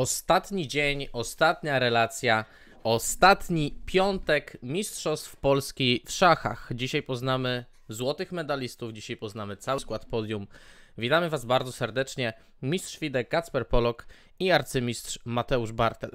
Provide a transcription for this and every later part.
Ostatni dzień, ostatnia relacja, ostatni piątek Mistrzostw Polski w szachach. Dzisiaj poznamy złotych medalistów, dzisiaj poznamy cały skład podium. Witamy Was bardzo serdecznie, mistrz Widek, Kacper Polok i arcymistrz Mateusz Bartel.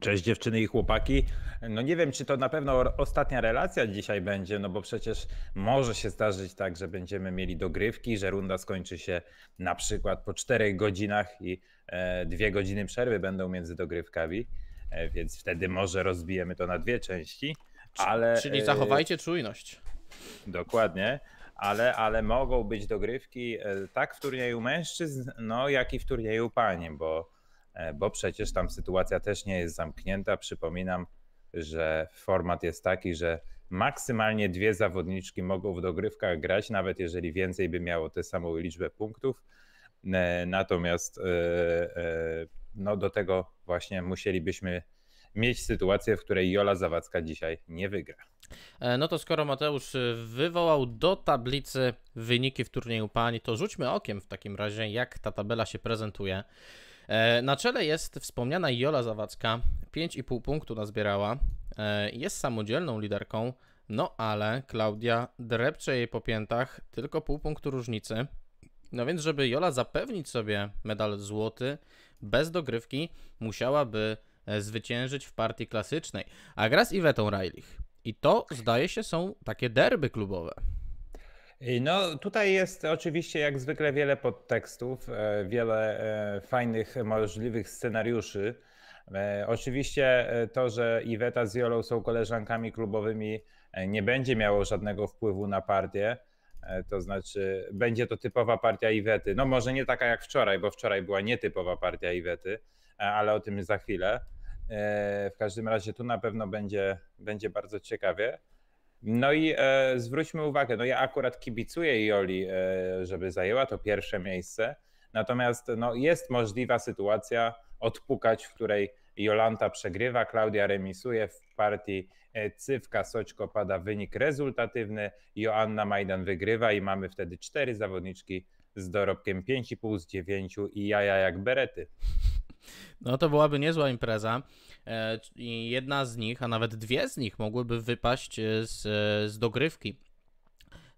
Cześć dziewczyny i chłopaki. No nie wiem, czy to na pewno ostatnia relacja dzisiaj będzie, no bo przecież może się zdarzyć tak, że będziemy mieli dogrywki, że runda skończy się na przykład po czterech godzinach i e, dwie godziny przerwy będą między dogrywkami, e, więc wtedy może rozbijemy to na dwie części. Ale... Czyli e, zachowajcie czujność. Dokładnie ale, ale mogą być dogrywki tak w turnieju mężczyzn, no jak i w turnieju pani, bo, bo przecież tam sytuacja też nie jest zamknięta. Przypominam, że format jest taki, że maksymalnie dwie zawodniczki mogą w dogrywkach grać, nawet jeżeli więcej by miało tę samą liczbę punktów. E, natomiast e, e, no, do tego właśnie musielibyśmy mieć sytuację, w której Jola Zawadzka dzisiaj nie wygra. No to skoro Mateusz wywołał do tablicy wyniki w turnieju pani, to rzućmy okiem w takim razie, jak ta tabela się prezentuje. E, na czele jest wspomniana Jola Zawadzka, 5,5 punktu nazbierała, e, jest samodzielną liderką, no ale Klaudia drepcze jej po piętach, tylko pół punktu różnicy. No więc, żeby Jola zapewnić sobie medal złoty bez dogrywki, musiałaby e, zwyciężyć w partii klasycznej. A gra z Iwetą Rajlich. I to, zdaje się, są takie derby klubowe. No tutaj jest oczywiście jak zwykle wiele podtekstów, e, wiele e, fajnych możliwych scenariuszy. E, oczywiście to, że Iweta z Jolą są koleżankami klubowymi nie będzie miało żadnego wpływu na partię. To znaczy będzie to typowa partia Iwety. No może nie taka jak wczoraj, bo wczoraj była nietypowa partia Iwety, ale o tym za chwilę. W każdym razie tu na pewno będzie, będzie bardzo ciekawie. No i e, zwróćmy uwagę, no ja akurat kibicuję Joli, e, żeby zajęła to pierwsze miejsce, natomiast no, jest możliwa sytuacja odpukać, w której Jolanta przegrywa, Klaudia remisuje w partii e, Cywka Soćko pada wynik rezultatywny, Joanna Majdan wygrywa i mamy wtedy cztery zawodniczki z dorobkiem 5,5 z 9 i jaja jak berety. No to byłaby niezła impreza. E, i jedna z nich, a nawet dwie z nich mogłyby wypaść e, z, e, z dogrywki.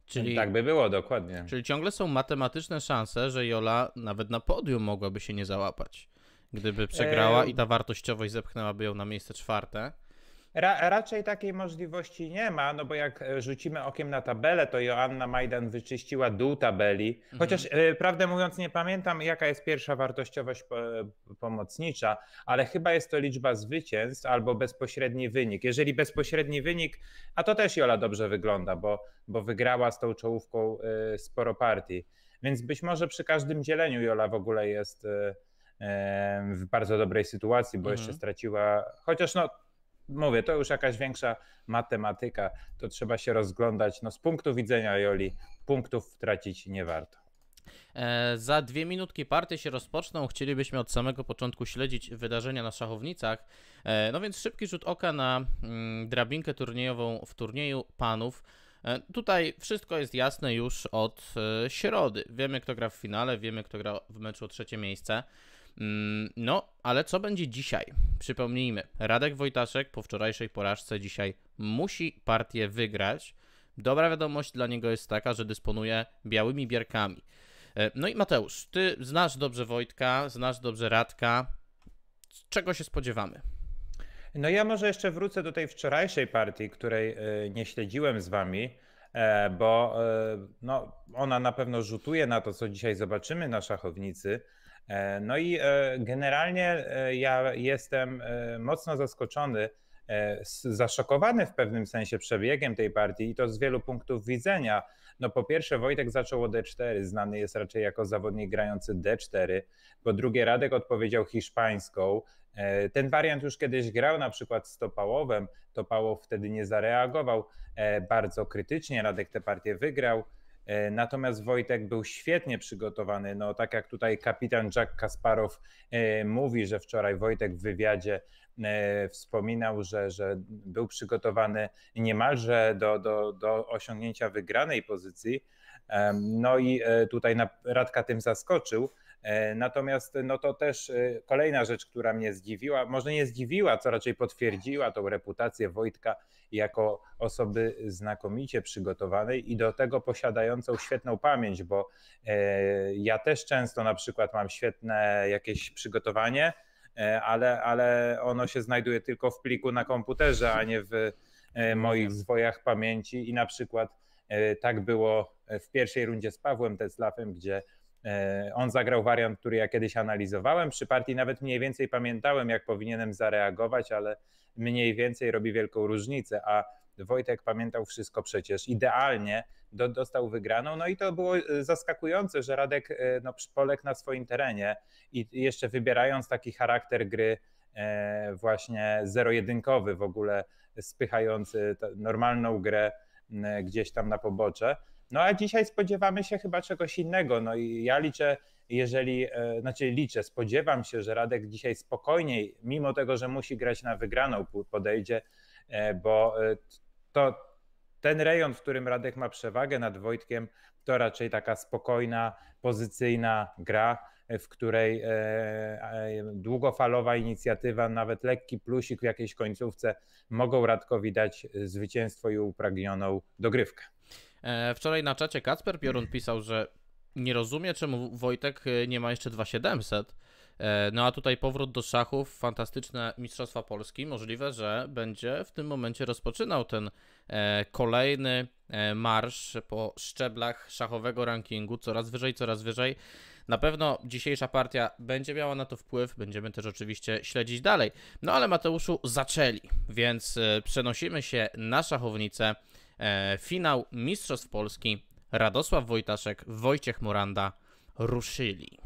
Czyli, tak by było, dokładnie. Czyli ciągle są matematyczne szanse, że Jola nawet na podium mogłaby się nie załapać. Gdyby przegrała i ta wartościowość zepchnęłaby ją na miejsce czwarte. Ra raczej takiej możliwości nie ma, no bo jak e, rzucimy okiem na tabelę, to Joanna Majdan wyczyściła dół tabeli. Mhm. Chociaż mhm. prawdę mówiąc nie pamiętam, jaka jest pierwsza wartościowość e, pomocnicza, ale chyba jest to liczba zwycięstw albo bezpośredni wynik. Jeżeli bezpośredni wynik, a to też Jola dobrze wygląda, bo, bo wygrała z tą czołówką sporo partii. Więc być może przy każdym dzieleniu Jola w ogóle jest w bardzo dobrej sytuacji, bo mhm. jeszcze straciła, chociaż no mówię, to już jakaś większa matematyka, to trzeba się rozglądać. No, z punktu widzenia Joli punktów tracić nie warto. E, za dwie minutki partie się rozpoczną. Chcielibyśmy od samego początku śledzić wydarzenia na szachownicach. E, no więc szybki rzut oka na mm, drabinkę turniejową w turnieju panów. E, tutaj wszystko jest jasne już od e, środy. Wiemy, kto gra w finale, wiemy, kto gra w meczu o trzecie miejsce. Mm, no, ale co będzie dzisiaj? Przypomnijmy, Radek Wojtaszek po wczorajszej porażce dzisiaj musi partię wygrać. Dobra wiadomość dla niego jest taka, że dysponuje białymi bierkami. E, no i Mateusz, ty znasz dobrze Wojtka, znasz dobrze Radka. Czego się spodziewamy? No ja może jeszcze wrócę do tej wczorajszej partii, której e, nie śledziłem z wami, e, bo no, ona na pewno rzutuje na to, co dzisiaj zobaczymy na szachownicy. E, no i e, generalnie e, ja jestem mocno zaskoczony, zaszokowany w pewnym sensie przebiegiem tej partii i to z wielu punktów widzenia. No po pierwsze Wojtek zaczął o D4, znany jest raczej jako zawodnik grający D4. Po drugie Radek odpowiedział hiszpańską. Ten wariant już kiedyś grał na przykład z Topałowem. Topałow wtedy nie zareagował bardzo krytycznie, Radek tę partię wygrał. E, natomiast Wojtek był świetnie przygotowany. No, tak jak tutaj kapitan Jack Kasparow e, mówi, że wczoraj Wojtek w wywiadzie e, wspominał, że, że był przygotowany niemalże do, do, do osiągnięcia wygranej pozycji. No i tutaj Radka tym zaskoczył. E, natomiast no to też e, kolejna rzecz, która mnie zdziwiła, może nie zdziwiła, co raczej potwierdziła tą reputację Wojtka jako osoby znakomicie przygotowanej i do tego posiadającą świetną pamięć, bo e, ja też często na przykład mam świetne jakieś przygotowanie, ale, ale ono się znajduje tylko w pliku na komputerze, a nie w no moich zwojach pamięci i na przykład tak było w pierwszej rundzie z Pawłem Teslafem, gdzie E, on zagrał wariant, który ja kiedyś analizowałem przy partii, nawet mniej więcej pamiętałem, jak powinienem zareagować, ale mniej więcej robi wielką różnicę, a Wojtek pamiętał wszystko przecież idealnie, do, dostał wygraną. No i to było e, zaskakujące, że Radek e, no, polek na swoim terenie i jeszcze wybierając taki charakter gry e, właśnie zero-jedynkowy w ogóle, spychający normalną grę gdzieś tam na pobocze. No a dzisiaj spodziewamy się chyba czegoś innego. No i ja liczę, jeżeli, e, znaczy liczę, spodziewam się, że Radek dzisiaj spokojniej, mimo tego, że musi grać na wygraną, podejdzie, e, bo e, to ten rejon, w którym Radek ma przewagę nad Wojtkiem, to raczej taka spokojna, pozycyjna gra, w której długofalowa inicjatywa, nawet lekki plusik w jakiejś końcówce mogą Radkowi dać zwycięstwo i upragnioną dogrywkę. E, wczoraj na czacie Kacper Piorun pisał, że nie rozumie, czemu Wojtek e, nie ma jeszcze 2700. E, no a tutaj powrót do szachów, fantastyczne Mistrzostwa Polski. Możliwe, że będzie w tym momencie rozpoczynał ten kolejny marsz po szczeblach szachowego rankingu, coraz wyżej, coraz wyżej. Na pewno dzisiejsza partia będzie miała na to wpływ, będziemy też oczywiście śledzić dalej. No ale Mateuszu zaczęli, więc przenosimy się na szachownicę. E, finał Mistrzostw Polski Radosław Wojtaszek, Wojciech Moranda ruszyli.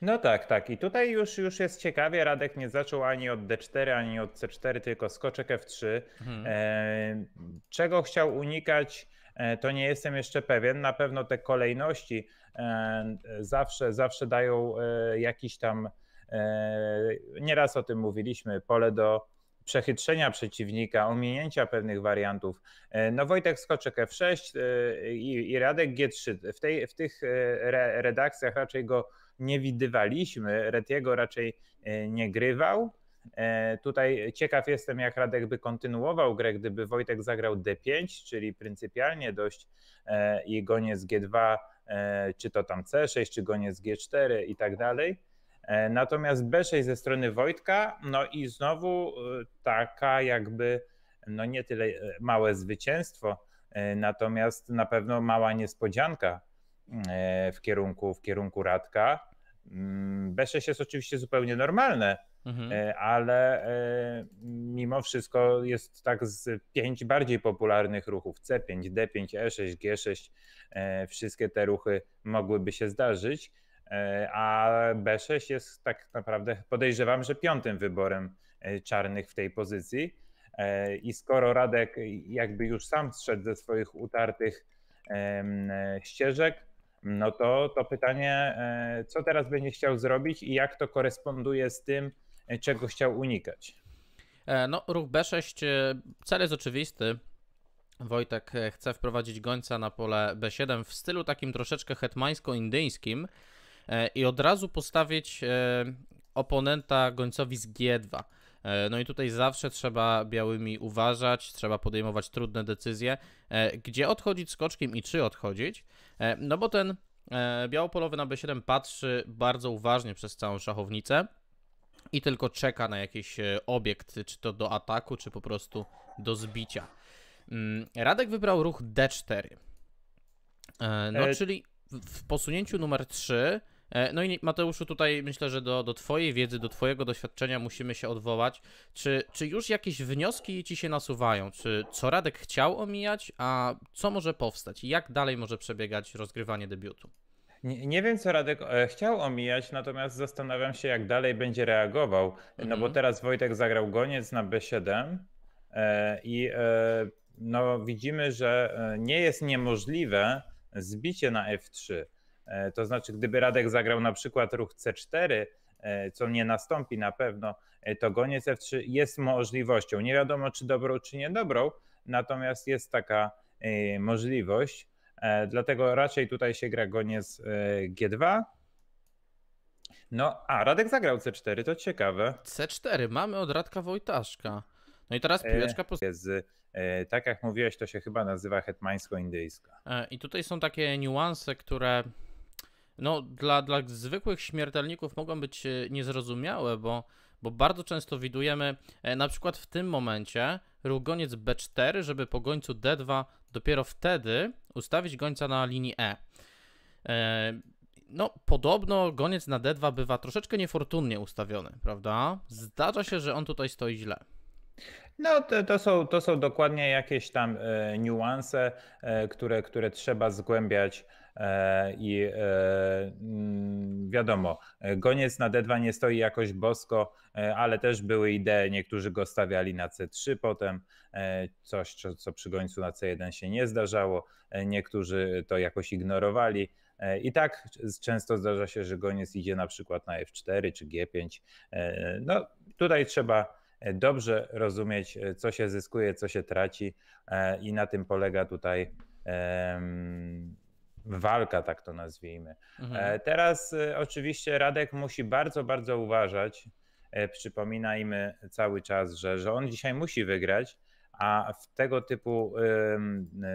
No tak, tak. I tutaj już, już jest ciekawie. Radek nie zaczął ani od D4, ani od C4, tylko skoczek F3. Mhm. E, czego chciał unikać, e, to nie jestem jeszcze pewien. Na pewno te kolejności e, zawsze, zawsze dają e, jakiś tam. E, nieraz o tym mówiliśmy, pole do przechytrzenia przeciwnika, ominięcia pewnych wariantów. E, no Wojtek Skoczek F6 e, i, Radek G3. W, tej, w tych e, redakcjach raczej go nie widywaliśmy, Retiego raczej nie grywał. Tutaj ciekaw jestem, jak Radek by kontynuował grę, gdyby Wojtek zagrał D5, czyli pryncypialnie dość i goniec G2, czy to tam C6, czy goniec G4 i tak dalej. E, natomiast B6 ze strony Wojtka, no i znowu e, taka jakby, no nie tyle e, małe zwycięstwo, natomiast na pewno mała niespodzianka w kierunku, w kierunku Radka. Mm, B6 jest oczywiście zupełnie normalne, mhm. ale mimo wszystko jest tak z pięć bardziej popularnych ruchów: C5, D5, E6, G6. Wszystkie te ruchy mogłyby się zdarzyć. E, a B6 jest tak naprawdę, podejrzewam, że piątym wyborem e, czarnych w tej pozycji. E, I skoro Radek jakby już sam zszedł ze swoich utartych ścieżek, no to, to pytanie, co teraz będzie chciał zrobić i jak to koresponduje z tym, czego chciał unikać? No, ruch B6, cel jest oczywisty. Wojtek chce wprowadzić gońca na pole B7 w stylu takim troszeczkę hetmańsko-indyjskim, E, i od razu postawić e, oponenta gońcowi z G2. E, no i tutaj zawsze trzeba białymi uważać, trzeba podejmować trudne decyzje, gdzie odchodzić skoczkiem i czy odchodzić, no bo ten białopolowy na B7 patrzy bardzo uważnie przez całą szachownicę i tylko czeka na jakiś obiekt, czy to do ataku, czy po prostu do zbicia. Mm, Radek wybrał ruch D4. No, czyli w posunięciu numer 3 E, no i Mateuszu, tutaj myślę, że do, do Twojej wiedzy, do Twojego doświadczenia musimy się odwołać. Czy, czy już jakieś wnioski Ci się nasuwają? Czy co Radek chciał omijać, a co może powstać? Jak dalej może przebiegać rozgrywanie debiutu? Nie, nie, wiem, co Radek e, chciał omijać, natomiast zastanawiam się, jak dalej będzie reagował. Mhm. No bo mhm. teraz Wojtek zagrał goniec na B7 e, i no, widzimy, że nie jest niemożliwe zbicie na F3. E, to znaczy, gdyby Radek zagrał na przykład ruch C4, e, co nie nastąpi na pewno, e, to goniec F3 jest możliwością. Nie wiadomo, czy dobrą, czy niedobrą, natomiast jest taka możliwość. Dlatego raczej tutaj się gra goniec G2. No, a Radek zagrał C4, to ciekawe. C4, mamy od Radka Wojtaszka. No i teraz piłeczka po... tak jak mówiłeś, to się chyba nazywa hetmańsko-indyjska. I tutaj są takie niuanse, które no, dla, dla zwykłych śmiertelników mogą być e, niezrozumiałe, bo, bo bardzo często widujemy e, na przykład w tym momencie goniec B4, żeby po gońcu D2 dopiero wtedy ustawić gońca na linii E. e no, podobno goniec na D2 bywa troszeczkę niefortunnie ustawiony, prawda? Zdarza się, że on tutaj stoi źle. No, to, to, są, to są dokładnie jakieś tam e, niuanse, e, które, które trzeba zgłębiać E, I e, mm, wiadomo, goniec na D2 nie stoi jakoś bosko, e, ale też były idee, niektórzy go stawiali na C3 potem, coś co, co przy gońcu na C1 się nie zdarzało, niektórzy to jakoś ignorowali. I tak często zdarza się, że goniec idzie na przykład na F4 czy G5. No tutaj trzeba dobrze rozumieć, co się zyskuje, co się traci, i na tym polega tutaj walka, tak to nazwijmy. Mhm. E, teraz e, oczywiście Radek musi bardzo, bardzo uważać. E, przypominajmy cały czas, że, że on dzisiaj musi wygrać, a w tego typu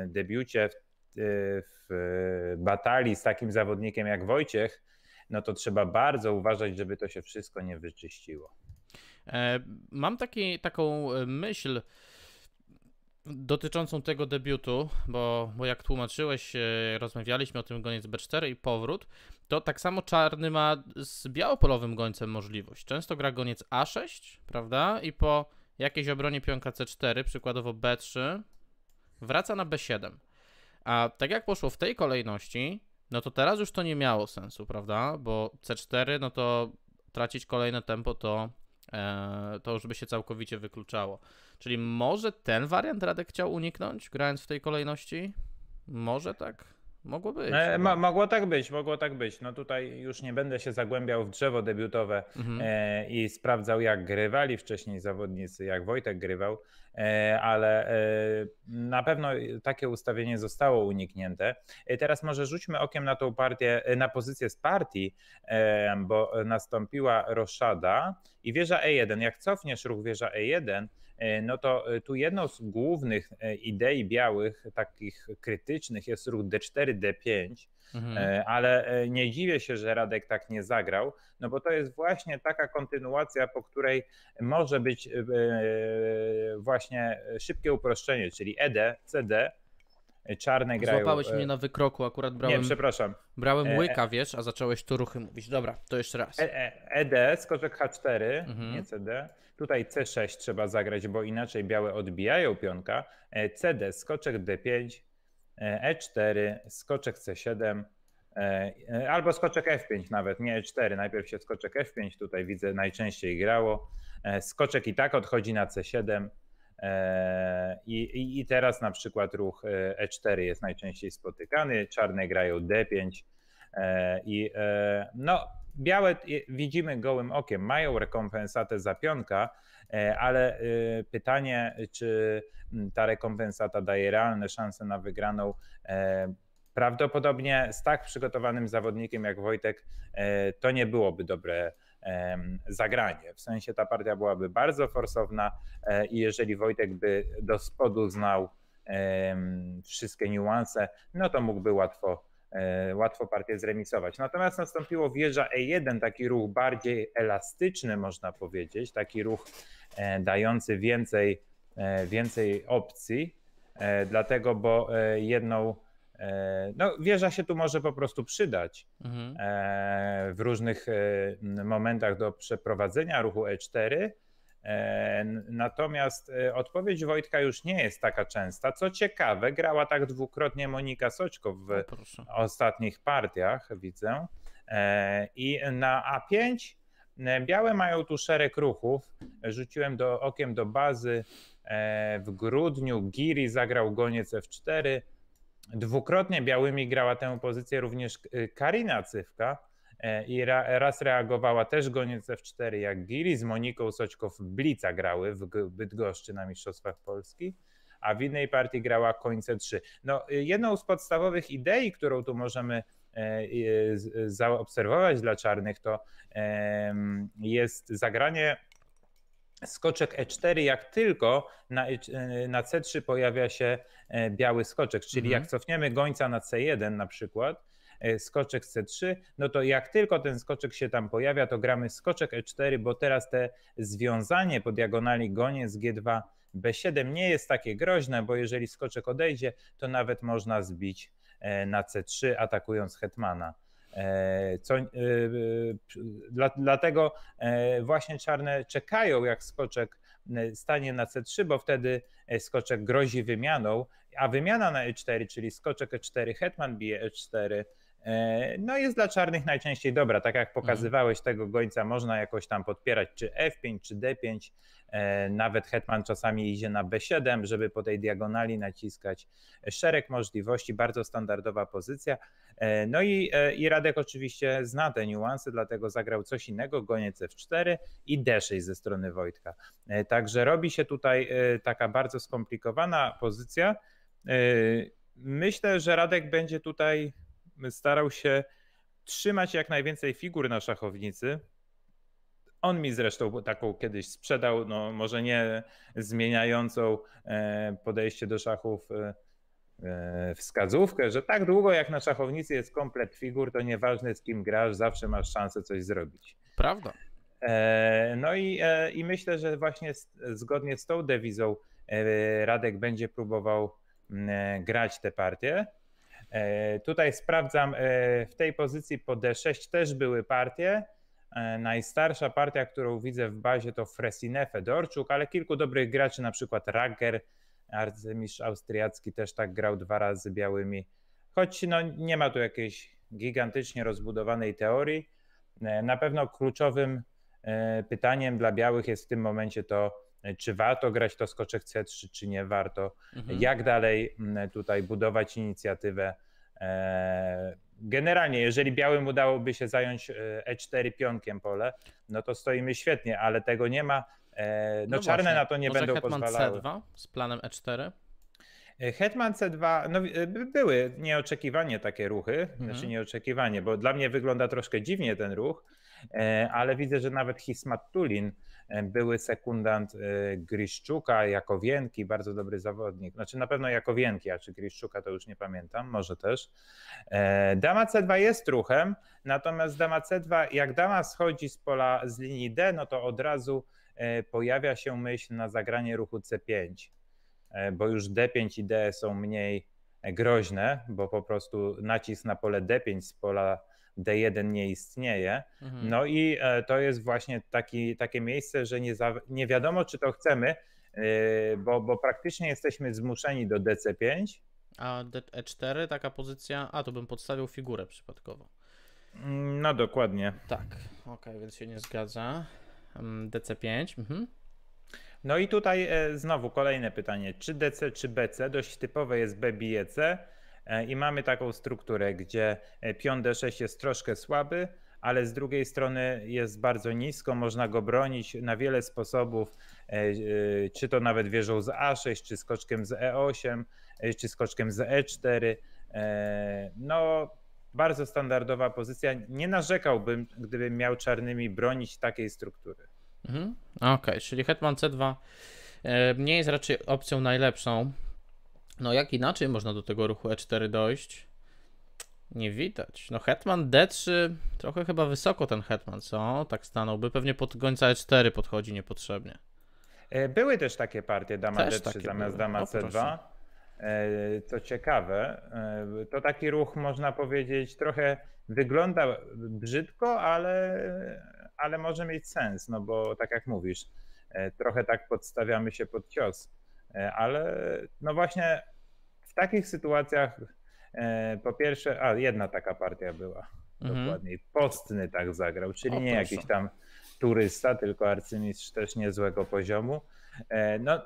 debiucie, w batalii z takim zawodnikiem jak Wojciech, no to trzeba bardzo uważać, żeby to się wszystko nie wyczyściło. Mam taki, taką myśl, dotyczącą tego debiutu, bo, bo jak tłumaczyłeś, e, rozmawialiśmy o tym goniec B4 i powrót, to tak samo czarny ma z białopolowym gońcem możliwość. Często gra goniec A6, prawda? I po jakiejś obronie pionka C4, przykładowo B3, wraca na B7. A tak jak poszło w tej kolejności, no to teraz już to nie miało sensu, prawda? Bo C4, no to tracić kolejne tempo to E, to już by się całkowicie wykluczało. Czyli może ten wariant Radek chciał uniknąć, grając w tej kolejności? Może tak? Mogło być. E, no. ma, mogło tak być, mogło tak być. No tutaj już nie będę się zagłębiał w drzewo debiutowe mhm. e, i sprawdzał, jak grywali wcześniej zawodnicy, jak Wojtek grywał, e, ale e, na pewno takie ustawienie zostało uniknięte. E, teraz może rzućmy okiem na tą partię, e, na pozycję z partii, bo nastąpiła roszada i wieża E1. Jak cofniesz ruch wieża E1, E, no to e, tu jedną z głównych e, idei białych, takich krytycznych, jest ruch D4, D5, mhm. ale nie dziwię się, że Radek tak nie zagrał, no bo to jest właśnie taka kontynuacja, po której może być właśnie szybkie uproszczenie, czyli ED, CD, E, czarne grają. Złapałeś e, mnie na wykroku, akurat brałem. Nie, przepraszam. Brałem e, łyka, wiesz, a zacząłeś tu ruchy mówić. Dobra, to jeszcze raz. ED, skoczek H4, mhm. nie CD. Tutaj C6 trzeba zagrać, bo inaczej białe odbijają pionka. CD, skoczek D5, E4, skoczek C7. Albo skoczek F5 nawet, nie E4, najpierw się skoczek F5 tutaj widzę najczęściej grało. Skoczek i tak odchodzi na C7, E, I, I, teraz na przykład ruch E4 e jest najczęściej spotykany, czarne grają D5 e, i no, białe widzimy gołym okiem, mają rekompensatę za pionka, ale pytanie, czy mm, ta rekompensata daje realne szanse na wygraną. Prawdopodobnie z tak przygotowanym zawodnikiem jak Wojtek to nie byłoby dobre zagranie. W sensie ta partia byłaby bardzo forsowna e, i jeżeli Wojtek by do spodu znał wszystkie niuanse, no to mógłby łatwo, e, łatwo partię zremisować. Natomiast nastąpiło wieża E1, taki ruch bardziej elastyczny, można powiedzieć, taki ruch e, dający więcej, więcej opcji, dlatego, bo jedną E, no, wieża się tu może po prostu przydać mhm. e, w różnych e, momentach do przeprowadzenia ruchu E4. Natomiast odpowiedź Wojtka już nie jest taka częsta. Co ciekawe, grała tak dwukrotnie Monika Soćko w Proszę. ostatnich partiach, widzę. I na A5 białe mają tu szereg ruchów. Rzuciłem do, okiem do bazy. W grudniu Giri zagrał goniec F4 dwukrotnie białymi grała tę pozycję również y, Karina Cywka e, i raz reagowała też goniec F4 jak Giri, z Moniką Soćkow-Blica grały w Bydgoszczy na Mistrzostwach Polski, a w innej partii grała końce 3. No, y, jedną z podstawowych idei, którą tu możemy e, zaobserwować dla czarnych, to jest zagranie skoczek E4, jak tylko na, e, e, na C3 pojawia się e, biały skoczek, czyli mhm. jak cofniemy gońca na C1 na przykład, skoczek C3, no to jak tylko ten skoczek się tam pojawia, to gramy skoczek E4, bo teraz te związanie po diagonali goniec G2 B7 nie jest takie groźne, bo jeżeli skoczek odejdzie, to nawet można zbić na C3 atakując hetmana. E, co, e, e, dlatego właśnie czarne czekają, jak skoczek stanie na C3, bo wtedy skoczek grozi wymianą, a wymiana na E4, czyli skoczek E4, hetman bije E4, no jest dla czarnych najczęściej dobra. Tak jak mhm. pokazywałeś, tego gońca można jakoś tam podpierać, czy F5, czy D5. Nawet hetman czasami idzie na B7, żeby po tej diagonali naciskać. Szereg możliwości, bardzo standardowa pozycja. E, no i, e, i Radek oczywiście zna te niuanse, dlatego zagrał coś innego, goniec F4 i D6 ze strony Wojtka. E, także robi się tutaj taka bardzo skomplikowana pozycja. Myślę, że Radek będzie tutaj starał się trzymać jak najwięcej figur na szachownicy, on mi zresztą taką kiedyś sprzedał, no może nie zmieniającą podejście do szachów E, wskazówkę, że tak długo jak na szachownicy jest komplet figur, to nieważne z kim grasz, zawsze masz szansę coś zrobić. Prawda. E, no i, e, i myślę, że właśnie zgodnie z tą dewizą Radek będzie próbował mm, grać te partie. Tutaj sprawdzam, w tej pozycji po D6 też były partie. Najstarsza partia, którą widzę w bazie to Fresinefe Dorczuk, ale kilku dobrych graczy, na przykład Rager, arcymistrz austriacki też tak grał dwa razy białymi. Choć no, nie ma tu jakiejś gigantycznie rozbudowanej teorii. E, na pewno kluczowym e, pytaniem dla białych jest w tym momencie to, e, czy warto grać to skoczek C3, czy nie warto. Mhm. Jak dalej tutaj budować inicjatywę. Generalnie, jeżeli białym udałoby się zająć E4 pionkiem pole, no to stoimy świetnie, ale tego nie ma. E, no, no czarne właśnie. na to nie Może będą Hetman pozwalały. C2 z planem E4? E, Hetman C2, no, e, były nieoczekiwanie takie ruchy, mhm. znaczy nieoczekiwanie, bo dla mnie wygląda troszkę dziwnie ten ruch, ale widzę, że nawet Hismat Tulin, były sekundant Griszczuka, Jakowienki, bardzo dobry zawodnik. Znaczy na pewno Jakowienki, a czy Griszczuka to już nie pamiętam, może też. Dama C2 jest ruchem, natomiast dama C2, jak dama schodzi z pola z linii D, no to od razu E, pojawia się myśl na zagranie ruchu C5, e, bo już D5 i D są mniej e, groźne, bo po prostu nacisk na pole D5 z pola D1 nie istnieje. Mhm. No i to jest właśnie taki, takie miejsce, że nie, za, nie wiadomo, czy to chcemy, bo, bo praktycznie jesteśmy zmuszeni do DC5. A E4 taka pozycja, a to bym podstawił figurę przypadkowo. Mm, no dokładnie. Tak, okej, okay, więc się nie zgadza. DC5. Mhm. No i tutaj e, znowu kolejne pytanie. Czy DC, czy BC? Dość typowe jest BBEC e, i mamy taką strukturę, gdzie 5 e, D6 jest troszkę słaby, ale z drugiej strony jest bardzo nisko, można go bronić na wiele sposobów, czy to nawet wieżą z A6, czy skoczkiem z E8, czy skoczkiem z E4. No, bardzo standardowa pozycja. Nie narzekałbym, gdybym miał czarnymi bronić takiej struktury. Mhm. Okej, okay, czyli Hetman C2 e, nie jest raczej opcją najlepszą. No jak inaczej można do tego ruchu E4 dojść? Nie widać. No Hetman D3, trochę chyba wysoko ten Hetman, co? Tak stanąłby. Pewnie pod gońca E4 podchodzi niepotrzebnie. E, były też takie partie dama też D3 zamiast były. dama C2. Co e, ciekawe, e, to taki ruch można powiedzieć trochę wygląda brzydko, ale, ale może mieć sens, no bo tak jak mówisz, e, trochę tak podstawiamy się pod cios. Ale no właśnie w takich sytuacjach po pierwsze, a jedna taka partia była mhm. postny tak zagrał, czyli o, nie jakiś tam turysta, tylko arcymistrz też niezłego poziomu. No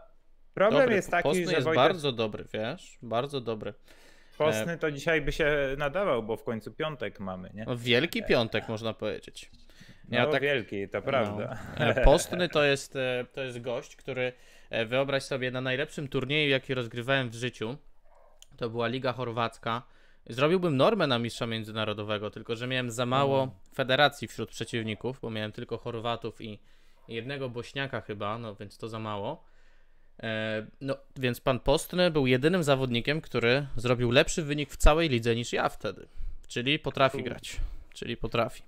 Problem dobry. jest taki, Postny że jest Wojtek... bardzo dobry, wiesz? Bardzo dobry. Postny e, to dzisiaj by się nadawał, bo w końcu piątek mamy, nie? No, wielki e, piątek e. można powiedzieć. No, ja no, tak... wielki, to prawda. No. Postny to jest, to jest gość, który wyobraź sobie na najlepszym turnieju, jaki rozgrywałem w życiu. To była Liga Chorwacka. Zrobiłbym normę na mistrza międzynarodowego, tylko że miałem za mało mm. federacji wśród przeciwników, bo miałem tylko Chorwatów i jednego Bośniaka chyba, no więc to za mało. E, no, więc pan Postny był jedynym zawodnikiem, który zrobił lepszy wynik w całej lidze niż ja wtedy. Czyli potrafi grać. Czyli potrafi.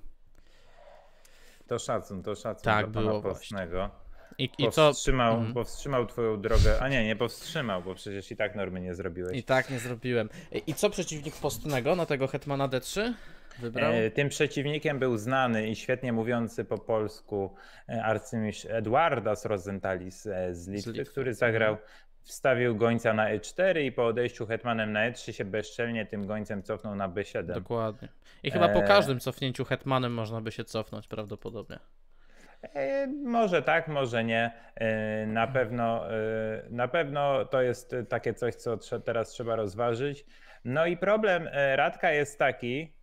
To szacun, to szacun tak dla Postnego. I, i powstrzymał, co... Mhm. powstrzymał twoją drogę. A nie, nie powstrzymał, bo przecież i tak normy nie zrobiłeś. I tak nie zrobiłem. I co przeciwnik postnego na tego Hetmana D3? Wybrał? E, tym przeciwnikiem był znany i świetnie mówiący po polsku e, arcymistrz Eduardas Rosenthalis e, z Litwy, z Litwy. który zagrał mhm. wstawił gońca na e4 i po odejściu hetmanem na e3 się bezczelnie tym gońcem cofnął na b7. Dokładnie. I chyba po każdym cofnięciu hetmanem można by się cofnąć prawdopodobnie. Może tak, może nie. Na mhm. pewno, na pewno to jest takie coś, co teraz trzeba rozważyć. No i problem Radka jest taki,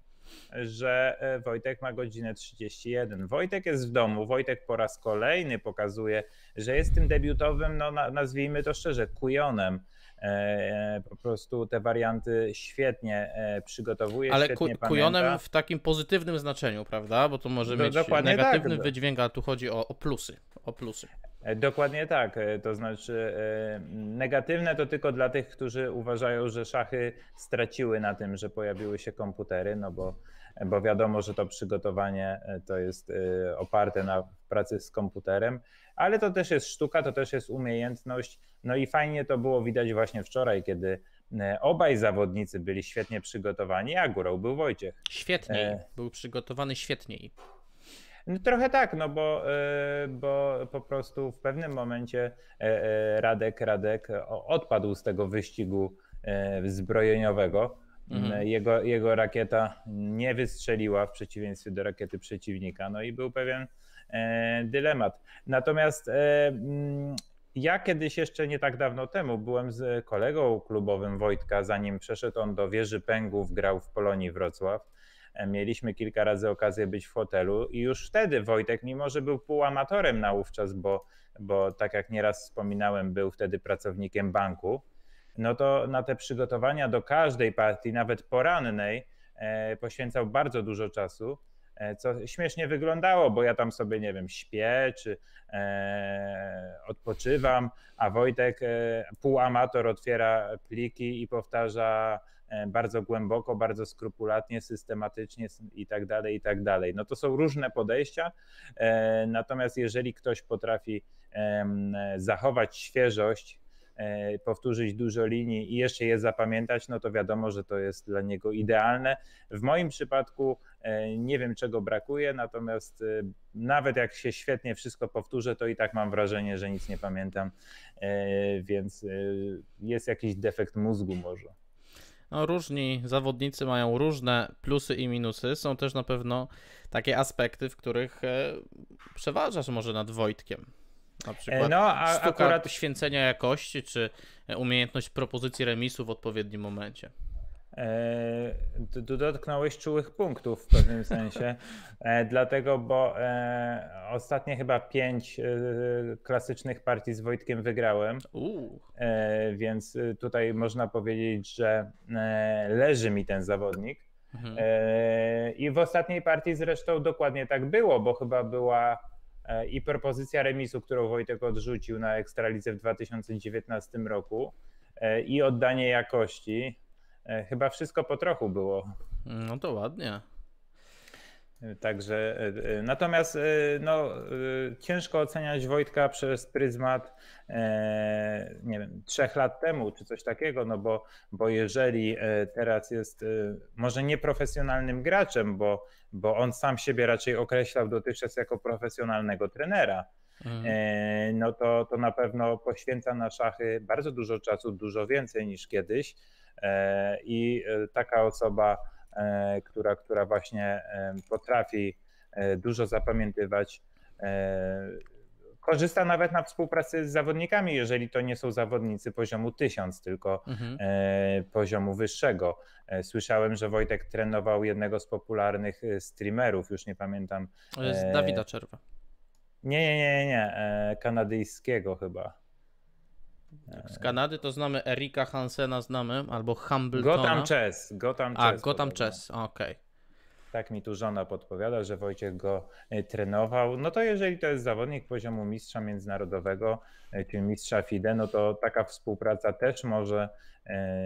że e, Wojtek ma godzinę 31. Wojtek jest w domu, Wojtek po raz kolejny pokazuje, że jest tym debiutowym, no nazwijmy to szczerze, kujonem. E, e, po prostu te warianty świetnie przygotowuje. Ale świetnie ku, kujonem pamięta. w takim pozytywnym znaczeniu, prawda? Bo to może no, mieć tak. negatywny tak. wydźwięk, a tu chodzi o, o plusy. O plusy. E, dokładnie tak. E, to znaczy, e, negatywne to tylko dla tych, którzy uważają, że szachy straciły na tym, że pojawiły się komputery, no bo, bo wiadomo, że to przygotowanie to jest oparte na pracy z komputerem, ale to też jest sztuka, to też jest umiejętność. No i fajnie to było widać właśnie wczoraj, kiedy obaj zawodnicy byli świetnie przygotowani, a górą był Wojciech. Świetniej, był przygotowany świetniej. No trochę tak, no bo, y, bo po prostu w pewnym momencie e, e, Radek Radek odpadł z tego wyścigu e, zbrojeniowego. Mhm. Jego, jego rakieta nie wystrzeliła w przeciwieństwie do rakiety przeciwnika, no i był pewien dylemat. Natomiast mm, ja kiedyś jeszcze nie tak dawno temu byłem z kolegą klubowym Wojtka, zanim przeszedł on do Wieży Pęgów, grał w Polonii Wrocław. Mieliśmy kilka razy okazję być w hotelu i już wtedy Wojtek, mimo że był półamatorem naówczas, bo, bo tak jak nieraz wspominałem, był wtedy pracownikiem banku, no to na te przygotowania do każdej partii, nawet porannej, e, poświęcał bardzo dużo czasu e, co śmiesznie wyglądało, bo ja tam sobie, nie wiem, śpię czy e, odpoczywam, a Wojtek, e, półamator, otwiera pliki i powtarza E, bardzo głęboko, bardzo skrupulatnie, systematycznie i tak dalej, i tak dalej. No to są różne podejścia, e, natomiast jeżeli ktoś potrafi zachować świeżość, e, powtórzyć dużo linii i jeszcze je zapamiętać, no to wiadomo, że to jest dla niego idealne. W moim przypadku nie wiem, czego brakuje, natomiast nawet jak się świetnie wszystko powtórzę, to i tak mam wrażenie, że nic nie pamiętam, więc jest jakiś defekt mózgu może. No, różni zawodnicy mają różne plusy i minusy. Są też na pewno takie aspekty, w których e, przeważasz może nad Wojtkiem. Na e, przykład no, a, sztuka akurat... święcenia jakości, czy e, umiejętność propozycji remisu w odpowiednim momencie. E, dotknąłeś czułych punktów w pewnym sensie, e, dlatego, bo e, ostatnie chyba pięć e, klasycznych partii z Wojtkiem wygrałem, e, więc e, tutaj można powiedzieć, że leży mi ten zawodnik. Mhm. I w ostatniej partii zresztą dokładnie tak było, bo chyba była i propozycja remisu, którą Wojtek odrzucił na Ekstralidze w 2019 roku, i oddanie jakości, E, chyba wszystko po trochu było. No to ładnie. E, także e, natomiast no, ciężko oceniać Wojtka przez pryzmat nie wiem, trzech lat temu czy coś takiego, no bo, bo jeżeli teraz jest może nieprofesjonalnym graczem, bo, bo on sam siebie raczej określał dotychczas jako profesjonalnego trenera, mhm. no to, to na pewno poświęca na szachy bardzo dużo czasu, dużo więcej niż kiedyś. E, I e, taka osoba, e, która, która właśnie potrafi dużo zapamiętywać, korzysta nawet na współpracy z zawodnikami, jeżeli to nie są zawodnicy poziomu 1000, tylko mhm. poziomu wyższego. słyszałem, że Wojtek trenował jednego z popularnych streamerów, już nie pamiętam. jest Dawida Czerwa. Nie, nie, nie, nie, kanadyjskiego chyba. Tak, z Kanady to znamy Erika Hansena, znamy, albo Humble. Gotham Chess. Gotham Chess. A, Gotham Chess, okej. Okay. Tak mi tu żona podpowiada, że Wojciech go e, trenował. No to jeżeli to jest zawodnik poziomu mistrza międzynarodowego, e, czy mistrza FIDE, no to taka współpraca też może e,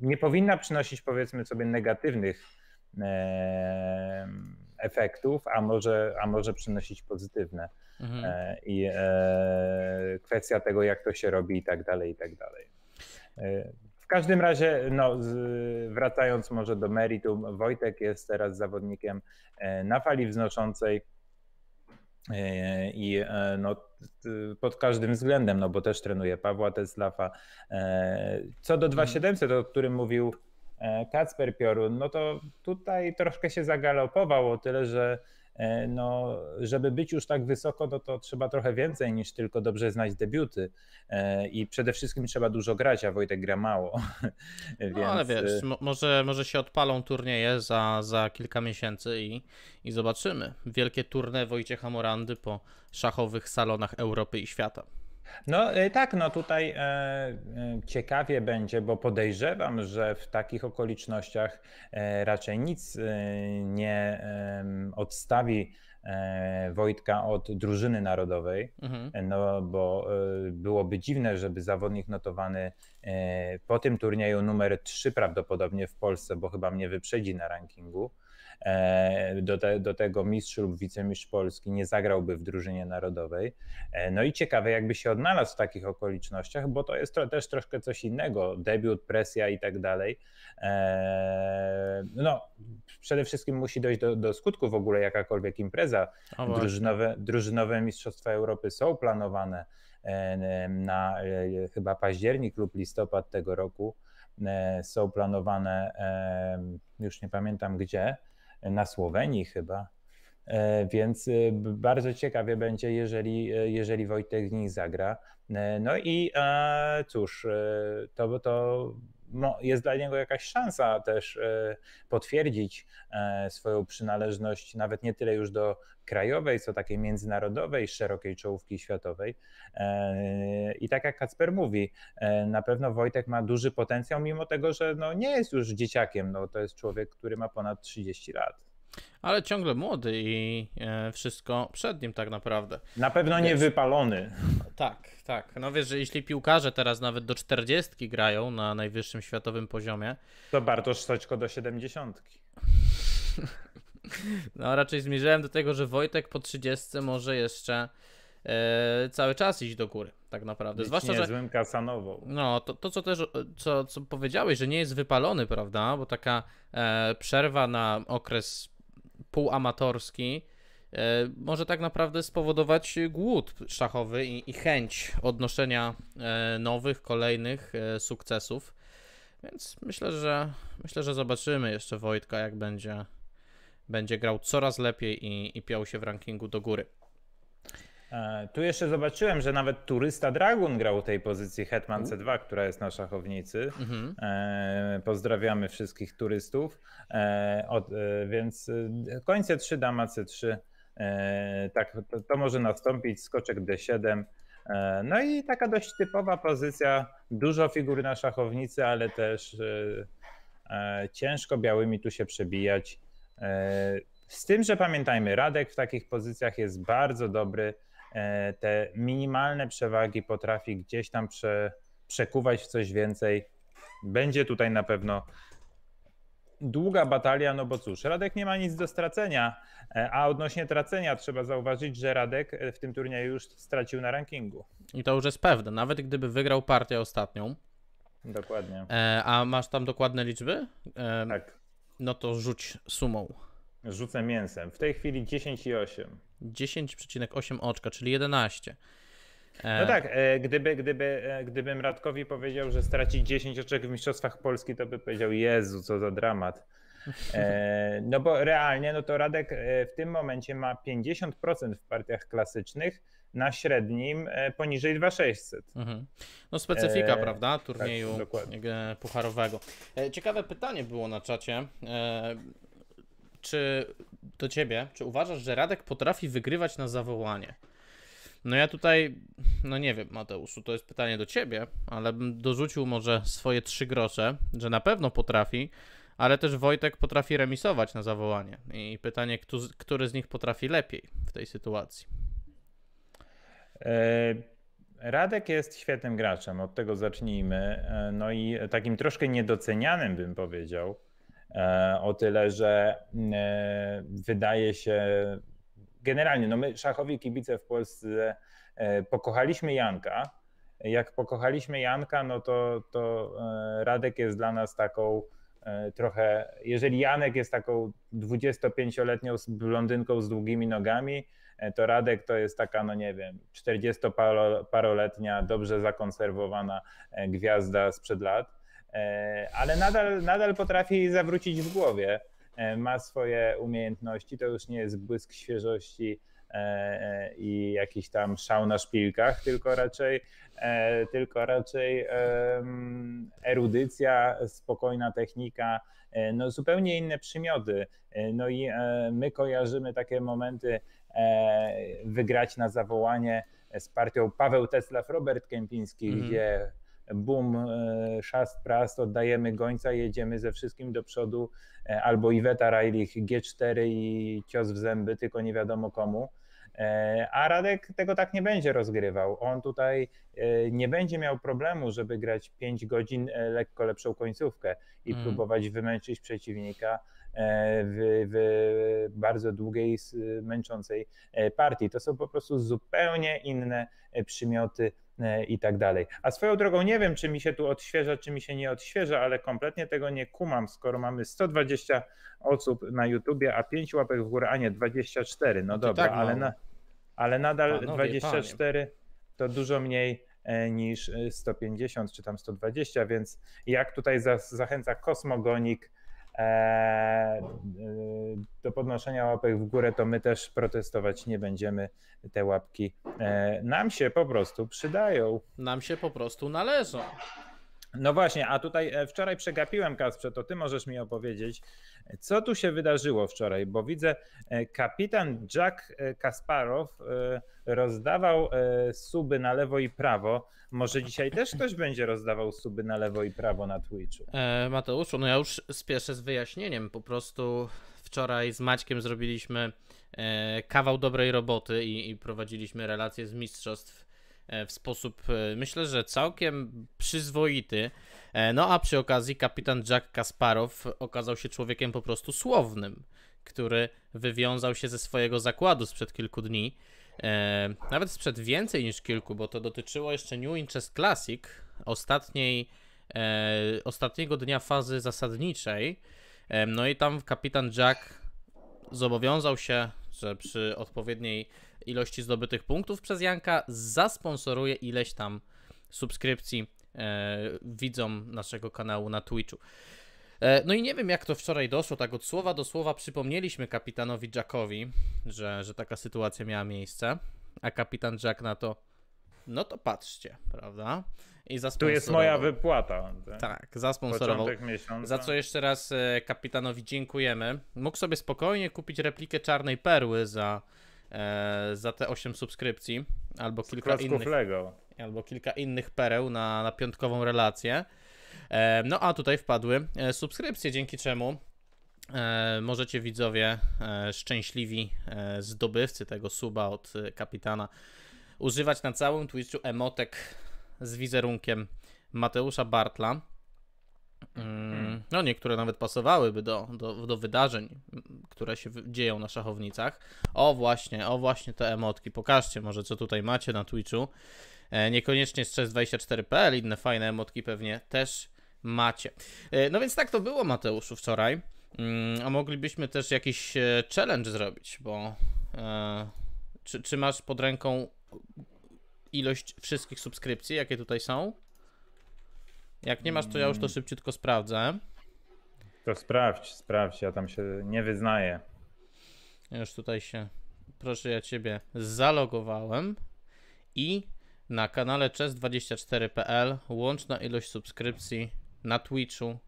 nie powinna przynosić powiedzmy sobie negatywnych efektów, a może, a może przynosić pozytywne. Mhm. E, I e, kwestia tego, jak to się robi i tak dalej, i tak dalej. E, w każdym razie, no, wracając może do meritum, Wojtek jest teraz zawodnikiem na fali wznoszącej i no, pod każdym względem, no bo też trenuje Pawła Teslafa. Co do 2700, mhm. o którym mówił E, Kacper Piorun, no to tutaj troszkę się zagalopował o tyle, że e, no, żeby być już tak wysoko, no to trzeba trochę więcej niż tylko dobrze znać debiuty. E, I przede wszystkim trzeba dużo grać, a Wojtek gra mało. No, Więc... No, ale wiesz, może, może się odpalą turnieje za, za kilka miesięcy i, i zobaczymy. Wielkie turne Wojciecha Morandy po szachowych salonach Europy i świata. No y, tak, no tutaj e, e, ciekawie będzie, bo podejrzewam, że w takich okolicznościach e, raczej nic y, e, nie odstawi Wojtka od drużyny narodowej, mhm. no bo e, byłoby dziwne, żeby zawodnik notowany e, po tym turnieju numer 3 prawdopodobnie w Polsce, bo chyba mnie wyprzedzi na rankingu, E, do, te, do tego mistrz lub wicemistrz Polski nie zagrałby w drużynie narodowej. E, no i ciekawe, jakby się odnalazł w takich okolicznościach, bo to jest to też troszkę coś innego, debiut, presja i tak dalej. E, no, przede wszystkim musi dojść do, do skutku w ogóle jakakolwiek impreza. Drużynowe, drużynowe Mistrzostwa Europy są planowane na chyba październik lub listopad tego roku. Są planowane, już nie pamiętam gdzie, na Słowenii chyba. E, więc e, bardzo ciekawie będzie, jeżeli, e, jeżeli Wojtek z nich zagra. No i cóż, to, to no, jest dla niego jakaś szansa też e, potwierdzić e, swoją przynależność nawet nie tyle już do krajowej, co takiej międzynarodowej, szerokiej czołówki światowej. E, I tak jak Kacper mówi, na pewno Wojtek ma duży potencjał, mimo tego, że no nie jest już dzieciakiem, no to jest człowiek, który ma ponad 30 lat. Ale ciągle młody i e, wszystko przed nim tak naprawdę. Na pewno nie wypalony. Tak, tak. No wiesz, że jeśli piłkarze teraz nawet do 40 grają na najwyższym światowym poziomie. To Bartosz Stoćko do 70. No raczej zmierzałem do tego, że Wojtek po 30 może jeszcze e, cały czas iść do góry, tak naprawdę. Być Zwłaszcza, że złym kasanową. No, to, to co też co, co powiedziałeś, że nie jest wypalony, prawda? Bo taka e, przerwa na okres półamatorski e, może tak naprawdę spowodować głód szachowy i, i chęć odnoszenia e, nowych, kolejnych e, sukcesów. Więc myślę, że myślę, że zobaczymy jeszcze Wojtka, jak będzie, będzie grał coraz lepiej i, i piał się w rankingu do góry. E, tu jeszcze zobaczyłem, że nawet turysta Dragon grał w tej pozycji Hetman C2, która jest na szachownicy. Mhm. E, pozdrawiamy wszystkich turystów. E, od, więc końce 3, dama C3. Tak, to, to może nastąpić skoczek D7. No i taka dość typowa pozycja. Dużo figur na szachownicy, ale też ciężko białymi tu się przebijać. Z tym, że pamiętajmy, Radek w takich pozycjach jest bardzo dobry E, te minimalne przewagi potrafi gdzieś tam prze, przekuwać w coś więcej. Będzie tutaj na pewno długa batalia, no bo cóż, Radek nie ma nic do stracenia, e, a odnośnie tracenia trzeba zauważyć, że Radek e, w tym turnieju już stracił na rankingu. I to już jest pewne, nawet gdyby wygrał partię ostatnią. Dokładnie. a masz tam dokładne liczby? tak. No to rzuć sumą. Rzucę mięsem. W tej chwili 10,8. 10,8 oczka, czyli 11. E, no tak, e, gdyby, gdyby, e, gdybym Radkowi powiedział, że straci 10 oczek w Mistrzostwach Polski, to by powiedział, Jezu, co za dramat. No bo realnie, no to Radek w tym momencie ma 50% w partiach klasycznych, na średnim poniżej 2600. Mhm. No specyfika, e, prawda, tak, turnieju tak, pucharowego. Ciekawe pytanie było na czacie czy do ciebie, czy uważasz, że Radek potrafi wygrywać na zawołanie? No ja tutaj, no nie wiem, Mateuszu, to jest pytanie do ciebie, ale bym dorzucił może swoje trzy grosze, że na pewno potrafi, ale też Wojtek potrafi remisować na zawołanie. I pytanie, kto, który z nich potrafi lepiej w tej sytuacji? E, Radek jest świetnym graczem, od tego zacznijmy. E, no i takim troszkę niedocenianym bym powiedział o tyle, że mm, e, wydaje się, generalnie, no my szachowi kibice w Polsce e, pokochaliśmy Janka. Jak pokochaliśmy Janka, no to, to e, Radek jest dla nas taką trochę, jeżeli Janek jest taką 25-letnią blondynką z długimi nogami, to Radek to jest taka, no nie wiem, 40-paroletnia, dobrze zakonserwowana gwiazda sprzed lat. E, ale nadal, nadal potrafi zawrócić w głowie. E, ma swoje umiejętności, to już nie jest błysk świeżości e, i jakiś tam szał na szpilkach, tylko raczej, tylko raczej erudycja, spokojna technika, no zupełnie inne przymioty. No i my kojarzymy takie momenty wygrać na zawołanie z partią Paweł Tesla, Robert Kępiński, mm. gdzie boom, e, szast, prast, oddajemy gońca, jedziemy ze wszystkim do przodu, e, albo Iweta Rajlich G4 i cios w zęby, tylko nie wiadomo komu. E, a Radek tego tak nie będzie rozgrywał. On tutaj nie będzie miał problemu, żeby grać 5 godzin lekko lepszą końcówkę i mm. próbować wymęczyć przeciwnika w, w, bardzo długiej, męczącej partii. To są po prostu zupełnie inne przymioty E, i tak dalej. A swoją drogą nie wiem, czy mi się tu odświeża, czy mi się nie odświeża, ale kompletnie tego nie kumam, skoro mamy 120 osób na YouTubie, a 5 łapek w górę, a nie 24. No, no dobra, tak ale, no. na, ale nadal Panowie, 24 panie. to dużo mniej e, niż 150 e, czy tam 120, więc jak tutaj za, zachęca kosmogonik E, e, do podnoszenia łapek w górę, to my też protestować nie będziemy. Te łapki e, nam się po prostu przydają. Nam się po prostu należą. No właśnie, a tutaj e, wczoraj przegapiłem Kasprze, to ty możesz mi opowiedzieć, co tu się wydarzyło wczoraj, bo widzę e, kapitan Jack e, Kasparow rozdawał suby na lewo i prawo. Może dzisiaj też ktoś będzie rozdawał suby na lewo i prawo na Twitchu? E, Mateuszu, no ja już spieszę z wyjaśnieniem, po prostu wczoraj z Maćkiem zrobiliśmy kawał dobrej roboty i, i prowadziliśmy relacje z mistrzostw E, w sposób, e, myślę, że całkiem przyzwoity. E, no a przy okazji kapitan Jack Kasparow okazał się człowiekiem po prostu słownym, który wywiązał się ze swojego zakładu sprzed kilku dni. Nawet sprzed więcej niż kilku, bo to dotyczyło jeszcze New Inches Classic, ostatniej, ostatniego dnia fazy zasadniczej. No i tam kapitan Jack zobowiązał się, że przy odpowiedniej ilości zdobytych punktów przez Janka, zasponsoruje ileś tam subskrypcji e, widzom naszego kanału na Twitchu. E, no i nie wiem, jak to wczoraj doszło, tak od słowa do słowa przypomnieliśmy kapitanowi Jackowi, że, że taka sytuacja miała miejsce, a kapitan Jack na to, no to patrzcie, prawda? I tu jest moja wypłata. Tak, tak zasponsorował. Za co jeszcze raz e, kapitanowi dziękujemy. Mógł sobie spokojnie kupić replikę Czarnej Perły za E, za te 8 subskrypcji albo kilka innych. Lego. Albo kilka innych pereł na, na piątkową relację. E, no a tutaj wpadły e, subskrypcje, dzięki czemu możecie widzowie szczęśliwi zdobywcy tego suba od kapitana używać na całym Twitchu emotek z wizerunkiem Mateusza Bartla Mm. Mm. no niektóre nawet pasowałyby do, do, do wydarzeń, które się dzieją na szachownicach. O właśnie, o właśnie te emotki, pokażcie może co tutaj macie na Twitchu. E, niekoniecznie z 24 pl inne fajne emotki pewnie też macie. E, no więc tak to było Mateuszu wczoraj. Mm, a moglibyśmy też jakiś e, challenge zrobić, bo czy, czy masz pod ręką ilość wszystkich subskrypcji, jakie tutaj są? Jak nie masz, to ja już to szybciutko sprawdzę. To sprawdź, sprawdź, ja tam się nie wyznaję. Już tutaj się, proszę ja ciebie, zalogowałem i na kanale chess24.pl łączna ilość subskrypcji na Twitchu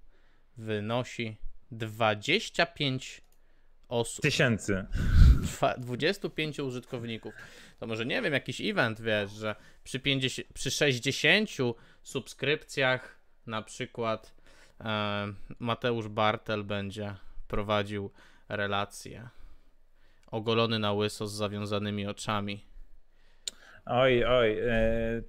wynosi 25 osób. Tysięcy. 25 użytkowników. To może nie wiem, jakiś event wiesz, że przy, 50, przy 60 subskrypcjach na przykład e, Mateusz Bartel będzie prowadził relacje. Ogolony na łyso z zawiązanymi oczami. Oj, oj, e,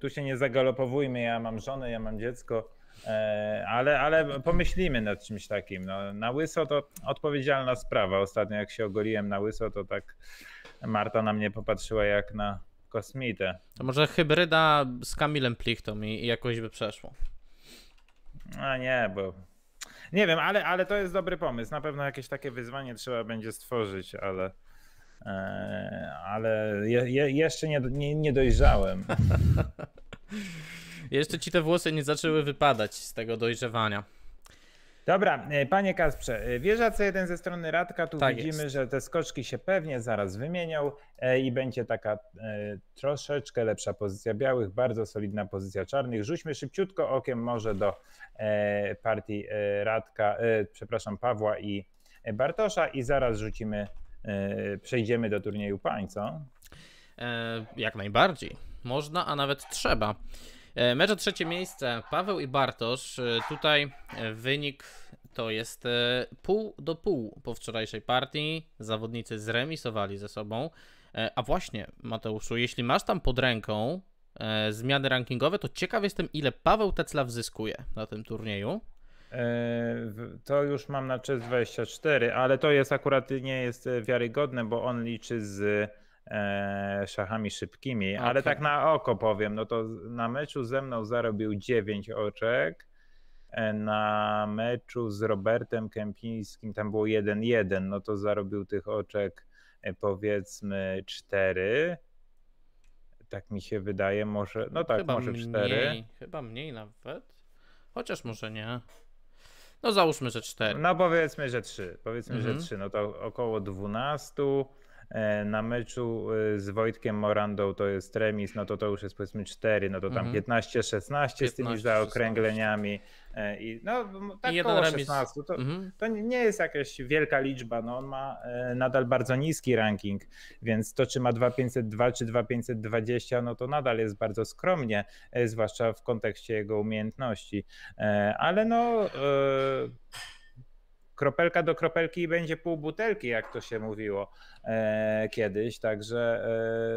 tu się nie zagalopowujmy. Ja mam żonę, ja mam dziecko, e, ale, ale pomyślimy nad czymś takim. No, na łyso to odpowiedzialna sprawa. Ostatnio, jak się ogoliłem na łyso, to tak Marta na mnie popatrzyła jak na kosmitę. To może hybryda z Kamilem Plichtą i, i jakoś by przeszło. A nie, bo nie wiem, ale, ale to jest dobry pomysł. Na pewno jakieś takie wyzwanie trzeba będzie stworzyć, ale e, ale je, je, jeszcze nie, nie, nie dojrzałem. jeszcze ci te włosy nie zaczęły wypadać z tego dojrzewania. Dobra, e, panie Kasprze, e, wieża C1 ze strony Radka, tu tak widzimy, jest. że te skoczki się pewnie zaraz wymienią e, i będzie taka troszeczkę lepsza pozycja białych, bardzo solidna pozycja czarnych. Rzućmy szybciutko okiem może do partii Radka, przepraszam, Pawła i Bartosza i zaraz rzucimy, przejdziemy do turnieju pań, co? Jak najbardziej. Można, a nawet trzeba. E, mecz o trzecie miejsce. Paweł i Bartosz. E, tutaj e, wynik to jest pół do pół po wczorajszej partii. Zawodnicy zremisowali ze sobą. A właśnie, Mateuszu, jeśli masz tam pod ręką zmiany rankingowe, to ciekaw jestem, ile Paweł Teclaw zyskuje na tym turnieju. To już mam na 24, ale to jest akurat nie jest wiarygodne, bo on liczy z E, szachami szybkimi, okay. ale tak na oko powiem, no to na meczu ze mną zarobił 9 oczek, e, na meczu z Robertem Kępińskim tam było 1-1, no to zarobił tych oczek e, powiedzmy 4. Tak mi się wydaje, może, no tak, chyba może 4. Mniej, chyba mniej nawet, chociaż może nie. No załóżmy, że 4. No powiedzmy, że 3. Powiedzmy, mhm. że 3, no to około 12. E, na meczu y, z Wojtkiem Morandą to jest remis, no to to już jest powiedzmy 4, no to tam mhm. 15-16 z tymi zaokręgleniami. E, I no, tak I koło 16. To, mhm. to, nie jest jakaś wielka liczba. No, on ma e, nadal bardzo niski ranking, więc to, czy ma 2502 czy 2520, no to nadal jest bardzo skromnie, zwłaszcza w kontekście jego umiejętności. Ale no. Yy kropelka do kropelki i będzie pół butelki, jak to się mówiło e, kiedyś. Także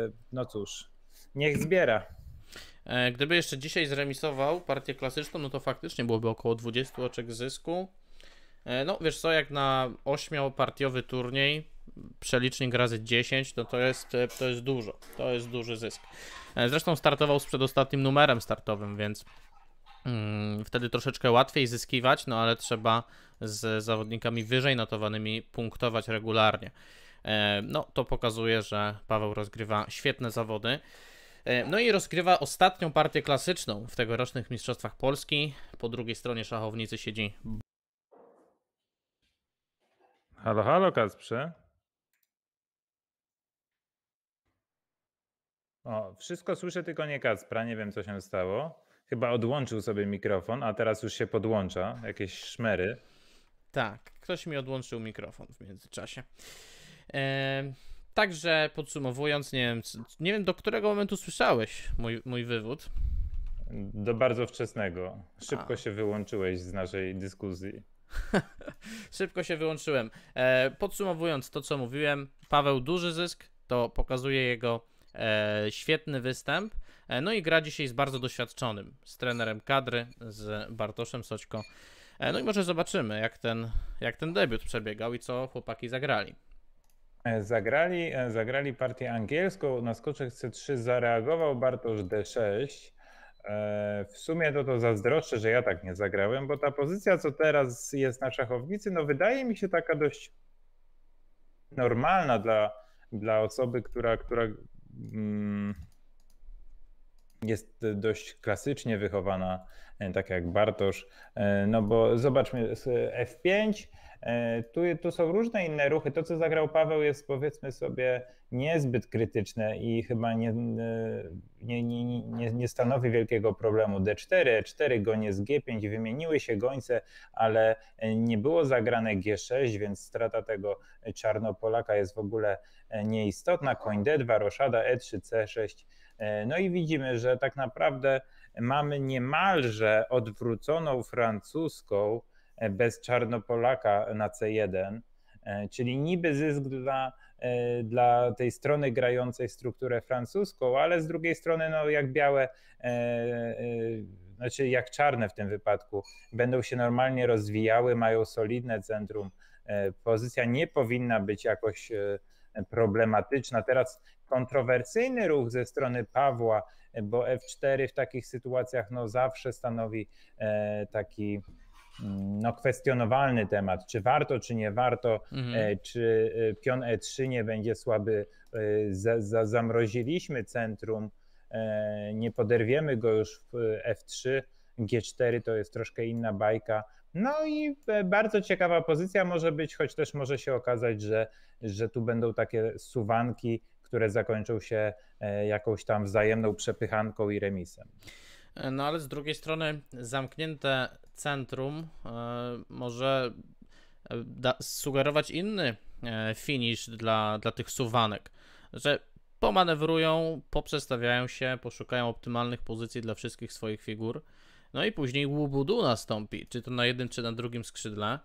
e, no cóż, niech zbiera. E, gdyby jeszcze dzisiaj zremisował partię klasyczną, no to faktycznie byłoby około 20 oczek zysku. E, no wiesz co, jak na ośmiopartiowy turniej przelicznik razy 10, no to jest, e, to jest dużo, to jest duży zysk. Zresztą startował z przedostatnim numerem startowym, więc Mm, wtedy troszeczkę łatwiej zyskiwać, no ale trzeba z zawodnikami wyżej notowanymi punktować regularnie. E, no to pokazuje, że Paweł rozgrywa świetne zawody. E, no i rozgrywa ostatnią partię klasyczną w tegorocznych Mistrzostwach Polski. Po drugiej stronie szachownicy siedzi. Halo, halo Kasprze. O, wszystko słyszę, tylko nie Kacpra. Nie wiem, co się stało chyba odłączył sobie mikrofon, a teraz już się podłącza, jakieś szmery. Tak, ktoś mi odłączył mikrofon w międzyczasie. E, także podsumowując, nie wiem, nie wiem do którego momentu słyszałeś mój, mój wywód. Do bardzo wczesnego. Szybko a. się wyłączyłeś z naszej dyskusji. Szybko się wyłączyłem. E, podsumowując to, co mówiłem, Paweł duży zysk, to pokazuje jego e, świetny występ. E, no i gra dzisiaj z bardzo doświadczonym, z trenerem kadry, z Bartoszem Soćko. E, no i może zobaczymy, jak ten, jak ten debiut przebiegał i co chłopaki zagrali. E, zagrali, zagrali partię angielską, na skoczek C3 zareagował Bartosz D6. W sumie to to zazdroszczę, że ja tak nie zagrałem, bo ta pozycja, co teraz jest na szachownicy, no wydaje mi się taka dość normalna dla, dla osoby, która, która mm, jest dość klasycznie wychowana, e, tak jak Bartosz. E, no bo zobaczmy, F5, e, tu, tu są różne inne ruchy. To, co zagrał Paweł, jest powiedzmy sobie niezbyt krytyczne i chyba nie, nie, nie, nie, nie stanowi wielkiego problemu. D4, E4, goniec G5, wymieniły się gońce, ale nie było zagrane G6, więc strata tego czarnopolaka jest w ogóle nieistotna. Koń D2, roszada, E3, C6 E, no i widzimy, że tak naprawdę mamy niemalże odwróconą francuską e, bez Czarnopolaka na C1, e, czyli niby zysk dla, dla tej strony grającej strukturę francuską, ale z drugiej strony no jak białe, znaczy jak czarne w tym wypadku, będą się normalnie rozwijały, mają solidne centrum, pozycja nie powinna być jakoś problematyczna. Teraz kontrowersyjny ruch ze strony Pawła, bo F4 w takich sytuacjach no, zawsze stanowi e, taki mm, no, kwestionowalny temat, czy warto, czy nie warto, e, mhm. czy e, pion E3 nie będzie słaby, za, za, zamroziliśmy centrum, nie poderwiemy go już w F3, G4 to jest troszkę inna bajka. No i bardzo ciekawa pozycja może być, choć też może się okazać, że, że tu będą takie suwanki które zakończą się e, jakąś tam wzajemną przepychanką i remisem. No ale z drugiej strony zamknięte centrum e, może e, sugerować inny finish dla, dla tych suwanek, że pomanewrują, poprzestawiają się, poszukają optymalnych pozycji dla wszystkich swoich figur. No i później łubudu nastąpi, czy to na jednym, czy na drugim skrzydle.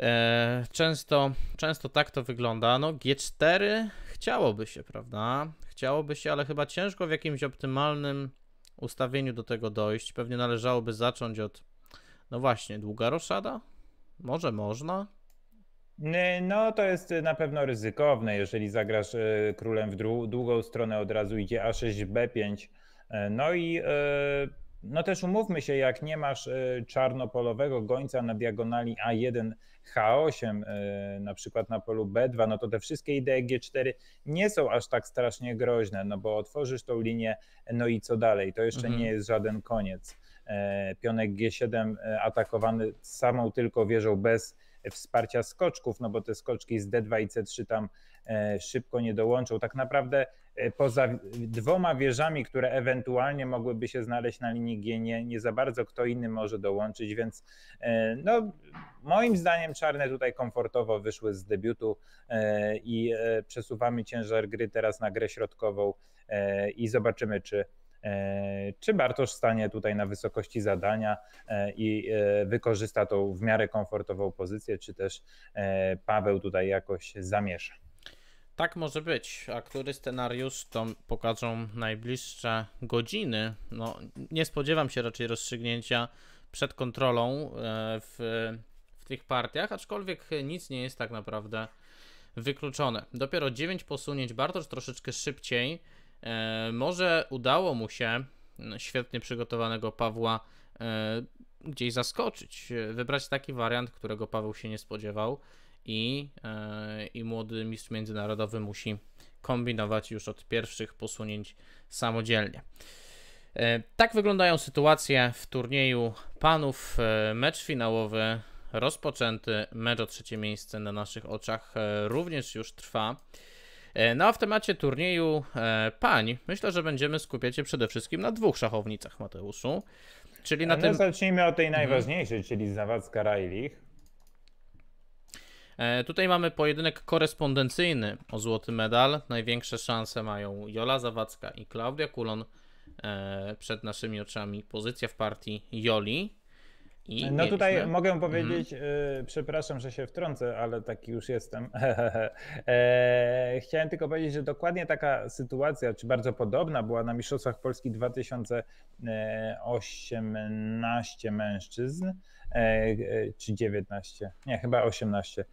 E, często, często tak to wygląda. No G4 chciałoby się, prawda? Chciałoby się, ale chyba ciężko w jakimś optymalnym ustawieniu do tego dojść. Pewnie należałoby zacząć od, no właśnie, długa roszada? Może można? No, to jest na pewno ryzykowne, jeżeli zagrasz e, królem w drugą stronę, od razu idzie A6, B5. E, no i yy no też umówmy się, jak nie masz e, czarnopolowego gońca na diagonali A1 H8, e, na przykład na polu B2, no to te wszystkie idee G4 nie są aż tak strasznie groźne, no bo otworzysz tą linię, no i co dalej? To jeszcze mhm. nie jest żaden koniec. E, pionek G7 atakowany samą tylko wieżą bez wsparcia skoczków, no bo te skoczki z D2 i C3 tam E, szybko nie dołączą. Tak naprawdę e, poza dwoma wieżami, które ewentualnie mogłyby się znaleźć na linii G, nie, nie za bardzo kto inny może dołączyć, więc e, no, moim zdaniem czarne tutaj komfortowo wyszły z debiutu i przesuwamy ciężar gry teraz na grę środkową i zobaczymy, czy czy Bartosz stanie tutaj na wysokości zadania i wykorzysta tą w miarę komfortową pozycję, czy też Paweł tutaj jakoś zamiesza. Tak może być, a który scenariusz to pokażą najbliższe godziny. No, nie spodziewam się raczej rozstrzygnięcia przed kontrolą e, w, w tych partiach, aczkolwiek nic nie jest tak naprawdę wykluczone. Dopiero 9 posunięć, Bartosz troszeczkę szybciej. E, może udało mu się no, świetnie przygotowanego Pawła e, gdzieś zaskoczyć, wybrać taki wariant, którego Paweł się nie spodziewał i, e, i młody mistrz międzynarodowy musi kombinować już od pierwszych posunięć samodzielnie. E, tak wyglądają sytuacje w turnieju panów. E, mecz finałowy rozpoczęty, mecz o trzecie miejsce na naszych oczach również już trwa. No a w temacie turnieju pań myślę, że będziemy skupiać się przede wszystkim na dwóch szachownicach, Mateuszu. Czyli na no tym... Zacznijmy od tej mhm. najważniejszej, hmm. czyli Zawadzka Rajlich. E, tutaj mamy pojedynek korespondencyjny o złoty medal. Największe szanse mają Jola Zawadzka i Klaudia Kulon e, przed naszymi oczami. Pozycja w partii Joli. I no tutaj mogę powiedzieć, mhm. y, przepraszam, że się wtrącę, ale taki już jestem. e, chciałem tylko powiedzieć, że dokładnie taka sytuacja, czy bardzo podobna była na Mistrzostwach Polski 2018 mężczyzn, e, e czy 19, nie, chyba 18.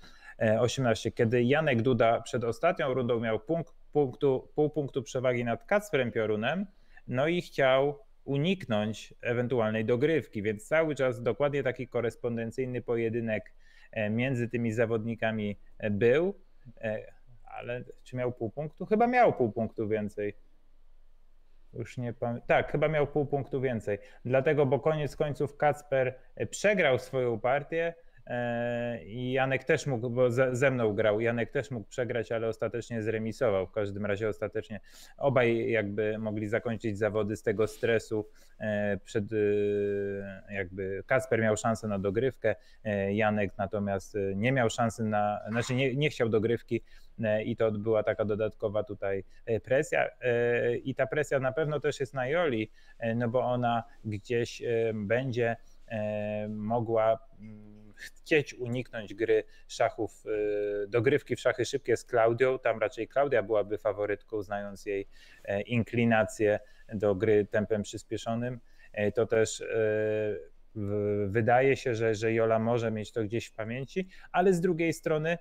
18, e, kiedy Janek Duda przed ostatnią rundą miał punkt, punktu, pół punktu przewagi nad Kacprem Piorunem, no i chciał uniknąć ewentualnej dogrywki, więc cały czas dokładnie taki korespondencyjny pojedynek e, między tymi zawodnikami e, był, e, ale czy miał pół punktu? Chyba miał pół punktu więcej. Już nie pamiętam. Tak, chyba miał pół punktu więcej. Dlatego, bo koniec końców Kacper przegrał swoją partię, E, I Janek też mógł, bo ze mną grał, Janek też mógł przegrać, ale ostatecznie zremisował. W każdym razie ostatecznie obaj jakby mogli zakończyć zawody z tego stresu. E, przed e, jakby Kasper miał szansę na dogrywkę, Janek natomiast nie miał szansy na, znaczy nie, nie chciał dogrywki i to była taka dodatkowa tutaj presja. I ta presja na pewno też jest na Joli, no bo ona gdzieś będzie mogła mm, chcieć uniknąć gry szachów, y, dogrywki w szachy szybkie z Klaudią, tam raczej Klaudia byłaby faworytką, znając jej e, inklinację do gry tempem przyspieszonym, e, to też e, wydaje się, że, że Jola może mieć to gdzieś w pamięci, ale z drugiej strony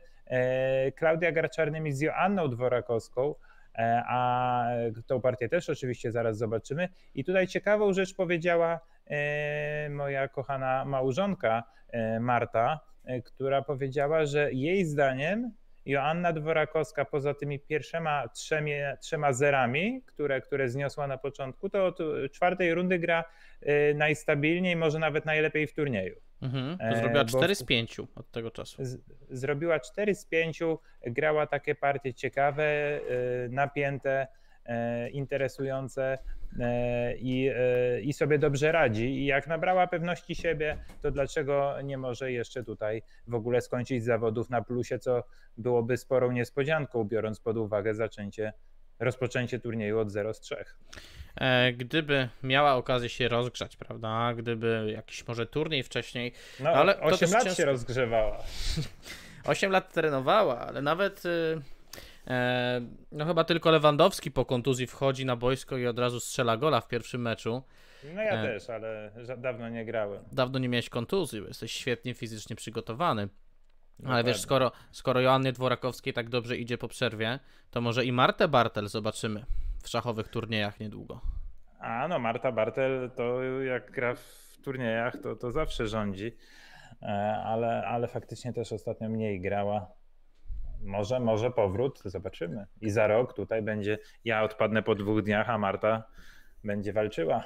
Klaudia gra czarnymi z Joanną Dworakowską, E, a tą partię też oczywiście zaraz zobaczymy. I tutaj ciekawą rzecz powiedziała e, moja kochana małżonka e, Marta, która powiedziała, że jej zdaniem Joanna Dworakowska poza tymi pierwszyma trzemie, trzema zerami, które, które zniosła na początku, to od czwartej rundy gra najstabilniej, może nawet najlepiej w turnieju. Mhm, to e, zrobiła 4 z 5 od tego czasu. Z, zrobiła 4 z 5, grała takie partie ciekawe, e, napięte, e, interesujące i, i sobie dobrze radzi. I jak nabrała pewności siebie, to dlaczego nie może jeszcze tutaj w ogóle skończyć zawodów na plusie, co byłoby sporą niespodzianką, biorąc pod uwagę zaczęcie rozpoczęcie turnieju od 0 z 3. E, gdyby miała okazję się rozgrzać, prawda? Gdyby jakiś może turniej wcześniej. No, ale 8 lat się rozgrzewała. 8 lat trenowała, ale nawet. Y, e, no chyba tylko Lewandowski po kontuzji wchodzi na boisko i od razu strzela gola w pierwszym meczu. No ja e, też, ale dawno nie grałem. Dawno nie miałeś kontuzji, jesteś świetnie fizycznie przygotowany. Ale wiesz, skoro, skoro Joannie Dworakowskiej tak dobrze idzie po przerwie, to może i Martę Bartel zobaczymy w szachowych turniejach niedługo. A no, Marta Bartel to jak gra w turniejach, to, to zawsze rządzi. E, ale, ale faktycznie też ostatnio mniej grała. Może, może powrót, zobaczymy. I za rok tutaj będzie, ja odpadnę po dwóch dniach, a Marta będzie walczyła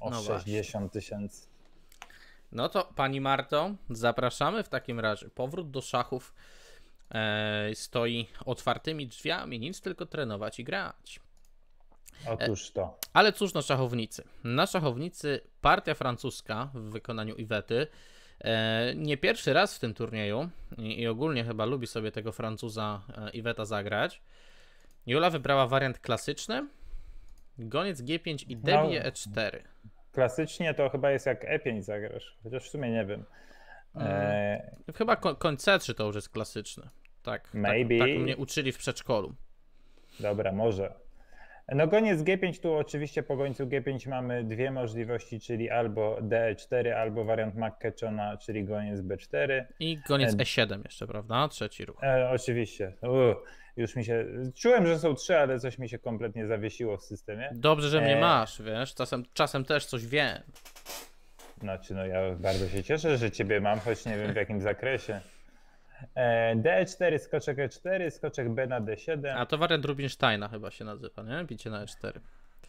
o no 60 tysięcy. No to pani Marto, zapraszamy w takim razie. Powrót do szachów e, stoi otwartymi drzwiami, nic tylko trenować i grać. Otóż to. E, ale cóż na szachownicy? Na szachownicy partia francuska w wykonaniu Iwety e, nie pierwszy raz w tym turnieju i, i ogólnie chyba lubi sobie tego Francuza e, Iweta zagrać. Jula wybrała wariant klasyczny, goniec G5 i debie no. E4. Klasycznie to chyba jest jak E5 zagrasz, chociaż w sumie nie wiem. Mm. E... Chyba koń C3 to już jest klasyczne. Tak, tak Maybe. tak, tak mnie uczyli w przedszkolu. Dobra, może. No goniec G5, tu oczywiście po końcu G5 mamy dwie możliwości, czyli albo D4, albo wariant McKechona, czyli goniec B4. I goniec E7 e jeszcze, prawda? Trzeci ruch. E, oczywiście. Uff już mi się. Czułem, że są trzy, ale coś mi się kompletnie zawiesiło w systemie. Dobrze, że mnie e, masz, wiesz? Czasem, czasem też coś wiem. Znaczy, no ja bardzo się cieszę, że ciebie mam, choć nie wiem w jakim zakresie. E, D4, skoczek E4, skoczek B na D7. A to wariant Rubinsteina chyba się nazywa, nie? Bicie na E4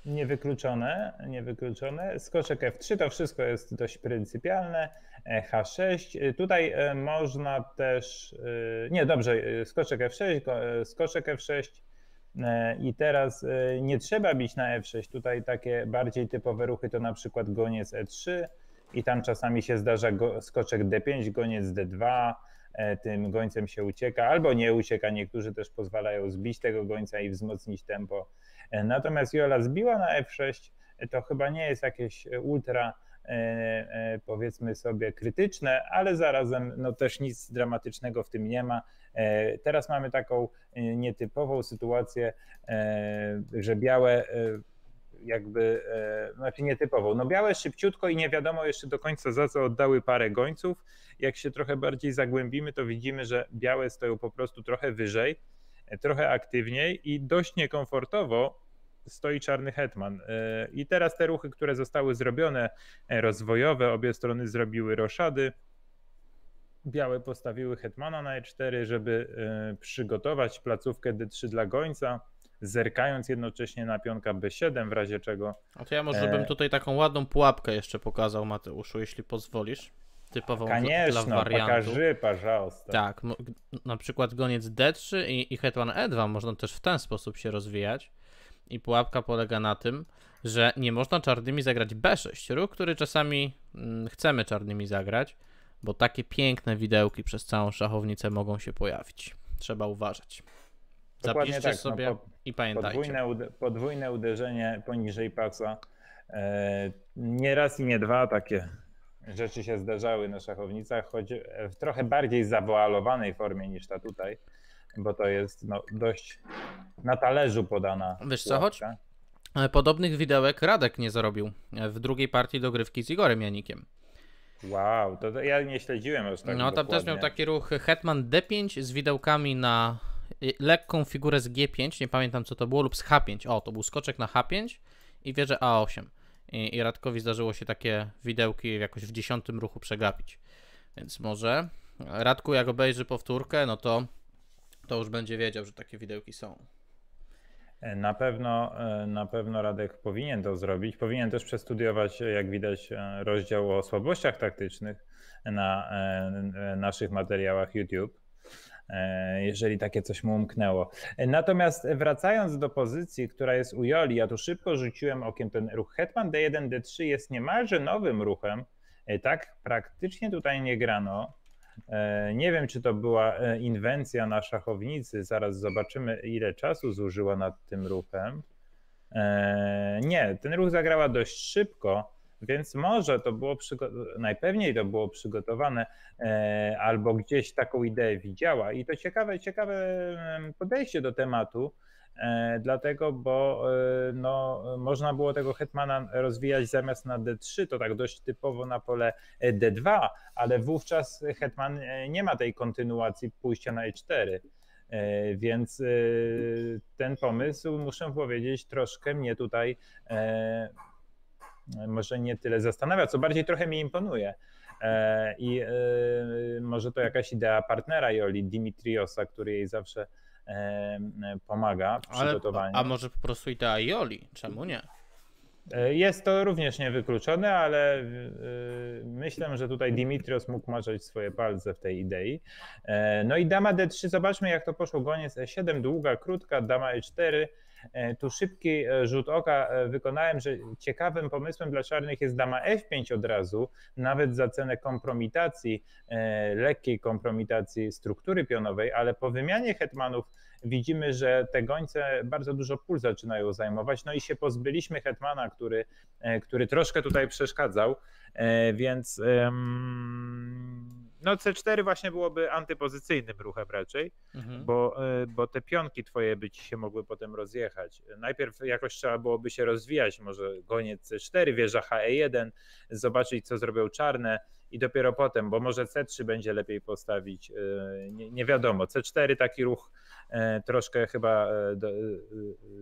niewykluczone, niewykluczone. Skoczek F3 to wszystko jest dość pryncypialne. E, H6, e, tutaj e, można też, nie dobrze, skoczek F6, skoczek F6 i teraz nie trzeba bić na F6, tutaj takie bardziej typowe ruchy to na przykład goniec E3 i tam czasami się zdarza skoczek D5, goniec D2, tym gońcem się ucieka, albo nie ucieka. Niektórzy też pozwalają zbić tego gońca i wzmocnić tempo. Natomiast Jola zbiła na F6, to chyba nie jest jakieś e, ultra e, e, powiedzmy sobie krytyczne, ale zarazem no też nic dramatycznego w tym nie ma. Teraz mamy taką nietypową sytuację, że białe jakby, znaczy nietypową. No białe szybciutko i nie wiadomo jeszcze do końca za co oddały parę gońców. Jak się trochę bardziej zagłębimy, to widzimy, że białe stoją po prostu trochę wyżej, trochę aktywniej i dość niekomfortowo stoi czarny hetman. E, I teraz te ruchy, które zostały zrobione, e, rozwojowe, obie strony zrobiły roszady. Białe postawiły hetmana na e4, żeby e, przygotować placówkę d3 dla gońca, zerkając jednocześnie na pionka b7, w razie czego. A to ja może bym tutaj taką ładną pułapkę jeszcze pokazał, Mateuszu, jeśli pozwolisz typową Koniecznie, dla wariantu. pokaży пожалуйста. Tak, na przykład goniec D3 i, i hetman E2 można też w ten sposób się rozwijać. I pułapka polega na tym, że nie można czarnymi zagrać B6. Ruch, który czasami mm, chcemy czarnymi zagrać, bo takie piękne widełki przez całą szachownicę mogą się pojawić. Trzeba uważać. Zapiszcie tak, no sobie no, po, i pamiętajcie. Podwójne, podwójne uderzenie poniżej palca. E, nie raz i nie dwa takie rzeczy się zdarzały na szachownicach, choć w trochę bardziej zawoalowanej formie niż ta tutaj bo to jest no, dość na talerzu podana. Wiesz co, łapka. choć e, podobnych widełek Radek nie zarobił e, w drugiej partii dogrywki z Igorem Janikiem. Wow, to, to ja nie śledziłem aż tak No tam dokładnie. też miał taki ruch Hetman D5 z widełkami na e, lekką figurę z G5, nie pamiętam co to było, lub z H5. O, to był skoczek na H5 i wieżę A8. I, I Radkowi zdarzyło się takie widełki jakoś w dziesiątym ruchu przegapić. Więc może Radku, jak obejrzy powtórkę, no to to już będzie wiedział, że takie widełki są. E, na pewno, e, na pewno Radek powinien to zrobić. Powinien też przestudiować, jak widać, e, rozdział o słabościach taktycznych na naszych materiałach YouTube, jeżeli takie coś mu umknęło. Natomiast wracając do pozycji, która jest u Joli, ja tu szybko rzuciłem okiem ten ruch. Hetman D1, D3 jest niemalże nowym ruchem. Tak praktycznie tutaj nie grano. E, nie wiem, czy to była e, inwencja na szachownicy, zaraz zobaczymy, ile czasu zużyła nad tym ruchem. E, nie, ten ruch zagrała dość szybko, więc może to było najpewniej to było przygotowane albo gdzieś taką ideę widziała. I to ciekawe, ciekawe podejście do tematu, E, dlatego, bo e, no, można było tego hetmana rozwijać zamiast na D3, to tak dość typowo na pole e, D2, ale wówczas hetman nie ma tej kontynuacji pójścia na E4. Więc ten pomysł, muszę powiedzieć, troszkę mnie tutaj może nie tyle zastanawia, co bardziej trochę mi imponuje. I może to jakaś idea partnera Joli, Dimitriosa, który jej zawsze pomaga w Ale, przygotowaniu. A może po prostu i ta ioli? Czemu nie? E, jest to również niewykluczone, ale e, myślę, że tutaj Dimitrios mógł marzyć swoje palce w tej idei. E, no i dama d3, zobaczmy jak to poszło, goniec e7, długa, krótka, dama e4, E, tu szybki e, rzut oka e, wykonałem, że ciekawym pomysłem dla czarnych jest dama F5 od razu, nawet za cenę kompromitacji, lekkiej kompromitacji struktury pionowej, ale po wymianie hetmanów widzimy, że te gońce bardzo dużo pól zaczynają zajmować, no i się pozbyliśmy hetmana, który, który troszkę tutaj przeszkadzał, więc... Um no C4 właśnie byłoby antypozycyjnym ruchem raczej, mhm. bo, e, bo te pionki twoje by ci się mogły potem rozjechać. Najpierw jakoś trzeba byłoby się rozwijać, może goniec C4, wieża HE1, zobaczyć co zrobią czarne i dopiero potem, bo może C3 będzie lepiej postawić, e, nie, nie wiadomo. C4 taki ruch E, troszkę chyba e, e,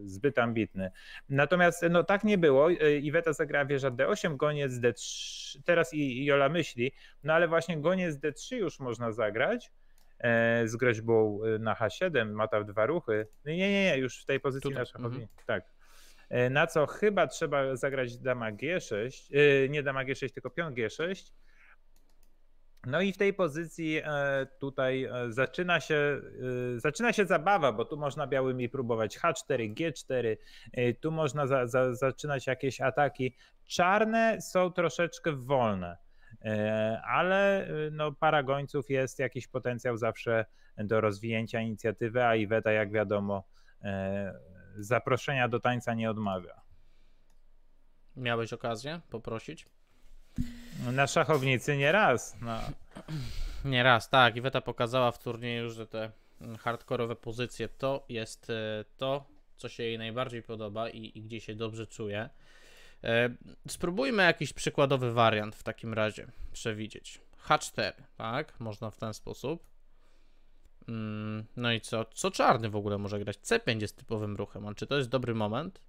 zbyt ambitny. Natomiast no tak nie było. Iweta zagrała wieża D8, goniec D3, teraz i Jola myśli, no ale właśnie goniec D3 już można zagrać z groźbą na H7, ma tam dwa ruchy. No nie, nie, nie, już w tej pozycji Tutaj. na mhm. Tak. Na co chyba trzeba zagrać dama G6, nie dama G6, tylko pion G6, no i w tej pozycji e, tutaj e, zaczyna się, e, zaczyna się zabawa, bo tu można białymi próbować H4, G4, tu można za, za, zaczynać jakieś ataki. Czarne są troszeczkę wolne, ale no para gońców jest jakiś potencjał zawsze do rozwinięcia inicjatywy, a Iweta jak wiadomo zaproszenia do tańca nie odmawia. Miałeś okazję poprosić? No, na szachownicy nie raz. No. Nie raz, tak. Iweta pokazała w turnieju, że te hardkorowe pozycje to jest e, to, co się jej najbardziej podoba i, i gdzie się dobrze czuje. E, spróbujmy jakiś przykładowy wariant w takim razie przewidzieć. H4, tak? Można w ten sposób. Mm, no i co? Co czarny w ogóle może grać? C5 jest typowym ruchem. Czy to jest dobry moment?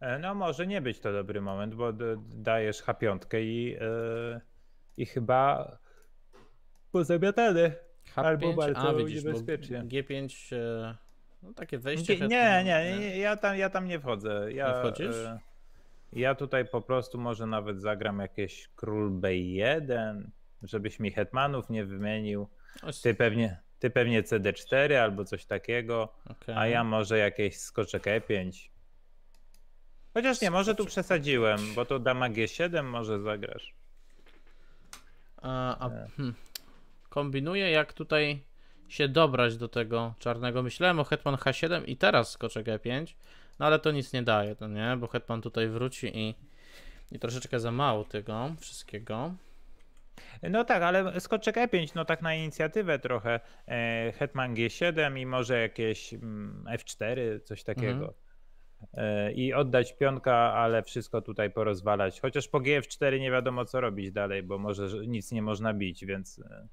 E, no może nie być to dobry moment, bo dajesz H5 i, yy, i chyba pozamiatany. H5, albo bardzo a, widzisz, niebezpiecznie. G5, e, no takie wejście. G, no, nie, nie, nie, ja tam, ja tam nie wchodzę. Ja, nie wchodzisz? Ja tutaj po prostu może nawet zagram jakieś król B1, żebyś mi hetmanów nie wymienił. Ty pewnie, ty pewnie CD4 albo coś takiego, okay. a ja może jakieś skoczek E5. Chociaż nie, może tu przesadziłem, bo to dama G7 może zagrasz. A, a hmm. Kombinuję jak tutaj się dobrać do tego czarnego. Myślałem o Hetman H7 i teraz skoczek E5, no ale to nic nie daje, to nie, bo Hetman tutaj wróci i, i troszeczkę za mało tego wszystkiego. No tak, ale skoczek E5, no tak na inicjatywę trochę. E, Hetman G7 i może jakieś mm, F4, coś takiego. Mhm. E, i oddać pionka, ale wszystko tutaj porozwalać. Chociaż po GF4 nie wiadomo co robić dalej, bo może nic nie można bić, więc e,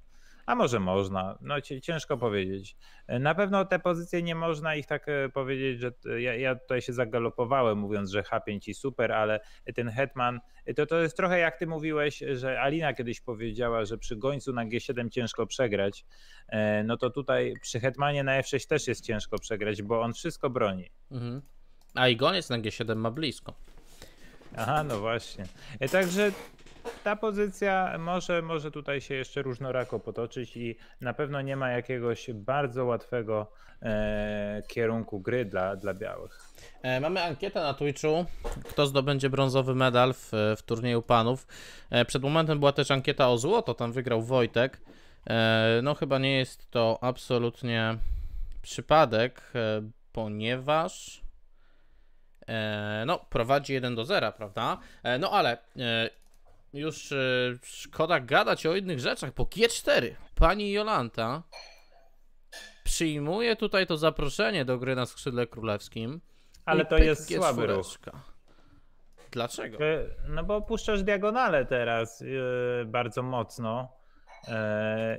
a może można, no ciężko powiedzieć. E, na pewno te pozycje nie można ich tak powiedzieć, że ja, ja tutaj się zagalopowałem mówiąc, że H5 i super, ale ten Hetman, to, to jest trochę jak ty mówiłeś, że Alina kiedyś powiedziała, że przy gońcu na G7 ciężko przegrać, no to tutaj przy Hetmanie na F6 też jest ciężko przegrać, bo on wszystko broni. Mhm. A i goniec na G7 ma blisko. Aha, no właśnie. E, także ta pozycja może, może tutaj się jeszcze różnorako potoczyć i na pewno nie ma jakiegoś bardzo łatwego e, kierunku gry dla, dla białych. E, mamy ankietę na Twitchu, kto zdobędzie brązowy medal w, w turnieju panów. E, przed momentem była też ankieta o złoto, tam wygrał Wojtek. E, no chyba nie jest to absolutnie przypadek, e, ponieważ E, no, prowadzi 1 do 0, prawda? E, no ale e, już szkoda gadać o innych rzeczach, bo G4, pani Jolanta przyjmuje tutaj to zaproszenie do gry na skrzydle królewskim. Ale to jest słaby ruch. Dlaczego? No bo puszczasz diagonale teraz yy, bardzo mocno.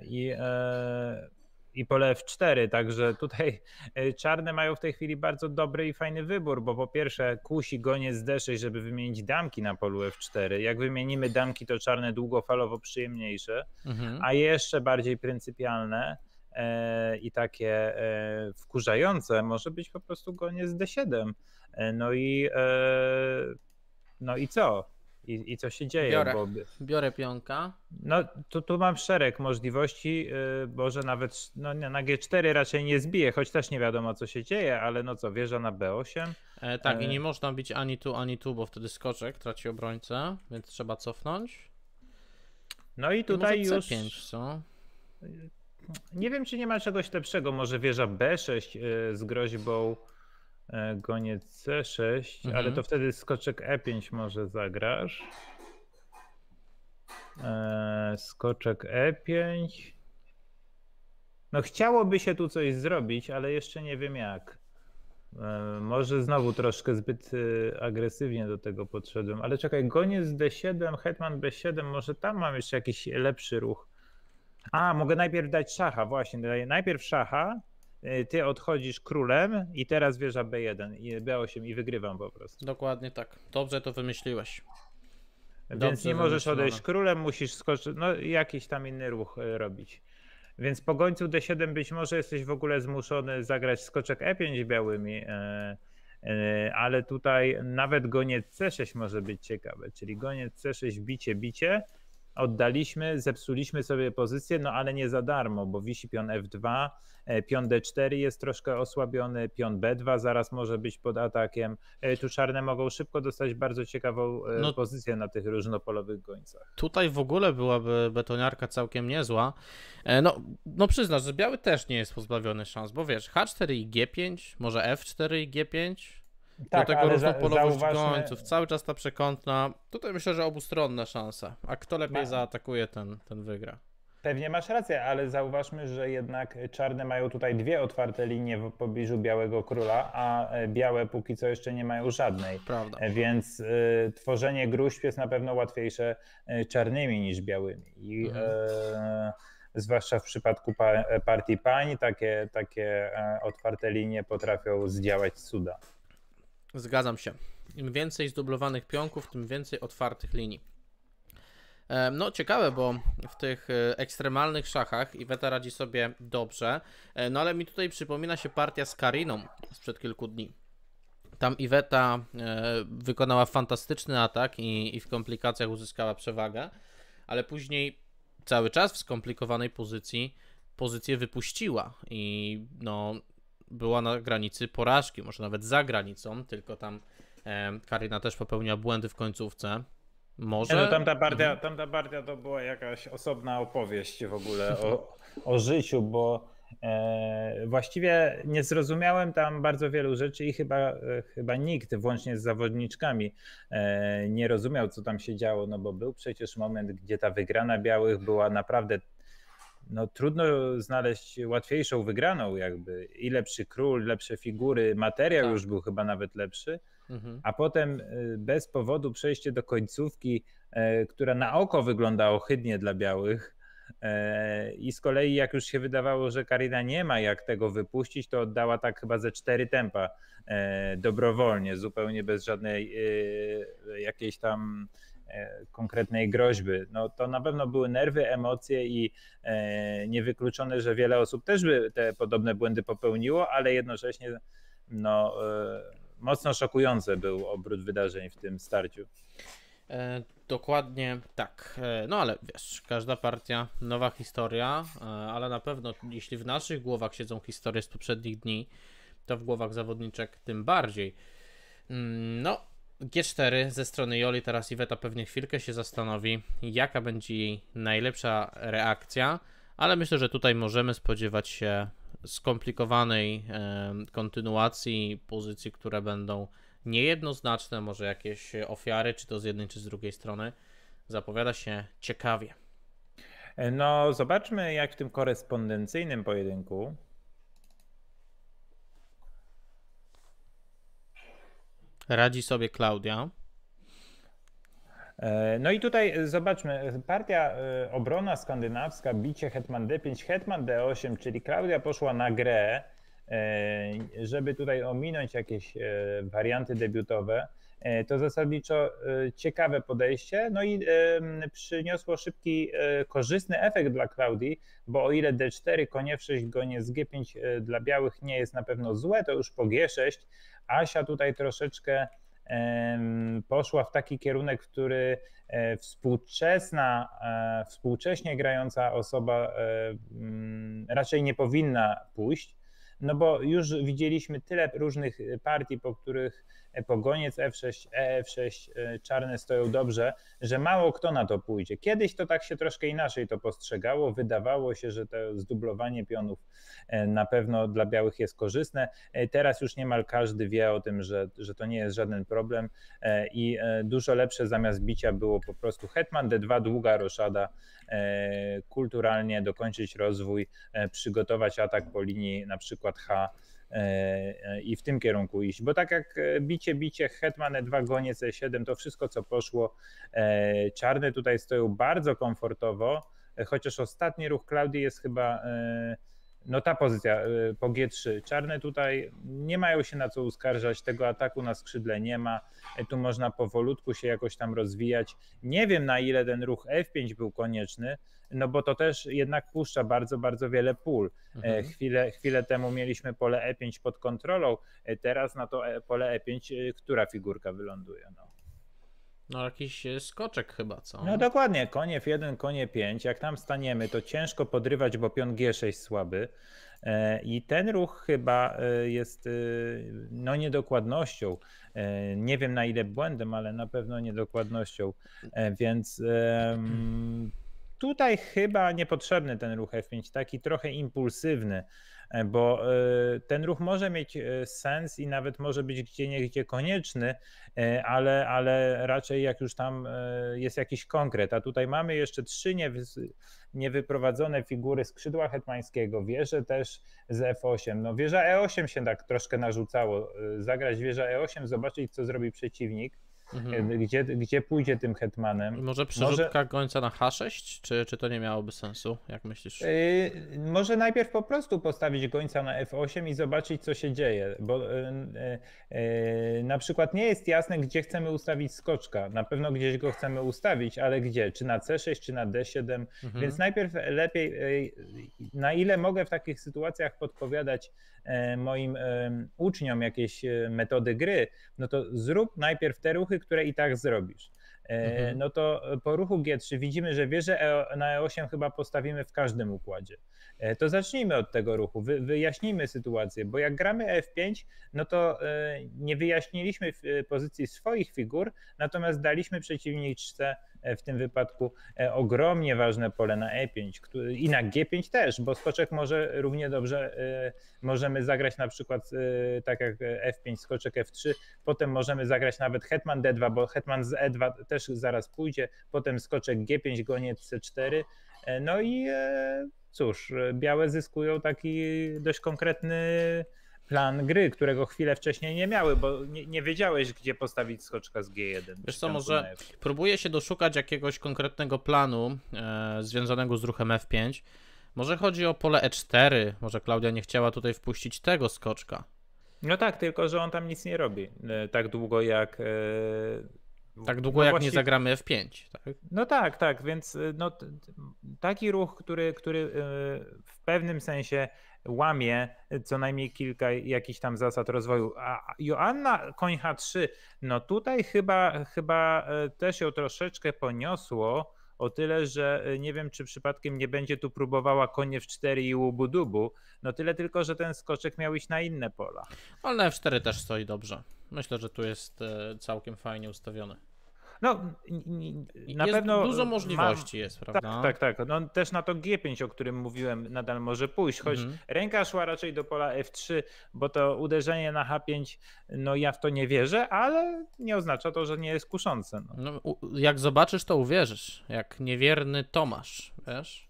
I yy, yy, i pole F4, także tutaj e, czarne mają w tej chwili bardzo dobry i fajny wybór, bo po pierwsze kusi goniec D6, żeby wymienić damki na polu F4. Jak wymienimy damki, to czarne długofalowo przyjemniejsze, mhm. a jeszcze bardziej pryncypialne e, i takie e, wkurzające może być po prostu goniec D7. No i no i co? i, i co się dzieje. Biorę, bo... biorę pionka. No tu, tu mam szereg możliwości, yy, nawet no, na G4 raczej nie zbiję, choć też nie wiadomo co się dzieje, ale no co, wieża na B8. E, tak e... i nie można bić ani tu, ani tu, bo wtedy skoczek traci obrońcę, więc trzeba cofnąć. No i tutaj I już... C5, co? Nie wiem, czy nie ma czegoś lepszego. Może wieża B6 y, z groźbą E, goniec C6, mhm. ale to wtedy skoczek E5 może zagrasz. E, skoczek E5. No chciałoby się tu coś zrobić, ale jeszcze nie wiem jak. E, może znowu troszkę zbyt agresywnie do tego podszedłem, ale czekaj, goniec D7, hetman B7, może tam mam jeszcze jakiś lepszy ruch. A, mogę najpierw dać szacha, właśnie, najpierw szacha, E, ty odchodzisz królem i teraz wieża B1 i B8 i wygrywam po prostu. Dokładnie tak. Dobrze to wymyśliłeś. Więc nie możesz odejść królem, musisz skoczyć, no jakiś tam inny ruch e, robić. Więc po gońcu D7 być może jesteś w ogóle zmuszony zagrać skoczek E5 białymi, e, ale tutaj nawet goniec C6 może być ciekawe, czyli goniec C6 bicie, bicie, oddaliśmy, zepsuliśmy sobie pozycję, no ale nie za darmo, bo wisi pion F2, e, pion D4 jest troszkę osłabiony, pion B2 zaraz może być pod atakiem. E, tu czarne mogą szybko dostać bardzo ciekawą e, no, pozycję na tych różnopolowych gońcach. Tutaj w ogóle byłaby betoniarka całkiem niezła. No, no przyznasz, że biały też nie jest pozbawiony szans, bo wiesz, H4 i G5, może F4 i G5, tak, do tego różnopolowość za, zauważmy... gońców, cały czas ta przekątna. Tutaj myślę, że obustronna szansa. A kto lepiej Ma... zaatakuje, ten, ten wygra. Pewnie masz rację, ale zauważmy, że jednak czarne mają tutaj dwie otwarte linie w pobliżu Białego Króla, a e, białe póki co jeszcze nie mają żadnej. Prawda. E, więc y, tworzenie gruźb jest na pewno łatwiejsze czarnymi niż białymi. I, mhm. y, zwłaszcza w przypadku pa partii pań, takie, takie otwarte linie potrafią zdziałać cuda. Zgadzam się. Im więcej zdublowanych pionków, tym więcej otwartych linii. E, no, ciekawe, bo w tych e, ekstremalnych szachach Iweta radzi sobie dobrze, e, no ale mi tutaj przypomina się partia z Kariną sprzed kilku dni. Tam Iweta wykonała fantastyczny atak i, i w komplikacjach uzyskała przewagę, ale później cały czas w skomplikowanej pozycji pozycję wypuściła i no była na granicy porażki, może nawet za granicą, tylko tam e, Karina też popełniła błędy w końcówce. Może. No, tamta, partia, mhm. tamta partia to była jakaś osobna opowieść w ogóle o, o życiu, bo e, właściwie nie zrozumiałem tam bardzo wielu rzeczy i chyba, e, chyba nikt, włącznie z zawodniczkami, e, nie rozumiał, co tam się działo, no bo był przecież moment, gdzie ta wygrana białych była naprawdę no, trudno znaleźć łatwiejszą wygraną jakby. I lepszy król, lepsze figury, materiał tak. już był chyba nawet lepszy. Mhm. A potem y, bez powodu przejście do końcówki, y, która na oko wygląda ohydnie dla białych. Y, I z kolei, jak już się wydawało, że Karina nie ma jak tego wypuścić, to oddała tak chyba ze cztery tempa dobrowolnie, zupełnie bez żadnej jakiejś tam E, konkretnej groźby. No, to na pewno były nerwy, emocje i e, niewykluczone, że wiele osób też by te podobne błędy popełniło, ale jednocześnie no, e, mocno szokujący był obrót wydarzeń w tym starciu. dokładnie tak. no ale wiesz, każda partia, nowa historia, ale na pewno jeśli w naszych głowach siedzą historie z poprzednich dni, to w głowach zawodniczek tym bardziej. Mm, no, G4 ze strony Joli, teraz Iweta pewnie chwilkę się zastanowi, jaka będzie jej najlepsza reakcja, ale myślę, że tutaj możemy spodziewać się skomplikowanej e, kontynuacji pozycji, które będą niejednoznaczne, może jakieś ofiary, czy to z jednej, czy z drugiej strony. Zapowiada się ciekawie. No, zobaczmy, jak w tym korespondencyjnym pojedynku Radzi sobie Klaudia. E, no i tutaj e, zobaczmy, e, partia obrona skandynawska, bicie Hetman D5, Hetman D8, czyli Klaudia poszła na grę, żeby tutaj ominąć jakieś warianty debiutowe. E, to zasadniczo e, ciekawe podejście, no i przyniosło szybki, e, korzystny efekt dla Klaudii, bo o ile D4 konie F6 gonie z G5 dla białych nie jest na pewno złe, to już po G6 Asia tutaj troszeczkę poszła w taki kierunek, który współczesna, współcześnie grająca osoba raczej nie powinna pójść, no bo już widzieliśmy tyle różnych partii, po których pogoniec F6, EF6, e, czarne stoją dobrze, że mało kto na to pójdzie. Kiedyś to tak się troszkę inaczej to postrzegało. Wydawało się, że to zdublowanie pionów e, na pewno dla białych jest korzystne. E, teraz już niemal każdy wie o tym, że, że to nie jest żaden problem i dużo lepsze zamiast bicia było po prostu hetman D2, długa roszada, kulturalnie dokończyć rozwój, przygotować atak po linii na przykład H E, e, i w tym kierunku iść. Bo tak jak e, bicie, bicie, Hetman E2, goniec E7, to wszystko co poszło, czarne tutaj stoją bardzo komfortowo, chociaż ostatni ruch Klaudii jest chyba no ta pozycja y, po G3. Czarne tutaj nie mają się na co uskarżać, tego ataku na skrzydle nie ma. E, tu można powolutku się jakoś tam rozwijać. Nie wiem na ile ten ruch F5 był konieczny, no bo to też jednak puszcza bardzo, bardzo wiele pól. E, mhm. Chwilę, chwilę temu mieliśmy pole E5 pod kontrolą, e, teraz na to pole E5 y, która figurka wyląduje? No. No jakiś e, skoczek chyba, co? No dokładnie, konie F1, konie 5. Jak tam staniemy, to ciężko podrywać, bo pion G6 słaby. E, I ten ruch chyba e, jest no niedokładnością. Nie wiem na ile błędem, ale na pewno niedokładnością. Więc tutaj chyba niepotrzebny ten ruch F5, taki trochę impulsywny. E, bo e, ten ruch może mieć e, sens i nawet może być gdzie niegdzie konieczny, ale, ale raczej jak już tam jest jakiś konkret. A tutaj mamy jeszcze trzy niewy, niewyprowadzone figury skrzydła hetmańskiego, wieżę też z F8. No wieża E8 się tak troszkę narzucało, zagrać wieża E8, zobaczyć co zrobi przeciwnik E, mhm. gdzie, gdzie pójdzie tym hetmanem. Może przerzutka może... gońca na H6, czy, czy to nie miałoby sensu, jak myślisz? Yy, może najpierw po prostu postawić gońca na F8 i zobaczyć, co się dzieje, bo yy, yy, na przykład nie jest jasne, gdzie chcemy ustawić skoczka. Na pewno gdzieś go chcemy ustawić, ale gdzie? Czy na C6, czy na D7? Mhm. Więc najpierw lepiej, na ile mogę w takich sytuacjach podpowiadać E, moim e, uczniom jakieś e, metody gry, no to zrób najpierw te ruchy, które i tak zrobisz. Mhm. No to po ruchu G3 widzimy, że wieżę na E8 chyba postawimy w każdym układzie. To zacznijmy od tego ruchu, wyjaśnijmy sytuację, bo jak gramy F5, no to nie wyjaśniliśmy pozycji swoich figur, natomiast daliśmy przeciwniczce E, w tym wypadku e, ogromnie ważne pole na E5 i na G5 też, bo skoczek może równie dobrze e, możemy zagrać na przykład tak jak F5, skoczek F3, potem możemy zagrać nawet hetman D2, bo hetman z E2 też zaraz pójdzie, potem skoczek G5, goniec C4, no i cóż, białe zyskują taki dość konkretny plan gry, którego chwilę wcześniej nie miały, bo nie, nie wiedziałeś, gdzie postawić skoczka z G1. Wiesz co, może próbuje próbuję się doszukać jakiegoś konkretnego planu e, związanego z ruchem F5. Może chodzi o pole E4, może Klaudia nie chciała tutaj wpuścić tego skoczka. No tak, tylko że on tam nic nie robi. E, tak długo jak e, tak no długo no jak nie zagramy F5, tak? No tak, tak, więc y, no, taki ruch, który, który y, w pewnym sensie łamie y, co najmniej kilka jakichś tam zasad rozwoju. A Joanna Koń H3, no tutaj chyba, chyba też ją troszeczkę poniosło, o tyle, że nie wiem, czy przypadkiem nie będzie tu próbowała konie w 4 i łubu dubu. No tyle tylko, że ten skoczek miał iść na inne pola. Ale F4 też stoi dobrze. Myślę, że tu jest e, całkiem fajnie ustawiony. No, na jest pewno. Dużo możliwości mam... jest, tak, prawda? Tak, tak, tak. No, też na to G5, o którym mówiłem, nadal może pójść, choć mhm. ręka szła raczej do pola F3, bo to uderzenie na H5, no ja w to nie wierzę, ale nie oznacza to, że nie jest kuszące. No. no jak zobaczysz, to uwierzysz. Jak niewierny Tomasz, wiesz?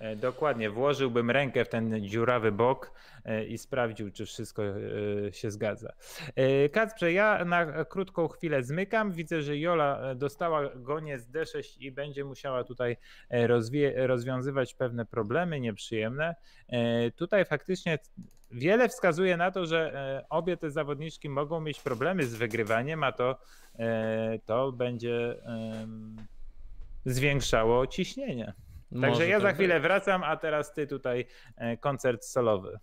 E, dokładnie, włożyłbym rękę w ten dziurawy bok e, i sprawdził, czy wszystko e, się zgadza. Kacprze, ja na krótką chwilę zmykam. Widzę, że Jola dostała goniec D6 i będzie musiała tutaj rozwiązywać pewne problemy nieprzyjemne. Tutaj faktycznie wiele wskazuje na to, że obie te zawodniczki mogą mieć problemy z wygrywaniem, a to, to będzie zwiększało ciśnienie. Także ja tak za chwilę być. wracam, a teraz ty tutaj e, koncert solowy.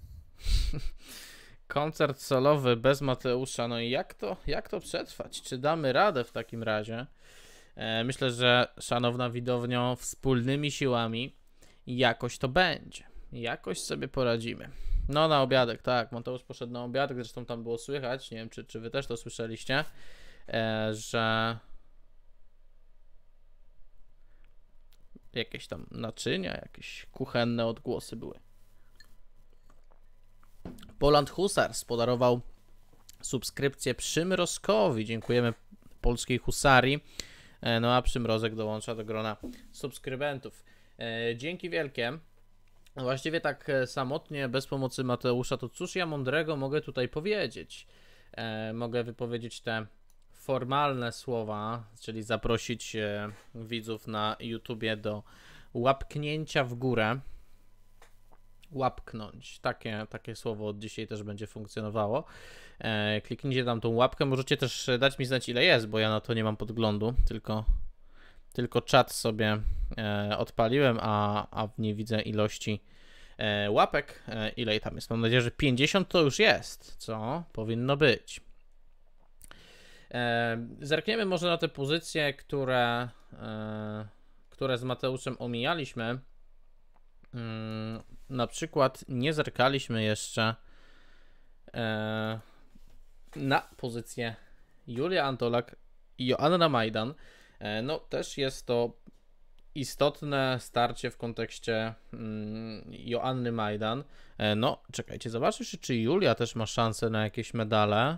koncert solowy bez Mateusza. No i jak to, jak to przetrwać? Czy damy radę w takim razie? E, myślę, że szanowna widownio, wspólnymi siłami jakoś to będzie. Jakoś sobie poradzimy. No na obiadek, tak. Mateusz poszedł na obiadek, zresztą tam było słychać, nie wiem czy, czy wy też to słyszeliście, e, że jakieś tam naczynia, jakieś kuchenne odgłosy były. Poland Husars podarował subskrypcję Przymrozkowi. Dziękujemy polskiej husarii. E, no a Przymrozek dołącza do grona subskrybentów. E, dzięki wielkie. No właściwie tak e, samotnie, bez pomocy Mateusza, to cóż ja mądrego mogę tutaj powiedzieć? Mogę wypowiedzieć te formalne słowa, czyli zaprosić e, widzów na YouTubie do łapknięcia w górę. Łapknąć. Takie, takie słowo od dzisiaj też będzie funkcjonowało. E, kliknijcie tam tą łapkę. Możecie też e, dać mi znać, ile jest, bo ja na to nie mam podglądu, tylko, tylko czat sobie odpaliłem, a, a nie widzę ilości łapek, ile tam jest. Mam nadzieję, że 50 to już jest, co powinno być. E, zerkniemy może na te pozycje, które, e, które z Mateuszem omijaliśmy. Mm, na przykład nie zerkaliśmy jeszcze e, na pozycję Julia Antolak i Joanna Majdan. No też jest to istotne starcie w kontekście mm, Joanny Majdan. No czekajcie, zobaczcie czy Julia też ma szansę na jakieś medale.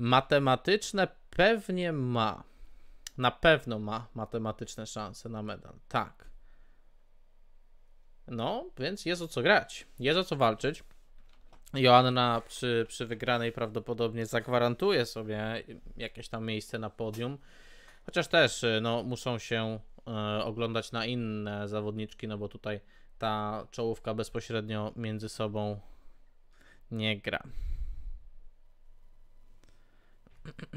Matematyczne pewnie ma. Na pewno ma matematyczne szanse na medal. Tak. No, więc jest o co grać. Jest o co walczyć. Joanna przy, przy wygranej prawdopodobnie zagwarantuje sobie jakieś tam miejsce na podium. Chociaż też y, no, muszą się y, oglądać na inne zawodniczki, no bo tutaj ta czołówka bezpośrednio między sobą nie gra.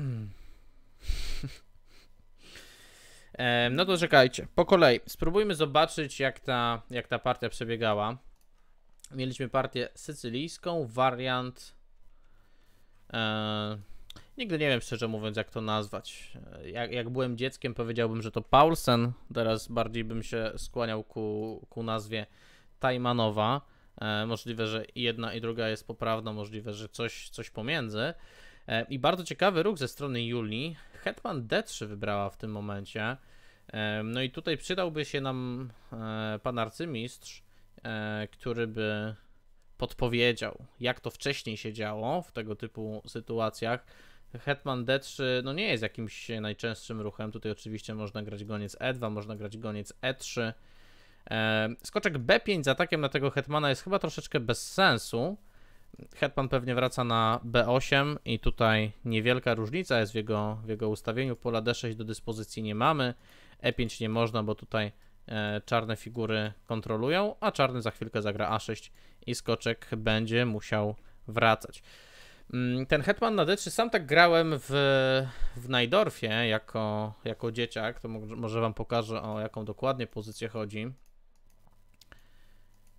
No to czekajcie, po kolei. Spróbujmy zobaczyć, jak ta, jak ta partia przebiegała. Mieliśmy partię sycylijską, wariant... E, nigdy nie wiem, szczerze mówiąc, jak to nazwać. Jak, jak byłem dzieckiem, powiedziałbym, że to Paulsen. Teraz bardziej bym się skłaniał ku, ku nazwie Tajmanowa. E, możliwe, że jedna i druga jest poprawna, możliwe, że coś, coś pomiędzy. E, I bardzo ciekawy ruch ze strony Julii. Hetman D3 wybrała w tym momencie. E, no i tutaj przydałby się nam e, pan arcymistrz, który by podpowiedział, jak to wcześniej się działo w tego typu sytuacjach. Hetman D3 no nie jest jakimś najczęstszym ruchem. Tutaj oczywiście można grać goniec E2, można grać goniec E3. Skoczek B5 z atakiem na tego hetmana jest chyba troszeczkę bez sensu. Hetman pewnie wraca na B8 i tutaj niewielka różnica jest w jego, w jego ustawieniu. Pola D6 do dyspozycji nie mamy, E5 nie można, bo tutaj e, czarne figury kontrolują, a czarny za chwilkę zagra A6 i skoczek będzie musiał wracać. Mm, ten Hetman na D3 sam tak grałem w, w Najdorfie jako, jako dzieciak, to może wam pokażę o jaką dokładnie pozycję chodzi.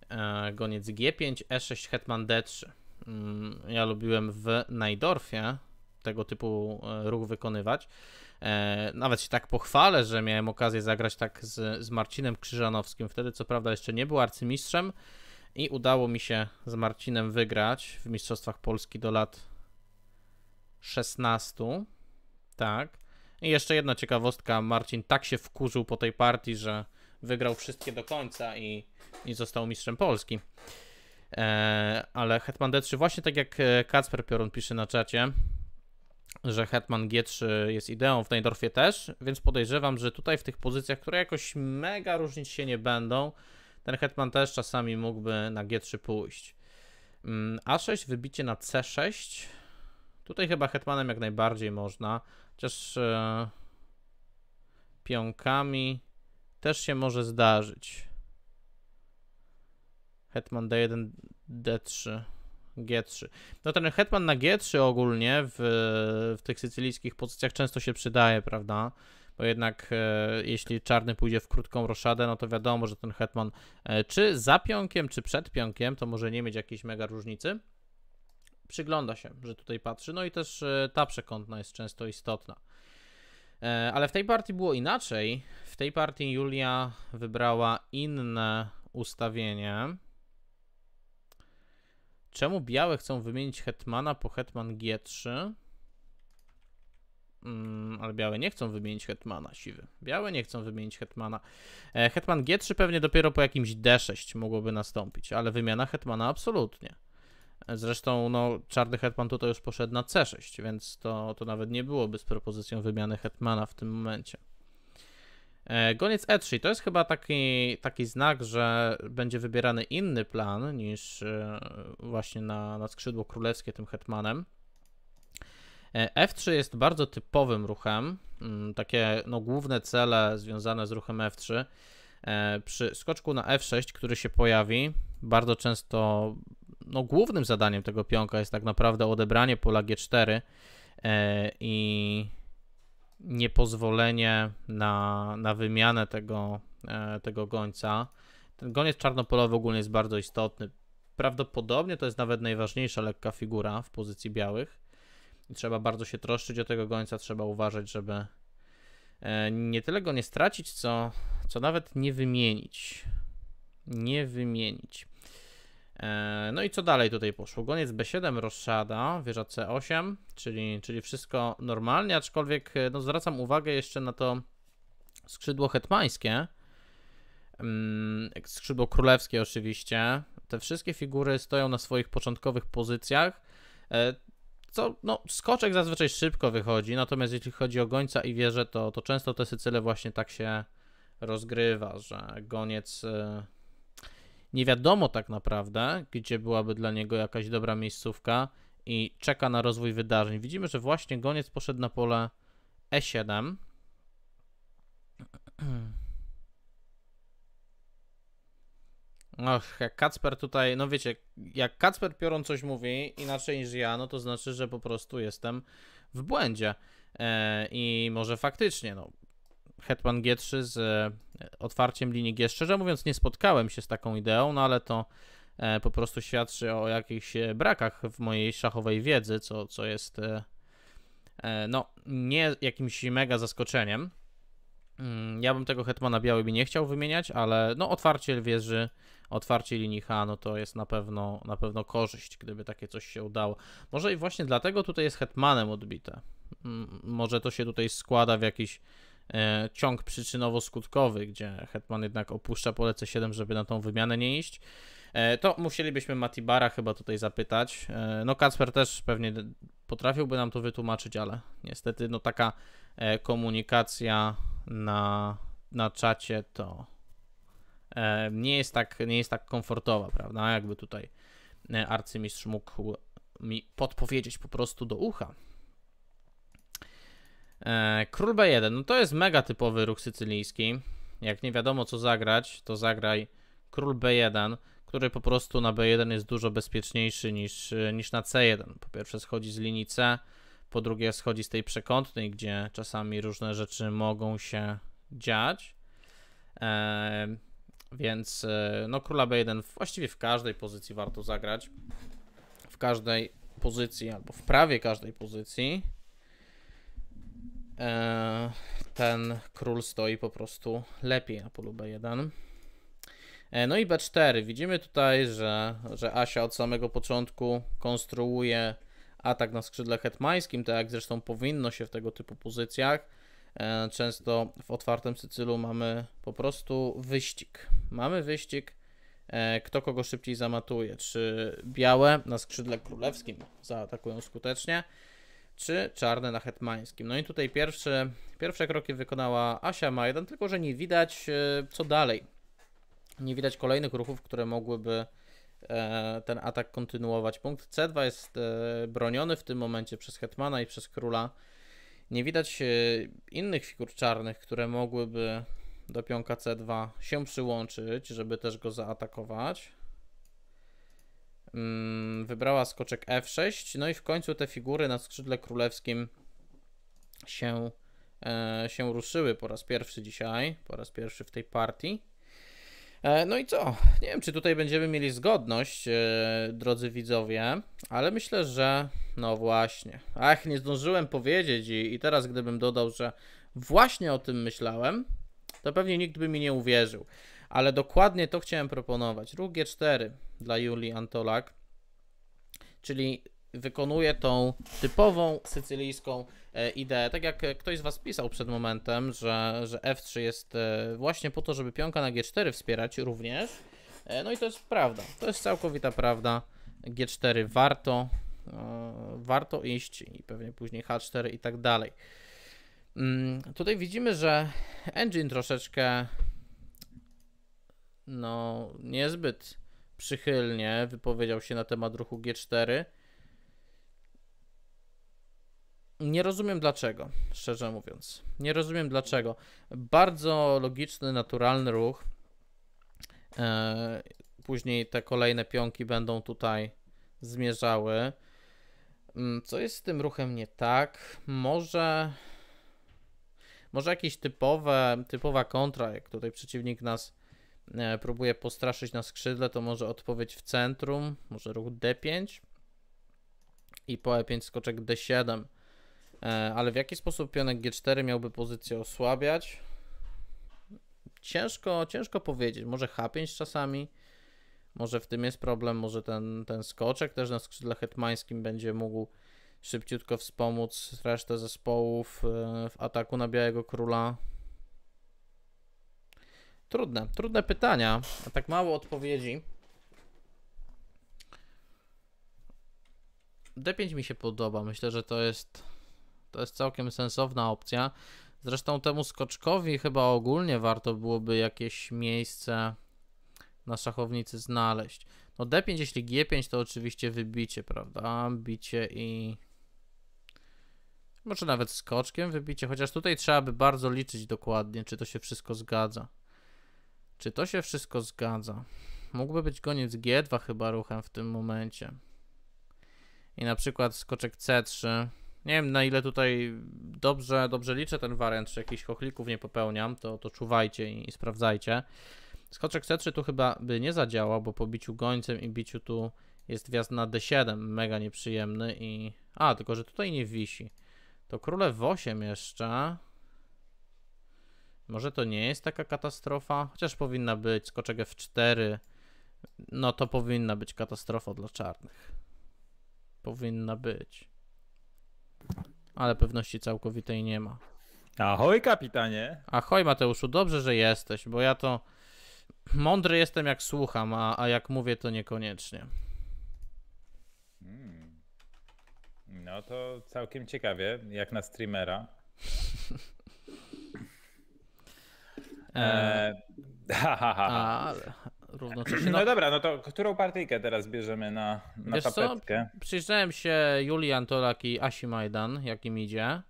E, goniec G5, E6, Hetman D3. Mm, ja lubiłem w Najdorfie tego typu e, ruch wykonywać. E, nawet się tak pochwalę, że miałem okazję zagrać tak z, z Marcinem Krzyżanowskim. Wtedy, co prawda, jeszcze nie był arcymistrzem i udało mi się z Marcinem wygrać w Mistrzostwach Polski do lat 16. Tak. I jeszcze jedna ciekawostka. Marcin tak się wkurzył po tej partii, że wygrał wszystkie do końca i, i został mistrzem Polski. E, ale Hetman D3, właśnie tak jak e, Kacper Piorun pisze na czacie, że Hetman G3 jest ideą, w Neidorfie też, więc podejrzewam, że tutaj w tych pozycjach, które jakoś mega różnić się nie będą, ten Hetman też czasami mógłby na G3 pójść. Mm, A6 wybicie na C6. Tutaj chyba hetmanem jak najbardziej można. Chociaż e, pionkami też się może zdarzyć. Hetman D1, D3, G3. No ten hetman na G3 ogólnie w, w tych sycylijskich pozycjach często się przydaje, prawda? Bo jednak e, jeśli czarny pójdzie w krótką roszadę, no to wiadomo, że ten hetman e, czy za pionkiem, czy przed pionkiem, to może nie mieć jakiejś mega różnicy. Przygląda się, że tutaj patrzy. No i też e, ta przekątna jest często istotna. E, ale w tej partii było inaczej. W tej partii Julia wybrała inne ustawienie Czemu białe chcą wymienić Hetmana po Hetman G3? Mm, ale białe nie chcą wymienić Hetmana, siwy. Białe nie chcą wymienić Hetmana. E, Hetman G3 pewnie dopiero po jakimś D6 mogłoby nastąpić, ale wymiana Hetmana absolutnie. Zresztą, no, czarny Hetman tutaj już poszedł na C6, więc to, to nawet nie byłoby z propozycją wymiany Hetmana w tym momencie. E, goniec E3 to jest chyba taki, taki znak, że będzie wybierany inny plan niż e, właśnie na, na skrzydło królewskie tym hetmanem. E, F3 jest bardzo typowym ruchem. Mm, takie no, główne cele związane z ruchem F3. Przy skoczku na F6, który się pojawi, bardzo często no, głównym zadaniem tego pionka jest tak naprawdę odebranie pola G4 i niepozwolenie na, na wymianę tego, e, tego gońca. Ten goniec czarnopolowy ogólnie jest bardzo istotny. Prawdopodobnie to jest nawet najważniejsza lekka figura w pozycji białych. trzeba bardzo się troszczyć o tego gońca, trzeba uważać, żeby e, nie tyle go nie stracić, co, co nawet nie wymienić. Nie wymienić. E, no i co dalej tutaj poszło? Goniec B7, roszada, wieża C8, czyli, czyli wszystko normalnie, aczkolwiek e, no, zwracam uwagę jeszcze na to skrzydło hetmańskie, mm, skrzydło królewskie oczywiście. Te wszystkie figury stoją na swoich początkowych pozycjach, e, co no, skoczek zazwyczaj szybko wychodzi, natomiast jeśli chodzi o gońca i wieżę, to, to często te Sycyle właśnie tak się rozgrywa, że goniec nie wiadomo tak naprawdę, gdzie byłaby dla niego jakaś dobra miejscówka i czeka na rozwój wydarzeń. Widzimy, że właśnie goniec poszedł na pole E7. Ach, jak Kacper tutaj, no wiecie, jak Kacper piorą coś mówi inaczej niż ja, no to znaczy, że po prostu jestem w błędzie. E, I może faktycznie, no, Hetman G3 z e, otwarciem linii G. Szczerze mówiąc, nie spotkałem się z taką ideą, no ale to e, po prostu świadczy o jakichś e, brakach w mojej szachowej wiedzy, co, co jest no, nie jakimś mega zaskoczeniem. Mm, ja bym tego Hetmana mi nie chciał wymieniać, ale no otwarcie wieży, otwarcie linii H, no to jest na pewno, na pewno korzyść, gdyby takie coś się udało. Może i właśnie dlatego tutaj jest Hetmanem odbite. Mm, może to się tutaj składa w jakiś E, ciąg przyczynowo-skutkowy, gdzie Hetman jednak opuszcza pole C7, żeby na tą wymianę nie iść, e, to musielibyśmy Matibara chyba tutaj zapytać. E, no Kacper też pewnie potrafiłby nam to wytłumaczyć, ale niestety no taka komunikacja na, na czacie to nie jest, tak, nie jest tak komfortowa, prawda? Jakby tutaj arcymistrz mógł mi podpowiedzieć po prostu do ucha. E, król B1, no to jest mega typowy ruch sycylijski. Jak nie wiadomo co zagrać, to zagraj król B1, który po prostu na B1 jest dużo bezpieczniejszy niż, e, niż na C1. Po pierwsze schodzi z linii C, po drugie schodzi z tej przekątnej, gdzie czasami różne rzeczy mogą się dziać. E, więc no króla B1 właściwie w każdej pozycji warto zagrać. W każdej pozycji albo w prawie każdej pozycji. E, ten król stoi po prostu lepiej na polu B1. E, no i B4. Widzimy tutaj, że, że Asia od samego początku konstruuje atak na skrzydle hetmańskim, tak jak zresztą powinno się w tego typu pozycjach. E, często w otwartym Sycylu mamy po prostu wyścig. Mamy wyścig, kto kogo szybciej zamatuje. Czy białe na skrzydle królewskim zaatakują skutecznie, czy czarne na hetmańskim. No i tutaj pierwsze, pierwsze kroki wykonała Asia Majdan, tylko że nie widać e, co dalej. Nie widać kolejnych ruchów, które mogłyby e, ten atak kontynuować. Punkt C2 jest e, broniony w tym momencie przez hetmana i przez króla. Nie widać innych figur czarnych, które mogłyby do pionka C2 się przyłączyć, żeby też go zaatakować. Mm, wybrała skoczek F6, no i w końcu te figury na skrzydle królewskim się, e, się ruszyły po raz pierwszy dzisiaj, po raz pierwszy w tej partii. E, no i co? Nie wiem, czy tutaj będziemy mieli zgodność, e, drodzy widzowie, ale myślę, że no właśnie. Ach, nie zdążyłem powiedzieć i, i teraz gdybym dodał, że właśnie o tym myślałem, to pewnie nikt by mi nie uwierzył. Ale dokładnie to chciałem proponować. Róg G4, dla Julii Antolak, czyli wykonuje tą typową sycylijską e, ideę. Tak jak ktoś z Was pisał przed momentem, że, że F3 jest e, właśnie po to, żeby pionka na G4 wspierać również. E, no i to jest prawda. To jest całkowita prawda. G4 warto, warto iść i pewnie później H4 i tak dalej. Mm, tutaj widzimy, że engine troszeczkę no niezbyt przychylnie wypowiedział się na temat ruchu G4. Nie rozumiem dlaczego, szczerze mówiąc. Nie rozumiem dlaczego. Bardzo logiczny, naturalny ruch. E, później te kolejne pionki będą tutaj zmierzały. Mm, co jest z tym ruchem nie tak? Może. Może jakieś typowe, typowa kontra, jak tutaj przeciwnik nas E, próbuje postraszyć na skrzydle, to może odpowiedź w centrum, może ruch D5 i po E5 skoczek D7. E, ale w jaki sposób pionek G4 miałby pozycję osłabiać? Ciężko, ciężko powiedzieć. Może H5 czasami. Może w tym jest problem, może ten, ten skoczek też na skrzydle hetmańskim będzie mógł szybciutko wspomóc resztę zespołów e, w ataku na Białego Króla. Trudne, trudne pytania, a tak mało odpowiedzi. D5 mi się podoba, myślę, że to jest to jest całkiem sensowna opcja. Zresztą temu skoczkowi chyba ogólnie warto byłoby jakieś miejsce na szachownicy znaleźć. No D5, jeśli G5 to oczywiście wybicie, prawda? Bicie i... Może nawet skoczkiem wybicie, chociaż tutaj trzeba by bardzo liczyć dokładnie, czy to się wszystko zgadza. Czy to się wszystko zgadza? Mógłby być goniec G2 chyba ruchem w tym momencie. I na przykład skoczek C3. Nie wiem na ile tutaj dobrze, dobrze liczę ten wariant, czy jakichś chochlików nie popełniam, to, to czuwajcie i, i sprawdzajcie. Skoczek C3 tu chyba by nie zadziałał, bo po biciu gońcem i biciu tu jest wjazd na D7, mega nieprzyjemny i... A, tylko że tutaj nie wisi. To królew 8 jeszcze. Może to nie jest taka katastrofa, chociaż powinna być. Skoczek F4, no to powinna być katastrofa dla czarnych. Powinna być. Ale pewności całkowitej nie ma. Ahoj kapitanie. Ahoj Mateuszu, dobrze, że jesteś, bo ja to mądry jestem jak słucham, a, a jak mówię to niekoniecznie. Hmm. No to całkiem ciekawie, jak na streamera. E, ha, ha, ha. równocześnie. No, no dobra, no to którą partyjkę teraz bierzemy na, na Wiesz tapetkę? Co? Przyjrzałem się Julian Antolak i Asi Majdan, jak im idzie.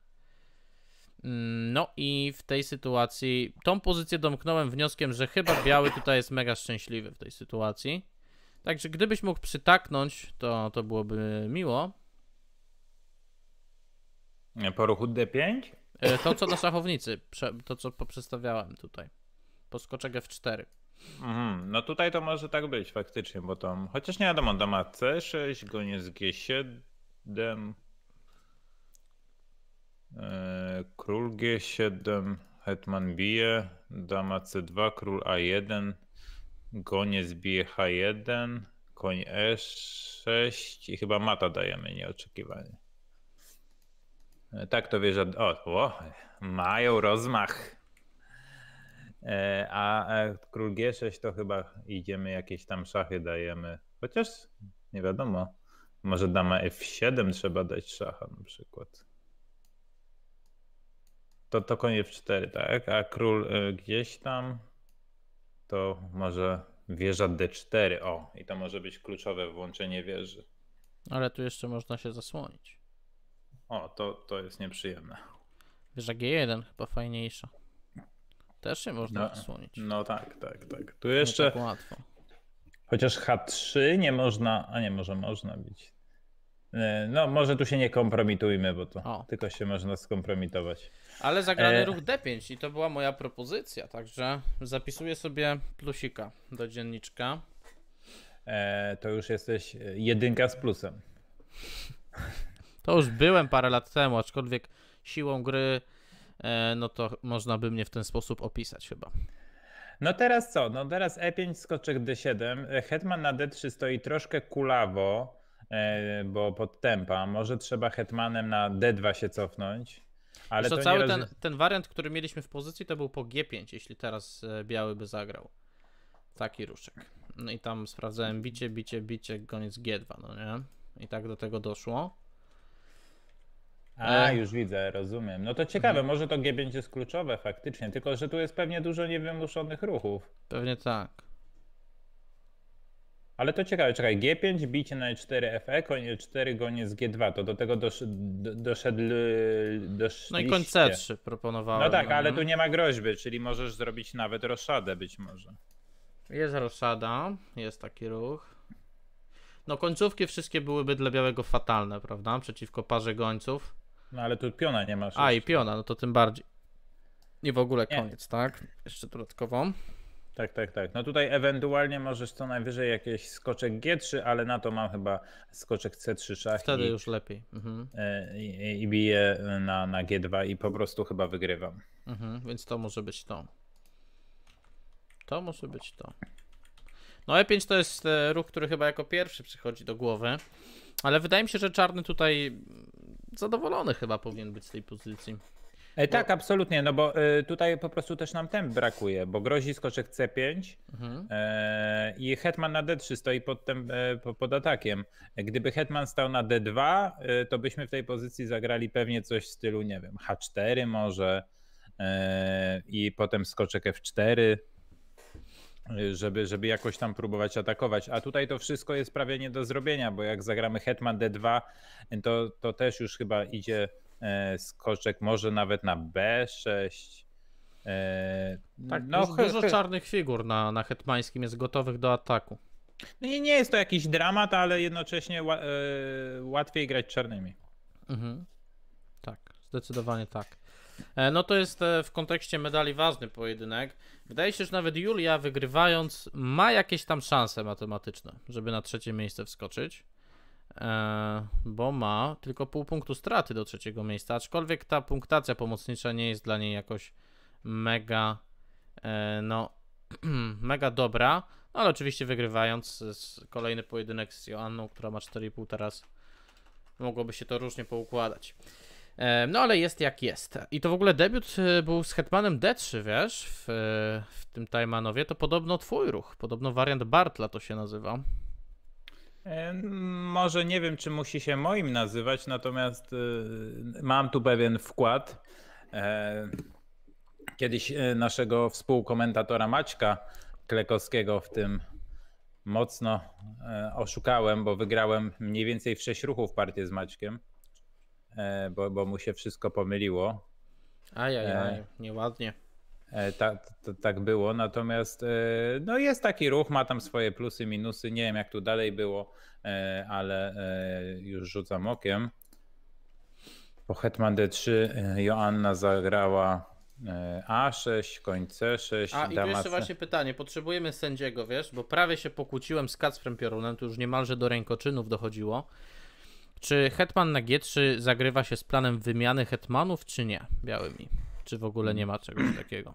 Mm, no i w tej sytuacji tą pozycję domknąłem wnioskiem, że chyba biały tutaj jest mega szczęśliwy w tej sytuacji. Także gdybyś mógł przytaknąć, to, to byłoby miło. Po ruchu D5? E, to co na szachownicy, to co poprzestawiałem tutaj. Poskoczek F4. Mhm, no tutaj to może tak być faktycznie, bo tam. Chociaż nie wiadomo, dama C6, goniec G7. Król G7, hetman bije, dama C2, król A1, goniec bije H1, koń E6 i chyba mata dajemy nieoczekiwanie. Tak to wieża. o, o, mają rozmach. E, a e, król G6 to chyba idziemy jakieś tam szachy dajemy. Chociaż nie wiadomo. Może dama F7 trzeba dać szacha na przykład. To, to konie F4, tak? A król e, gdzieś tam to może wieża D4. O, i to może być kluczowe włączenie wieży. Ale tu jeszcze można się zasłonić. O, to, to jest nieprzyjemne. Wieża G1 chyba fajniejsza. Też się można no, odsłonić. No tak, tak, tak. Tu jeszcze. tak łatwo. Chociaż H3 nie można. A nie, może można być. E, no, może tu się nie kompromitujmy, bo to o. tylko się można skompromitować. Ale zagrany e... ruch D5 i to była moja propozycja, także zapisuję sobie plusika do dzienniczka. E, to już jesteś e, jedynka z plusem. To już byłem parę lat temu, aczkolwiek siłą gry, e, no to można by mnie w ten sposób opisać chyba. No teraz co? No teraz E5, skoczek D7. E, Hetman na D3 stoi troszkę kulawo, e, bo pod tempa. Może trzeba hetmanem na D2 się cofnąć. Ale to cały roz... ten, ten wariant, który mieliśmy w pozycji, to był po G5, jeśli teraz biały by zagrał. Taki ruszek. No i tam sprawdzałem bicie, bicie, bicie, koniec G2, no nie? I tak do tego doszło. A, e, już widzę, rozumiem. No to ciekawe, mhm. może to G5 jest kluczowe faktycznie, tylko że tu jest pewnie dużo niewymuszonych ruchów. Pewnie tak. Ale to ciekawe, czekaj, G5, bicie na E4, FE, konie E4, goniec G2, to do tego dosz, do, doszedł, doszliście. No i koń C3 proponowałem. No tak, no ale tu nie ma groźby, czyli możesz zrobić nawet roszadę być może. Jest roszada, jest taki ruch. No końcówki wszystkie byłyby dla białego fatalne, prawda? Przeciwko parze gońców. No ale tu piona nie masz. A i piona, no to tym bardziej. I w ogóle nie. koniec, tak? Jeszcze dodatkowo. Tak, tak, tak. No tutaj ewentualnie możesz co najwyżej jakieś skoczek G3, ale na to mam chyba skoczek C3 szach. Wtedy i, już lepiej. Mhm. E, I, i, I, biję na, na G2 i po prostu chyba wygrywam. Mhm, więc to może być to. To może być to. No E5 to jest e, ruch, który chyba jako pierwszy przychodzi do głowy. Ale wydaje mi się, że czarny tutaj zadowolony chyba powinien być z tej pozycji. E, bo... Tak, absolutnie, no bo e, tutaj po prostu też nam temp brakuje, bo grozi skoczek C5 mhm. E, i Hetman na D3 stoi pod, tem, pod atakiem. Gdyby Hetman stał na D2, to byśmy w tej pozycji zagrali pewnie coś w stylu, nie wiem, H4 może i potem skoczek F4. Y, żeby, żeby jakoś tam próbować atakować. A tutaj to wszystko jest prawie nie do zrobienia, bo jak zagramy Hetman D2, to, to też już chyba idzie e, skoczek może nawet na B6. E, tak, no, dużo czarnych figur na, na hetmańskim jest gotowych do ataku. No nie, nie jest to jakiś dramat, ale jednocześnie e, łatwiej grać czarnymi. Mhm. Tak, zdecydowanie tak. E, no to jest e, w kontekście medali ważny pojedynek. Wydaje się, że nawet Julia wygrywając ma jakieś tam szanse matematyczne, żeby na trzecie miejsce wskoczyć. E, bo ma tylko pół punktu straty do trzeciego miejsca, aczkolwiek ta punktacja pomocnicza nie jest dla niej jakoś mega, no, mega dobra. No ale oczywiście wygrywając kolejny pojedynek z Joanną, która ma 4,5 teraz, mogłoby się to różnie poukładać. E, no ale jest jak jest. I to w ogóle debiut e, był z Hetmanem D3, wiesz, w, e, w tym Tajmanowie. To podobno twój ruch, podobno wariant Bartla to się nazywa. Może nie wiem, czy musi się moim nazywać, natomiast mam tu pewien wkład. Kiedyś naszego współkomentatora Maćka Klekowskiego w tym mocno oszukałem, bo wygrałem mniej więcej w sześć ruchów partię z Maćkiem. E, bo, bo mu się wszystko pomyliło. Ajajaj, aj, e, nieładnie. Tak, tak było, natomiast no jest taki ruch, ma tam swoje plusy, minusy. Nie wiem, jak tu dalej było, ale już rzucam okiem. Po Hetman D3 Joanna zagrała A6, koń C6. A i tu jeszcze właśnie pytanie, potrzebujemy sędziego, wiesz, bo prawie się pokłóciłem z Kacprem Piorunem, tu już niemalże do rękoczynów dochodziło. Czy hetman na G3 zagrywa się z planem wymiany hetmanów, czy nie? Białymi. Czy w ogóle nie ma czegoś takiego?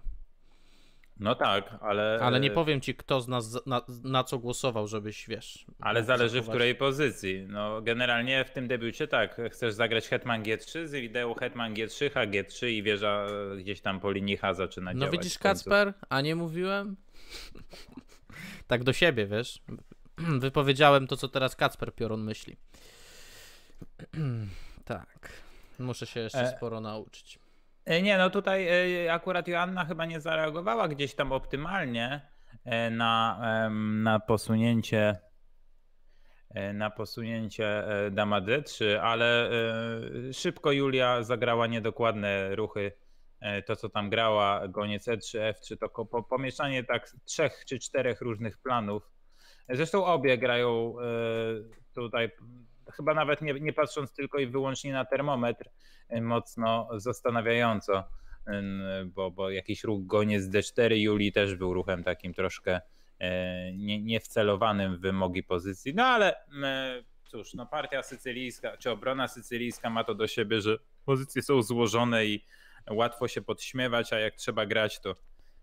No tak, ale. Ale e, nie powiem ci, kto z nas na, na co głosował, żebyś wiesz. Ale zależy w której pozycji. No, generalnie w tym debiucie tak, chcesz zagrać Hetman G3 z ideą Hetman G3, HG3 i wieża gdzieś tam po linii H zaczyna No widzisz, Kacper, a nie mówiłem? tak do siebie, wiesz. Wypowiedziałem to, co teraz Kacper Piorun myśli. tak. Muszę się jeszcze e... sporo nauczyć. E, nie, no tutaj e, akurat Joanna chyba nie zareagowała gdzieś tam optymalnie e, na, na posunięcie na posunięcie dama d3, ale szybko Julia zagrała niedokładne ruchy. To, co tam grała, goniec e3, f3, to pomieszanie tak trzech czy czterech różnych planów. Zresztą obie grają tutaj chyba nawet nie, nie patrząc tylko i wyłącznie na termometr, y, mocno zastanawiająco, y, bo, bo jakiś ruch goniec D4 Juli też był ruchem takim troszkę y, nie, w wymogi pozycji. No ale cóż, no partia sycylijska czy obrona sycylijska ma to do siebie, że pozycje są złożone i łatwo się podśmiewać, a jak trzeba grać, to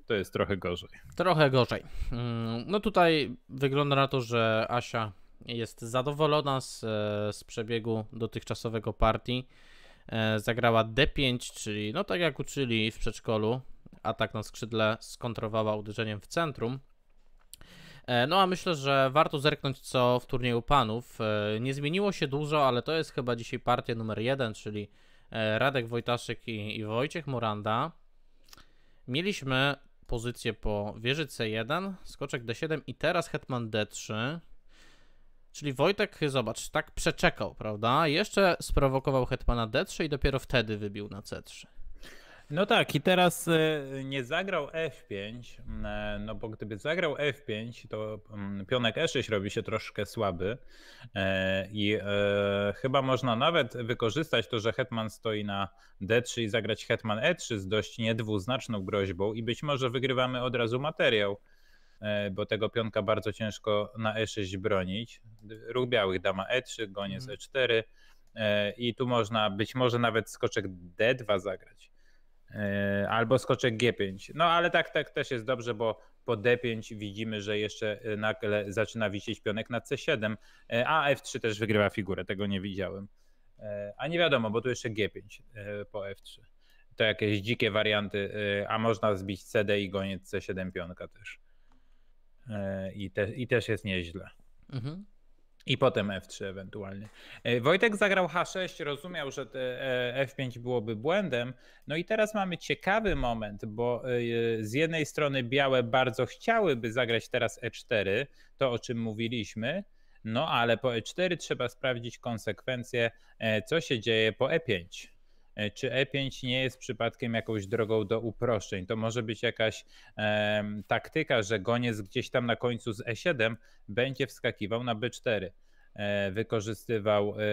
to jest trochę gorzej. Trochę gorzej. Mm, no tutaj wygląda na to, że Asia jest zadowolona z, e, z przebiegu dotychczasowego partii. E, zagrała D5, czyli no tak jak uczyli w przedszkolu, atak na skrzydle skontrowała uderzeniem w centrum. E, no a myślę, że warto zerknąć co w turnieju panów. Nie zmieniło się dużo, ale to jest chyba dzisiaj partia numer jeden, czyli Radek Wojtaszek i, i Wojciech Moranda. Mieliśmy pozycję po wieży C1, skoczek D7 i teraz hetman D3. Czyli Wojtek, zobacz, tak przeczekał, prawda? Jeszcze sprowokował hetmana D3 i dopiero wtedy wybił na C3. No tak, i teraz e, nie zagrał F5, e, no bo gdyby zagrał F5, to mm, pionek E6 robi się troszkę słaby e, i chyba można nawet wykorzystać to, że hetman stoi na D3 i zagrać hetman E3 z dość niedwuznaczną groźbą i być może wygrywamy od razu materiał E, bo tego pionka bardzo ciężko na E6 bronić. Ruch białych dama E3, goniec hmm. E4 e, i tu można być może nawet skoczek D2 zagrać. E, albo skoczek G5. No ale tak, tak też jest dobrze, bo po D5 widzimy, że jeszcze nagle zaczyna wisieć pionek na C7, a F3 też wygrywa figurę, tego nie widziałem. A nie wiadomo, bo tu jeszcze G5 po F3. To jakieś dzikie warianty, a można zbić CD i goniec C7 pionka też. E, i, te, i też jest nieźle. Mhm. I potem F3 ewentualnie. E, Wojtek zagrał H6, rozumiał, że e, F5 byłoby błędem. No i teraz mamy ciekawy moment, bo z jednej strony białe bardzo chciałyby zagrać teraz E4, to o czym mówiliśmy, no ale po E4 trzeba sprawdzić konsekwencje, co się dzieje po E5. E, czy E5 nie jest przypadkiem jakąś drogą do uproszczeń? To może być jakaś e, taktyka, że goniec gdzieś tam na końcu z E7 będzie wskakiwał na B4. E, wykorzystywał e,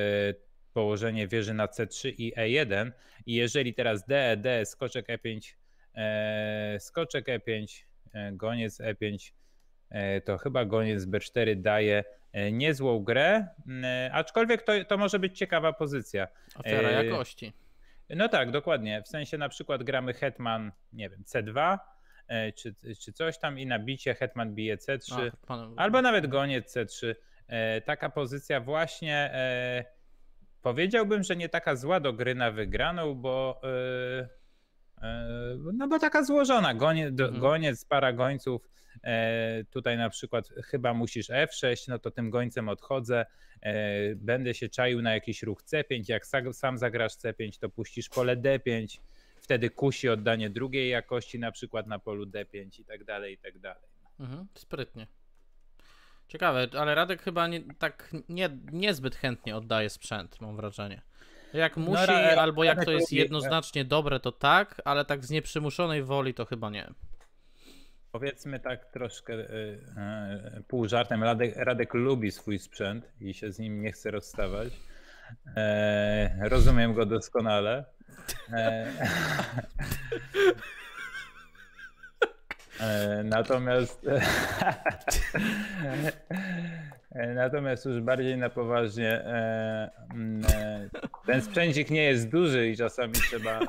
położenie wieży na C3 i E1 i jeżeli teraz D, D, skoczek E5, e, skoczek E5, e, goniec E5, to chyba goniec B4 daje niezłą grę, aczkolwiek to, to może być ciekawa pozycja. Ofiara jakości. No tak, dokładnie. W sensie na przykład gramy Hetman, nie wiem, C2 e, czy, czy coś tam i na bicie Hetman bije C3 no, A, albo nawet goniec C3. E, taka pozycja właśnie e, powiedziałbym, że nie taka zła do gry na wygraną, bo no bo taka złożona, mhm. goniec, para gońców E, tutaj na przykład chyba musisz F6, no to tym gońcem odchodzę, e, będę się czaił na jakiś ruch C5, jak sam zagrasz C5, to puścisz pole D5, wtedy kusi oddanie drugiej jakości, na przykład na polu D5 i tak dalej, i tak dalej. Mhm, sprytnie. Ciekawe, ale Radek chyba nie, tak nie, niezbyt chętnie oddaje sprzęt, mam wrażenie. Jak no, musi, no, albo jak to jest jednoznacznie dobre, to tak, ale tak z nieprzymuszonej woli to chyba nie. Powiedzmy tak troszkę e, e, pół żartem, Radek, Radek, lubi swój sprzęt i się z nim nie chce rozstawać. E, rozumiem go doskonale. E, e natomiast natomiast już bardziej na poważnie ten sprzęcik nie jest duży i czasami trzeba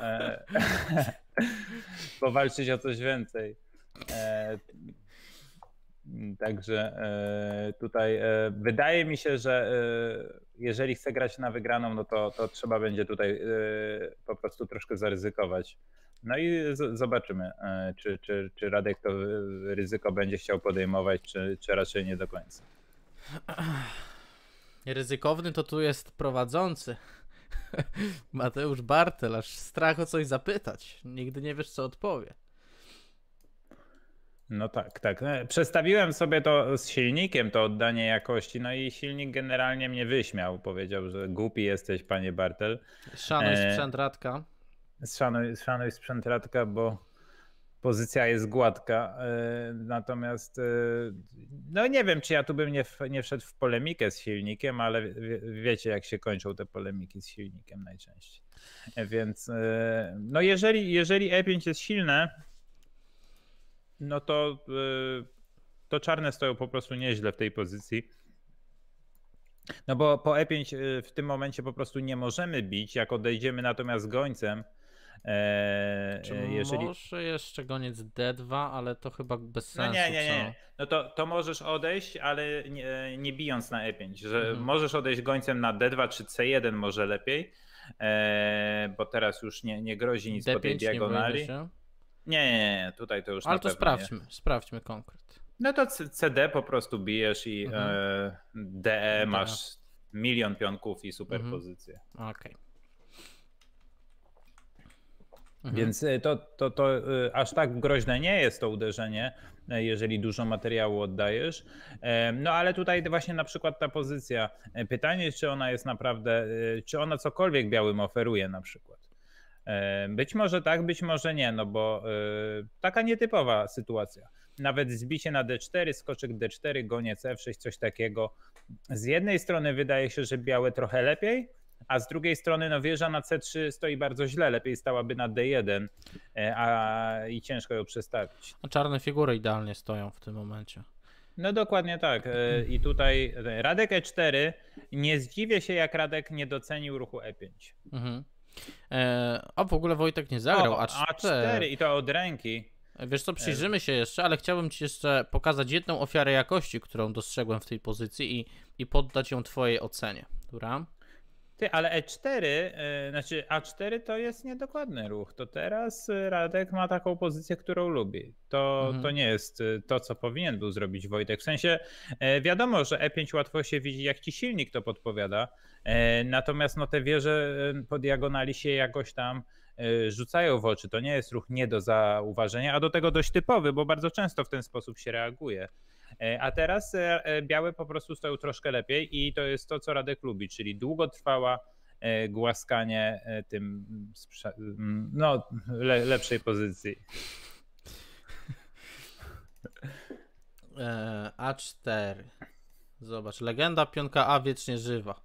powalczyć o coś więcej. E, także e, tutaj e, wydaje mi się, że jeżeli chce grać na wygraną, no to, to trzeba będzie tutaj po prostu troszkę zaryzykować. No i zobaczymy, czy, czy, czy Radek to ryzyko będzie chciał podejmować, czy, czy raczej nie do końca. Ryzykowny to tu jest prowadzący. Mateusz Bartel, aż strach o coś zapytać. Nigdy nie wiesz, co odpowie. No tak, tak. No, przestawiłem sobie to z silnikiem, to oddanie jakości, no i silnik generalnie mnie wyśmiał. Powiedział, że głupi jesteś, panie Bartel. Szanuj e, sprzęt Radka. Szanuj, szanuj sprzęt Radka, bo pozycja jest gładka. E, natomiast, e, no nie wiem, czy ja tu bym nie, nie wszedł w polemikę z silnikiem, ale wie, wiecie, jak się kończą te polemiki z silnikiem najczęściej. Więc, no jeżeli, jeżeli E5 jest silne, no to, y, to czarne stoją po prostu nieźle w tej pozycji. No bo po E5 y, w tym momencie po prostu nie możemy bić, jak odejdziemy natomiast gońcem. E, Czy jeżeli... może jeszcze goniec D2, ale to chyba bez sensu. No nie, nie, nie. No to, to możesz odejść, ale nie, nie bijąc na E5. Że mhm. Możesz odejść gońcem na D2 czy C1 może lepiej, e, bo teraz już nie, nie grozi nic D5 po tej diagonali. Nie nie, nie, nie, tutaj to już Ale to sprawdźmy, nie. sprawdźmy konkret. No to CD po prostu bijesz i mhm. e, DE e. masz tak. milion pionków i superpozycję. Mhm. Okej. Okay. Mhm. Więc e, to, to, to e, aż tak groźne nie jest to uderzenie, jeżeli dużo materiału oddajesz. No ale tutaj właśnie na przykład ta pozycja. Pytanie, czy ona jest naprawdę, czy ona cokolwiek białym oferuje na przykład. E, być może tak, być może nie, no bo e, taka nietypowa sytuacja. Nawet zbicie na D4, skoczek D4, goniec F6, coś takiego. Z jednej strony wydaje się, że białe trochę lepiej, a z drugiej strony no wieża na C3 stoi bardzo źle, lepiej stałaby na D1 e, a, i ciężko ją przestawić. A czarne figury idealnie stoją w tym momencie. No dokładnie tak. I tutaj Radek E4, nie zdziwię się jak Radek nie docenił ruchu E5. Mhm. E, o, w ogóle Wojtek nie zagrał o, A4. A4 i to od ręki. Wiesz co, przyjrzymy się jeszcze, ale chciałbym Ci jeszcze pokazać jedną ofiarę jakości, którą dostrzegłem w tej pozycji i, i poddać ją Twojej ocenie. Dobra? Ty, ale E4, e, znaczy A4 to jest niedokładny ruch. To teraz e, Radek ma taką pozycję, którą lubi. To, mhm. to nie jest e, to, co powinien był zrobić Wojtek. W sensie wiadomo, że E5 łatwo się widzi, jak ci silnik to podpowiada. natomiast no, te wieże po diagonali się jakoś tam rzucają w oczy. To nie jest ruch nie do zauważenia, a do tego dość typowy, bo bardzo często w ten sposób się reaguje. E, a teraz e, e, białe po prostu stoją troszkę lepiej i to jest to, co Radek lubi, czyli długotrwała głaskanie tym mm, no, le lepszej pozycji. A4. Zobacz, legenda pionka A wiecznie żywa.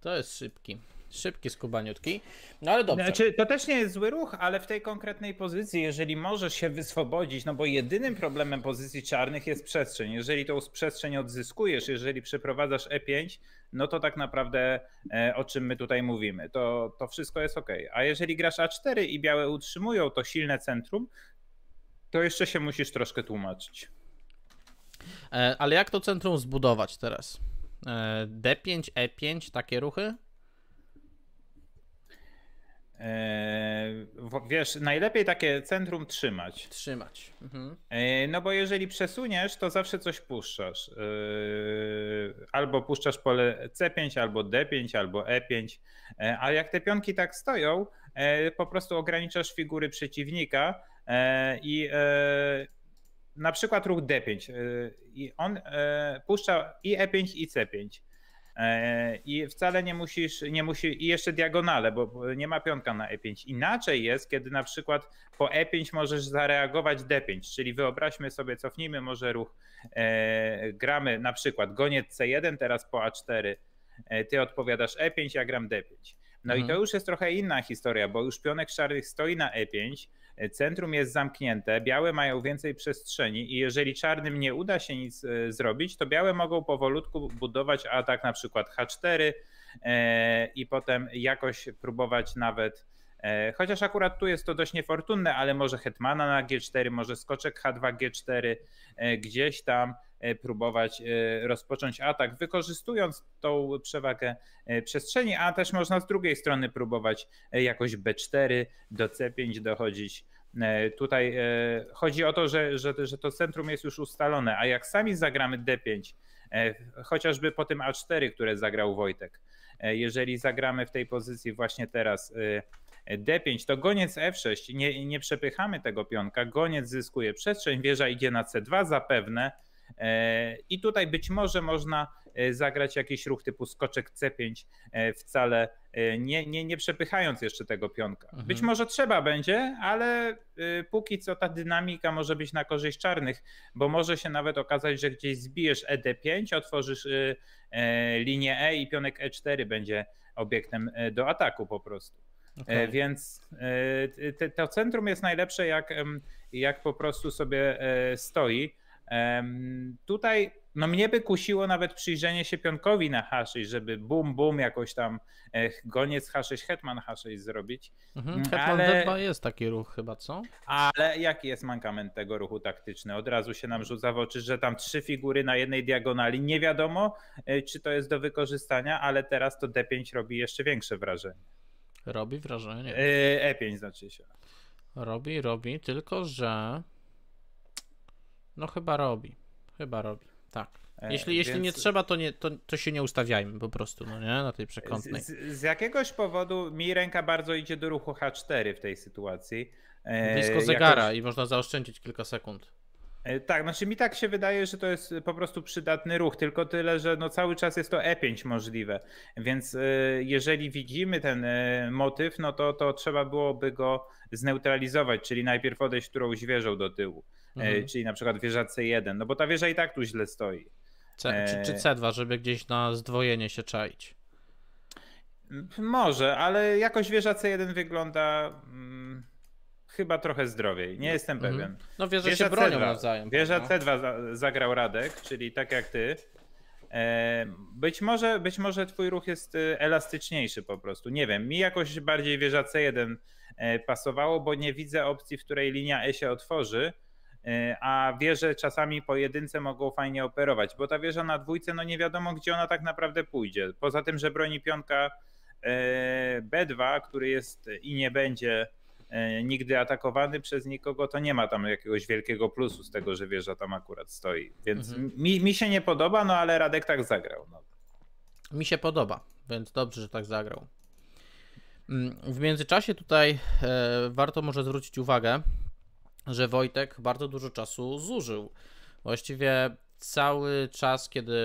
To jest szybki. Szybki, skubaniutki. No ale dobrze. Znaczy, to też nie jest zły ruch, ale w tej konkretnej pozycji, jeżeli możesz się wyswobodzić, no bo jedynym problemem pozycji czarnych jest przestrzeń. Jeżeli tą przestrzeń odzyskujesz, jeżeli przeprowadzasz E5, no to tak naprawdę e, o czym my tutaj mówimy, to, to wszystko jest ok. A jeżeli grasz A4 i białe utrzymują to silne centrum, to jeszcze się musisz troszkę tłumaczyć. E, ale jak to centrum zbudować teraz? E, D5, E5, takie ruchy? Eee, wiesz, najlepiej takie centrum trzymać. Trzymać. Mhm. Eee, no bo jeżeli przesuniesz, to zawsze coś puszczasz. Eee, albo puszczasz pole C5, albo D5, albo E5. A jak te pionki tak stoją, po prostu ograniczasz figury przeciwnika i na przykład ruch D5. I on puszcza i E5, i C5. E, I wcale nie musisz, nie musi, i jeszcze diagonale, bo nie ma pionka na E5. Inaczej jest, kiedy na przykład po E5 możesz zareagować D5, czyli wyobraźmy sobie, cofnijmy może ruch, e, gramy na przykład goniec C1, teraz po A4, e, ty odpowiadasz E5, ja gram D5. No mhm. i to już jest trochę inna historia, bo już pionek szarych stoi na E5, Centrum jest zamknięte, białe mają więcej przestrzeni i jeżeli czarnym nie uda się nic e, zrobić, to białe mogą powolutku budować atak na przykład H4 e, i potem jakoś próbować nawet e, Chociaż akurat tu jest to dość niefortunne, ale może Hetmana na G4, może skoczek H2, G4 gdzieś tam E, próbować e, rozpocząć atak, wykorzystując tą przewagę e, przestrzeni, a też można z drugiej strony próbować jakoś B4 do C5 dochodzić. Tutaj chodzi o to, że, że, że to centrum jest już ustalone, a jak sami zagramy D5, chociażby po tym A4, które zagrał Wojtek, jeżeli zagramy w tej pozycji właśnie teraz D5, to goniec F6, nie, nie przepychamy tego pionka, goniec zyskuje przestrzeń, wieża idzie na C2 zapewne, i tutaj być może można e, zagrać jakiś ruch typu skoczek C5, e, wcale e, nie, nie, nie przepychając jeszcze tego pionka. Mhm. Być może trzeba będzie, ale póki co ta dynamika może być na korzyść czarnych, bo może się nawet okazać, że gdzieś zbijesz ED5, otworzysz linię E i pionek E4 będzie obiektem do ataku po prostu. Okay. Więc to centrum jest najlepsze, jak, jak po prostu sobie stoi. Tutaj no mnie by kusiło nawet przyjrzenie się pionkowi na H6, żeby bum bum jakoś tam goniec H6, hetman H6 zrobić. Mhm, mm, hetman ale... D2 jest taki ruch chyba, co? Ale jaki jest mankament tego ruchu taktyczny? Od razu się nam rzuca w oczy, że tam trzy figury na jednej diagonali. Nie wiadomo, e, czy to jest do wykorzystania, ale teraz to D5 robi jeszcze większe wrażenie. Robi wrażenie. E5 e znaczy się. Robi, robi, tylko że no chyba robi. Chyba robi. Tak. E, jeśli, jeśli Więc... nie trzeba, to, nie, to, to się nie ustawiajmy po prostu, no nie? Na tej przekątnej. Z, z jakiegoś powodu mi ręka bardzo idzie do ruchu H4 w tej sytuacji. E, Blisko zegara Jakoś... i można zaoszczędzić kilka sekund. E, tak, znaczy mi tak się wydaje, że to jest po prostu przydatny ruch, tylko tyle, że no cały czas jest to E5 możliwe, więc jeżeli widzimy ten motyw, no to, to trzeba byłoby go zneutralizować, czyli najpierw odejść którąś wieżą do tyłu. E, mhm. czyli na przykład wieża C1, no bo ta wieża i tak tu źle stoi. C, czy, czy e, C2, żeby gdzieś na zdwojenie się czaić? Może, ale jakoś wieża C1 wygląda mm, chyba trochę zdrowiej. Nie mhm. jestem pewien. Mhm. No wieża się C2, nawzajem. Wieża tak, no. C2 zagrał Radek, czyli tak jak ty. E, być może, być może twój ruch jest y, elastyczniejszy po prostu. Nie wiem, mi jakoś bardziej wieża C1 pasowało, bo nie widzę opcji, w której linia E się otworzy E, a wieże czasami pojedynce mogą fajnie operować, bo ta wieża na dwójce, no nie wiadomo gdzie ona tak naprawdę pójdzie. Poza tym, że broni pionka e, B2, który jest i nie będzie e, nigdy atakowany przez nikogo, to nie ma tam jakiegoś wielkiego plusu z tego, że wieża tam akurat stoi. Więc mhm. mi, mi się nie podoba, no ale Radek tak zagrał. No. Mi się podoba, więc dobrze, że tak zagrał. Mm, w międzyczasie tutaj warto może zwrócić uwagę że Wojtek bardzo dużo czasu zużył. Właściwie cały czas, kiedy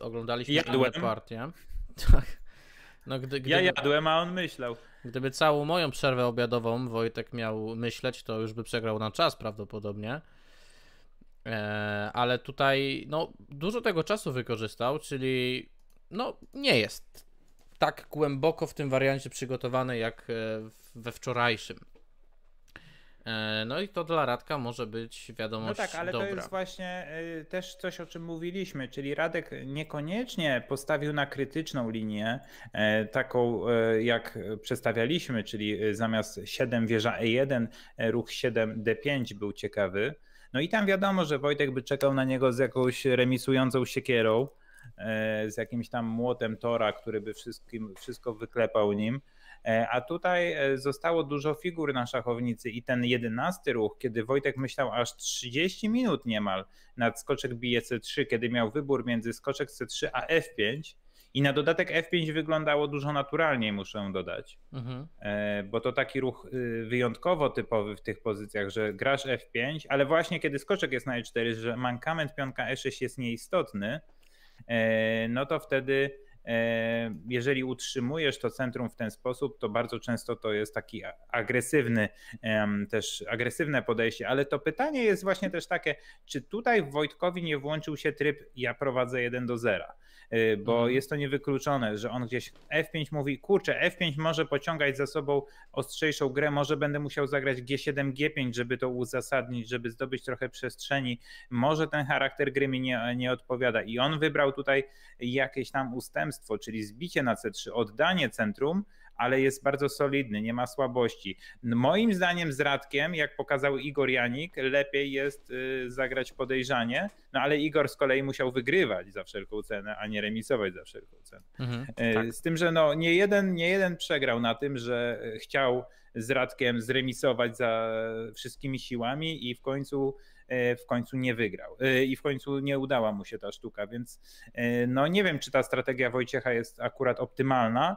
oglądaliśmy jadłem. partię. Tak. No, gdy, ja jadłem, a on myślał. Gdyby całą moją przerwę obiadową Wojtek miał myśleć, to już by przegrał na czas prawdopodobnie. E, ale tutaj no, dużo tego czasu wykorzystał, czyli no, nie jest tak głęboko w tym wariancie przygotowany jak e, we wczorajszym. E, no i to dla Radka może być no wiadomość No tak, ale dobra. to jest właśnie y, też coś, o czym mówiliśmy, czyli Radek niekoniecznie postawił na krytyczną linię, e, taką e, jak przedstawialiśmy, czyli zamiast 7 wieża E1, ruch 7 D5 był ciekawy. No i tam wiadomo, że Wojtek by czekał na niego z jakąś remisującą siekierą, z jakimś tam młotem Tora, który by wszystkim, wszystko wyklepał nim. E, a tutaj e, zostało dużo figur na szachownicy i ten jedenasty ruch, kiedy Wojtek myślał aż 30 minut niemal nad skoczek bije C3, kiedy miał wybór między skoczek C3 a F5, i na dodatek F5 wyglądało dużo naturalniej, muszę dodać, mhm. E, bo to taki ruch y, wyjątkowo typowy w tych pozycjach, że grasz F5, ale właśnie kiedy skoczek jest na E4, że mankament pionka E6 jest nieistotny, no to wtedy E, jeżeli utrzymujesz to centrum w ten sposób, to bardzo często to jest taki agresywny, też agresywne podejście, ale to pytanie jest właśnie też takie, czy tutaj Wojtkowi nie włączył się tryb ja prowadzę 1 do 0, e, bo mhm. jest to niewykluczone, że on gdzieś F5 mówi, kurczę, F5 może pociągać za sobą ostrzejszą grę, może będę musiał zagrać G7, G5, żeby to uzasadnić, żeby zdobyć trochę przestrzeni, może ten charakter gry mi nie, nie odpowiada i on wybrał tutaj jakieś tam ustępstwo, zwycięstwo, czyli zbicie na C3, oddanie centrum, ale jest bardzo solidny, nie ma słabości. Moim zdaniem z Radkiem, jak pokazał Igor Janik, lepiej jest y, zagrać podejrzanie, no ale Igor z kolei musiał wygrywać za wszelką cenę, a nie remisować za wszelką cenę. Mhm, y, tak. Z tym, że no, nie, jeden, nie jeden przegrał na tym, że y, chciał z Radkiem zremisować za wszystkimi siłami i w końcu E, w końcu nie wygrał e, i w końcu nie udała mu się ta sztuka, więc e, no nie wiem, czy ta strategia Wojciecha jest akurat optymalna.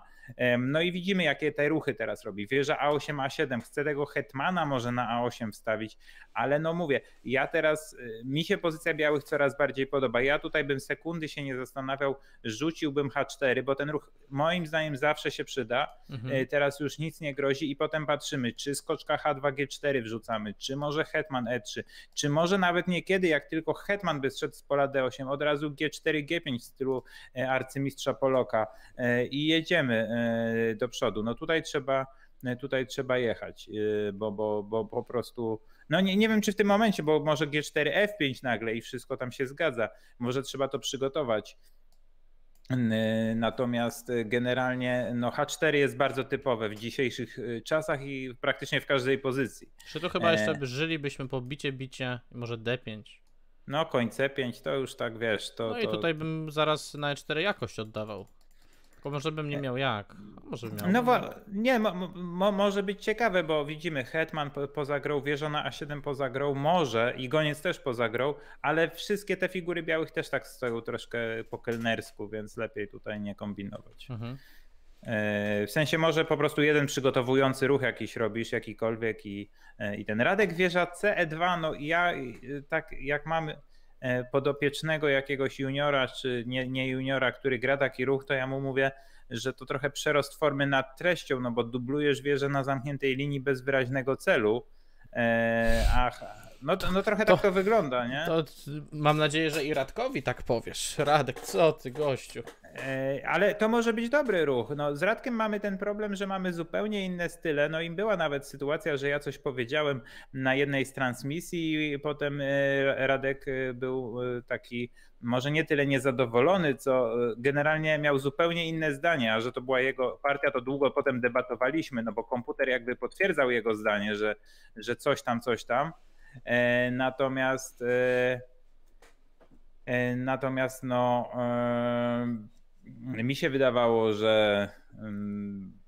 No i widzimy, jakie te ruchy teraz robi. Wieża A8, A7, chce tego hetmana może na A8 wstawić, ale no mówię, ja teraz, y, mi się pozycja białych coraz bardziej podoba. Ja tutaj bym sekundy się nie zastanawiał, rzuciłbym H4, bo ten ruch moim zdaniem zawsze się przyda. Mhm. Y, teraz już nic nie grozi i potem patrzymy, czy skoczka H2G4 wrzucamy, czy może hetman E3, czy może nawet niekiedy, jak tylko hetman by zszedł z pola D8, od razu G4, G5 w stylu e, arcymistrza Poloka e, i jedziemy e, do przodu. No tutaj trzeba tutaj trzeba jechać, y, bo, bo, bo po prostu. No nie, nie wiem, czy w tym momencie, bo może G4, F5 nagle i wszystko tam się zgadza. Może trzeba to przygotować. Y, natomiast generalnie no H4 jest bardzo typowe w dzisiejszych y, czasach i praktycznie w każdej pozycji. Czy to chyba jeszcze żylibyśmy e. po bicie, bicie, może D5? No koń C5 to już tak wiesz. To, no i to... tutaj bym zaraz na E4 jakość oddawał. Tylko może bym nie e, miał jak. Może miał. No nie, mo, mo, może być ciekawe, bo widzimy Hetman poza grą, Wieżona A7 poza grą, może i Goniec też poza grą, ale wszystkie te figury białych też tak stoją troszkę po kelnersku, więc lepiej tutaj nie kombinować. Mhm. E, w sensie może po prostu jeden przygotowujący ruch jakiś robisz, jakikolwiek i, e, i ten Radek wieża CE2, no i ja tak jak mamy, E, podopiecznego jakiegoś juniora, czy nie, nie juniora, który gra taki ruch, to ja mu mówię, że to trochę przerost formy nad treścią, no bo dublujesz wieżę na zamkniętej linii bez wyraźnego celu. E, ach, no, no trochę to, tak to wygląda, nie? To, mam nadzieję, że i Radkowi tak powiesz. Radek, co ty gościu? E, ale to może być dobry ruch. No, z Radkiem mamy ten problem, że mamy zupełnie inne style. No im była nawet sytuacja, że ja coś powiedziałem na jednej z transmisji i potem e, Radek e, był taki może nie tyle niezadowolony, co generalnie miał zupełnie inne zdanie, a że to była jego partia, to długo potem debatowaliśmy, no bo komputer jakby potwierdzał jego zdanie, że, że coś tam, coś tam. Natomiast Natomiast no, mi się wydawało, że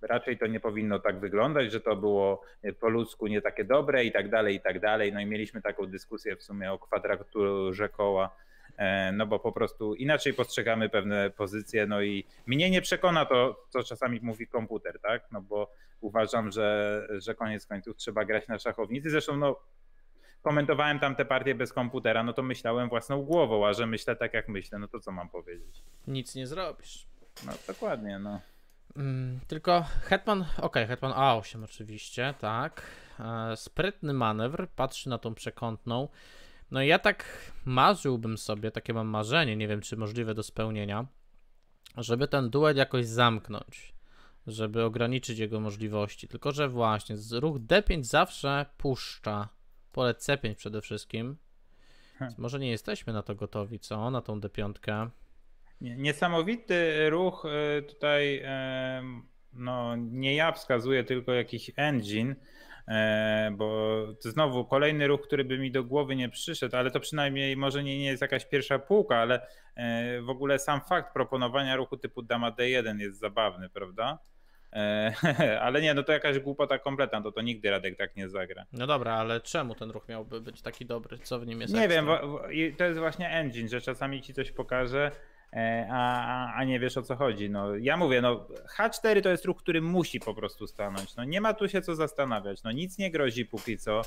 raczej to nie powinno tak wyglądać, że to było po ludzku nie takie dobre i tak dalej, i tak dalej. No i mieliśmy taką dyskusję w sumie o kwadraturze koła, e, no bo po prostu inaczej postrzegamy pewne pozycje, no i mnie nie przekona to, co czasami mówi komputer, tak? No bo uważam, że, że koniec końców trzeba grać na szachownicy. Zresztą no komentowałem tam te partie bez komputera, no to myślałem własną głową, a że myślę tak jak myślę, no to co mam powiedzieć? Nic nie zrobisz. No dokładnie, no. Mm, tylko Hetman, okej, okay, Hetman A8 oczywiście, tak. E, sprytny manewr, patrzy na tą przekątną. No i ja tak marzyłbym sobie, takie mam marzenie, nie wiem czy możliwe do spełnienia, żeby ten duet jakoś zamknąć, żeby ograniczyć jego możliwości. Tylko, że właśnie ruch D5 zawsze puszcza pole C5 przede wszystkim. Może nie jesteśmy na to gotowi, co? Na tą D5. Niesamowity ruch y, tutaj, no nie ja wskazuję, tylko jakiś engine, e, bo znowu kolejny ruch, który by mi do głowy nie przyszedł, ale to przynajmniej może nie, nie jest jakaś pierwsza półka, ale e, w ogóle sam fakt proponowania ruchu typu dama D1 jest zabawny, prawda? E, ale nie, no to jakaś głupota kompletna, to to nigdy Radek tak nie zagra. No dobra, ale czemu ten ruch miałby być taki dobry? Co w nim jest? Nie ekstra? wiem, to jest właśnie engine, że czasami ci coś pokaże, e, a, a, a, nie wiesz o co chodzi. No, ja mówię, no H4 to jest ruch, który musi po prostu stanąć. No, nie ma tu się co zastanawiać. No, nic nie grozi póki co,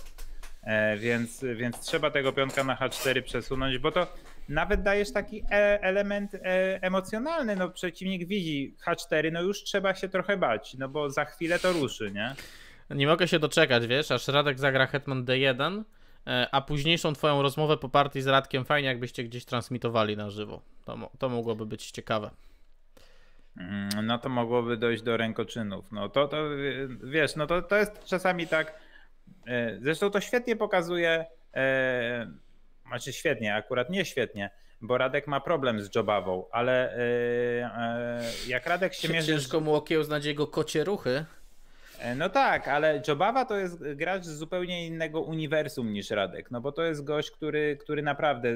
e, więc, więc trzeba tego pionka na H4 przesunąć, bo to nawet dajesz taki e, element e, emocjonalny, no przeciwnik widzi H4, no już trzeba się trochę bać, no bo za chwilę to ruszy, nie? Nie mogę się doczekać, wiesz, aż Radek zagra Hetman D1, e, a późniejszą twoją rozmowę po partii z Radkiem fajnie jakbyście gdzieś transmitowali na żywo. To, to mogłoby być ciekawe. Mm, no to mogłoby dojść do rękoczynów. No to, to wiesz, no to, to jest czasami tak. Zresztą to świetnie pokazuje znaczy świetnie, akurat nie świetnie, bo Radek ma problem z Jobawą, ale yy, jak Radek się mierzy... Ciężko mu okiełznać jego kocie ruchy. E, no tak, ale Jobawa to jest gracz z zupełnie innego uniwersum niż Radek, no bo to jest gość, który, który naprawdę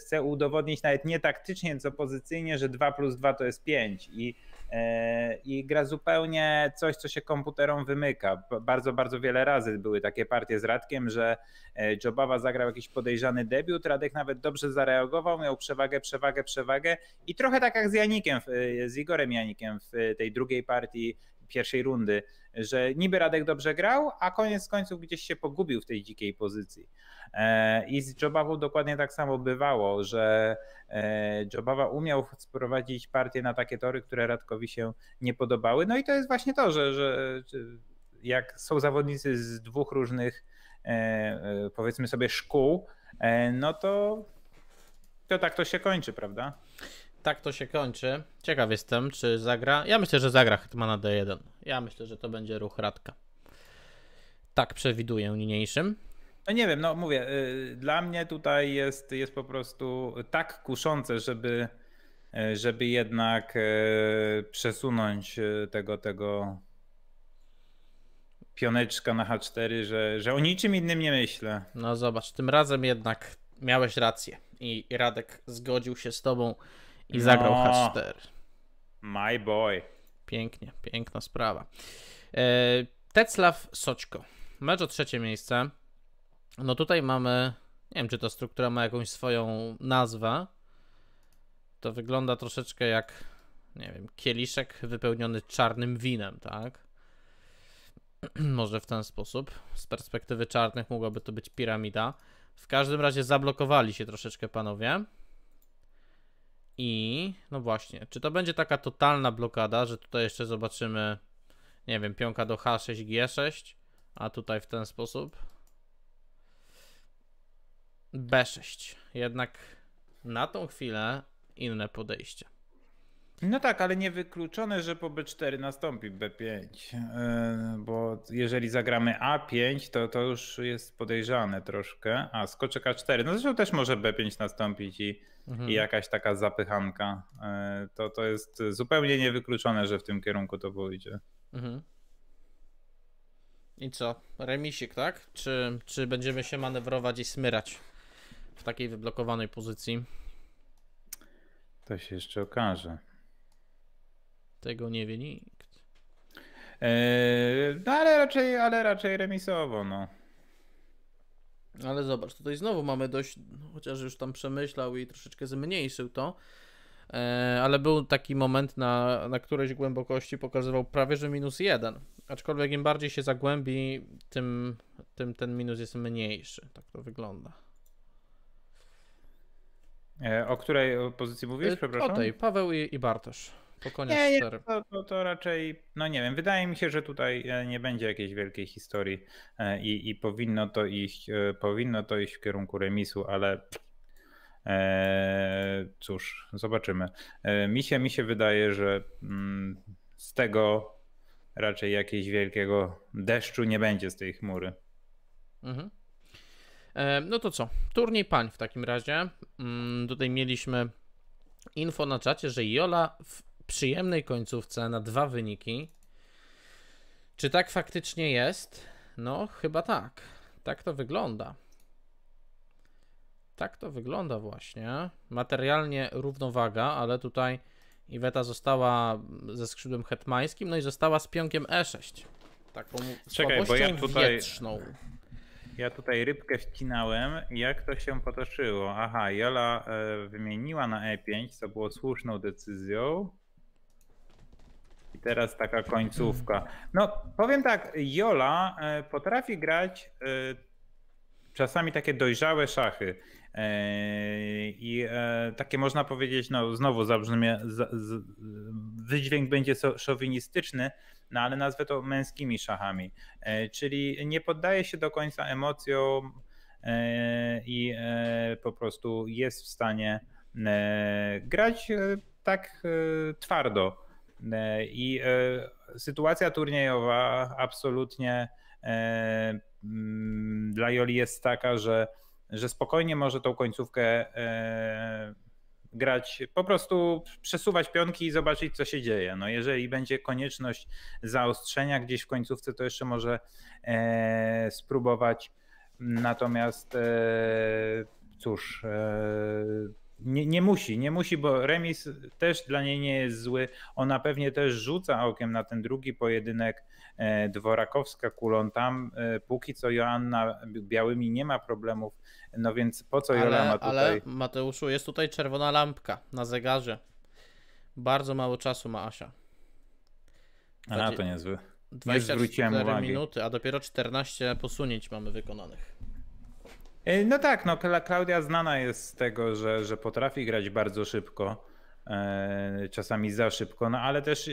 chce udowodnić nawet nie taktycznie, co pozycyjnie, że 2 plus 2 to jest 5 i E, i gra zupełnie coś, co się komputerom wymyka. Bardzo, bardzo wiele razy były takie partie z Radkiem, że e, Jobawa zagrał jakiś podejrzany debiut, Radek nawet dobrze zareagował, miał przewagę, przewagę, przewagę i trochę tak jak z Janikiem, e, z Igorem Janikiem w tej drugiej partii pierwszej rundy, że niby Radek dobrze grał, a koniec końców gdzieś się pogubił w tej dzikiej pozycji. E, I z Jobawą dokładnie tak samo bywało, że e, Jobawa umiał sprowadzić partię na takie tory, które Radkowi się nie podobały. No i to jest właśnie to, że, że jak są zawodnicy z dwóch różnych, e, powiedzmy sobie, szkół, no to to tak to się kończy, prawda? tak to się kończy. Ciekaw jestem, czy zagra. Ja myślę, że zagra Hetmana D1. Ja myślę, że to będzie ruch Radka. Tak przewiduję niniejszym. No nie wiem, no mówię, y, dla mnie tutaj jest, jest po prostu tak kuszące, żeby, y, żeby jednak y, przesunąć tego, tego pioneczka na H4, że, że o niczym innym nie myślę. No zobacz, tym razem jednak miałeś rację i Radek zgodził się z tobą. I no. zagrał H4. My boy. Pięknie, piękna sprawa. E, Teclaw Soćko. Mecz o trzecie miejsce. No tutaj mamy, nie wiem czy ta struktura ma jakąś swoją nazwę. To wygląda troszeczkę jak, nie wiem, kieliszek wypełniony czarnym winem, tak? Może w ten sposób. Z perspektywy czarnych mogłaby to być piramida. W każdym razie zablokowali się troszeczkę panowie. I no właśnie, czy to będzie taka totalna blokada, że tutaj jeszcze zobaczymy, nie wiem, pionka do H6, G6, a tutaj w ten sposób B6. Jednak na tą chwilę inne podejście. No tak, ale niewykluczone, że po B4 nastąpi B5, e, bo jeżeli zagramy A5, to to już jest podejrzane troszkę. A, skoczek A4, no zresztą też może B5 nastąpić i, mhm. i jakaś taka zapychanka. E, to, to jest zupełnie niewykluczone, że w tym kierunku to pójdzie. Mhm. I co? Remisik, tak? Czy, czy będziemy się manewrować i smyrać w takiej wyblokowanej pozycji? To się jeszcze okaże. Tego nie wie nikt. Eee, no ale raczej, ale raczej remisowo, no. Ale zobacz, tutaj znowu mamy dość, no, chociaż już tam przemyślał i troszeczkę zmniejszył to, eee, ale był taki moment na, na którejś głębokości pokazywał prawie, że minus jeden. Aczkolwiek im bardziej się zagłębi, tym, tym ten minus jest mniejszy. Tak to wygląda. Eee, o której pozycji mówisz, eee, przepraszam? O tej, Paweł i, i Bartosz. Po koniec nie, nie, to, to, to, raczej, no nie wiem, wydaje mi się, że tutaj e, nie będzie jakiejś wielkiej historii e, i, i powinno, to iść, e, powinno to iść w kierunku remisu, ale e, cóż, zobaczymy. E, mi, się, mi się wydaje, że mm, z tego raczej jakiegoś wielkiego deszczu nie będzie z tej chmury. Mhm. E, no to co? Turniej pań w takim razie. Mm, tutaj mieliśmy info na czacie, że Jola w przyjemnej końcówce na dwa wyniki. Czy tak faktycznie jest? No, chyba tak. Tak to wygląda. Tak to wygląda właśnie. Materialnie równowaga, ale tutaj Iweta została ze skrzydłem hetmańskim, no i została z pionkiem E6. Taką Czekaj, bo ja tutaj... wietrzną. Ja tutaj rybkę wcinałem. Jak to się potoczyło? Aha, Jola y, wymieniła na E5, co było słuszną decyzją teraz taka końcówka. No, powiem tak, Jola e, potrafi grać e, czasami takie dojrzałe szachy. E, I takie można powiedzieć, no znowu zabrzmie, wydźwięk będzie szowinistyczny, no ale nazwę to męskimi szachami. Czyli nie poddaje się do końca emocjom i po prostu jest w stanie grać tak twardo. E, I e, sytuacja turniejowa absolutnie e, mm, dla Joli jest taka, że, że spokojnie może tą końcówkę grać, po prostu przesuwać pionki i zobaczyć, co się dzieje. No jeżeli będzie konieczność zaostrzenia gdzieś w końcówce, to jeszcze może spróbować. Natomiast cóż, nie, nie musi, nie musi, bo remis też dla niej nie jest zły. Ona pewnie też rzuca okiem na ten drugi pojedynek e, Dworakowska kulą tam. E, póki co Joanna białymi nie ma problemów, no więc po co Joanna ma tutaj... Ale Mateuszu, jest tutaj czerwona lampka na zegarze. Bardzo mało czasu ma Asia. A to niezły. 24 nie zwróciłem dwa minuty, a dopiero 14 posunięć mamy wykonanych. E, no tak, no Klaudia znana jest z tego, że, że potrafi grać bardzo szybko, e, czasami za szybko, no ale też e,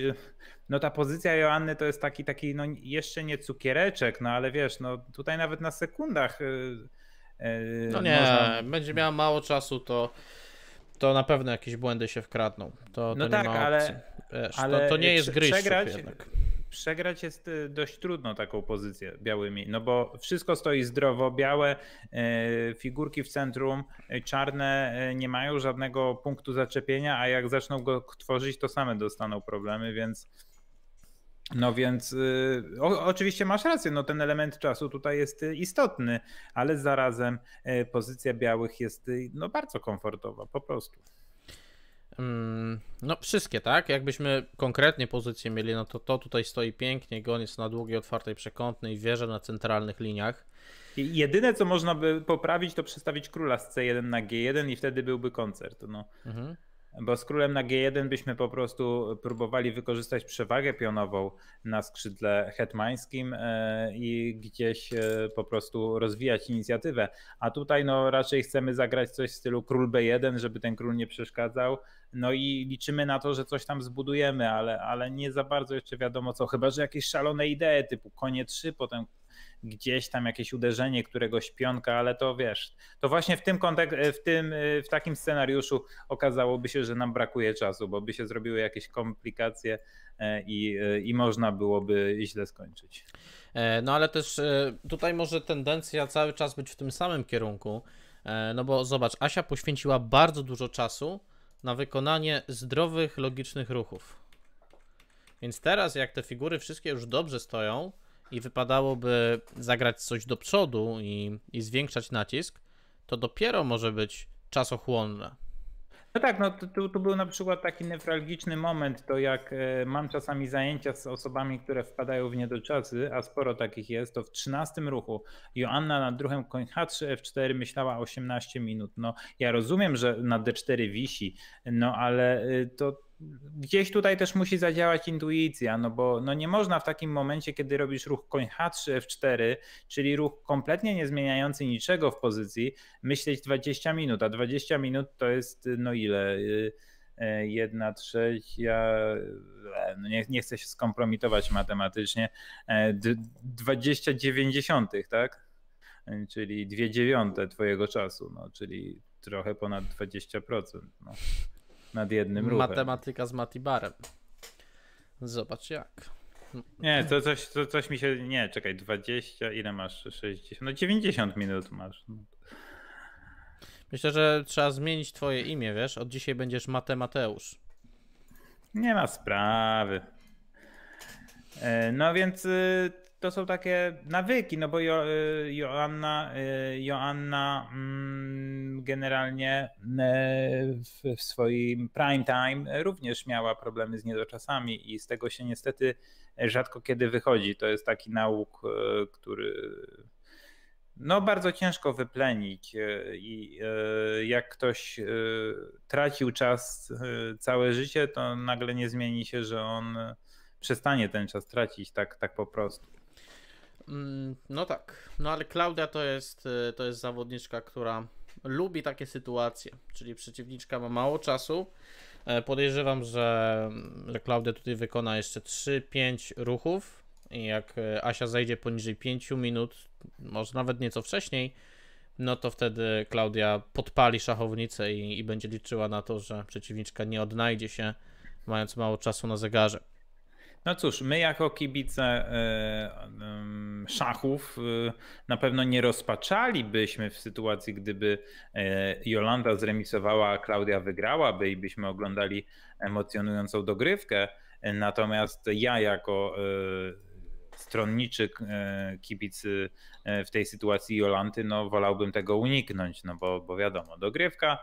no ta pozycja Joanny to jest taki, taki no jeszcze nie cukiereczek, no ale wiesz, no tutaj nawet na sekundach no nie, można... będzie miała mało czasu, to, to na pewno jakieś błędy się wkradną. To, no to no tak, ale, Wiesz, ale to, to, nie jest gry przegrać, jednak przegrać jest y, dość trudno taką pozycję białymi, no bo wszystko stoi zdrowo, białe e, figurki w centrum, e, czarne e, nie mają żadnego punktu zaczepienia, a jak zaczną go tworzyć, to same dostaną problemy, więc no więc y, o, oczywiście masz rację, no ten element czasu tutaj jest y, istotny, ale zarazem pozycja białych jest no bardzo komfortowa po prostu mm, no wszystkie, tak? Jakbyśmy konkretnie pozycję mieli, no to to tutaj stoi pięknie, gon jest na długiej, otwartej przekątnej, wieże na centralnych liniach. Jedyne, co można by poprawić, to przestawić króla z C1 na G1 i wtedy byłby koncert. No. Mhm bo z królem na G1 byśmy po prostu próbowali wykorzystać przewagę pionową na skrzydle hetmańskim e, i gdzieś e, po prostu rozwijać inicjatywę. A tutaj no raczej chcemy zagrać coś w stylu król B1, żeby ten król nie przeszkadzał. No i liczymy na to, że coś tam zbudujemy, ale, ale nie za bardzo jeszcze wiadomo co, chyba że jakieś szalone idee typu konie 3, potem gdzieś tam jakieś uderzenie któregoś pionka, ale to wiesz, to właśnie w tym kontek- w tym, y, w takim scenariuszu okazałoby się, że nam brakuje czasu, bo by się zrobiły jakieś komplikacje e, i, y, i można byłoby źle skończyć. E, no ale też e, tutaj może tendencja cały czas być w tym samym kierunku, no bo zobacz, Asia poświęciła bardzo dużo czasu na wykonanie zdrowych, logicznych ruchów. Więc teraz, jak te figury wszystkie już dobrze stoją, i wypadałoby zagrać coś do przodu i, i zwiększać nacisk, to dopiero może być czasochłonne. No tak, no tu, tu był na przykład taki newralgiczny moment, to jak e, mam czasami zajęcia z osobami, które wpadają w niedoczasy, a sporo takich jest, to w 13 ruchu Joanna na drugim koń H3, F4 myślała 18 minut. No ja rozumiem, że na D4 wisi, no ale e, to, gdzieś tutaj też musi zadziałać intuicja, no bo no nie można w takim momencie, kiedy robisz ruch koń H3, F4, czyli ruch kompletnie nie zmieniający niczego w pozycji, myśleć 20 minut, a 20 minut to jest no ile... 1 y, y, trzecia, e, no nie, nie chcę się skompromitować matematycznie, 20,9, e, tak? E, czyli dwie dziewiąte twojego czasu, no, czyli trochę ponad 20%. No nad jednym ruchem. Matematyka z Matibarem. Zobacz jak. Nie, to coś, to coś mi się. Nie, czekaj, 20, ile masz? 60. No 90 minut masz. No. Myślę, że trzeba zmienić twoje imię, wiesz? Od dzisiaj będziesz Matemateusz. Nie ma sprawy. E, no więc y, to są takie nawyki, no bo jo, y, Joanna, y, Joanna mm, generalnie y, w, w swoim prime time również miała problemy z niedoczasami i z tego się niestety rzadko kiedy wychodzi. To jest taki nauk, który no bardzo ciężko wyplenić i jak ktoś tracił czas całe życie, to nagle nie zmieni się, że on przestanie ten czas tracić tak, tak po prostu. Mm, no tak, no ale Klaudia to jest, y, to jest zawodniczka, która lubi takie sytuacje, czyli przeciwniczka ma mało czasu. E, podejrzewam, że, mm, że Klaudia tutaj wykona jeszcze 3-5 ruchów i jak e, Asia zejdzie poniżej 5 minut, może nawet nieco wcześniej, no to wtedy Klaudia podpali szachownicę i, i będzie liczyła na to, że przeciwniczka nie odnajdzie się mając mało czasu na zegarze. No cóż, my jako kibice e, szachów e, na pewno nie rozpaczalibyśmy w sytuacji, gdyby e, Jolanda zremisowała, a Klaudia by i byśmy oglądali emocjonującą dogrywkę. Natomiast ja jako stronniczyk, kibic w tej sytuacji Jolanty, no wolałbym tego uniknąć, no bo, bo wiadomo, dogrywka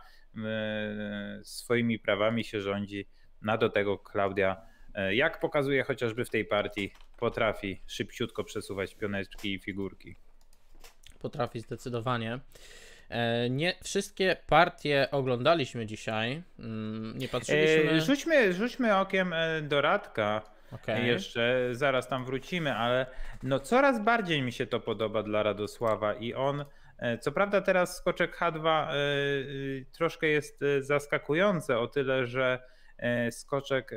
swoimi prawami się rządzi, na no do tego Klaudia E, jak pokazuje chociażby w tej partii, potrafi szybciutko przesuwać pioneczki i figurki. Potrafi zdecydowanie. E, nie wszystkie partie oglądaliśmy dzisiaj. Mm, nie patrzyliśmy. E, rzućmy, rzućmy okiem do Radka. Okay. Jeszcze zaraz tam wrócimy, ale no coraz bardziej mi się to podoba dla Radosława i on. Co prawda teraz skoczek H2 troszkę jest zaskakujące o tyle, że E, skoczek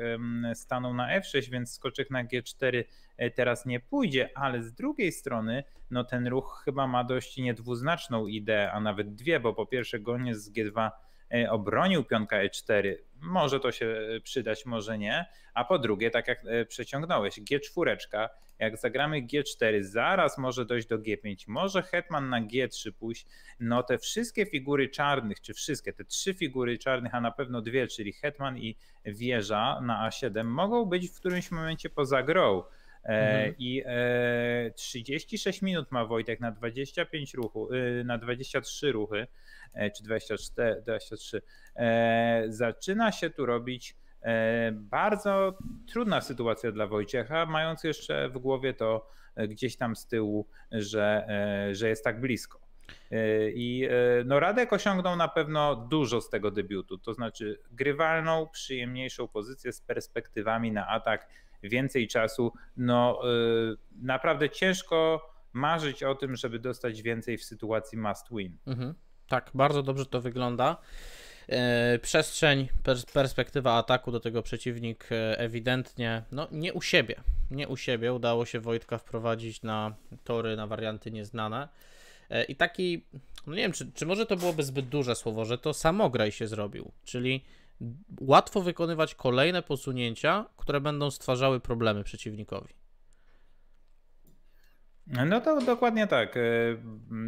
stanął na F6, więc skoczek na G4 e, teraz nie pójdzie, ale z drugiej strony no ten ruch chyba ma dość niedwuznaczną ideę, a nawet dwie, bo po pierwsze goniec z G2 e, obronił pionka E4, może to się e, przydać, może nie. A po drugie, tak jak e, przeciągnąłeś, G4, jak zagramy G4, zaraz może dojść do G5, może hetman na G3 pójść. No te wszystkie figury czarnych, czy wszystkie, te trzy figury czarnych, a na pewno dwie, czyli hetman i wieża na A7, mogą być w którymś momencie poza grą E, mhm. I 36 e, minut ma Wojtek na 25 ruchu, y, na 23 ruchy, e, czy 24, 23. Zaczyna się tu robić bardzo trudna sytuacja dla Wojciecha, mając jeszcze w głowie to gdzieś tam z tyłu, że, że jest tak blisko. I no Radek osiągnął na pewno dużo z tego debiutu, to znaczy grywalną, przyjemniejszą pozycję z perspektywami na atak więcej czasu. No y, naprawdę ciężko marzyć o tym, żeby dostać więcej w sytuacji must win. Mhm. Tak, bardzo dobrze to wygląda. E, przestrzeń, perspektywa ataku do tego przeciwnik e, ewidentnie, no nie u siebie. Nie u siebie udało się Wojtka wprowadzić na tory, na warianty nieznane. E, I taki, no nie wiem, czy, czy może to byłoby zbyt duże słowo, że to samograj się zrobił. Czyli łatwo wykonywać kolejne posunięcia, które będą stwarzały problemy przeciwnikowi. No to dokładnie tak. E,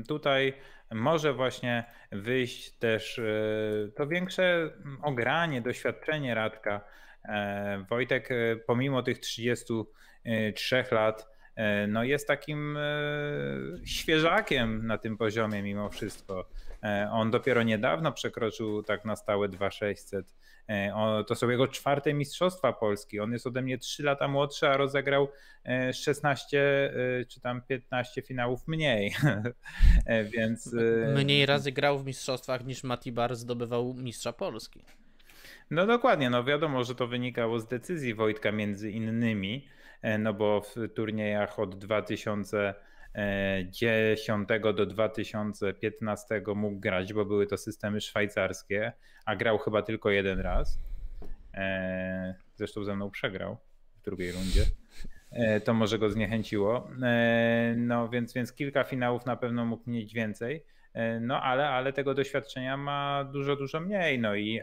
tutaj może właśnie wyjść też e, to większe ogranie, doświadczenie Radka. E, Wojtek, pomimo tych 33 lat, no jest takim świeżakiem na tym poziomie mimo wszystko. On dopiero niedawno przekroczył tak na stałe 2600 E, to są jego czwarte Mistrzostwa Polski. On jest ode mnie 3 lata młodszy, a rozegrał 16 e, e, czy tam 15 finałów mniej. Więc... Mniej razy grał w Mistrzostwach niż Matibar zdobywał Mistrza Polski. No dokładnie, no wiadomo, że to wynikało z decyzji Wojtka między innymi, no bo w turniejach od 2000 10 e, do 2015 mógł grać, bo były to systemy szwajcarskie, a grał chyba tylko jeden raz. E, zresztą ze mną przegrał w drugiej rundzie. E, to może go zniechęciło. No więc, więc kilka finałów na pewno mógł mieć więcej. No ale, ale tego doświadczenia ma dużo, dużo mniej. No i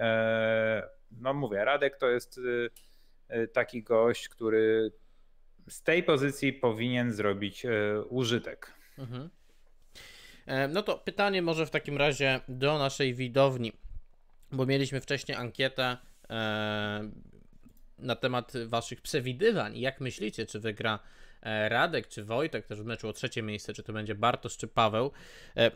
no mówię, Radek to jest taki gość, który z tej pozycji powinien zrobić e, użytek. Mhm. E, no to pytanie może w takim razie do naszej widowni, bo mieliśmy wcześniej ankietę e, na temat waszych przewidywań. Jak myślicie, czy wygra Radek czy Wojtek, też w meczu o trzecie miejsce, czy to będzie Bartosz czy Paweł.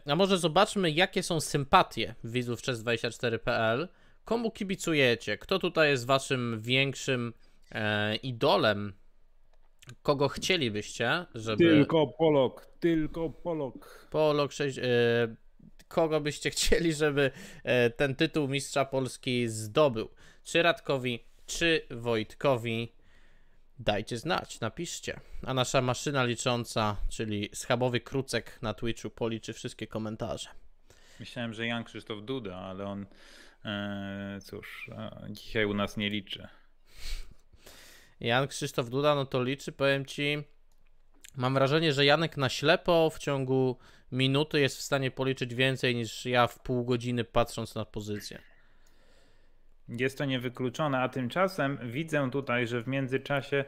A może zobaczmy, jakie są sympatie widzów przez 24.pl. pl Komu kibicujecie? Kto tutaj jest waszym większym idolem kogo chcielibyście, żeby... Tylko Polok, tylko Polok. Polok 6... E, kogo byście chcieli, żeby e, ten tytuł Mistrza Polski zdobył? Czy Radkowi, czy Wojtkowi? Dajcie znać, napiszcie. A nasza maszyna licząca, czyli schabowy krucek na Twitchu policzy wszystkie komentarze. Myślałem, że Jan Krzysztof Duda, ale on, e, cóż, e, dzisiaj u nas nie liczy. Jan Krzysztof Duda, no to liczy, powiem Ci, mam wrażenie, że Janek na ślepo w ciągu minuty jest w stanie policzyć więcej niż ja w pół godziny patrząc na pozycję. Jest to niewykluczone, a tymczasem widzę tutaj, że w międzyczasie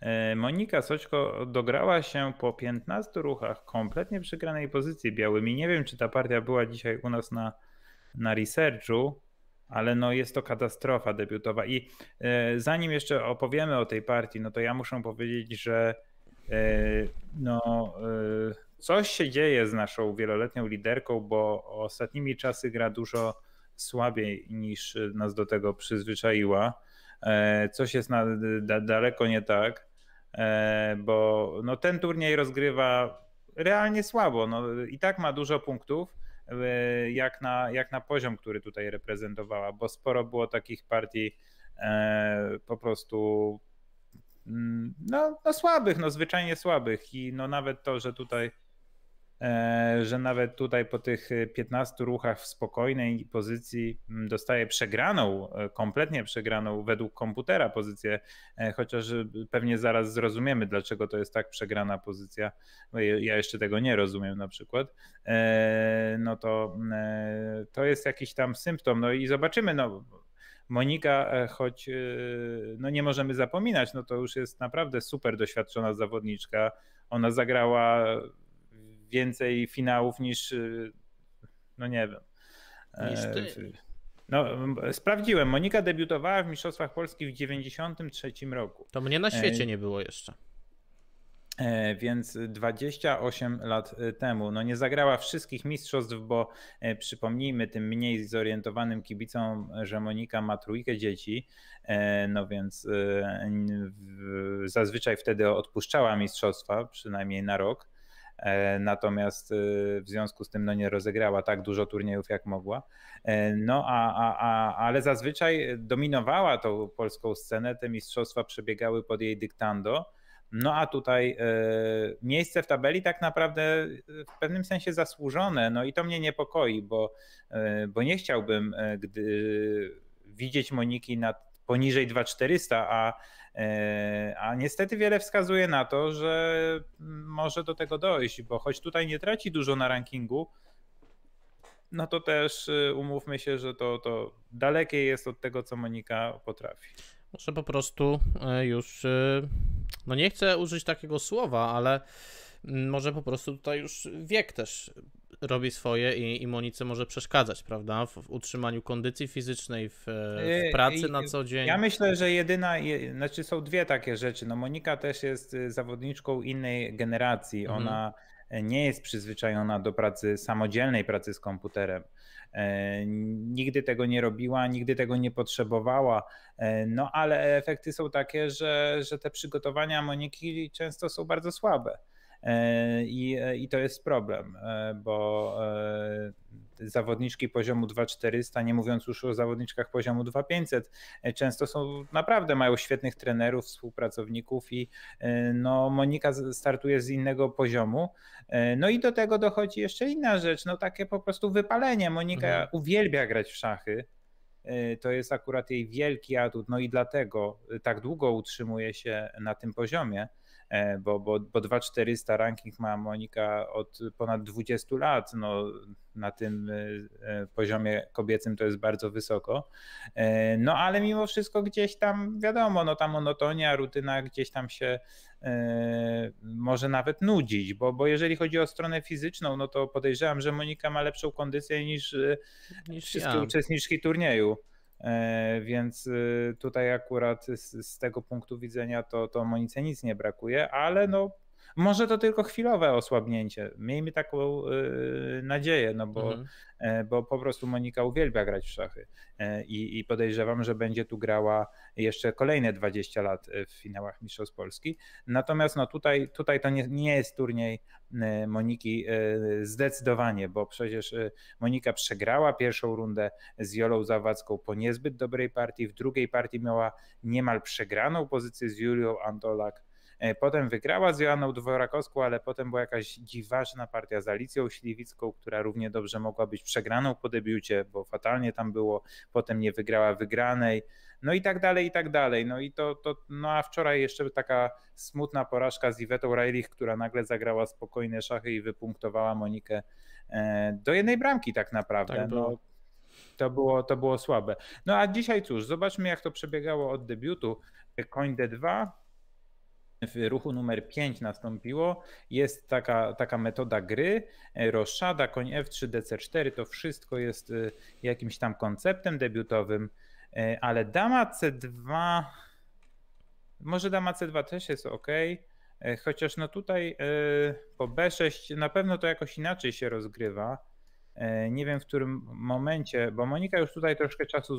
e, Monika Soćko dograła się po 15 ruchach kompletnie przegranej pozycji białymi. Nie wiem, czy ta partia była dzisiaj u nas na, na researchu, ale no jest to katastrofa debiutowa. I e, zanim jeszcze opowiemy o tej partii, no to ja muszę powiedzieć, że e, no, e, coś się dzieje z naszą wieloletnią liderką, bo ostatnimi czasy gra dużo słabiej niż nas do tego przyzwyczaiła. Coś jest na, da, daleko nie tak, bo no, ten turniej rozgrywa realnie słabo. No, I tak ma dużo punktów E, jak na, jak na poziom, który tutaj reprezentowała, bo sporo było takich partii e, po prostu mm, no, no, słabych, no zwyczajnie słabych i no nawet to, że tutaj E, że nawet tutaj po tych 15 e, ruchach w spokojnej pozycji mm, dostaje przegraną, e, kompletnie przegraną według komputera pozycję, chociaż pewnie zaraz zrozumiemy, dlaczego to jest tak przegrana pozycja. Ja jeszcze tego nie rozumiem na przykład. No to, mm, to jest jakiś tam symptom. No i zobaczymy, no Monika, choć no nie możemy zapominać, no to już jest naprawdę super doświadczona zawodniczka. Ona zagrała więcej finałów niż, y, no nie wiem. Niż e, ty. No, sprawdziłem. Monika debiutowała w Mistrzostwach Polski w 1993 roku. To mnie na e, świecie nie było jeszcze. E, więc 28 lat y, temu. No nie zagrała wszystkich mistrzostw, bo przypomnijmy tym mniej zorientowanym kibicom, że Monika ma trójkę dzieci, no więc zazwyczaj wtedy odpuszczała mistrzostwa, przynajmniej na rok. E, natomiast e, w związku z tym no, nie rozegrała tak dużo turniejów jak mogła. E, no, a, a, a, ale zazwyczaj dominowała tą polską scenę, te mistrzostwa przebiegały pod jej dyktando. No a tutaj y, miejsce w tabeli tak naprawdę w pewnym sensie zasłużone, no i to mnie niepokoi, bo, y, bo nie chciałbym gdy, widzieć Moniki nad poniżej 2400, a E, a niestety wiele wskazuje na to, że może do tego dojść, bo choć tutaj nie traci dużo na rankingu, no to też y, umówmy się, że to, to dalekie jest od tego, co Monika potrafi. Może po prostu e, już, y, no nie chcę użyć takiego słowa, ale mm, może po prostu tutaj już wiek też robi swoje i, i Monice może przeszkadzać, prawda? W, w utrzymaniu kondycji fizycznej, w, w pracy na co dzień. Ja myślę, że jedyna, je, znaczy są dwie takie rzeczy. No Monika też jest y, zawodniczką innej generacji. Mhm. Ona e, nie jest przyzwyczajona do pracy samodzielnej pracy z komputerem. E, nigdy tego nie robiła, nigdy tego nie potrzebowała. E, no ale efekty są takie, że, że te przygotowania Moniki często są bardzo słabe. E, I, i to jest problem, e, bo e, zawodniczki poziomu 2400, nie mówiąc już o zawodniczkach poziomu 2500, często są naprawdę mają świetnych trenerów, współpracowników i no Monika startuje z innego poziomu. No i do tego dochodzi jeszcze inna rzecz, no takie po prostu wypalenie. Monika mhm. uwielbia grać w szachy, to jest akurat jej wielki atut, no i dlatego tak długo utrzymuje się na tym poziomie. E, bo, bo, bo 2400 ranking ma Monika od ponad 20 lat. No, na tym e, e, poziomie kobiecym to jest bardzo wysoko. No ale mimo wszystko gdzieś tam, wiadomo, no ta monotonia, rutyna gdzieś tam się może nawet nudzić, bo, bo jeżeli chodzi o stronę fizyczną, no to podejrzewam, że Monika ma lepszą kondycję niż, niż wszystkie ja. uczestniczki turnieju. E, więc y, tutaj akurat z, z tego punktu widzenia to, to Monice nic nie brakuje, ale no może to tylko chwilowe osłabnięcie. Miejmy taką y, nadzieję, no bo, mhm. E, bo po prostu Monika uwielbia grać w szachy e, I, i podejrzewam, że będzie tu grała jeszcze kolejne 20 lat e, w finałach Mistrzostw Polski. Natomiast no tutaj, tutaj to nie, nie jest turniej Moniki zdecydowanie, bo przecież Monika przegrała pierwszą rundę z Jolą Zawadzką po niezbyt dobrej partii, w drugiej partii miała niemal przegraną pozycję z Julią Antolak, E, potem wygrała z Joanną Dworakowską, ale potem była jakaś dziwaczna partia z Alicją Śliwicką, która równie dobrze mogła być przegraną po debiucie, bo fatalnie tam było, potem nie wygrała wygranej, no i tak dalej, i tak dalej. No i to, to no a wczoraj jeszcze taka smutna porażka z Iwetą Reilich, która nagle zagrała spokojne szachy i wypunktowała Monikę e, do jednej bramki tak naprawdę. Tak no, to było, to było słabe. No a dzisiaj cóż, zobaczmy jak to przebiegało od debiutu. Koń D2, w ruchu numer 5 nastąpiło. Jest taka, taka metoda gry, e, roszada, koń F3, DC4, to wszystko jest e, jakimś tam konceptem debiutowym, e, ale dama C2, może dama C2 też jest ok, chociaż no tutaj po B6 na pewno to jakoś inaczej się rozgrywa. Nie wiem w którym momencie, bo Monika już tutaj troszkę czasu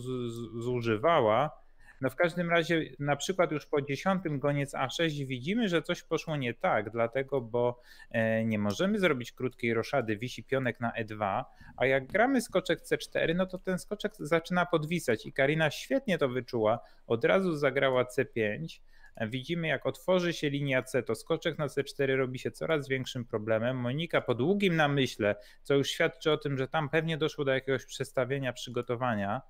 zużywała no w każdym razie, na przykład już po dziesiątym goniec A6 widzimy, że coś poszło nie tak, dlatego, bo e, nie możemy zrobić krótkiej roszady, wisi pionek na E2, a jak gramy skoczek C4, no to ten skoczek zaczyna podwisać i Karina świetnie to wyczuła, od razu zagrała C5, Widzimy, jak otworzy się linia C, to skoczek na C4 robi się coraz większym problemem. Monika po długim namyśle, co już świadczy o tym, że tam pewnie doszło do jakiegoś przestawienia przygotowania,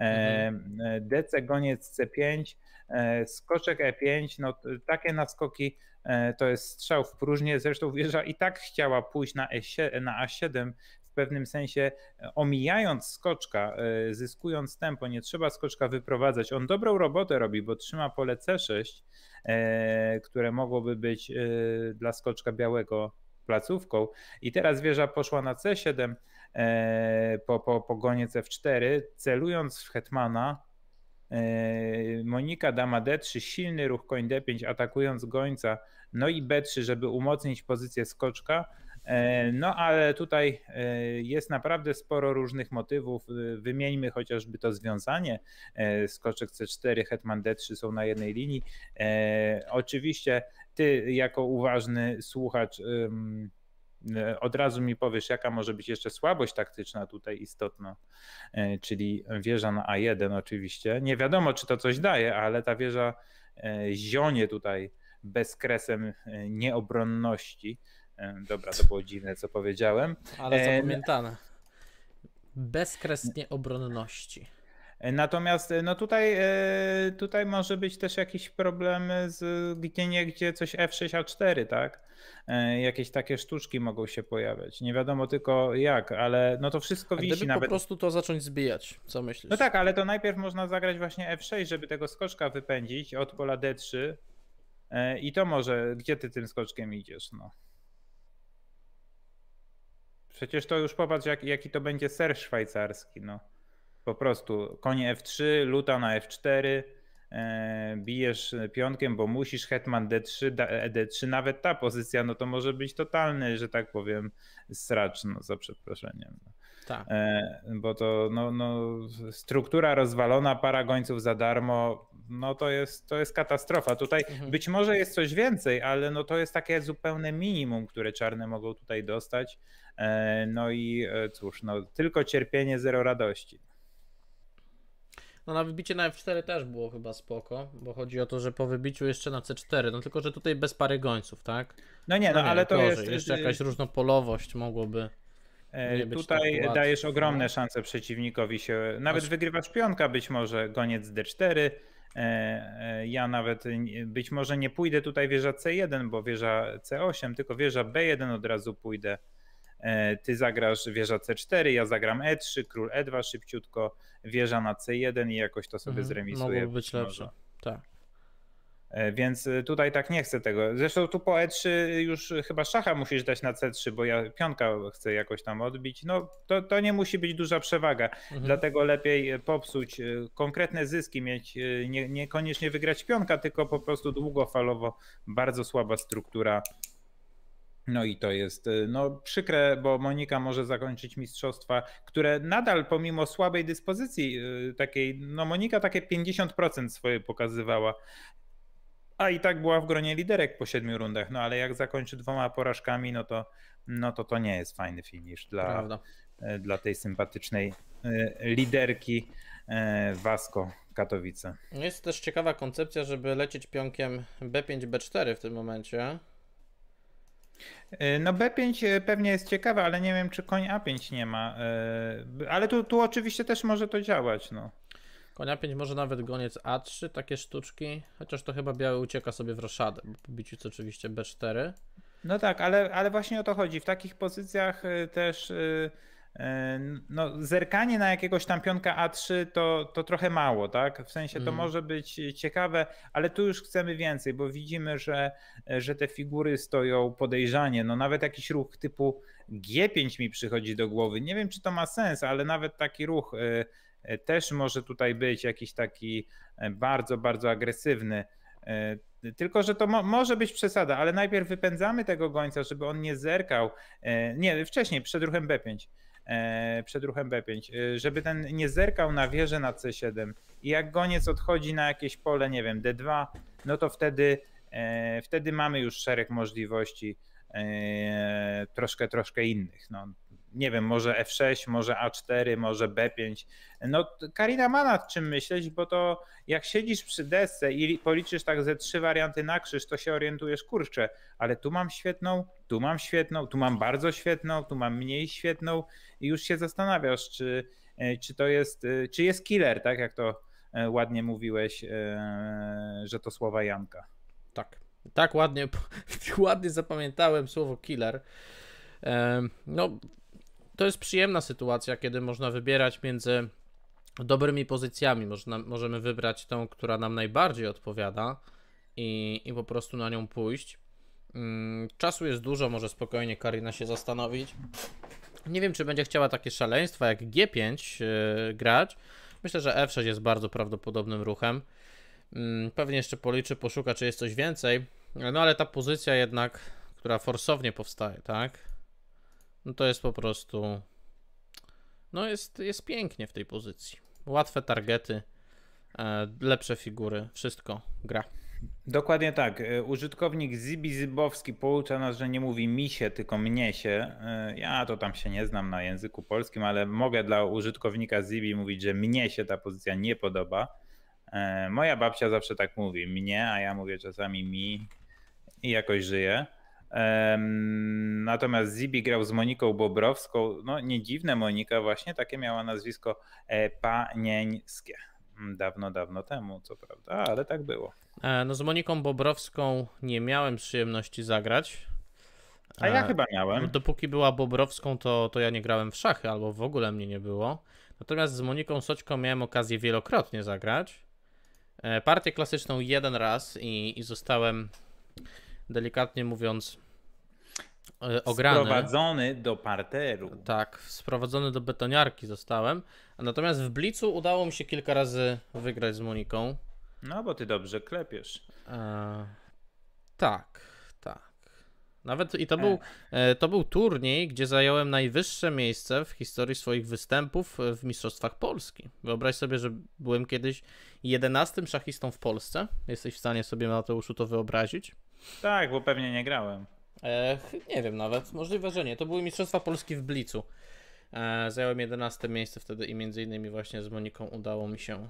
Mhm. E, DC goniec C5, e, skoczek E5, no takie naskoki e, to jest strzał w próżnię, zresztą wieża i tak chciała pójść na, E7, na A7, w pewnym sensie omijając skoczka, zyskując tempo, nie trzeba skoczka wyprowadzać. On dobrą robotę robi, bo trzyma pole C6, które mogłoby być dla skoczka białego placówką. I teraz wieża poszła na C7, E, po, po pogonie F4, celując w hetmana, e, Monika dama D3, silny ruch koń D5, atakując gońca, no i B3, żeby umocnić pozycję skoczka. E, no ale tutaj jest naprawdę sporo różnych motywów. Wymieńmy chociażby to związanie. Skoczek C4, Hetman D3 są na jednej linii. Oczywiście ty jako uważny słuchacz E, od razu mi powiesz, jaka może być jeszcze słabość taktyczna tutaj istotna, e, czyli wieża na A1 oczywiście. Nie wiadomo, czy to coś daje, ale ta wieża e, zionie tutaj bezkresem nieobronności. Dobra, to było dziwne, co powiedziałem. Ale zapamiętane. Bezkres nieobronności. Natomiast e, no tutaj, e, tutaj może być też jakiś problem z gdzie nie gdzie coś F6A4, tak? E, jakieś takie sztuczki mogą się pojawiać. Nie wiadomo tylko jak, ale no to wszystko A wisi gdyby nawet. po prostu to zacząć zbijać, co myślisz? No tak, ale to najpierw można zagrać właśnie F6, żeby tego skoczka wypędzić od pola D3 i to może, gdzie ty tym skoczkiem idziesz, no. Przecież to już popatrz, jak, jaki to będzie ser szwajcarski, no. Po prostu konie F3, luta na F4, e, bijesz pionkiem, bo musisz Hetman D3, d 3 e, nawet ta pozycja, no to może być totalny, że tak powiem, sracz, no za przeproszeniem. Tak. E, bo to no, no, struktura rozwalona, para gońców za darmo, no to jest, to jest katastrofa. Tutaj mhm. być może jest coś więcej, ale no to jest takie zupełne minimum, które czarne mogą tutaj dostać. No i cóż, no, tylko cierpienie, zero radości. No na wybicie na F4 też było chyba spoko, bo chodzi o to, że po wybiciu jeszcze na C4, no tylko, że tutaj bez pary gońców, tak? No nie, no, no nie, ale to gorzej. jest... Y, jeszcze jakaś różnopolowość mogłoby... Y, tutaj tak dajesz no. ogromne szanse przeciwnikowi się. Nawet Aż... wygrywasz pionka, być może goniec D4. Y, ja nawet być może nie pójdę tutaj wieża C1, bo wieża C8, tylko wieża B1 od razu pójdę. E, ty zagrasz wieża C4, ja zagram E3, król E2 szybciutko, wieża na C1 i jakoś to sobie mhm, zremisuje. Mogło być lepsze, tak. E, więc e, tutaj tak nie chcę tego. Zresztą tu po E3 już chyba szacha musisz dać na C3, bo ja pionka chcę jakoś tam odbić. No to, to nie musi być duża przewaga. Mhm. Dlatego lepiej popsuć konkretne zyski, mieć nie, niekoniecznie wygrać pionka, tylko po prostu długofalowo bardzo słaba struktura no i to jest y, no, przykre, bo Monika może zakończyć mistrzostwa, które nadal pomimo słabej dyspozycji y, takiej, no Monika takie 50% swoje pokazywała. A i tak była w gronie liderek po siedmiu rundach, no ale jak zakończy dwoma porażkami, no to no to, to nie jest fajny finisz dla, y, dla tej sympatycznej liderki Wasko Katowice. Jest też ciekawa koncepcja, żeby lecieć pionkiem B5, B4 w tym momencie E, no B5 e, pewnie jest ciekawe, ale nie wiem, czy koń A5 nie ma. E, ale tu, tu oczywiście też może to działać. No. A 5 może nawet goniec A3, takie sztuczki, chociaż to chyba biały ucieka sobie w roszadę, bo oczywiście B4. No tak, ale, ale właśnie o to chodzi. W takich pozycjach też... Yy E, no, zerkanie na jakiegoś tam pionka A3 to, to trochę mało, tak? W sensie to mm. może być ciekawe, ale tu już chcemy więcej, bo widzimy, że, że te figury stoją podejrzanie. No nawet jakiś ruch typu G5 mi przychodzi do głowy. Nie wiem, czy to ma sens, ale nawet taki ruch e, e, też może tutaj być jakiś taki bardzo, bardzo agresywny. Tylko, że to mo może być przesada, ale najpierw wypędzamy tego gońca, żeby on nie zerkał. Nie, wcześniej, przed ruchem B5 E, przed ruchem B5, e, żeby ten nie zerkał na wieżę na C7 i jak goniec odchodzi na jakieś pole, nie wiem, D2, no to wtedy, e, wtedy mamy już szereg możliwości troszkę, troszkę innych. No, nie wiem, może F6, może A4, może B5. No Karina ma nad czym myśleć, bo to jak siedzisz przy desce i policzysz tak ze trzy warianty na krzyż, to się orientujesz, kurczę, ale tu mam świetną, tu mam świetną, tu mam bardzo świetną, tu mam mniej świetną i już się zastanawiasz, czy, e, czy to jest, e, czy jest killer, tak jak to e, ładnie mówiłeś, że to słowa Janka. Tak, tak ładnie, ładnie zapamiętałem słowo killer. No, to jest przyjemna sytuacja, kiedy można wybierać między dobrymi pozycjami. Można, możemy wybrać tą, która nam najbardziej odpowiada i, i po prostu na nią pójść. Mm, czasu jest dużo, może spokojnie Karina się zastanowić. Nie wiem, czy będzie chciała takie szaleństwa jak G5 yy, e, grać. Myślę, że F6 jest bardzo prawdopodobnym ruchem. Yy, pewnie jeszcze policzy, poszuka, czy jest coś więcej. No ale ta pozycja jednak, która forsownie powstaje, tak? No to jest po prostu... No jest, jest pięknie w tej pozycji. Łatwe targety, e, lepsze figury, wszystko gra. Dokładnie tak. E, użytkownik Zibi Zybowski poucza nas, że nie mówi mi się, tylko mnie się. E, ja to tam się nie znam na języku polskim, ale mogę dla użytkownika Zibi mówić, że mnie się ta pozycja nie podoba. Moja babcia zawsze tak mówi, mnie, a ja mówię czasami mi i jakoś żyję. Natomiast Zibi grał z Moniką Bobrowską. No nie dziwne, Monika właśnie takie miała nazwisko e, panieńskie. Mm, dawno, dawno temu, co prawda, ale tak było. E, no z Moniką Bobrowską nie miałem przyjemności zagrać. A ja e, chyba miałem. Dopóki była Bobrowską, to, to ja nie grałem w szachy, albo w ogóle mnie nie było. Natomiast z Moniką Soćką miałem okazję wielokrotnie zagrać. Partię klasyczną jeden raz i, i zostałem delikatnie mówiąc, e, ograny. Sprowadzony do parteru. Tak, sprowadzony do betoniarki zostałem. Natomiast w Blicu udało mi się kilka razy wygrać z Moniką. No, bo ty dobrze klepiesz. E, tak, tak. Nawet i to, e. był, e, to był turniej, gdzie zająłem najwyższe miejsce w historii swoich występów e, w Mistrzostwach Polski. Wyobraź sobie, że byłem kiedyś jedenastym szachistą w Polsce. Jesteś w stanie sobie, Mateuszu, to wyobrazić? Tak, bo pewnie nie grałem. nie wiem nawet, możliwe, że nie. To były Mistrzostwa Polski w Blicu. E, zająłem 11 miejsce wtedy i między innymi właśnie z Moniką udało mi się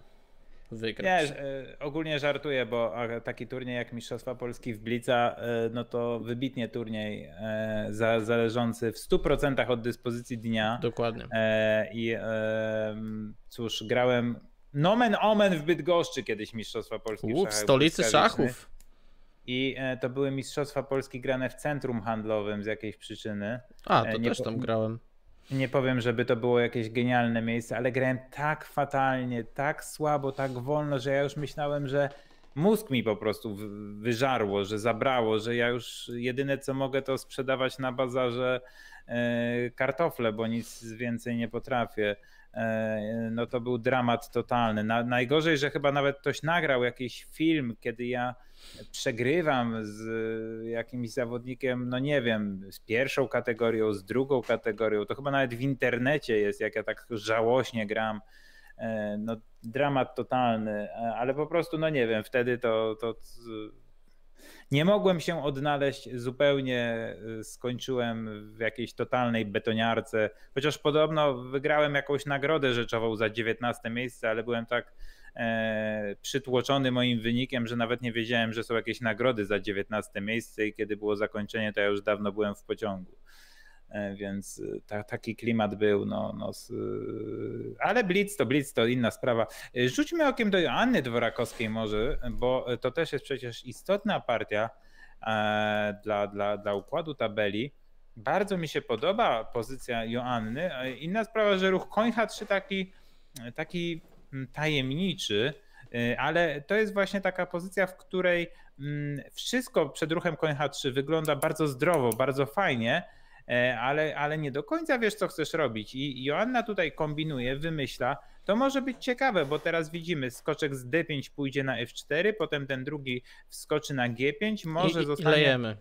wygrać. Nie, e, ogólnie żartuję, bo taki turniej jak Mistrzostwa Polski w Blica, e, no to wybitnie turniej e, zależący w 100% od dyspozycji dnia. Dokładnie. I cóż, grałem nomen omen w Bydgoszczy kiedyś Mistrzostwa Polski Ups, w stolicy szachów. I e, to były Mistrzostwa Polski grane w centrum handlowym z jakiejś przyczyny. A, e, to nie też po... tam grałem. Nie powiem, żeby to było jakieś genialne miejsce, ale grałem tak fatalnie, tak słabo, tak wolno, że ja już myślałem, że mózg mi po prostu wyżarło, że zabrało, że ja już jedyne co mogę to sprzedawać na bazarze e, kartofle, bo nic więcej nie potrafię. E, no to był dramat totalny. Na, najgorzej, że chyba nawet ktoś nagrał jakiś film, kiedy ja przegrywam z jakimś zawodnikiem, no nie wiem, z pierwszą kategorią, z drugą kategorią. To chyba nawet w internecie jest, jak ja tak żałośnie gram. E, no, dramat totalny, e, ale po prostu, no nie wiem, wtedy to, to nie mogłem się odnaleźć zupełnie, y, skończyłem w jakiejś totalnej betoniarce, chociaż podobno wygrałem jakąś nagrodę rzeczową za 19 miejsce, ale byłem tak e, przytłoczony moim wynikiem, że nawet nie wiedziałem, że są jakieś nagrody za 19 miejsce i kiedy było zakończenie, to ja już dawno byłem w pociągu. E, więc y, ta, taki klimat był. No, no, y, ale Blitz to Blitz to inna sprawa. Y, rzućmy okiem do Joanny Dworakowskiej może, bo to też jest przecież istotna partia e, dla, dla, dla układu tabeli. Bardzo mi się podoba pozycja Joanny. Inna sprawa, że ruch Końcha 3 taki, taki mm, tajemniczy, ale to jest właśnie taka pozycja, w której mm, wszystko przed ruchem Końcha 3 wygląda bardzo zdrowo, bardzo fajnie, E, ale, ale nie do końca wiesz, co chcesz robić. I Joanna tutaj kombinuje, wymyśla. To może być ciekawe, bo teraz widzimy, skoczek z D5 pójdzie na F4, potem ten drugi wskoczy na G5, może I, zostanie... Lejemy.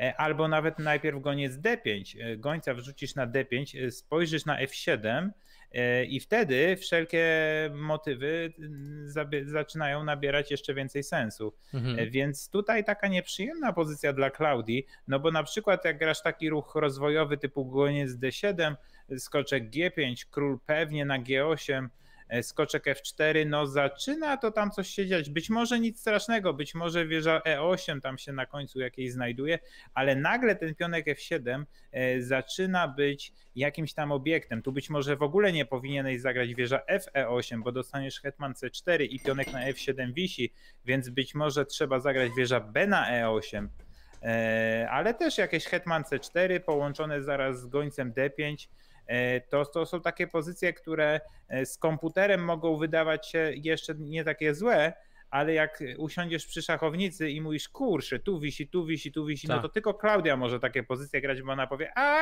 E, albo nawet najpierw goniec D5. E, gońca wrzucisz na D5, spojrzysz na F7, E, I wtedy wszelkie motywy mm, zaczynają nabierać jeszcze więcej sensu. Mhm. E, więc tutaj taka nieprzyjemna pozycja dla Klaudii, no bo na przykład jak grasz taki ruch rozwojowy typu goniec D7, e, skoczek G5, król pewnie na G8, E, skoczek F4, no zaczyna to tam coś się dziać. Być może nic strasznego, być może wieża E8 tam się na końcu jakiejś znajduje, ale nagle ten pionek F7 e, zaczyna być jakimś tam obiektem. Tu być może w ogóle nie powinieneś zagrać wieża FE8, bo dostaniesz hetman C4 i pionek na F7 wisi, więc być może trzeba zagrać wieża B na E8 e, ale też jakieś Hetman C4 połączone zaraz z gońcem D5 E, to, to są takie pozycje, które e, z komputerem mogą wydawać się jeszcze nie takie złe, ale jak usiądziesz przy szachownicy i mówisz, kurczę, tu wisi, tu wisi, tu wisi, no tak. no to tylko Klaudia może takie pozycje grać, bo ona powie, a,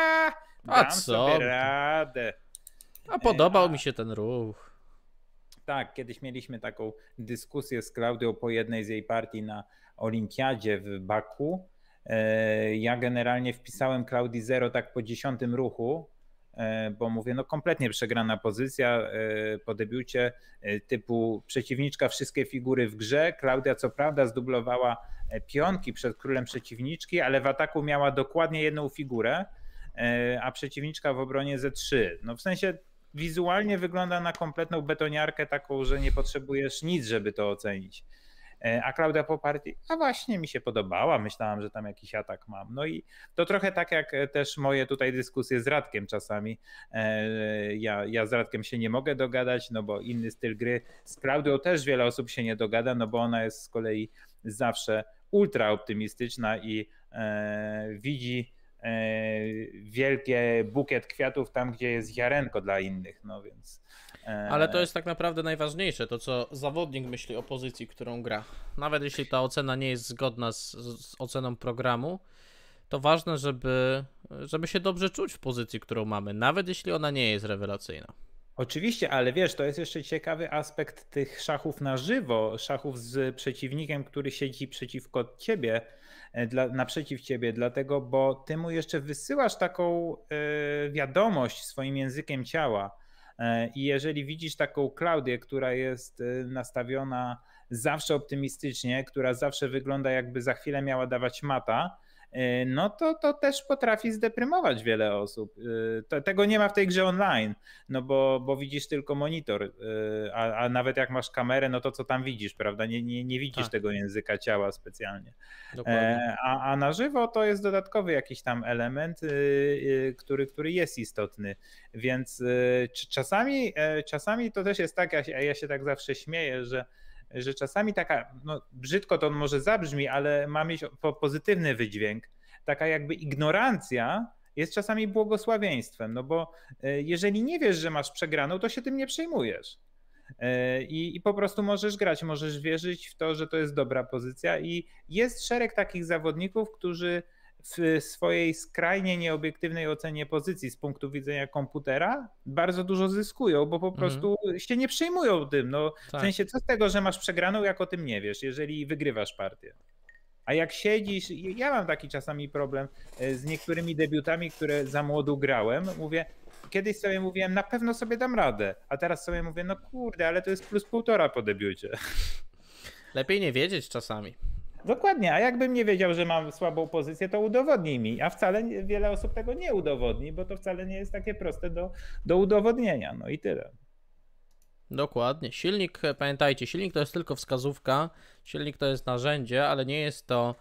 a co? sobie radę. A podobał a... E, mi się ten ruch. Tak, kiedyś mieliśmy taką dyskusję z Klaudią po jednej z jej partii na olimpiadzie w Baku. Ja generalnie wpisałem Klaudii Zero tak po dziesiątym ruchu, E, bo mówię, no kompletnie przegrana pozycja e, po debiucie e, typu przeciwniczka wszystkie figury w grze. Klaudia co prawda zdublowała pionki przed królem przeciwniczki, ale w ataku miała dokładnie jedną figurę, a przeciwniczka w obronie ze trzy. No w sensie wizualnie wygląda na kompletną betoniarkę taką, że nie potrzebujesz nic, żeby to ocenić. E, a Klaudia po party, a właśnie mi się podobała, myślałam, że tam jakiś atak mam. No i to trochę tak jak e, też moje tutaj dyskusje z Radkiem czasami. E, ja, ja z Radkiem się nie mogę dogadać, no bo inny styl gry. Z Klaudią też wiele osób się nie dogada, no bo ona jest z kolei zawsze ultra optymistyczna i e, widzi e, wielkie bukiet kwiatów tam, gdzie jest ziarenko dla innych, no więc ale to e, jest tak naprawdę najważniejsze, to co zawodnik myśli o pozycji, którą gra. Nawet jeśli ta ocena nie jest zgodna z, z oceną programu, to ważne, żeby, żeby się dobrze czuć w pozycji, którą mamy, nawet jeśli ona nie jest rewelacyjna. Oczywiście, ale wiesz, to jest jeszcze ciekawy aspekt tych szachów na żywo, szachów z przeciwnikiem, który siedzi przeciwko ciebie, e, dla, naprzeciw ciebie, dlatego, bo ty mu jeszcze wysyłasz taką y, wiadomość swoim językiem ciała. E, I jeżeli widzisz taką Klaudię, która jest e, nastawiona zawsze optymistycznie, która zawsze wygląda jakby za chwilę miała dawać mata, E, no to, to też potrafi zdeprymować wiele osób. E, to, tego nie ma w tej grze online, no bo, bo widzisz tylko monitor, e, a, a nawet jak masz kamerę, no to co tam widzisz, prawda? Nie, nie, nie widzisz tak. tego języka ciała specjalnie. Dokładnie. A, a na żywo to jest dodatkowy jakiś tam element, który, który jest istotny, więc czasami, czasami to też jest tak, ja ja się tak zawsze śmieję, że że czasami taka, no brzydko to może zabrzmi, ale ma mieć pozytywny wydźwięk, taka jakby ignorancja jest czasami błogosławieństwem, no bo e, jeżeli nie wiesz, że masz przegraną, to się tym nie przejmujesz. E, I, I, po prostu możesz grać, możesz wierzyć w to, że to jest dobra pozycja. I jest szereg takich zawodników, którzy w swojej skrajnie nieobiektywnej ocenie pozycji z punktu widzenia komputera bardzo dużo zyskują, bo po mhm. prostu się nie przejmują tym. No, tak. W sensie, co z tego, że masz przegraną, jak o tym nie wiesz, jeżeli wygrywasz partię. A jak siedzisz, ja mam taki czasami problem e, z niektórymi debiutami, które za młodu grałem. Mówię, kiedyś sobie mówiłem, na pewno sobie dam radę, a teraz sobie mówię, no kurde, ale to jest plus półtora po debiucie. Lepiej nie wiedzieć czasami. Dokładnie, a jakbym nie wiedział, że mam słabą pozycję, to udowodnij mi, a wcale wiele osób tego nie udowodni, bo to wcale nie jest takie proste do, do udowodnienia. No i tyle. Dokładnie. Silnik, pamiętajcie, silnik to jest tylko wskazówka, silnik to jest narzędzie, ale nie jest to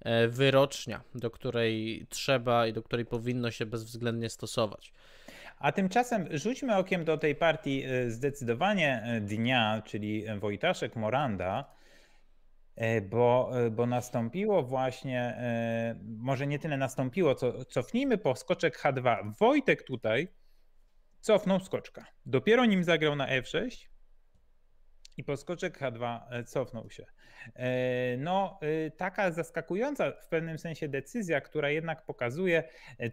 e, wyrocznia, do której trzeba i do której powinno się bezwzględnie stosować. A tymczasem rzućmy okiem do tej partii e, zdecydowanie e, dnia, czyli Wojtaszek Moranda E, bo, e, bo nastąpiło właśnie, e, może nie tyle nastąpiło, co cofnijmy po skoczek H2. Wojtek tutaj cofnął skoczka. Dopiero nim zagrał na F6 i po skoczek H2 cofnął się. No, taka zaskakująca w pewnym sensie decyzja, która jednak pokazuje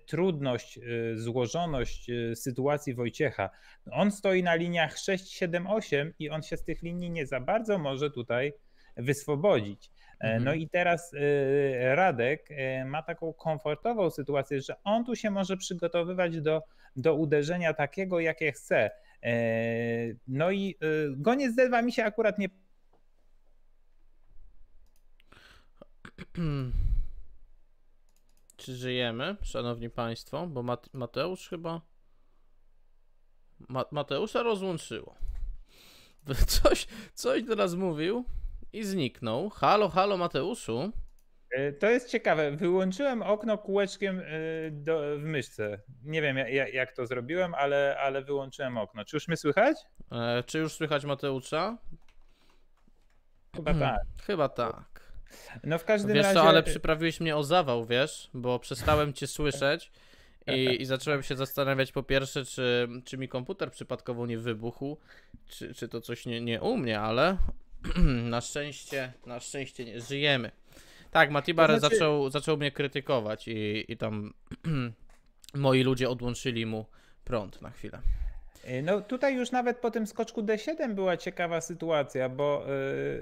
trudność, złożoność sytuacji Wojciecha. On stoi na liniach 6, 7, 8 i on się z tych linii nie za bardzo może tutaj wyswobodzić. E, no mhm. i teraz e, Radek e, ma taką komfortową sytuację, że on tu się może przygotowywać do, do uderzenia takiego, jakie chce. No i goniec zelwa mi się akurat nie. Czy żyjemy, szanowni państwo? Bo Mateusz chyba. Mateusza rozłączyło. Coś, coś teraz mówił. I zniknął. Halo, halo Mateuszu. E, to jest ciekawe. Wyłączyłem okno kółeczkiem e, do, w myszce. Nie wiem jak, jak to zrobiłem, ale, ale wyłączyłem okno. Czy już mnie słychać? E, czy już słychać Mateusza? Chyba mhm, tak. Chyba tak. No w każdym wiesz razie. Wiesz co, ale przyprawiłeś mnie o zawał, wiesz, bo przestałem cię słyszeć i, i zacząłem się zastanawiać po pierwsze, czy, czy mi komputer przypadkowo nie wybuchł, czy, czy to coś nie, nie u mnie, ale na szczęście, na szczęście nie, żyjemy. Tak, Matibar znaczy... zaczął, zaczął mnie krytykować i, i tam moi ludzie odłączyli mu prąd na chwilę. Yy, no tutaj już nawet po tym skoczku D7 była ciekawa sytuacja, bo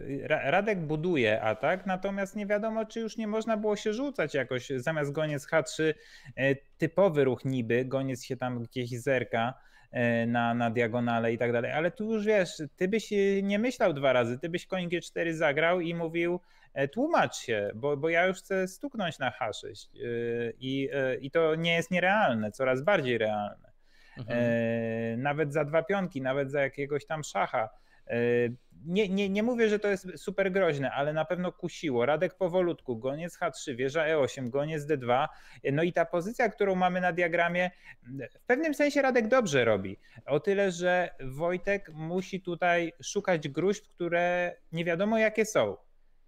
yy, Radek buduje atak, natomiast nie wiadomo, czy już nie można było się rzucać jakoś. Zamiast goniec H3, yy, typowy ruch niby, goniec się tam gdzieś zerka E, na, na diagonale i tak dalej. Ale tu już wiesz, ty byś e, nie myślał dwa razy, ty byś koń G4 zagrał i mówił e, tłumacz się, bo, bo ja już chcę stuknąć na H6 i, i to nie jest nierealne, coraz bardziej realne. Mhm. Nawet za dwa pionki, nawet za jakiegoś tam szacha E, nie, nie, nie mówię, że to jest super groźne, ale na pewno kusiło. Radek powolutku, goniec H3, wieża E8, goniec D2. E, no i ta pozycja, którą mamy na diagramie, w pewnym sensie Radek dobrze robi. O tyle, że Wojtek musi tutaj szukać gruźb, które nie wiadomo jakie są.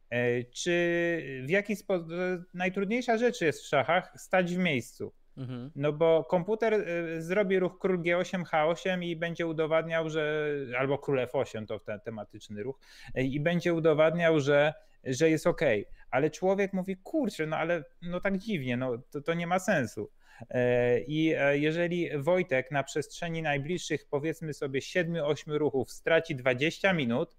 E, czy w jaki sposób. Najtrudniejsza rzecz jest w szachach stać w miejscu Mhm. No bo komputer y, zrobi ruch król G8, H8 i będzie udowadniał, że albo król F8 to ten tematyczny ruch y, i będzie udowadniał, że że jest ok, ale człowiek mówi, kurczę, no ale no tak dziwnie, no to, to nie ma sensu. Y, I e, jeżeli Wojtek na przestrzeni najbliższych, powiedzmy sobie, 7-8 ruchów straci 20 minut,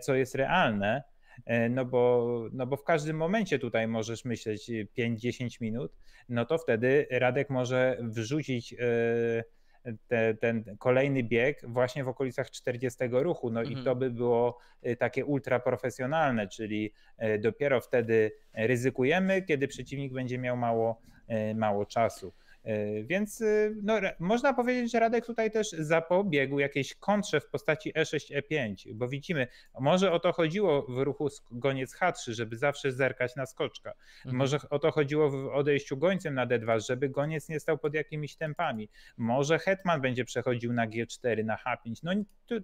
co jest realne, E, no bo, no bo w każdym momencie tutaj możesz myśleć 5-10 y, minut, no to wtedy Radek może wrzucić e, te, ten kolejny bieg właśnie w okolicach 40 ruchu. No mhm. i to mhm. by było y, takie ultra profesjonalne, czyli e, dopiero wtedy ryzykujemy, kiedy przeciwnik będzie miał mało, mało czasu. E, więc y, no, można powiedzieć, że Radek tutaj też zapobiegł jakiejś kontrze w postaci E6, E5, bo widzimy, może o to chodziło w ruchu goniec H3, żeby zawsze zerkać na skoczka. Mhm. Może o to chodziło w odejściu gońcem na D2, żeby goniec nie stał pod jakimiś tempami. Może hetman będzie przechodził na G4, na H5. No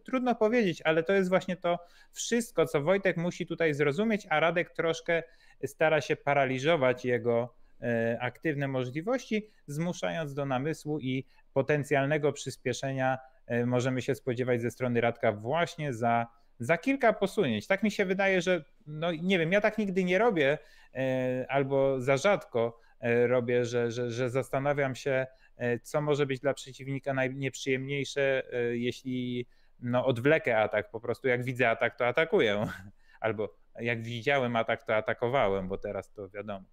trudno powiedzieć, ale to jest właśnie to wszystko, co Wojtek musi tutaj zrozumieć, a Radek troszkę stara się paraliżować jego E, aktywne możliwości, zmuszając do namysłu i potencjalnego przyspieszenia e, możemy się spodziewać ze strony Radka właśnie za, za kilka posunięć. Tak mi się wydaje, że no nie wiem, ja tak nigdy nie robię e, albo za rzadko robię, że, że, że zastanawiam się, co może być dla przeciwnika najnieprzyjemniejsze, jeśli no, odwlekę atak. Po prostu jak widzę atak, to atakuję. Albo jak widziałem atak, to atakowałem, bo teraz to wiadomo.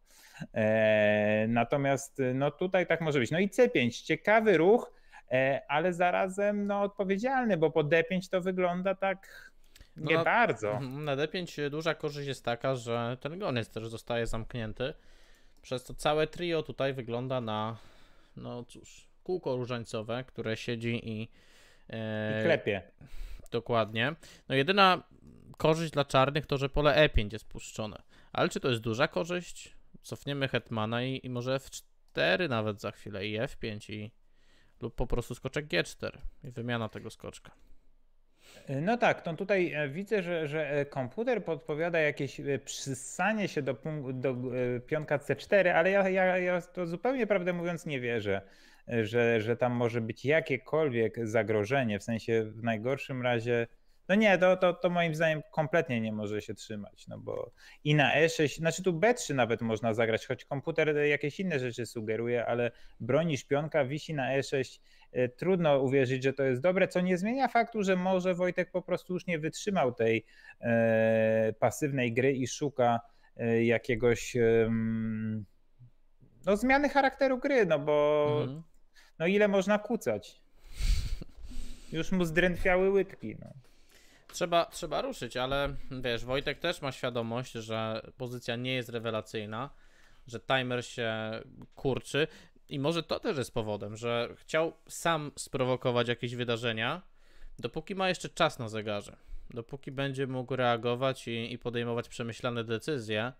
E, natomiast e, no tutaj tak może być. No i C5, ciekawy ruch, e, ale zarazem no, odpowiedzialny, bo po D5 to wygląda tak no nie no, bardzo. Mhm, na D5 duża korzyść jest taka, że ten goniec też zostaje zamknięty, przez to całe trio tutaj wygląda na, no cóż, kółko różańcowe, które siedzi i... E, I klepie. Dokładnie. No jedyna korzyść dla czarnych to, że pole E5 jest puszczone. Ale czy to jest duża korzyść? cofniemy Hetmana i, i może F4 nawet za chwilę i F5 i lub po prostu skoczek G4 i wymiana tego skoczka. E, no tak, to tutaj e, widzę, że, że e, komputer podpowiada jakieś przysanie się do, do pionka C4, ale ja, ja, ja to zupełnie prawdę mówiąc nie wierzę, że, że tam może być jakiekolwiek zagrożenie, w sensie w najgorszym razie no nie, to, to, to moim zdaniem kompletnie nie może się trzymać, no bo i na E6, znaczy tu B3 nawet można zagrać, choć komputer jakieś inne rzeczy sugeruje, ale broni szpionka wisi na E6, y, trudno uwierzyć, że to jest dobre, co nie zmienia faktu, że może Wojtek po prostu już nie wytrzymał tej e, pasywnej gry i szuka e, jakiegoś e, no zmiany charakteru gry, no bo mhm. no ile można kucać? Już mu zdrętwiały łydki, no. Trzeba, trzeba ruszyć, ale wiesz, Wojtek też ma świadomość, że pozycja nie jest rewelacyjna, że timer się kurczy i może to też jest powodem, że chciał sam sprowokować jakieś wydarzenia, dopóki ma jeszcze czas na zegarze, dopóki będzie mógł reagować i, i podejmować przemyślane decyzje,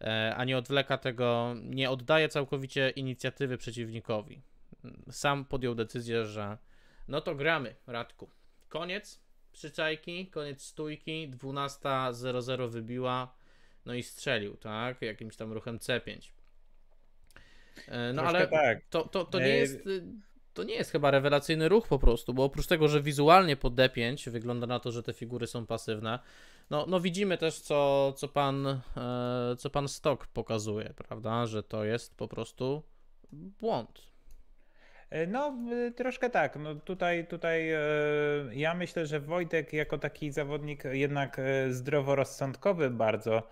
e, a nie odwleka tego, nie oddaje całkowicie inicjatywy przeciwnikowi. Sam podjął decyzję, że no to gramy, Radku. Koniec, przyczajki, koniec stójki, 12.00 wybiła, no i strzelił, tak? Jakimś tam ruchem C5. E, no Troszkę ale tak. to, to, to nie e, jest y, to nie jest chyba rewelacyjny ruch po prostu, bo oprócz tego, że wizualnie po D5 wygląda na to, że te figury są pasywne, no, no widzimy też, co, co, pan, e, co pan Stok pokazuje, prawda, że to jest po prostu błąd. E, no, e, troszkę tak. No tutaj, tutaj e, ja myślę, że Wojtek jako taki zawodnik jednak zdroworozsądkowy bardzo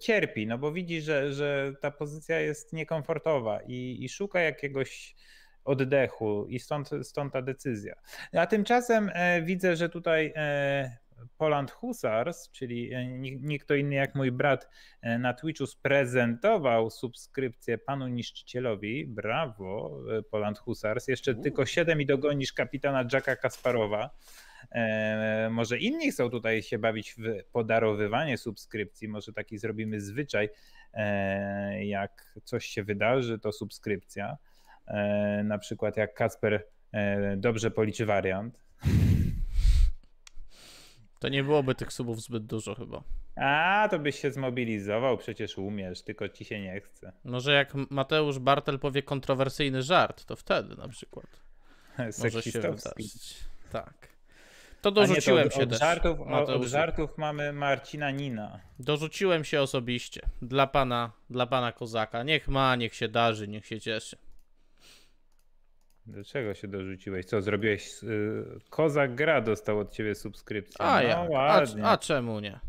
cierpi, no bo widzi, że, że ta pozycja jest niekomfortowa i, i szuka jakiegoś oddechu i stąd, stąd ta decyzja. A tymczasem widzę, że tutaj Poland Husars, czyli e, nikt inny jak mój brat e, na Twitchu sprezentował subskrypcję panu niszczycielowi. Brawo, e, Poland Husars. Jeszcze tylko 7 i dogonisz kapitana Jacka Kasparowa. może inni chcą tutaj się bawić w podarowywanie subskrypcji, może taki zrobimy zwyczaj, jak coś się wydarzy, to subskrypcja. na przykład jak Kasper dobrze policzy wariant, to nie byłoby tych subów zbyt dużo chyba. A, to byś się zmobilizował, przecież umiesz, tylko ci się nie chce. Może no, jak Mateusz Bartel powie kontrowersyjny żart, to wtedy na przykład. Może się wydarzyć. Tak. To dorzuciłem nie, to od, się od Żartów, od żartów mamy Marcina Nina. Dorzuciłem się osobiście. Dla pana, dla pana kozaka. Niech ma, niech się darzy, niech się cieszy. Do czego się dorzuciłeś? Co zrobiłeś? Y, Kozak Gra dostał od ciebie subskrypcję. A, no, Ładnie. A, a czemu nie?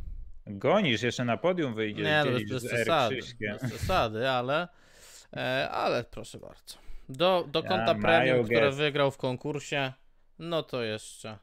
Gonisz, jeszcze na podium wyjdziesz. Nie, no, to jest zasady. bez przesady, ale, e, ale proszę bardzo. Do, do konta ja, premium, które wygrał w konkursie, no to jeszcze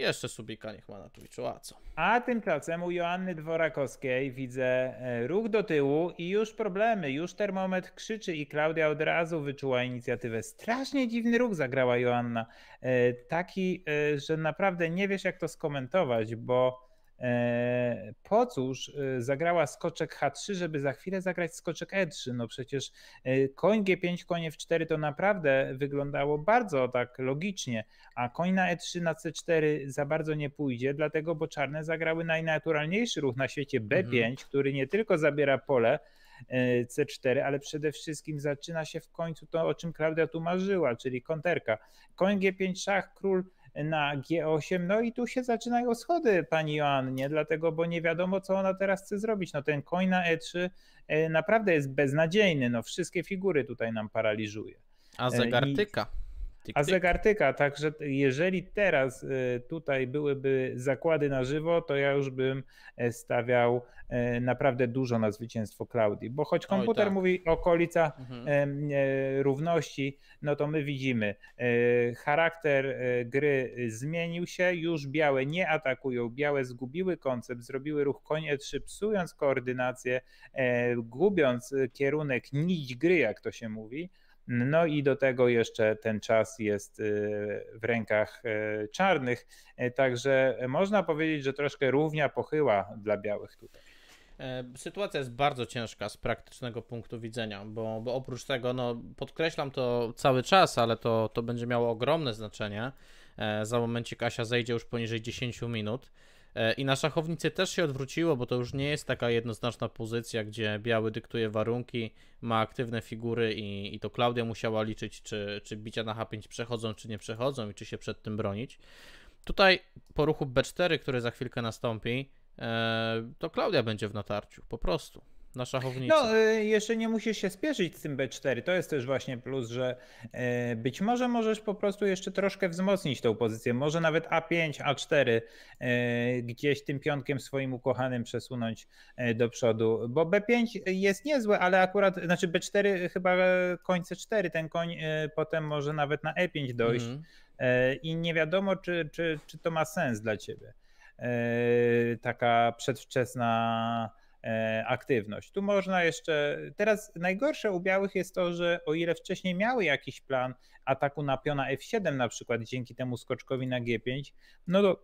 jeszcze Subika niech ma na Twitchu, a co? A tymczasem u Joanny Dworakowskiej widzę e, ruch do tyłu i już problemy, już termometr krzyczy i Klaudia od razu wyczuła inicjatywę. Strasznie dziwny ruch zagrała Joanna. E, taki, e, że naprawdę nie wiesz jak to skomentować, bo E, po cóż e, zagrała skoczek H3, żeby za chwilę zagrać skoczek E3? No przecież e, koń G5, koń F4 to naprawdę wyglądało bardzo tak logicznie, a koń na E3 na C4 za bardzo nie pójdzie, dlatego bo czarne zagrały najnaturalniejszy ruch na świecie B5, mhm. który nie tylko zabiera pole, C4, ale przede wszystkim zaczyna się w końcu to, o czym Klaudia tu marzyła, czyli konterka. Koń G5, szach, król na G8. No i tu się zaczynają schody pani Joannie, dlatego, bo nie wiadomo, co ona teraz chce zrobić. No ten koń na E3 e, naprawdę jest beznadziejny, no wszystkie figury tutaj nam paraliżuje. A zegartyka. E, I Tyk, A zegartyka, także jeżeli teraz y, tutaj byłyby zakłady na żywo, to ja już bym e, stawiał e, naprawdę dużo na zwycięstwo Klaudii, bo choć komputer tak. mówi okolica mhm. E, równości, no to my widzimy charakter gry zmienił się, już białe nie atakują, białe zgubiły koncept, zrobiły ruch konie 3, psując koordynację, gubiąc kierunek nić gry, jak to się mówi. No i do tego jeszcze ten czas jest y, w rękach y, czarnych, y, także można powiedzieć, że troszkę równia pochyła dla białych tutaj. E, sytuacja jest bardzo ciężka z praktycznego punktu widzenia, bo, bo oprócz tego, no, podkreślam to cały czas, ale to, to będzie miało ogromne znaczenie. E, za momencie Asia zejdzie już poniżej 10 minut. E, I na szachownicy też się odwróciło, bo to już nie jest taka jednoznaczna pozycja, gdzie biały dyktuje warunki, ma aktywne figury i, i to Klaudia musiała liczyć, czy, czy bicia na H5 przechodzą, czy nie przechodzą i czy się przed tym bronić. Tutaj po ruchu B4, który za chwilkę nastąpi, e, to Klaudia będzie w natarciu, po prostu na szachownicy. No, y, jeszcze nie musisz się spieszyć z tym B4. To jest też właśnie plus, że y, być może możesz po prostu jeszcze troszkę wzmocnić tą pozycję. Może nawet A5, A4 y, gdzieś tym pionkiem swoim ukochanym przesunąć do przodu. Bo B5 jest niezłe, ale akurat, znaczy B4 chyba końce 4 ten koń potem może nawet na E5 dojść. Mhm. I nie wiadomo, czy, czy, czy to ma sens dla ciebie. Taka przedwczesna E, aktywność. Tu można jeszcze, teraz najgorsze u białych jest to, że o ile wcześniej miały jakiś plan ataku na piona F7 na przykład dzięki temu skoczkowi na G5, no to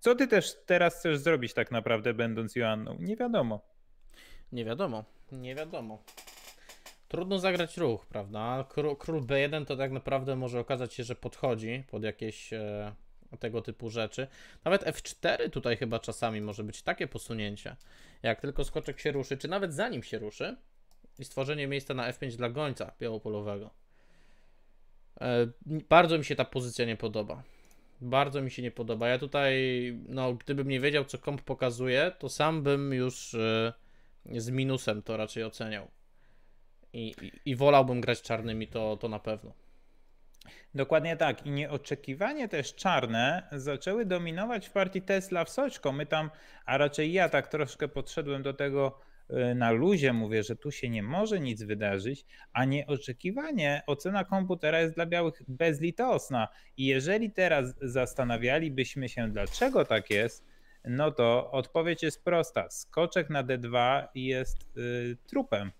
co ty też teraz chcesz zrobić tak naprawdę będąc Joanną? Nie wiadomo. Nie wiadomo, nie wiadomo. Trudno zagrać ruch, prawda? Król B1 to tak naprawdę może okazać się, że podchodzi pod jakieś e, tego typu rzeczy. Nawet F4 tutaj chyba czasami może być takie posunięcie. Jak tylko skoczek się ruszy, czy nawet zanim się ruszy i stworzenie miejsca na F5 dla gońca białopolowego. E, bardzo mi się ta pozycja nie podoba. Bardzo mi się nie podoba. Ja tutaj, no, gdybym nie wiedział, co komp pokazuje, to sam bym już e, z minusem to raczej oceniał. I, i, i wolałbym grać czarnymi, to, to na pewno. Dokładnie tak. I nieoczekiwanie też czarne zaczęły dominować w partii Tesla w Soczko. My tam, a raczej ja tak troszkę podszedłem do tego y, na luzie, mówię, że tu się nie może nic wydarzyć, a nieoczekiwanie ocena komputera jest dla białych bezlitosna. I jeżeli teraz zastanawialibyśmy się, dlaczego tak jest, no to odpowiedź jest prosta. Skoczek na D2 jest y, trupem, y,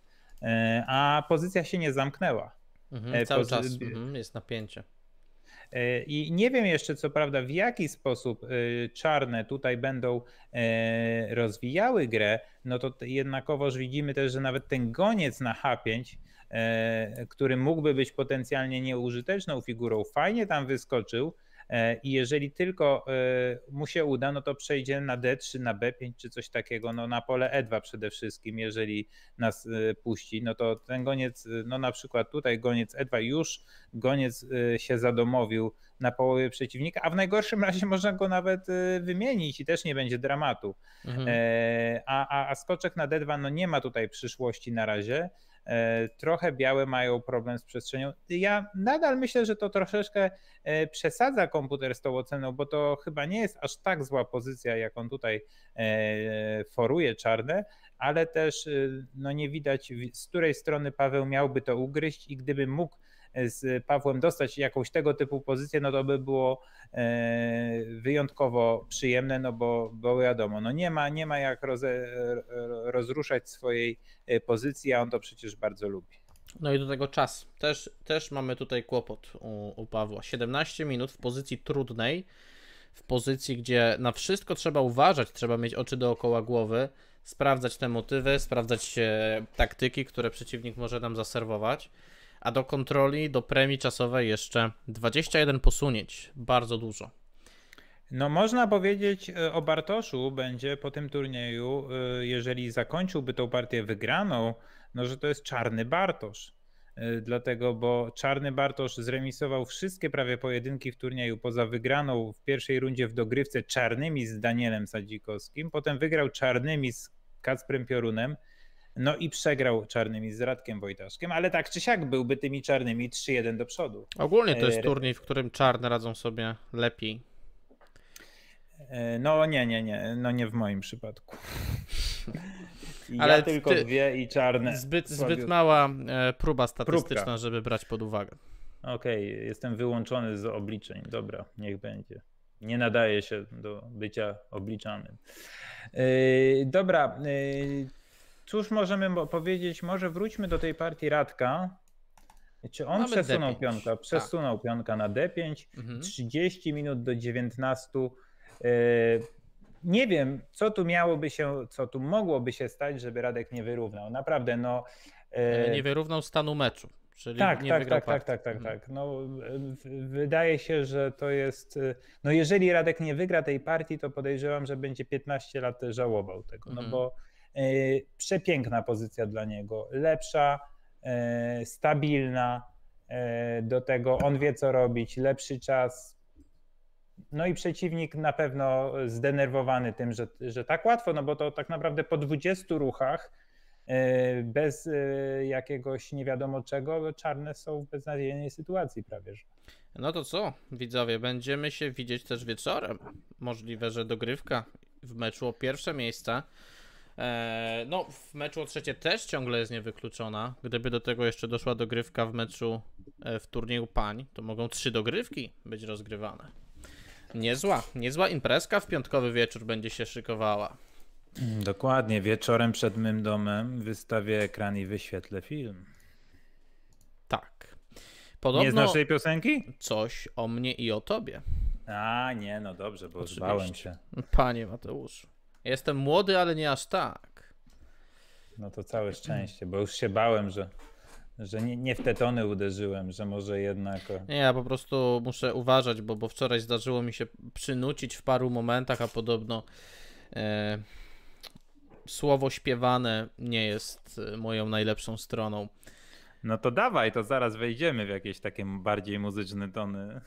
a pozycja się nie zamknęła. Mhm, e, cały czas mhm, jest napięcie. E, I nie wiem jeszcze, co prawda, w jaki sposób e, czarne tutaj będą rozwijały grę. No to jednakowoż widzimy też, że nawet ten goniec na H5, który mógłby być potencjalnie nieużyteczną figurą, fajnie tam wyskoczył E, I jeżeli tylko e, mu się uda, no to przejdzie na D3, na B5 czy coś takiego, no na pole E2 przede wszystkim, jeżeli nas e, puści, no to ten goniec, no na przykład tutaj goniec E2 już goniec się zadomowił na połowie przeciwnika, a w najgorszym razie można go nawet wymienić i też nie będzie dramatu. Mhm. A, a, a skoczek na D2 no nie ma tutaj przyszłości na razie. E, trochę białe mają problem z przestrzenią. Ja nadal myślę, że to troszeczkę e, przesadza komputer z tą oceną, bo to chyba nie jest aż tak zła pozycja, jak on tutaj e, foruje czarne, ale też no nie widać, z której strony Paweł miałby to ugryźć i gdyby mógł z Pawłem dostać jakąś tego typu pozycję, no to by było e, wyjątkowo przyjemne, no bo, bo wiadomo, no nie ma, nie ma jak roze, rozruszać swojej e, pozycji, a on to przecież bardzo lubi. No i do tego czas. Też, też mamy tutaj kłopot u, u Pawła. 17 minut w pozycji trudnej, w pozycji, gdzie na wszystko trzeba uważać, trzeba mieć oczy dookoła głowy, sprawdzać te motywy, sprawdzać e, taktyki, które przeciwnik może nam zaserwować a do kontroli, do premii czasowej jeszcze 21 posunięć. Bardzo dużo. No można powiedzieć e, o Bartoszu będzie po tym turnieju, e, jeżeli zakończyłby tą partię wygraną, no że to jest czarny Bartosz. E, dlatego, bo czarny Bartosz zremisował wszystkie prawie pojedynki w turnieju poza wygraną w pierwszej rundzie w dogrywce czarnymi z Danielem Sadzikowskim, potem wygrał czarnymi z Kacprem Piorunem, no i przegrał czarnymi z Radkiem Wojtaszkiem, ale tak czy siak byłby tymi czarnymi 3-1 do przodu. Ogólnie to jest e, turniej, w którym czarne radzą sobie lepiej. E, no nie, nie, nie. No nie w moim przypadku. Ja ale ja tylko ty... dwie i czarne. Zbyt, zbyt mała e, próba statystyczna, Próbka. żeby brać pod uwagę. Okej, okay, jestem wyłączony z obliczeń. Dobra, niech będzie. Nie nadaje się do bycia obliczanym. Yy, dobra. Yy, Cóż możemy powiedzieć? Może wróćmy do tej partii Radka. Czy on Mamy no, przesunął D5. pionka? Tak. Przesunął tak. pionka na D5. Mhm. 30 minut do 19. E, nie wiem, co tu miałoby się, co tu mogłoby się stać, żeby Radek nie wyrównał. Naprawdę, no. E, no nie wyrównał stanu meczu. Czyli tak, nie tak, tak, tak, tak, tak, mhm. tak. No, wydaje się, że to jest. E, no, jeżeli Radek nie wygra tej partii, to podejrzewam, że będzie 15 lat żałował tego. No mhm. bo E, przepiękna pozycja dla niego, lepsza, e, stabilna. E, do tego on wie, co robić, lepszy czas, no i przeciwnik na pewno zdenerwowany tym, że, że tak łatwo, no bo to tak naprawdę po 20 ruchach bez jakiegoś nie wiadomo czego czarne są w beznadziejnej sytuacji prawie że. No to co, widzowie, będziemy się widzieć też wieczorem. Możliwe, że dogrywka w meczu o pierwsze miejsca. Eee, no, w meczu o trzecie też ciągle jest niewykluczona. Gdyby do tego jeszcze doszła dogrywka w meczu e, w turnieju pań, to mogą trzy dogrywki być rozgrywane. Niezła, niezła imprezka w piątkowy wieczór będzie się szykowała. Mm, dokładnie, wieczorem przed mym domem wystawię ekran i wyświetlę film. Tak. Podobno... Nie znasz tej piosenki? Coś o mnie i o tobie. A nie, no dobrze, bo Oczywiście. się. Panie Mateuszu. Jestem młody, ale nie aż tak. No to całe szczęście, bo już się bałem, że, że nie, nie w te tony uderzyłem, że może jednak. E, nie, ja po prostu muszę uważać, bo, bo wczoraj zdarzyło mi się przynucić w paru momentach, a podobno. E, słowo śpiewane nie jest e, moją najlepszą stroną. No to dawaj, to zaraz wejdziemy w jakieś takie bardziej muzyczne tony.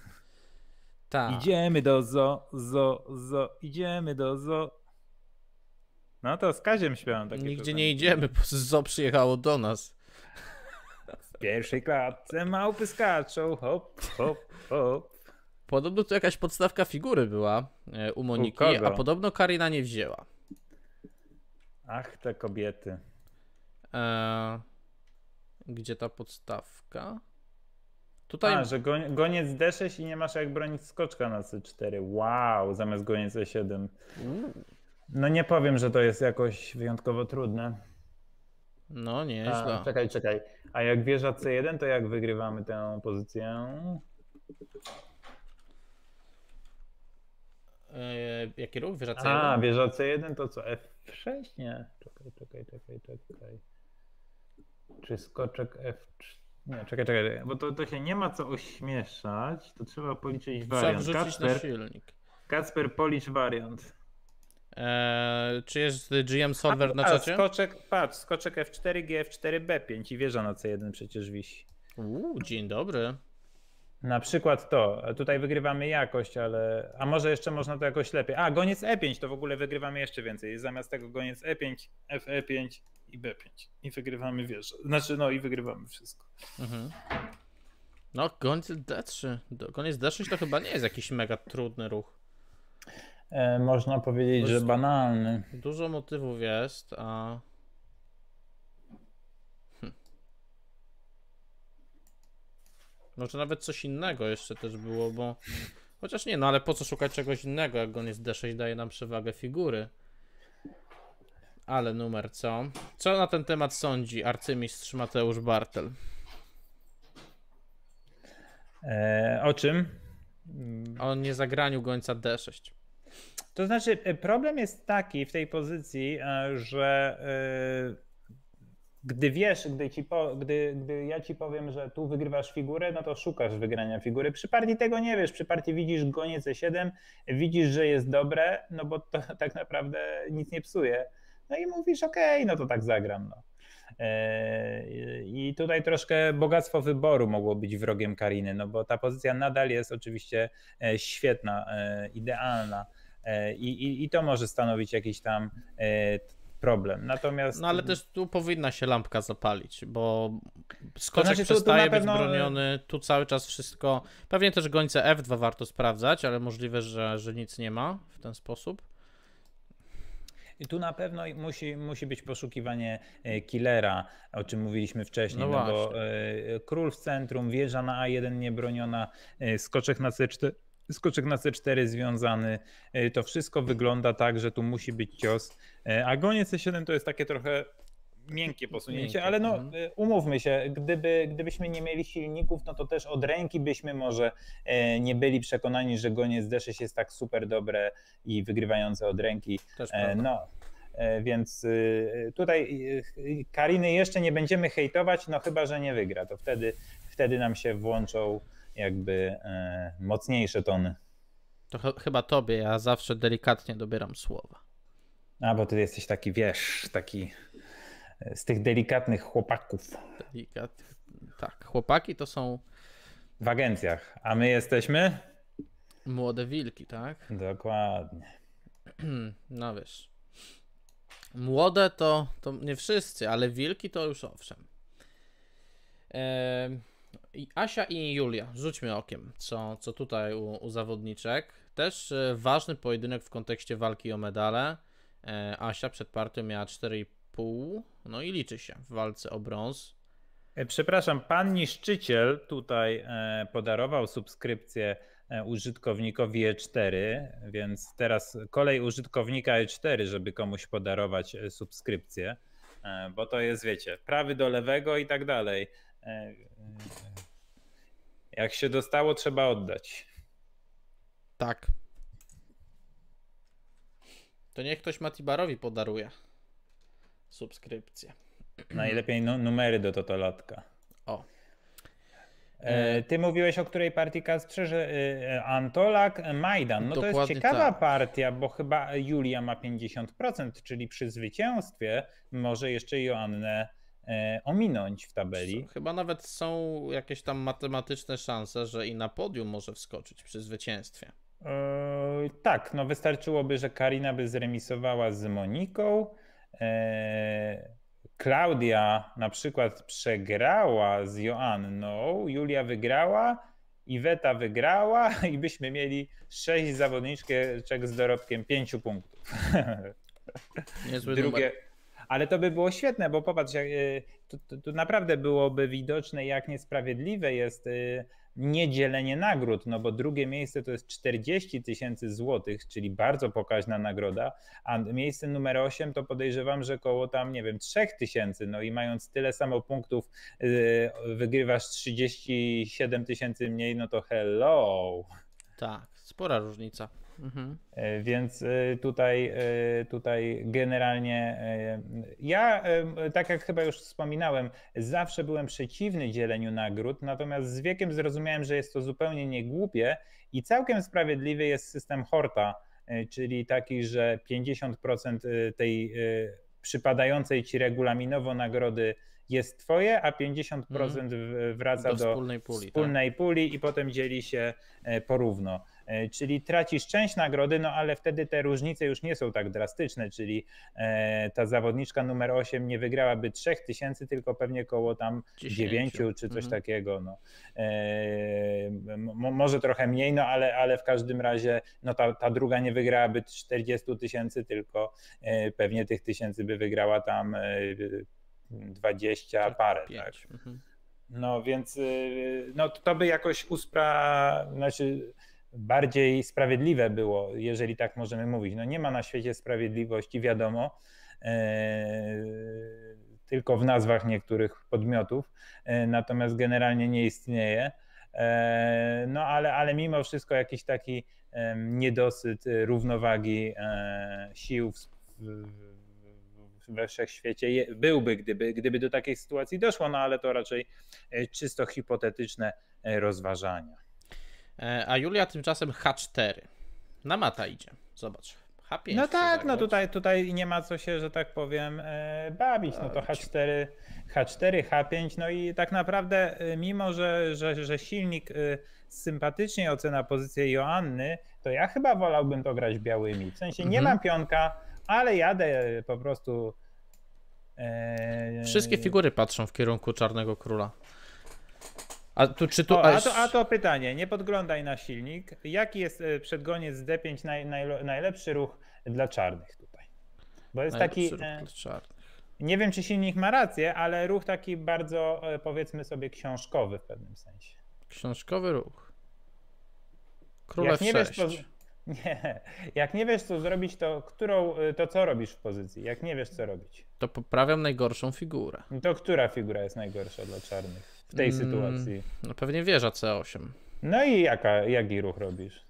Tak. Idziemy do zo, zo, zo, idziemy do zo, no to z Kaziem śpiałem takie Nigdzie nie idziemy, bo zo przyjechało do nas. W pierwszej klatce małpy skaczą, hop, hop, hop. Podobno to jakaś podstawka figury była e, u Moniki, u a podobno Karina nie wzięła. Ach, te kobiety. E, gdzie ta podstawka? Tutaj... A, że goniec D6 i nie masz jak bronić skoczka na C4. Wow, zamiast goniec E7. Mm. No nie powiem, że to jest jakoś wyjątkowo trudne. No nie, źle. Czekaj, czekaj. A jak wieża C1, to jak wygrywamy tę pozycję? Yy, jaki ruch? Wieża C1? A, wieża C1 to co? F6? Nie. Czekaj, czekaj, czekaj, czekaj. Czy skoczek F4? Nie, czekaj, czekaj, bo to, to się nie ma co ośmieszać, to trzeba policzyć wariant. Trzeba wrzucić Kacper, na silnik. Kacper, policz wariant. Eee, czy jest GM Solver a, na czacie? A, skoczek, patrz, skoczek F4, GF4, B5 i wieża na C1 przecież wisi. Uuu, dzień dobry. Na przykład to. Tutaj wygrywamy jakość, ale... A może jeszcze można to jakoś lepiej. A, goniec E5 to w ogóle wygrywamy jeszcze więcej. Zamiast tego goniec E5, FE5 i B5. I wygrywamy wieżę. Znaczy, no i wygrywamy wszystko. Mhm. No, goniec D3. Goniec D6 to chyba nie jest jakiś mega trudny ruch. E, można powiedzieć, że banalny. Dużo motywów jest, a. Hm. Może nawet coś innego jeszcze też było, bo. Chociaż nie, no ale po co szukać czegoś innego, jak on jest D6, daje nam przewagę figury. Ale numer co? Co na ten temat sądzi arcymistrz Mateusz Bartel? E, o czym? O niezagraniu gońca D6. To znaczy, e, problem jest taki w tej pozycji, e, że e, gdy wiesz, gdy, ci po, gdy, gdy ja ci powiem, że tu wygrywasz figurę, no to szukasz wygrania figury. Przy partii tego nie wiesz. Przy partii widzisz gonie C7, widzisz, że jest dobre, no bo to tak naprawdę nic nie psuje. No i mówisz, okej, okay, no to tak zagram. No. I tutaj troszkę bogactwo wyboru mogło być wrogiem Kariny, no bo ta pozycja nadal jest oczywiście świetna, idealna E, I, i, i to może stanowić jakiś tam e, problem. Natomiast. No ale też tu powinna się lampka zapalić, bo skoczek to znaczy, przestaje pewno... być broniony, tu cały czas wszystko. Pewnie też gońce F2 warto sprawdzać, ale możliwe, że, że nic nie ma w ten sposób. I tu na pewno musi, musi być poszukiwanie e, killera, o czym mówiliśmy wcześniej, no, no bo y, król w centrum, wieża na A1 niebroniona, y, skoczek na C4 skoczek na C4 związany. E, to wszystko wygląda tak, że tu musi być cios. E, a goniec C7 to jest takie trochę miękkie posunięcie, miękkie. ale no mhm. e, umówmy się, gdyby, gdybyśmy nie mieli silników, no to też od ręki byśmy może nie byli przekonani, że goniec D6 jest tak super dobre i wygrywające od ręki. no, więc tutaj Kariny jeszcze nie będziemy hejtować, no chyba, że nie wygra, to wtedy, wtedy nam się włączą jakby e, mocniejsze tony. To ch chyba tobie, ja zawsze delikatnie dobieram słowa. A, bo ty jesteś taki, wiesz, taki e, z tych delikatnych chłopaków. Delikat... Tak, chłopaki to są... W agencjach, a my jesteśmy? Młode wilki, tak? Dokładnie. No wiesz. Młode to, to nie wszyscy, ale wilki to już owszem. Eee... Asia i Julia, rzućmy okiem, co, co tutaj u, u zawodniczek. Też e, ważny pojedynek w kontekście walki o medale. E, Asia przed partią miała 4,5, no i liczy się w walce o brąz. E, przepraszam, pan niszczyciel tutaj podarował subskrypcję użytkownikowi E4, więc teraz kolej użytkownika E4, żeby komuś podarować subskrypcję, bo to jest, wiecie, prawy do lewego i tak dalej. E, e, jak się dostało, trzeba oddać. Tak. To niech ktoś Matibarowi podaruje subskrypcję. Najlepiej numery do Totolatka. O. E, ty mówiłeś o której partii Kastrze, że y, y, Antolak Majdan. No Dokładnie to jest ciekawa tak. partia, bo chyba Julia ma 50%, czyli przy zwycięstwie może jeszcze Joannę E, ominąć w tabeli. Chyba nawet są jakieś tam matematyczne szanse, że i na podium może wskoczyć przy zwycięstwie. Yy, tak, no wystarczyłoby, że Karina by zremisowała z Moniką. Yy, Klaudia na przykład przegrała z Joanną, Julia wygrała, Iweta wygrała i byśmy mieli sześć zawodniczek z dorobkiem pięciu punktów. Niezły Drugie, numer ale to by było świetne, bo popatrz, y, tu, tu, tu naprawdę byłoby widoczne, jak niesprawiedliwe jest y, niedzielenie nagród, no bo drugie miejsce to jest 40 tysięcy złotych, czyli bardzo pokaźna nagroda, a miejsce numer 8 to podejrzewam, że koło tam, nie wiem, 3 tysięcy, no i mając tyle samo punktów y, wygrywasz 37 tysięcy mniej, no to hello. Tak, spora różnica. Mhm. E, więc e, tutaj, e, tutaj generalnie ja, tak jak chyba już wspominałem, zawsze byłem przeciwny dzieleniu nagród, natomiast z wiekiem zrozumiałem, że jest to zupełnie niegłupie i całkiem sprawiedliwy jest system Horta, czyli taki, że 50% tej przypadającej ci regulaminowo nagrody jest twoje, a 50% mhm. wraca do, wspólnej, puli, tak. wspólnej tak? puli i potem dzieli się porówno. E, czyli tracisz część nagrody, no ale wtedy te różnice już nie są tak drastyczne, czyli e, ta zawodniczka numer 8 nie wygrałaby 3000, tylko pewnie koło tam 10. 9 czy coś mhm. takiego. No. E, może trochę mniej, no ale, ale w każdym razie no ta, ta druga nie wygrałaby 40 tysięcy, tylko pewnie tych tysięcy by wygrała tam 20 tak, parę. Tak. Mhm. No więc y, no, to by jakoś uspra... Znaczy, bardziej sprawiedliwe było, jeżeli tak możemy mówić. No nie ma na świecie sprawiedliwości, wiadomo, e, tylko w nazwach niektórych podmiotów, e, natomiast generalnie nie istnieje. E, no ale, ale mimo wszystko jakiś taki niedosyt równowagi sił w, we wszechświecie byłby, gdyby, gdyby do takiej sytuacji doszło, no ale to raczej czysto hipotetyczne rozważania. E, a Julia tymczasem H4. Na mata idzie. Zobacz. H5. No tak, no tutaj, tutaj nie ma co się, że tak powiem, e, bawić. No to H4, H4, H5. No i tak naprawdę, e, mimo że, że, że silnik sympatycznie ocena pozycję Joanny, to ja chyba wolałbym to grać białymi. W sensie nie mhm. mam pionka, ale jadę po prostu. Wszystkie figury patrzą w kierunku Czarnego Króla. A czy O, a, to, a to pytanie, nie podglądaj na silnik. Jaki jest e, przed goniec D5 naj, naj, najlepszy ruch dla czarnych tutaj? Bo jest najlepszy taki... E, nie wiem, czy silnik ma rację, ale ruch taki bardzo, e, powiedzmy sobie, książkowy w pewnym sensie. Książkowy ruch. Król Jak F6. Nie wiesz, Nie. Jak nie wiesz, co zrobić, to którą, to co robisz w pozycji? Jak nie wiesz, co robić? To poprawiam najgorszą figurę. To która figura jest najgorsza dla czarnych? w tej mm, sytuacji? No pewnie wieża C8. No i jaka, jaki ruch robisz?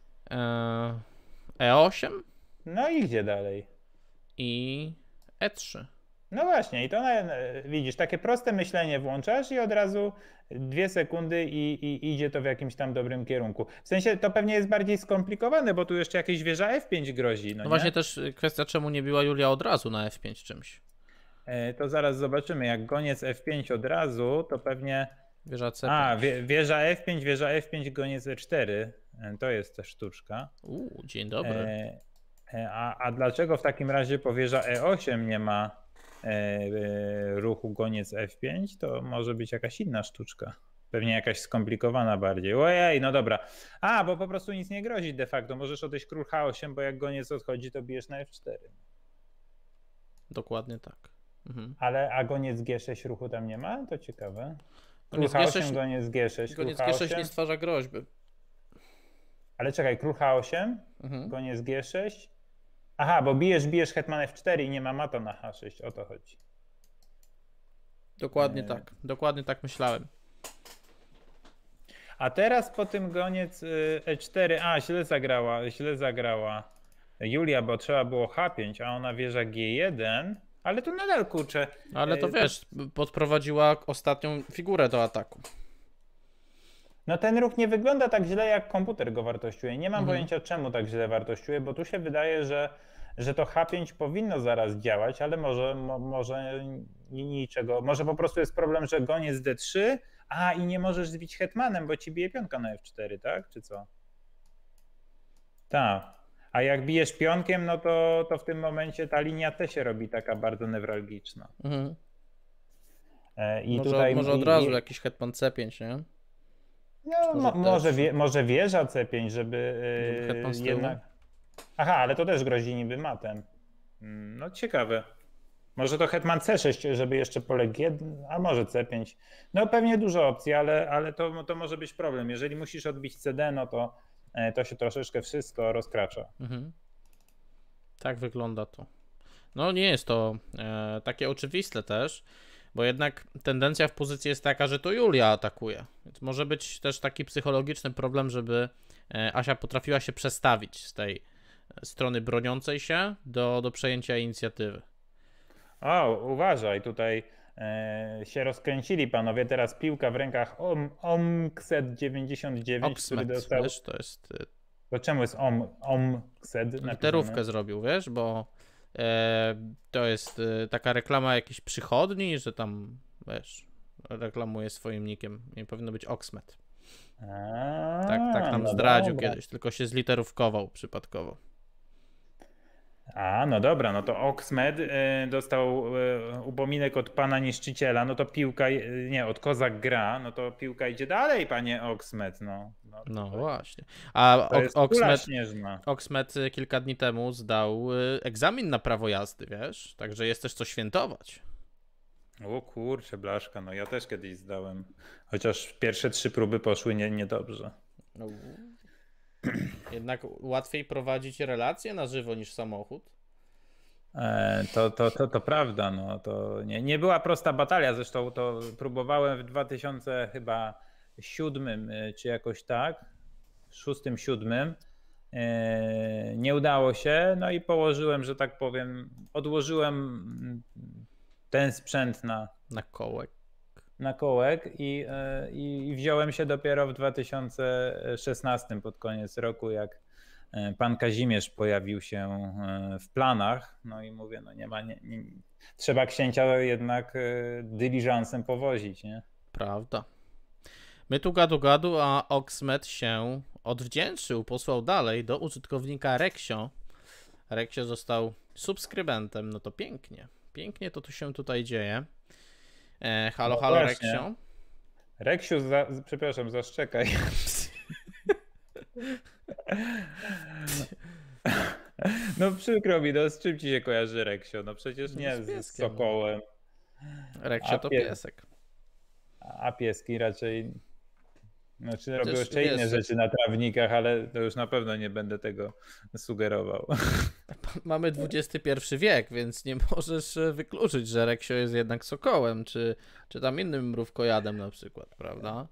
E... 8 e No i gdzie dalej? I E3. No właśnie, i to na, widzisz, takie proste myślenie włączasz i od razu dwie sekundy i, i, idzie to w jakimś tam dobrym kierunku. W sensie to pewnie jest bardziej skomplikowane, bo tu jeszcze jakieś wieża F5 grozi. No, no właśnie też kwestia, czemu nie biła Julia od razu na F5 czymś. E, to zaraz zobaczymy. Jak goniec F5 od razu, to pewnie Wieża C5. A, wie, wieża F5, wieża F5, goniec E4. E, to jest ta sztuczka. Uuu, dzień dobry. E, e, a, a dlaczego w takim razie po wieża E8 nie ma e, e, ruchu goniec F5? To może być jakaś inna sztuczka. Pewnie jakaś skomplikowana bardziej. Ojej, no dobra. A, bo po prostu nic nie grozi de facto. Możesz odejść król H8, bo jak goniec odchodzi, to bijesz na F4. Dokładnie tak. Mhm. Ale a goniec G6 ruchu tam nie ma? To ciekawe. Król H8, goniec G6. Goniec G6 nie stwarza groźby. Ale czekaj, król H8, mhm. goniec G6. Aha, bo bijesz, bijesz hetman F4 i nie ma mato na H6, o to chodzi. Dokładnie yy. tak, dokładnie tak myślałem. A teraz po tym goniec y, E4, a źle zagrała, źle zagrała Julia, bo trzeba było H5, a ona wieża G1. Ale to nadal kurczę. No, ale to e, wiesz, podprowadziła ostatnią figurę do ataku. No ten ruch nie wygląda tak źle, jak komputer go wartościuje. Nie mam mhm. pojęcia, czemu tak źle wartościuje, bo tu się wydaje, że, że to H5 powinno zaraz działać, ale może, mo, może niczego. Może po prostu jest problem, że goniec D3, a i nie możesz zbić hetmanem, bo ci bije piątka na F4, tak? Czy co? Tak. A jak bijesz pionkiem, no to, to w tym momencie ta linia T się robi taka bardzo newralgiczna. Mhm. E, I może, tutaj, może od razu i, jakiś hetman C5, nie? No, może, mo, może, wie, może wieża C5, żeby, żeby e, jednak... Aha, ale to też grozi niby matem. Mm, no ciekawe. Może to hetman C6, żeby jeszcze pole G, a może C5. No pewnie dużo opcji, ale, ale to, to może być problem. Jeżeli musisz odbić CD, no to E, to się troszeczkę wszystko rozkracza. Mhm. Tak wygląda to. No nie jest to e, takie oczywiste też, bo jednak tendencja w pozycji jest taka, że to Julia atakuje. Więc może być też taki psychologiczny problem, żeby e, Asia potrafiła się przestawić z tej e, strony broniącej się do, do przejęcia inicjatywy. O, uważaj, tutaj E, się rozkręcili panowie. Teraz piłka w rękach Om, Omkset 99, Oxmed, który dostał... Wiesz, to jest... Y, to czemu jest Om, Omkset? Literówkę zrobił, wiesz, bo e, to jest e, taka reklama jakiejś przychodni, że tam, wiesz, reklamuje swoim nikiem. Nie powinno być Oxmed. tak, tak nam no zdradził dobra. kiedyś, tylko się zliterówkował przypadkowo. A, no dobra, no to Oxmed e, dostał e, upominek od pana niszczyciela, no to piłka, nie, od kozak gra, no to piłka idzie dalej, panie Oxmed, no. No, no to, właśnie. A Oxmed, Oxmed e, kilka dni temu zdał egzamin na prawo jazdy, wiesz, także jest też co świętować. O kurczę, blaszka, no ja też kiedyś zdałem, chociaż pierwsze trzy próby poszły nie, niedobrze. No. Jednak łatwiej prowadzić relacje na żywo niż samochód. E, to, to, to, to prawda, no, to nie, nie była prosta batalia, zresztą to próbowałem w 2000 chyba siódmym, e, czy jakoś tak, szóstym, siódmym, e, nie udało się, no i położyłem, że tak powiem, odłożyłem mm, ten sprzęt na... Na kołek na kołek e, i, i wziąłem się dopiero w 2016 pod koniec roku, jak e, pan Kazimierz pojawił się e, w planach. No i mówię, no nie ma, nie, nie, trzeba księcia jednak dyliżansem powozić, nie? Prawda. My tu gadu gadu, a Oxmed się odwdzięczył, posłał dalej do użytkownika Reksio. Reksio został subskrybentem, no to pięknie. Pięknie to tu się tutaj dzieje. E, halo, no halo, właśnie. Reksio. Reksiu, za, przepraszam, zaszczekaj. No przykro mi, no z czym ci się kojarzy Reksio? No przecież no nie z, z no. sokołem. Reksio to piesek. A pieski raczej znaczy robię jeszcze inne jest... rzeczy na trawnikach, ale to już na pewno nie będę tego sugerował. Mamy XXI wiek, więc nie możesz e, wykluczyć, że Reksio jest jednak sokołem, czy, czy tam innym mrówkojadem na przykład, prawda?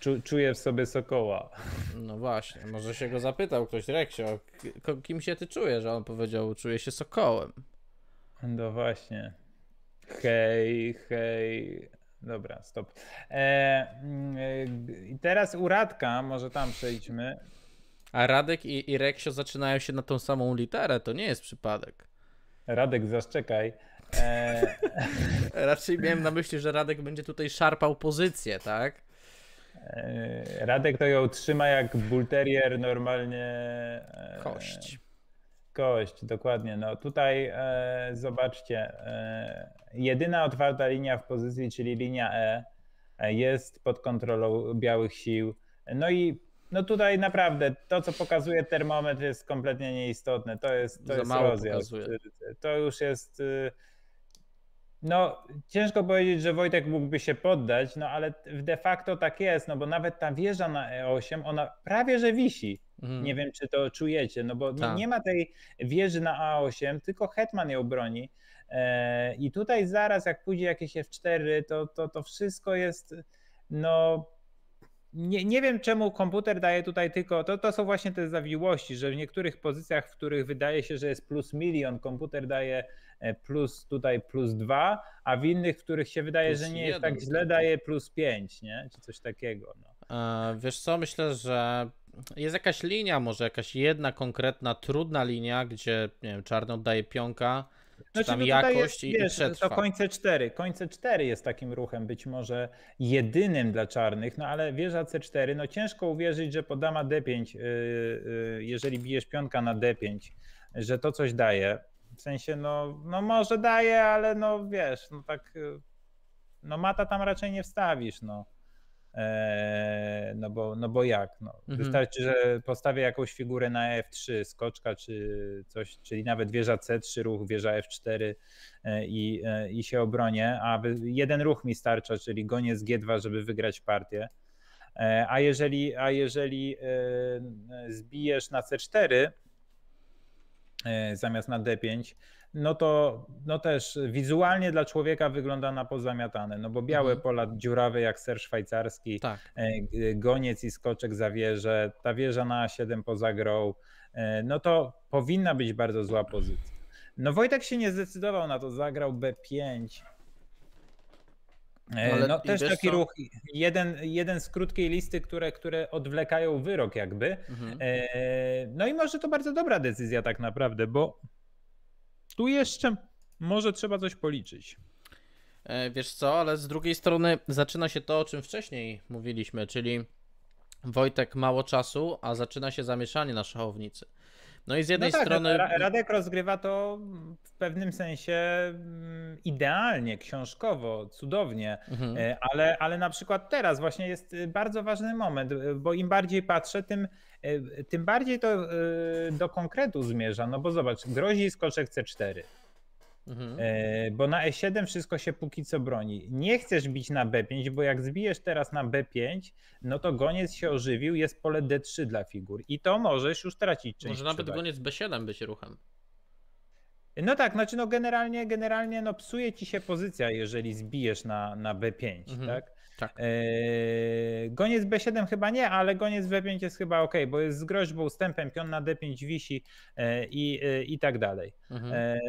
Czu, czuję w sobie sokoła. No właśnie, może się go zapytał ktoś, Reksio, kim się ty czujesz? A on powiedział, czuję się sokołem. No właśnie. Hej, hej, Dobra, stop. E, mm, e, I teraz u Radka, może tam przejdźmy. A Radek i, i Reksio zaczynają się na tą samą literę, to nie jest przypadek. Radek, zaszczekaj. E... Raczej miałem na myśli, że Radek będzie tutaj szarpał pozycję, tak? E... Radek to ją trzyma jak bulterier normalnie. E... Kość. Kość, dokładnie. No tutaj e, zobaczcie, e, jedyna otwarta linia w pozycji, czyli linia e, e, jest pod kontrolą białych sił. No i no tutaj naprawdę to, co pokazuje termometr, jest kompletnie nieistotne. To jest, to jest rozjazd. To już jest. Y, no, ciężko powiedzieć, że Wojtek mógłby się poddać, no ale de facto tak jest, no bo nawet ta wieża na E8, ona prawie że wisi. Mhm. Nie wiem, czy to czujecie, no bo nie tak. ma tej wieży na A8, tylko Hetman ją broni. E, I tutaj zaraz, jak pójdzie jakieś F4, to, to, to wszystko jest, no. Nie, nie wiem, czemu komputer daje tutaj tylko. To, to są właśnie te zawiłości, że w niektórych pozycjach, w których wydaje się, że jest plus milion, komputer daje e, plus tutaj plus dwa, a w innych, w których się wydaje, plus że nie jest tak no źle, tak. daje plus pięć, nie? Czy coś takiego. No. E, wiesz co, myślę, że jest jakaś linia, może jakaś jedna konkretna, trudna linia, gdzie nie wiem, czarny oddaje pionka, czy znaczy, tam no jakość jest, i, wiesz, i przetrwa. To końce 4. Końce 4 jest takim ruchem być może jedynym dla czarnych, no ale wieża C4, no ciężko uwierzyć, że podama D5, yy, yy, jeżeli bijesz pionka na D5, że to coś daje. W sensie, no, no może daje, ale no wiesz, no tak, y, no mata tam raczej nie wstawisz, no. Eee, no bo, no bo jak? No, mhm. Wystarczy, że postawię jakąś figurę na F3, skoczka czy coś, czyli nawet wieża C3, ruch wieża F4 e, i, e, i się obronię, a jeden ruch mi starcza, czyli goniec G2, żeby wygrać partię. E, a jeżeli, a jeżeli zbijesz na C4 zamiast na D5, no to no też wizualnie dla człowieka wygląda na pozamiatane, no bo białe mhm. pola dziurawe jak ser szwajcarski, tak. E, goniec i skoczek za wieżę, ta wieża na 7 poza grą, e, no to powinna być bardzo zła pozycja. No Wojtek się nie zdecydował na to, zagrał B5, e, no, no też taki co? ruch, jeden, jeden z krótkiej listy, które, które odwlekają wyrok jakby. Mhm. E, no i może to bardzo dobra decyzja tak naprawdę, bo tu jeszcze może trzeba coś policzyć. E, wiesz co, ale z drugiej strony zaczyna się to, o czym wcześniej mówiliśmy, czyli Wojtek mało czasu, a zaczyna się zamieszanie na szachownicy. No i z jednej no tak, strony. Radek rozgrywa to w pewnym sensie mm, idealnie, książkowo, cudownie, mhm. E, ale, ale na przykład teraz właśnie jest y, bardzo ważny moment, bo im bardziej patrzę, tym E, tym bardziej to e, do konkretu zmierza, no bo zobacz, grozi skoczek C4. Mhm. E, bo na E7 wszystko się póki co broni. Nie chcesz bić na B5, bo jak zbijesz teraz na B5, no to goniec się ożywił, jest pole D3 dla figur i to możesz już tracić część. Może nawet goniec B7 być ruchem. No tak, znaczy no generalnie, generalnie no psuje ci się pozycja, jeżeli zbijesz na, na B5, mhm. tak? Tak. E, goniec B7 chyba nie, ale goniec B5 jest chyba ok, bo jest z groźbą, ustępem, pion na D5 wisi e, i, e, i tak dalej. Mhm. E,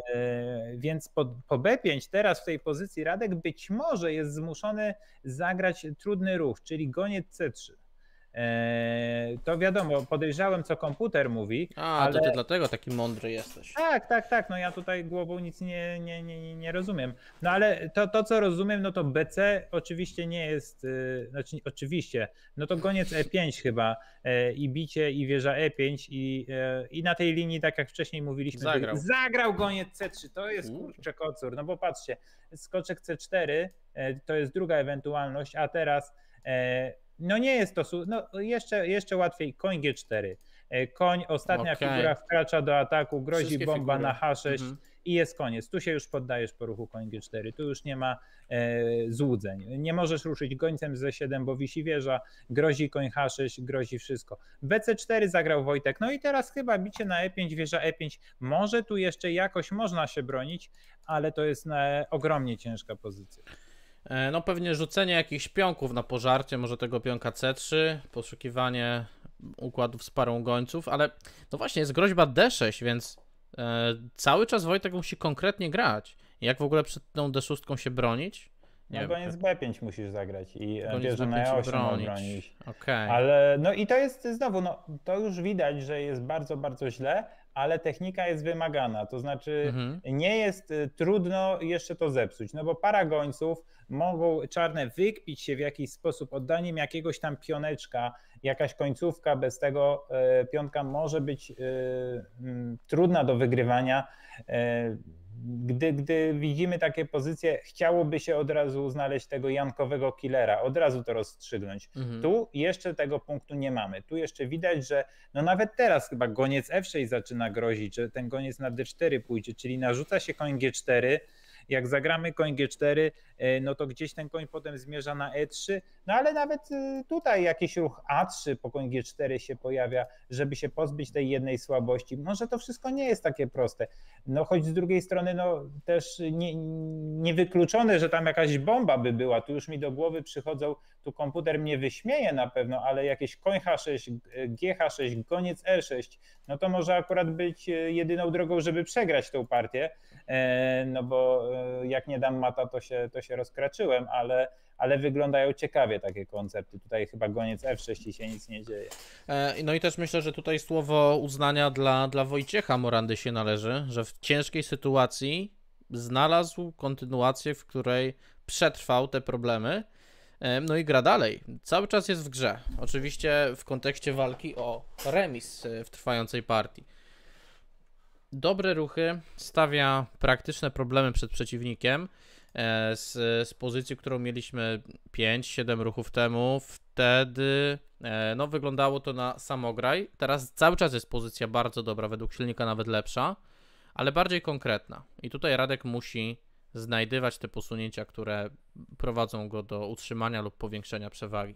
więc po, po, B5 teraz w tej pozycji Radek być może jest zmuszony zagrać trudny ruch, czyli goniec C3. E, to wiadomo, podejrzałem, co komputer mówi. A, ale... to ty dlatego taki mądry jesteś. Tak, tak, tak. No ja tutaj głową nic nie, nie, nie, nie rozumiem. No ale to, to, co rozumiem, no to BC oczywiście nie jest, y, znaczy oczywiście, no to goniec E5 chyba e, i bicie i wieża E5 i, e, i na tej linii, tak jak wcześniej mówiliśmy, zagrał, zagrał goniec C3. To jest kurczę kocur, no bo patrzcie, skoczek C4 to jest druga ewentualność, a teraz no nie jest to, no jeszcze, jeszcze łatwiej, koń G4. E, koń, ostatnia okay. figura wkracza do ataku, grozi Wszystkie bomba figury. na H6 mhm. i jest koniec. Tu się już poddajesz po ruchu koń G4, tu już nie ma e, złudzeń. Nie możesz ruszyć gońcem z 7 bo wisi wieża, grozi koń H6, grozi wszystko. BC4 zagrał Wojtek, no i teraz chyba bicie na E5, wieża E5. Może tu jeszcze jakoś można się bronić, ale to jest na, ogromnie ciężka pozycja. E, no pewnie rzucenie jakichś pionków na pożarcie, może tego pionka C3, poszukiwanie układów z parą gońców, ale no właśnie jest groźba D6, więc e, cały czas Wojtek musi konkretnie grać. Jak w ogóle przed tą D6 się bronić? Nie no koniec B5 musisz zagrać i e, wiesz, że na E8 bronić. bronić. Okay. Ale no i to jest znowu, no, to już widać, że jest bardzo, bardzo źle, ale technika jest wymagana, to znaczy mhm. nie jest y, trudno jeszcze to zepsuć, no bo para gońców mogą czarne wykpić się w jakiś sposób oddaniem jakiegoś tam pioneczka, jakaś końcówka bez tego y, pionka może być y, mm, trudna do wygrywania. Gdy, gdy widzimy takie pozycje, chciałoby się od razu znaleźć tego jankowego killera, od razu to rozstrzygnąć. Mhm. Tu jeszcze tego punktu nie mamy. Tu jeszcze widać, że no nawet teraz chyba goniec F6 zaczyna grozić, że ten goniec na D4 pójdzie, czyli narzuca się koń G4, jak zagramy koń G4, e, no to gdzieś ten koń potem zmierza na E3, no ale nawet e, tutaj jakiś ruch A3 po koń G4 się pojawia, żeby się pozbyć tej jednej słabości. Może to wszystko nie jest takie proste. No choć z drugiej strony, no też nie, niewykluczone, że tam jakaś bomba by była. Tu już mi do głowy przychodzą, tu komputer mnie wyśmieje na pewno, ale jakieś koń H6, GH6, koniec e 6 no to może akurat być e, jedyną drogą, żeby przegrać tą partię, no bo E, jak nie dam mata, to się, to się rozkraczyłem, ale, ale wyglądają ciekawie takie koncepty. Tutaj chyba goniec F6 i się nic nie dzieje. E, no i też myślę, że tutaj słowo uznania dla, dla Wojciecha Morandy się należy, że w ciężkiej sytuacji znalazł kontynuację, w której przetrwał te problemy. E, no i gra dalej. Cały czas jest w grze. Oczywiście w kontekście walki o remis w trwającej partii dobre ruchy, stawia praktyczne problemy przed przeciwnikiem e, z, z pozycji, którą mieliśmy 5-7 ruchów temu. Wtedy e, no, wyglądało to na samograj. Teraz cały czas jest pozycja bardzo dobra, według silnika nawet lepsza, ale bardziej konkretna. I tutaj Radek musi znajdywać te posunięcia, które prowadzą go do utrzymania lub powiększenia przewagi.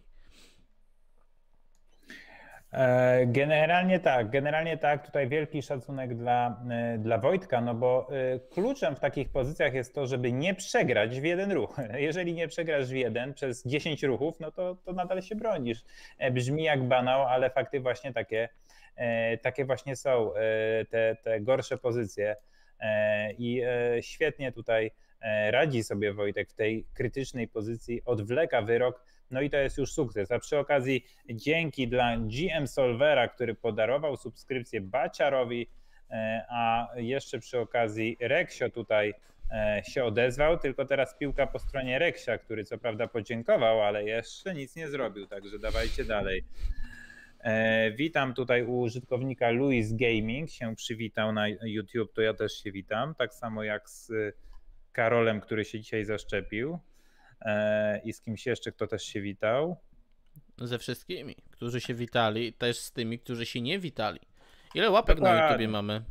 E, generalnie tak, generalnie tak. Tutaj wielki szacunek dla, e, dla Wojtka, no bo e, kluczem w takich pozycjach jest to, żeby nie przegrać w jeden ruch. Jeżeli nie przegrasz w jeden przez 10 ruchów, no to, to nadal się bronisz. Brzmi jak banał, ale fakty właśnie takie, takie właśnie są, te, te gorsze pozycje. I świetnie tutaj radzi sobie Wojtek w tej krytycznej pozycji, odwleka wyrok no i to jest już sukces. A przy okazji dzięki dla GM Solvera, który podarował subskrypcję Baciarowi, e, a jeszcze przy okazji Reksio tutaj e, się odezwał, tylko teraz piłka po stronie Reksia, który co prawda podziękował, ale jeszcze nic nie zrobił, także dawajcie dalej. E, witam tutaj u użytkownika Luis Gaming, się przywitał na YouTube, to ja też się witam, tak samo jak z Karolem, który się dzisiaj zaszczepił. E, i z kimś jeszcze, kto też się witał. Ze wszystkimi, którzy się witali, też z tymi, którzy się nie witali. Ile łapek Dokładnie. na YouTubie mamy?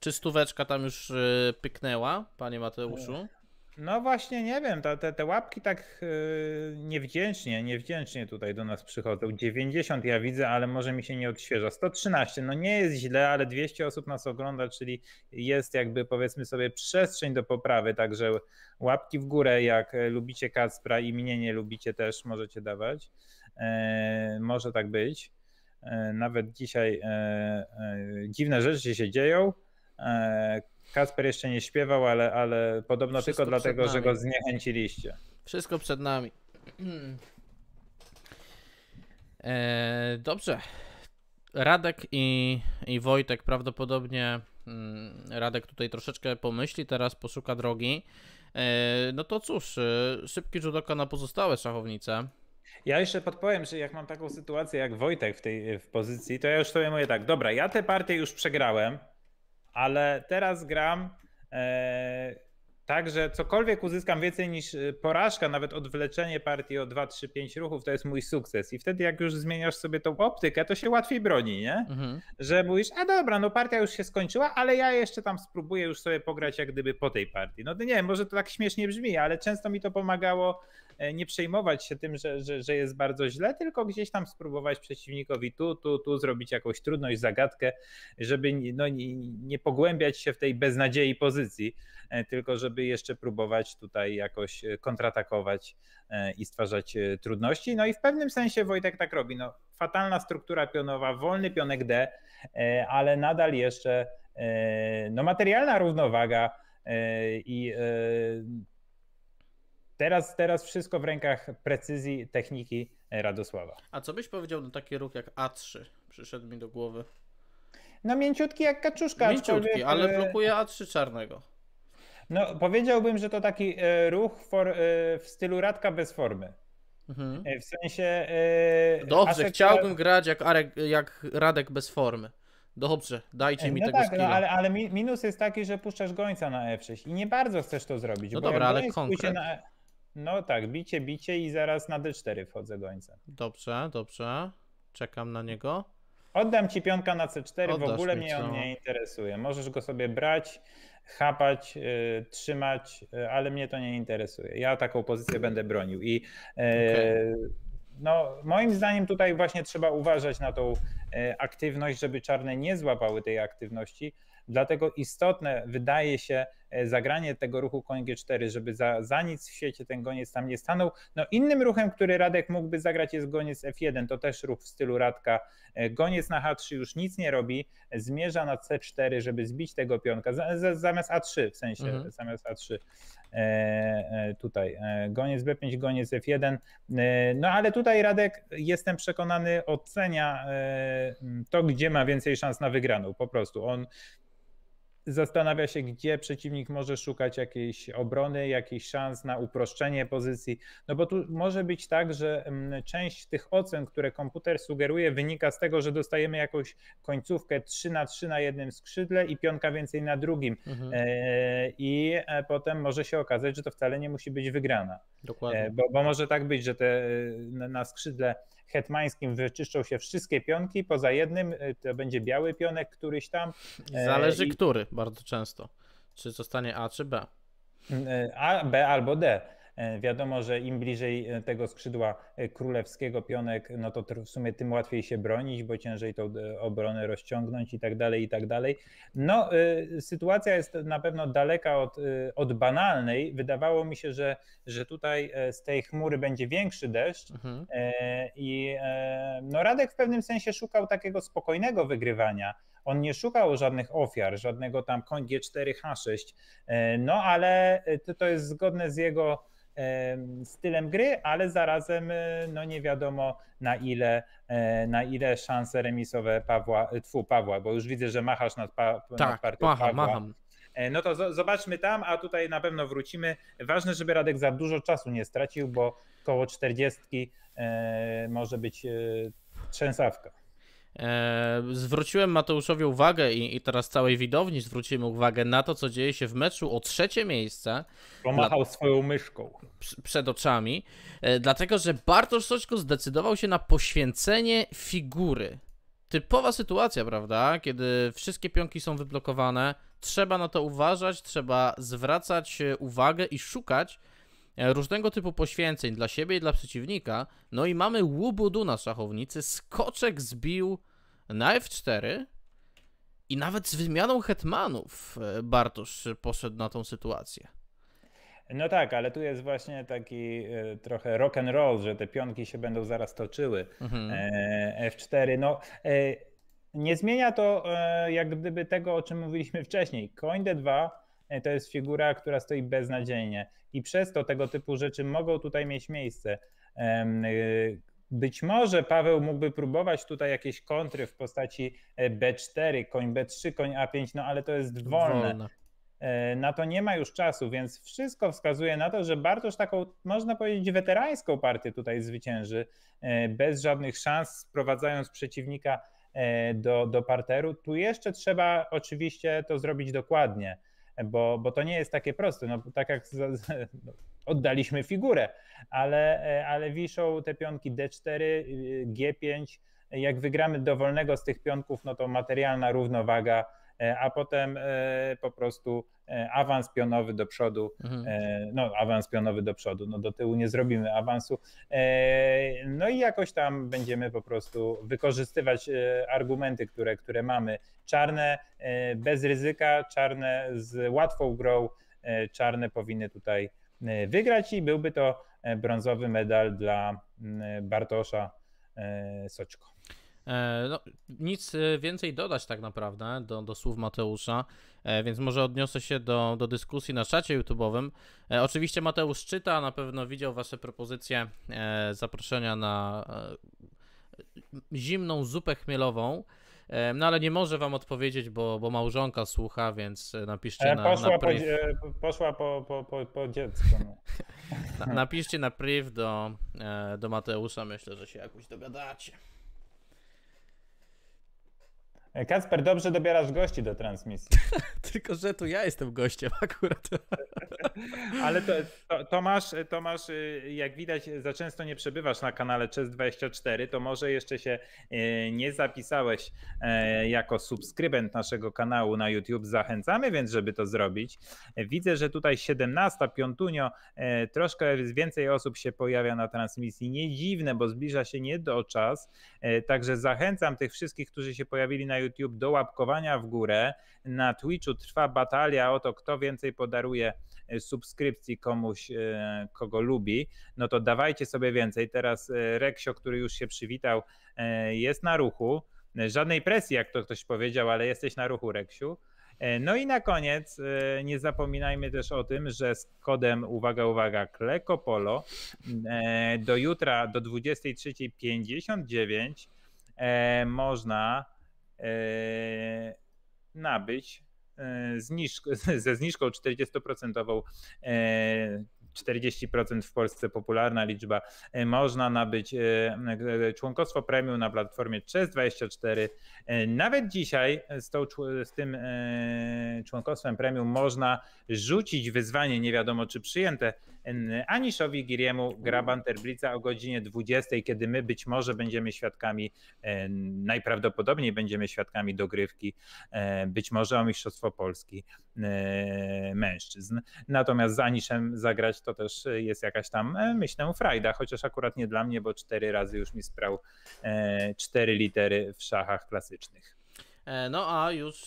Czy stóweczka tam już e, pyknęła, panie Mateuszu? No właśnie, nie wiem, te, te, te łapki tak yy, niewdzięcznie, niewdzięcznie tutaj do nas przychodzą. 90 ja widzę, ale może mi się nie odświeża. 113, no nie jest źle, ale 200 osób nas ogląda, czyli jest jakby powiedzmy sobie przestrzeń do poprawy, także łapki w górę, jak e, lubicie Kacpra i mnie nie lubicie też możecie dawać. Yy, może tak być. Yy, nawet dzisiaj dziwne rzeczy się dzieją Kasper jeszcze nie śpiewał, ale, ale podobno Wszystko tylko dlatego, że go zniechęciliście. Wszystko przed nami. Eee, dobrze. Radek i, i Wojtek prawdopodobnie mm, Radek tutaj troszeczkę pomyśli, teraz poszuka drogi. E, no to cóż, e, szybki rzut oka na pozostałe szachownice. Ja jeszcze podpowiem, że jak mam taką sytuację jak Wojtek w tej w pozycji, to ja już sobie mówię tak, dobra, ja tę partię już przegrałem, ale teraz gram e, tak, że cokolwiek uzyskam więcej niż e, porażka, nawet odwleczenie partii o 2, 3, 5 ruchów, to jest mój sukces. I wtedy, jak już zmieniasz sobie tą optykę, to się łatwiej broni, nie? Mhm. Że mówisz, a dobra, no partia już się skończyła, ale ja jeszcze tam spróbuję już sobie pograć jak gdyby po tej partii. No nie, może to tak śmiesznie brzmi, ale często mi to pomagało E, nie przejmować się tym, że, że, że jest bardzo źle, tylko gdzieś tam spróbować przeciwnikowi tu, tu, tu zrobić jakąś trudność, zagadkę, żeby no, nie, nie pogłębiać się w tej beznadziei pozycji, e, tylko żeby jeszcze próbować tutaj jakoś e, kontratakować i stwarzać trudności. No i w pewnym sensie Wojtek tak robi. No, fatalna struktura pionowa, wolny pionek D, ale nadal jeszcze no, materialna równowaga i Teraz, teraz wszystko w rękach precyzji, techniki e, Radosława. A co byś powiedział na taki ruch jak A3? Przyszedł mi do głowy. No mięciutki jak kaczuszka. Mięciutki, ale e, blokuje A3 czarnego. No powiedziałbym, że to taki e, ruch for, w stylu Radka bez formy. Mhm. W sensie... Dobrze, Aszek... chciałbym grać jak, Arek, jak Radek bez formy. Dobrze, dajcie mi no tego tak, no, skilla. No, ale, ale minus jest taki, że puszczasz gońca na F6 i nie bardzo chcesz to zrobić. No dobra, ale konkret. Na... No tak, bicie, bicie i zaraz na D4 wchodzę gońcem. Dobrze, dobrze. Czekam na niego. Oddam ci pionka na C4, Oddasz w ogóle mnie on nie interesuje. Możesz go sobie brać, chapać, y, trzymać, y, ale mnie to nie interesuje. Ja taką pozycję będę bronił. I y, okay. no, moim zdaniem tutaj właśnie trzeba uważać na tą y, aktywność, żeby czarne nie złapały tej aktywności. Dlatego istotne wydaje się E, zagranie tego ruchu koń G4, żeby za, za nic w świecie ten goniec tam nie stanął. No innym ruchem, który Radek mógłby zagrać jest goniec F1, to też ruch w stylu Radka. E, goniec na H3 już nic nie robi, zmierza na C4, żeby zbić tego pionka, zamiast A3 w sensie, mhm. zamiast A3 e, e, tutaj. Goniec B5, goniec F1, e, no ale tutaj Radek, jestem przekonany, ocenia e, to, gdzie ma więcej szans na wygraną, po prostu. On zastanawia się, gdzie przeciwnik może szukać jakiejś obrony, jakichś szans na uproszczenie pozycji. No bo tu może być tak, że mm, część tych ocen, które komputer sugeruje, wynika z tego, że dostajemy jakąś końcówkę 3 na 3 na jednym skrzydle i pionka więcej na drugim. Mhm. E, I e, potem może się okazać, że to wcale nie musi być wygrana. Dokładnie. E, bo, bo może tak być, że te na skrzydle hetmańskim wyczyszczą się wszystkie pionki, poza jednym y, to będzie biały pionek któryś tam. E, Zależy I... który bardzo często, czy zostanie A czy B. Mm, y, A, B albo D. E, wiadomo, że im bliżej e, tego skrzydła e, królewskiego pionek, no to w sumie tym łatwiej się bronić, bo ciężej tą obronę rozciągnąć i tak dalej, i tak dalej. No, sytuacja jest na pewno daleka od, od banalnej. Wydawało mi się, że, że tutaj z tej chmury będzie większy deszcz mhm. i no Radek w pewnym sensie szukał takiego spokojnego wygrywania. On nie szukał żadnych ofiar, żadnego tam koń G4, H6, no ale to, to jest zgodne z jego stylem gry, ale zarazem y, no nie wiadomo na ile, e, na ile szanse remisowe Pawła, y, Pawła, bo już widzę, że machasz nad, pa, tak, nad partią macham, Pawła. macham. E, no to zobaczmy tam, a tutaj na pewno wrócimy. Ważne, żeby Radek za dużo czasu nie stracił, bo koło 40 e, może być trzęsawka. E, zwróciłem Mateuszowi uwagę i, i, teraz całej widowni zwróciłem uwagę na to, co dzieje się w meczu o trzecie miejsce. Pomachał dla... swoją myszką. Przed oczami. E, dlatego, że Bartosz Soćko zdecydował się na poświęcenie figury. Typowa sytuacja, prawda? Kiedy wszystkie pionki są wyblokowane, trzeba na to uważać, trzeba zwracać e, uwagę i szukać E, różnego typu poświęceń dla siebie i dla przeciwnika. No i mamy łubudu na szachownicy, skoczek zbił na f4 i nawet z wymianą hetmanów e, Bartosz poszedł na tą sytuację. No tak, ale tu jest właśnie taki e, trochę rock and roll, że te pionki się będą zaraz toczyły. Mhm. F4, no nie zmienia to jak gdyby tego, o czym mówiliśmy wcześniej. Koń D2 E, to jest figura, która stoi beznadziejnie. I przez to tego typu rzeczy mogą tutaj mieć miejsce. E, być może Paweł mógłby próbować tutaj jakieś kontry w postaci e, B4, koń B3, koń A5, no ale to jest wolne. wolne. Na to nie ma już czasu, więc wszystko wskazuje na to, że Bartosz taką, można powiedzieć, weterańską partię tutaj zwycięży, bez żadnych szans, sprowadzając przeciwnika do, do parteru. Tu jeszcze trzeba oczywiście to zrobić dokładnie bo, bo to nie jest takie proste. No, tak jak z, z, no, oddaliśmy figurę, ale, e, ale wiszą te pionki D4, y, G5. Jak wygramy dowolnego z tych pionków, no to materialna równowaga, e, a potem e, po prostu E, awans pionowy do przodu, mhm. e, no awans pionowy do przodu, no do tyłu nie zrobimy awansu. E, no i jakoś tam będziemy po prostu wykorzystywać argumenty, które, które mamy. Czarne bez ryzyka, czarne z łatwą grą, czarne powinny tutaj wygrać i byłby to brązowy medal dla mm, Bartosza Soczko. E, no, nic e, więcej dodać tak naprawdę do, do słów Mateusza, e, więc może odniosę się do, do dyskusji na czacie YouTube'owym. Oczywiście Mateusz czyta, na pewno widział Wasze propozycje zaproszenia na zimną zupę chmielową. No ale nie może wam odpowiedzieć, bo, bo małżonka słucha, więc napiszcie na, poszła na priv. Po, poszła po, po, po, po dziecko. No. napiszcie na priv do, do Mateusza, myślę, że się jakoś dogadacie. Kasper, dobrze dobierasz gości do transmisji. Tylko, że tu ja jestem gościem akurat. Ale to, to, Tomasz, Tomasz, y, jak widać, za często nie przebywasz na kanale Chess24, to może jeszcze się y, nie zapisałeś y, jako subskrybent naszego kanału na YouTube. Zachęcamy więc, żeby to zrobić. Widzę, że tutaj 17, piątunio, troszkę więcej osób się pojawia na transmisji. Nie dziwne, bo zbliża się nie do czas. Także zachęcam tych wszystkich, którzy się pojawili na YouTube, YouTube do łapkowania w górę. Na Twitchu trwa batalia o to, kto więcej podaruje e, subskrypcji komuś, e, kogo lubi. No to dawajcie sobie więcej. Teraz e, Reksio, który już się przywitał, jest na ruchu. Żadnej presji, jak to ktoś powiedział, ale jesteś na ruchu, Reksiu. No i na koniec nie zapominajmy też o tym, że z kodem uwaga, uwaga, Klekopolo do jutra do 23.59 można E, nabyć e, ze zniżką 40% 40% e, w Polsce popularna liczba, można nabyć członkostwo premium na platformie Chess24. Nawet dzisiaj z, tą, z tym członkostwem premium można rzucić wyzwanie, nie wiadomo czy przyjęte, Aniszowi Giriemu gra Banterblica o godzinie 20, kiedy my być może będziemy świadkami, e, najprawdopodobniej będziemy świadkami dogrywki, e, być może o Mistrzostwo Polski e, mężczyzn. Natomiast z Aniszem zagrać to też jest jakaś tam, myślę, frajda, chociaż akurat nie dla mnie, bo cztery razy już mi sprał cztery litery w szachach klasycznych. No a już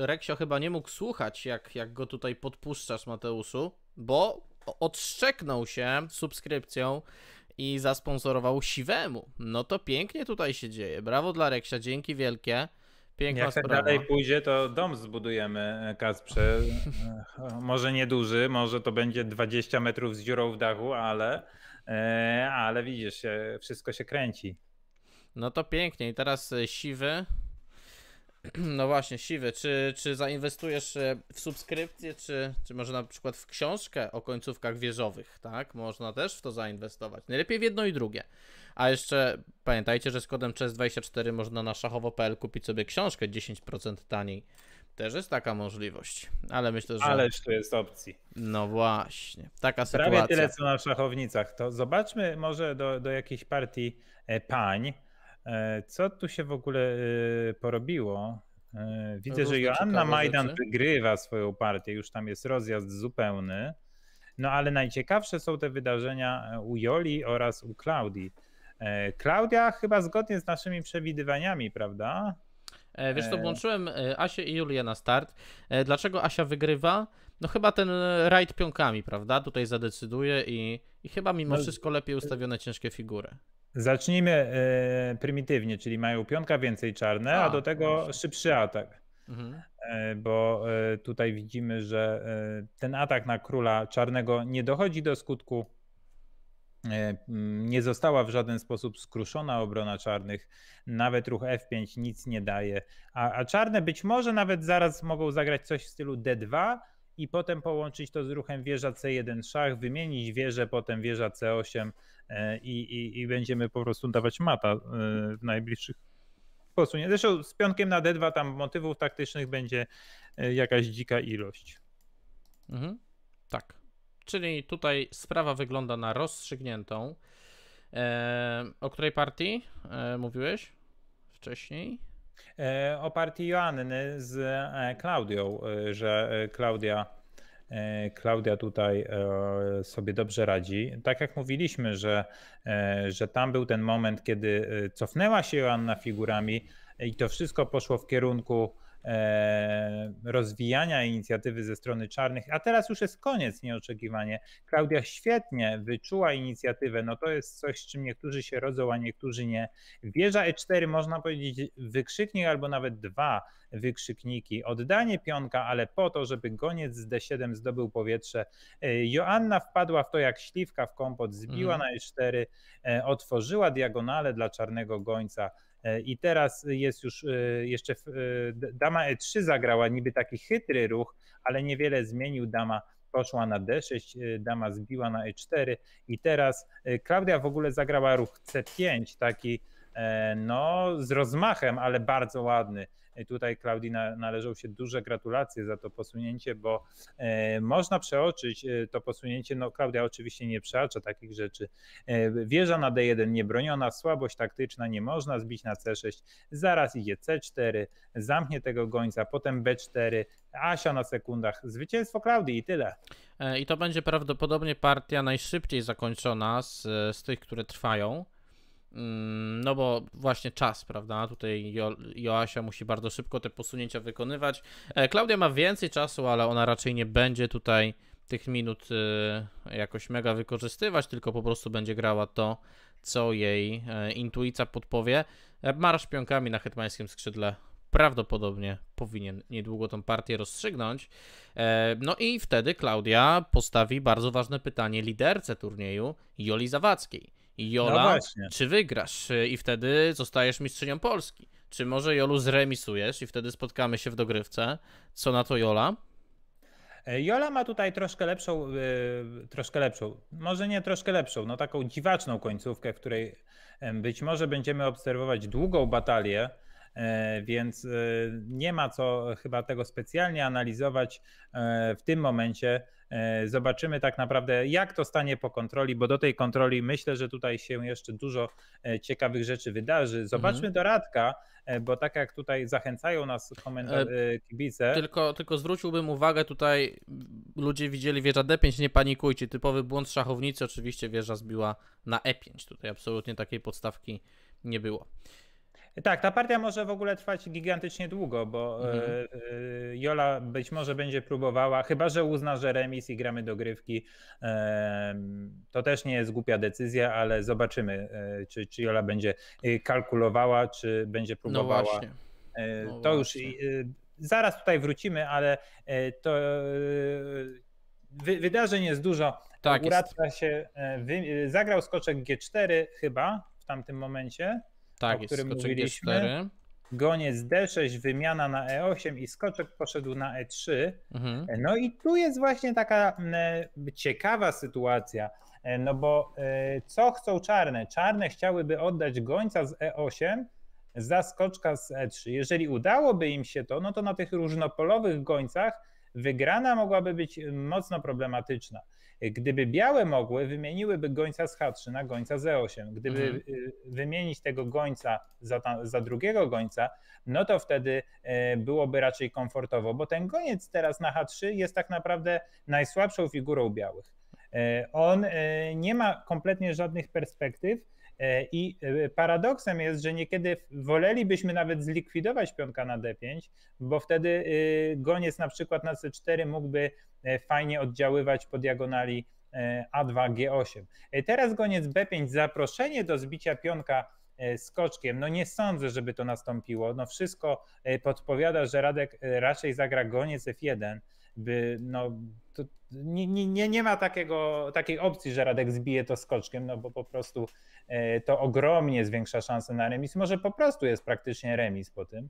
Reksio chyba nie mógł słuchać, jak, jak go tutaj podpuszczasz, Mateuszu, bo odszczeknął się subskrypcją i zasponsorował Siwemu. No to pięknie tutaj się dzieje. Brawo dla Reksia, dzięki wielkie. Piękna Jak sprawa. dalej pójdzie, to dom zbudujemy, e, Kasprze. E, może nieduży, może to będzie 20 metrów z dziurą w dachu, ale, e, ale widzisz, wszystko się kręci. No to pięknie. I teraz Siwy No właśnie, siwy, czy, czy zainwestujesz e, w subskrypcję, czy, czy może na przykład w książkę o końcówkach wieżowych, tak? Można też w to zainwestować. Najlepiej w jedno i drugie. A jeszcze pamiętajcie, że z kodem CES24 można na szachowo.pl kupić sobie książkę 10% taniej. Też jest taka możliwość, ale myślę, że. Ależ to jest opcji. No właśnie, taka Prawie sytuacja. Prawie tyle co na szachownicach. To zobaczmy może do, do jakiejś partii e, pań. E, co tu się w ogóle e, porobiło? E, widzę, Różne że Joanna Majdan rzeczy. wygrywa swoją partię, już tam jest rozjazd zupełny. No ale najciekawsze są te wydarzenia u Joli oraz u Klaudii. Klaudia chyba zgodnie z naszymi przewidywaniami, prawda? Wiesz to włączyłem Asię i Julię na start. Dlaczego Asia wygrywa? No chyba ten rajd pionkami, prawda? Tutaj zadecyduje i, i chyba mimo no, wszystko lepiej ustawione ciężkie figury. Zacznijmy y, prymitywnie, czyli mają pionka więcej czarne, a, a do tego szybszy atak. Mhm. E, bo e, tutaj widzimy, że ten atak na króla czarnego nie dochodzi do skutku. Nie została w żaden sposób skruszona obrona czarnych. Nawet ruch F5 nic nie daje. A, a czarne być może nawet zaraz mogą zagrać coś w stylu D2, i potem połączyć to z ruchem wieża C1 szach, wymienić wieżę, potem wieża C8 e, i, i, i będziemy po prostu dawać mata e, w najbliższych posunięciach. Zresztą z pionkiem na D2 tam motywów taktycznych będzie e, jakaś dzika ilość. Mhm. Tak. Czyli tutaj sprawa wygląda na rozstrzygniętą. Eee, o której partii eee, mówiłeś wcześniej? E, o partii Joanny z e, Klaudią, e, że Klaudia, Klaudia tutaj sobie dobrze radzi. Tak jak mówiliśmy, że, że tam był ten moment, kiedy cofnęła się Joanna figurami i to wszystko poszło w kierunku E, rozwijania inicjatywy ze strony czarnych, a teraz już jest koniec nieoczekiwanie. Klaudia świetnie wyczuła inicjatywę, no to jest coś, z czym niektórzy się rodzą, a niektórzy nie. Wieża E4 można powiedzieć wykrzyknik albo nawet dwa wykrzykniki. Oddanie pionka, ale po to, żeby goniec z D7 zdobył powietrze. E, Joanna wpadła w to jak śliwka w kompot, zbiła mhm. na E4, e, otworzyła diagonale dla czarnego gońca. E, I teraz jest już e, jeszcze e, dama E3 zagrała niby taki chytry ruch, ale niewiele zmienił dama poszła na D6, dama zbiła na E4 i teraz Klaudia w ogóle zagrała ruch C5, taki no z rozmachem, ale bardzo ładny tutaj Klaudii należą się duże gratulacje za to posunięcie, bo e, można przeoczyć e, to posunięcie. No, Klaudia oczywiście nie przeacza takich rzeczy. E, wieża na D1 niebroniona, słabość taktyczna nie można zbić na C6. Zaraz idzie C4, zamknie tego gońca, potem B4, Asia na sekundach. Zwycięstwo Klaudii i tyle. I to będzie prawdopodobnie partia najszybciej zakończona z, z tych, które trwają. Mm, no bo właśnie czas, prawda? Tutaj jo Joasia musi bardzo szybko te posunięcia wykonywać. E, Klaudia ma więcej czasu, ale ona raczej nie będzie tutaj tych minut y, jakoś mega wykorzystywać, tylko po prostu będzie grała to, co jej e, intuicja podpowie. E, Marsz pionkami na hetmańskim skrzydle prawdopodobnie powinien niedługo tą partię rozstrzygnąć. No i wtedy Klaudia postawi bardzo ważne pytanie liderce turnieju Joli Zawackiej. Jola, no czy wygrasz y, i wtedy zostajesz mistrzynią Polski? Czy może Jolu zremisujesz i wtedy spotkamy się w dogrywce? Co na to Jola? E, Jola ma tutaj troszkę lepszą, y, troszkę lepszą, może nie troszkę lepszą, no taką dziwaczną końcówkę, w której być może będziemy obserwować długą batalię E, więc e, nie ma co chyba tego specjalnie analizować e, w tym momencie. Zobaczymy tak naprawdę, jak to stanie po kontroli, bo do tej kontroli myślę, że tutaj się jeszcze dużo ciekawych rzeczy wydarzy. Zobaczmy mhm. doradka, bo tak jak tutaj zachęcają nas komentarze kibice. Tylko, tylko zwróciłbym uwagę, tutaj ludzie widzieli wieża D5, nie panikujcie. Typowy błąd szachownicy, oczywiście wieża zbiła na E5. Tutaj absolutnie takiej podstawki nie było. Tak, ta partia może w ogóle trwać gigantycznie długo, bo mhm. E, e, Jola być może będzie próbowała, chyba że uzna, że remis i gramy dogrywki. To też nie jest głupia decyzja, ale zobaczymy, e, czy, czy Jola będzie kalkulowała, czy będzie no próbowała. No właśnie. No to właśnie. już zaraz tutaj wrócimy, ale to wy, wydarzeń jest dużo. Tak, Uradca się zagrał skoczek G4 chyba w tamtym momencie tak, o którym mówiliśmy. E4. Goniec D6, wymiana na E8 i skoczek poszedł na E3. Mhm. No i tu jest właśnie taka mm, e, ciekawa sytuacja, e, no bo e, co chcą czarne? Czarne chciałyby oddać gońca z E8 za skoczka z E3. Jeżeli udałoby im się to, no to na tych różnopolowych gońcach wygrana mogłaby być mocno problematyczna. Gdyby białe mogły, wymieniłyby gońca z H3 na gońca Z8. E Gdyby mhm. Y, wymienić tego gońca za, za drugiego gońca, no to wtedy y, byłoby raczej komfortowo, bo ten goniec teraz na H3 jest tak naprawdę najsłabszą figurą białych. Y, on nie ma kompletnie żadnych perspektyw, E, I e, paradoksem jest, że niekiedy wolelibyśmy nawet zlikwidować pionka na D5, bo wtedy y, goniec na przykład na C4 mógłby e, fajnie oddziaływać po diagonali A2, G8. Teraz goniec B5, zaproszenie do zbicia pionka skoczkiem. No nie sądzę, żeby to nastąpiło. No wszystko podpowiada, że Radek raczej zagra goniec F1, by no nie, nie, nie ma takiego, takiej opcji, że Radek zbije to skoczkiem, no bo po prostu e, to ogromnie zwiększa szanse na remis. Może po prostu jest praktycznie remis po tym.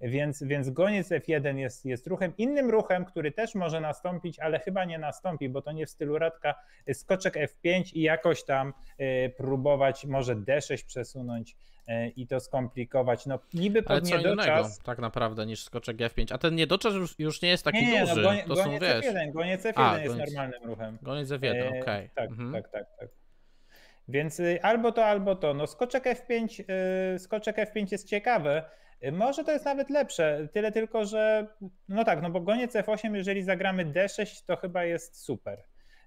Więc, więc goniec F1 jest, jest ruchem. Innym ruchem, który też może nastąpić, ale chyba nie nastąpi, bo to nie w stylu Radka, skoczek F5 i jakoś tam e, próbować może D6 przesunąć E, i to skomplikować. No niby Ale co innego czas... tak naprawdę niż skoczek F5. A ten niedoczas już, już nie jest taki nie, nie, no, duży. No, to goniec są, F1, wiesz... goniec F1 A, jest goniec... normalnym ruchem. Goniec F1, e, okej. Okay. Tak, mhm. tak, tak, tak. Więc y, albo to, albo to. No skoczek F5, yy, skoczek F5 jest ciekawy. Y, może to jest nawet lepsze, tyle tylko, że no tak, no bo goniec F8, jeżeli zagramy D6, to chyba jest super.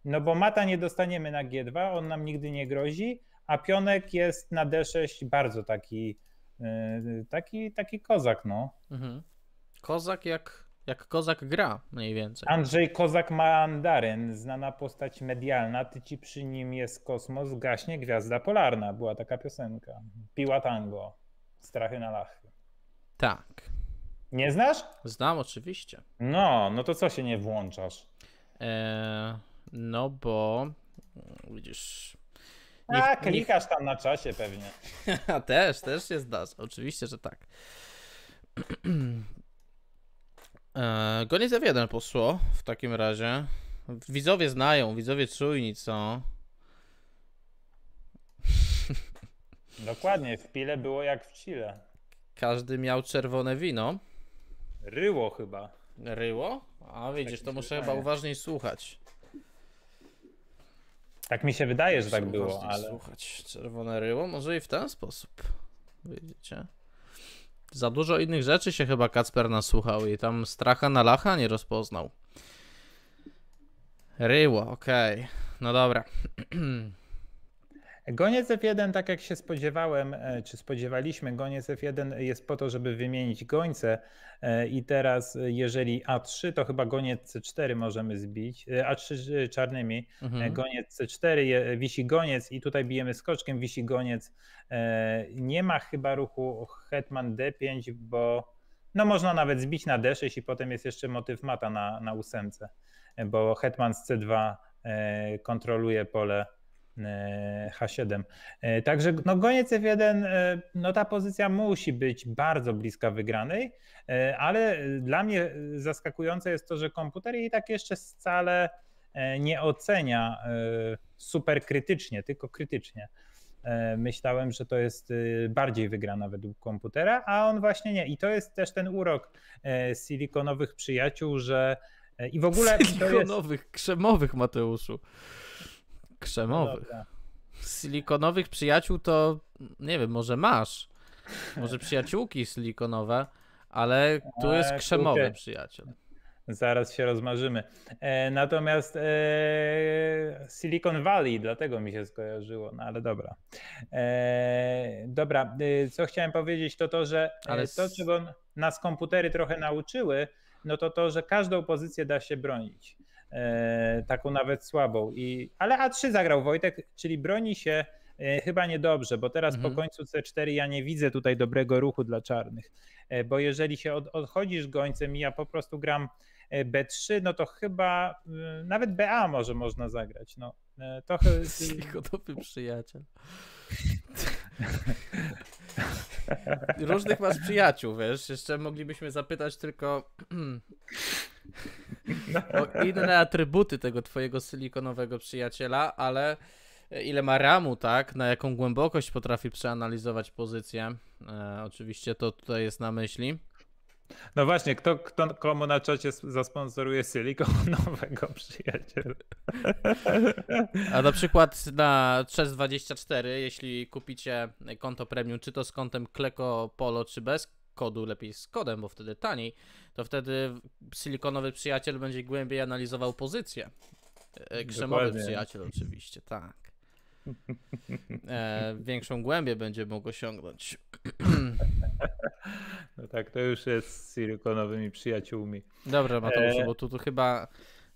No bo mata nie dostaniemy na G2, on nam nigdy nie grozi a pionek jest na D6 bardzo taki, e, taki, taki kozak, no. Mhm. Kozak jak, jak kozak gra, mniej więcej. Andrzej Kozak Mandaryn, znana postać medialna, tyci przy nim jest kosmos, gaśnie gwiazda polarna, była taka piosenka. Piła tango, strachy na lachy. Tak. Nie znasz? Znam oczywiście. No, no to co się nie włączasz? Eee, no bo widzisz, a, klikasz tam na czasie pewnie. też, też się zdarza. Oczywiście, że tak. e, Goniec jeden poszło w takim razie. Widzowie znają, widzowie czujni co? Dokładnie, w Pile było jak w Chile. Każdy miał czerwone wino. Ryło chyba. Ryło? A widzisz, to muszę chyba uważniej słuchać. Tak mi się wydaje, że tak było, ale... Słuchać, czerwone ryło, może i w ten sposób Widzicie? Za dużo innych rzeczy się chyba Kacper nasłuchał i tam stracha na lacha nie rozpoznał. Ryło, okej. Okay. No dobra. Goniec F1, tak jak się spodziewałem, e, czy spodziewaliśmy, goniec F1 jest po to, żeby wymienić gońce e, i teraz e, jeżeli A3, to chyba goniec C4 możemy zbić, A3 czarnymi, mhm. goniec C4, wisi goniec i tutaj bijemy skoczkiem, wisi goniec. Nie ma chyba ruchu hetman D5, bo no można nawet zbić na D6 i potem jest jeszcze motyw mata na, na ósemce, bo hetman z C2 kontroluje pole E, H7. E, także no, goniec F1, e, no ta pozycja musi być bardzo bliska wygranej, ale dla mnie zaskakujące jest to, że komputer jej tak jeszcze wcale nie ocenia super krytycznie, tylko krytycznie. Myślałem, że to jest bardziej wygrana według komputera, a on właśnie nie. I to jest też ten urok silikonowych przyjaciół, że i w ogóle. Silikonowych, jest... krzemowych, Mateuszu. Krzemowych. No silikonowych przyjaciół to nie wiem, może masz. Może przyjaciółki silikonowe, ale tu jest krzemowy okay. przyjaciel. Zaraz się rozmarzymy. E, natomiast e, Silicon Valley, dlatego mi się skojarzyło, no ale dobra. E, dobra, e, co chciałem powiedzieć, to to, że e, ale... to, czego nas komputery trochę nauczyły, no to to, że każdą pozycję da się bronić. E, taką nawet słabą. I, ale A3 zagrał Wojtek, czyli broni się e, chyba niedobrze, bo teraz mhm. po końcu C4 ja nie widzę tutaj dobrego ruchu dla czarnych, e, bo jeżeli się od, odchodzisz gońcem i ja po prostu gram B3, no to chyba nawet BA może można zagrać. No, to... Gotowy przyjaciel. Różnych masz przyjaciół, wiesz? Jeszcze moglibyśmy zapytać tylko o inne atrybuty tego twojego silikonowego przyjaciela, ale ile ma ramu, tak? Na jaką głębokość potrafi przeanalizować pozycję. E, oczywiście to tutaj jest na myśli. No właśnie, kto, kto komu na czacie zasponsoruje silikonowego przyjaciela? A na przykład na Chess24, jeśli kupicie konto premium, czy to z kontem Kleko Polo, czy bez kodu, lepiej z kodem, bo wtedy taniej, to wtedy silikonowy przyjaciel będzie głębiej analizował pozycję. E, krzemowy Dokładnie. przyjaciel oczywiście, tak. E, większą głębię będzie mógł osiągnąć. No tak, to już jest z silikonowymi przyjaciółmi. Dobra, Mateusz, e... bo tu, tu chyba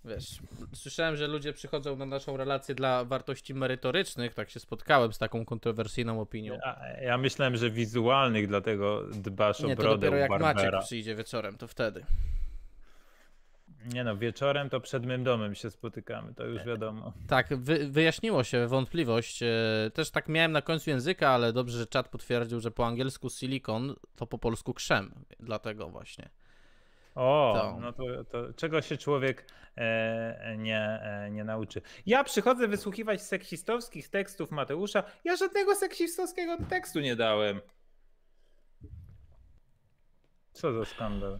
wiesz, słyszałem, że ludzie przychodzą na naszą relację dla wartości merytorycznych, tak się spotkałem z taką kontrowersyjną opinią. Ja, ja myślałem, że wizualnych, dlatego dbasz Nie, o brodę to dopiero jak Barbera. Maciek przyjdzie wieczorem, to wtedy. Nie no, wieczorem to przed mym domem się spotykamy, to już wiadomo. Tak, wy, wyjaśniło się wątpliwość. E, też tak miałem na końcu języka, ale dobrze, że czat potwierdził, że po angielsku silikon to po polsku krzem. Dlatego właśnie. O, to. no to, to, czego się człowiek e, nie, e, nie nauczy. Ja przychodzę wysłuchiwać seksistowskich tekstów Mateusza. Ja żadnego seksistowskiego tekstu nie dałem. Co za skandal.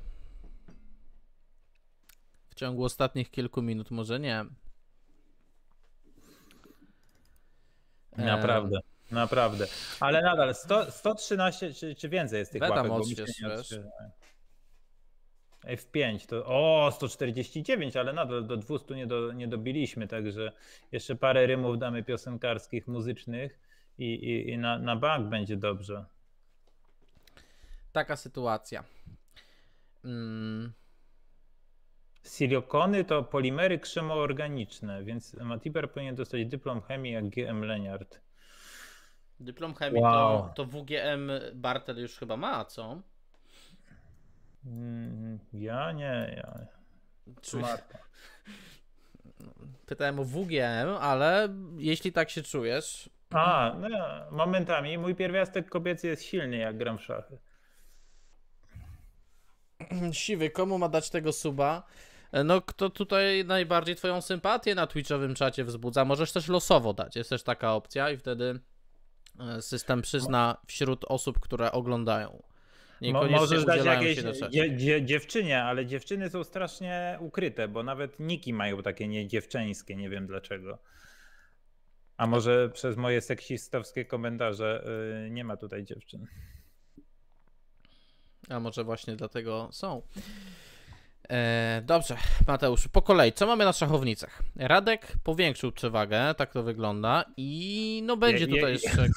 W ciągu ostatnich kilku minut może nie. Naprawdę, ehm. naprawdę. Ale nadal 100, 113 czy, czy więcej jest tych Beta łapek. Odśwież, F5 to o 149, ale nadal do 200 nie, do, nie dobiliśmy, także jeszcze parę rymów damy piosenkarskich, muzycznych i, i, i na, na bank będzie dobrze. Taka sytuacja. Mm. Silikony to polimery krzemoorganiczne, więc Matiber powinien dostać dyplom chemii jak GM Leniart. Dyplom chemii wow. to, to WGM Bartel już chyba ma, co? Mm, ja nie, ja. Czuję. Pytałem o WGM, ale jeśli tak się czujesz. A, no ja, momentami. Mój pierwiastek kobiecy jest silny, jak gram w szachy. Siwy, komu ma dać tego suba? E, no, kto tutaj najbardziej twoją sympatię na Twitchowym czacie wzbudza? Możesz też losowo dać, jest też taka opcja i wtedy e, system przyzna wśród osób, które oglądają. Niekoniecznie Możesz dać jakiejś dzie, dziewczynie, ale dziewczyny są strasznie ukryte, bo nawet niki mają takie niedziewczeńskie, nie wiem dlaczego. A może przez moje seksistowskie komentarze yy, nie ma tutaj dziewczyn. A może właśnie dlatego są. E, dobrze, Mateusz, po kolei, co mamy na szachownicach? Radek powiększył przewagę, tak to wygląda, i no będzie je, tutaj je, jeszcze.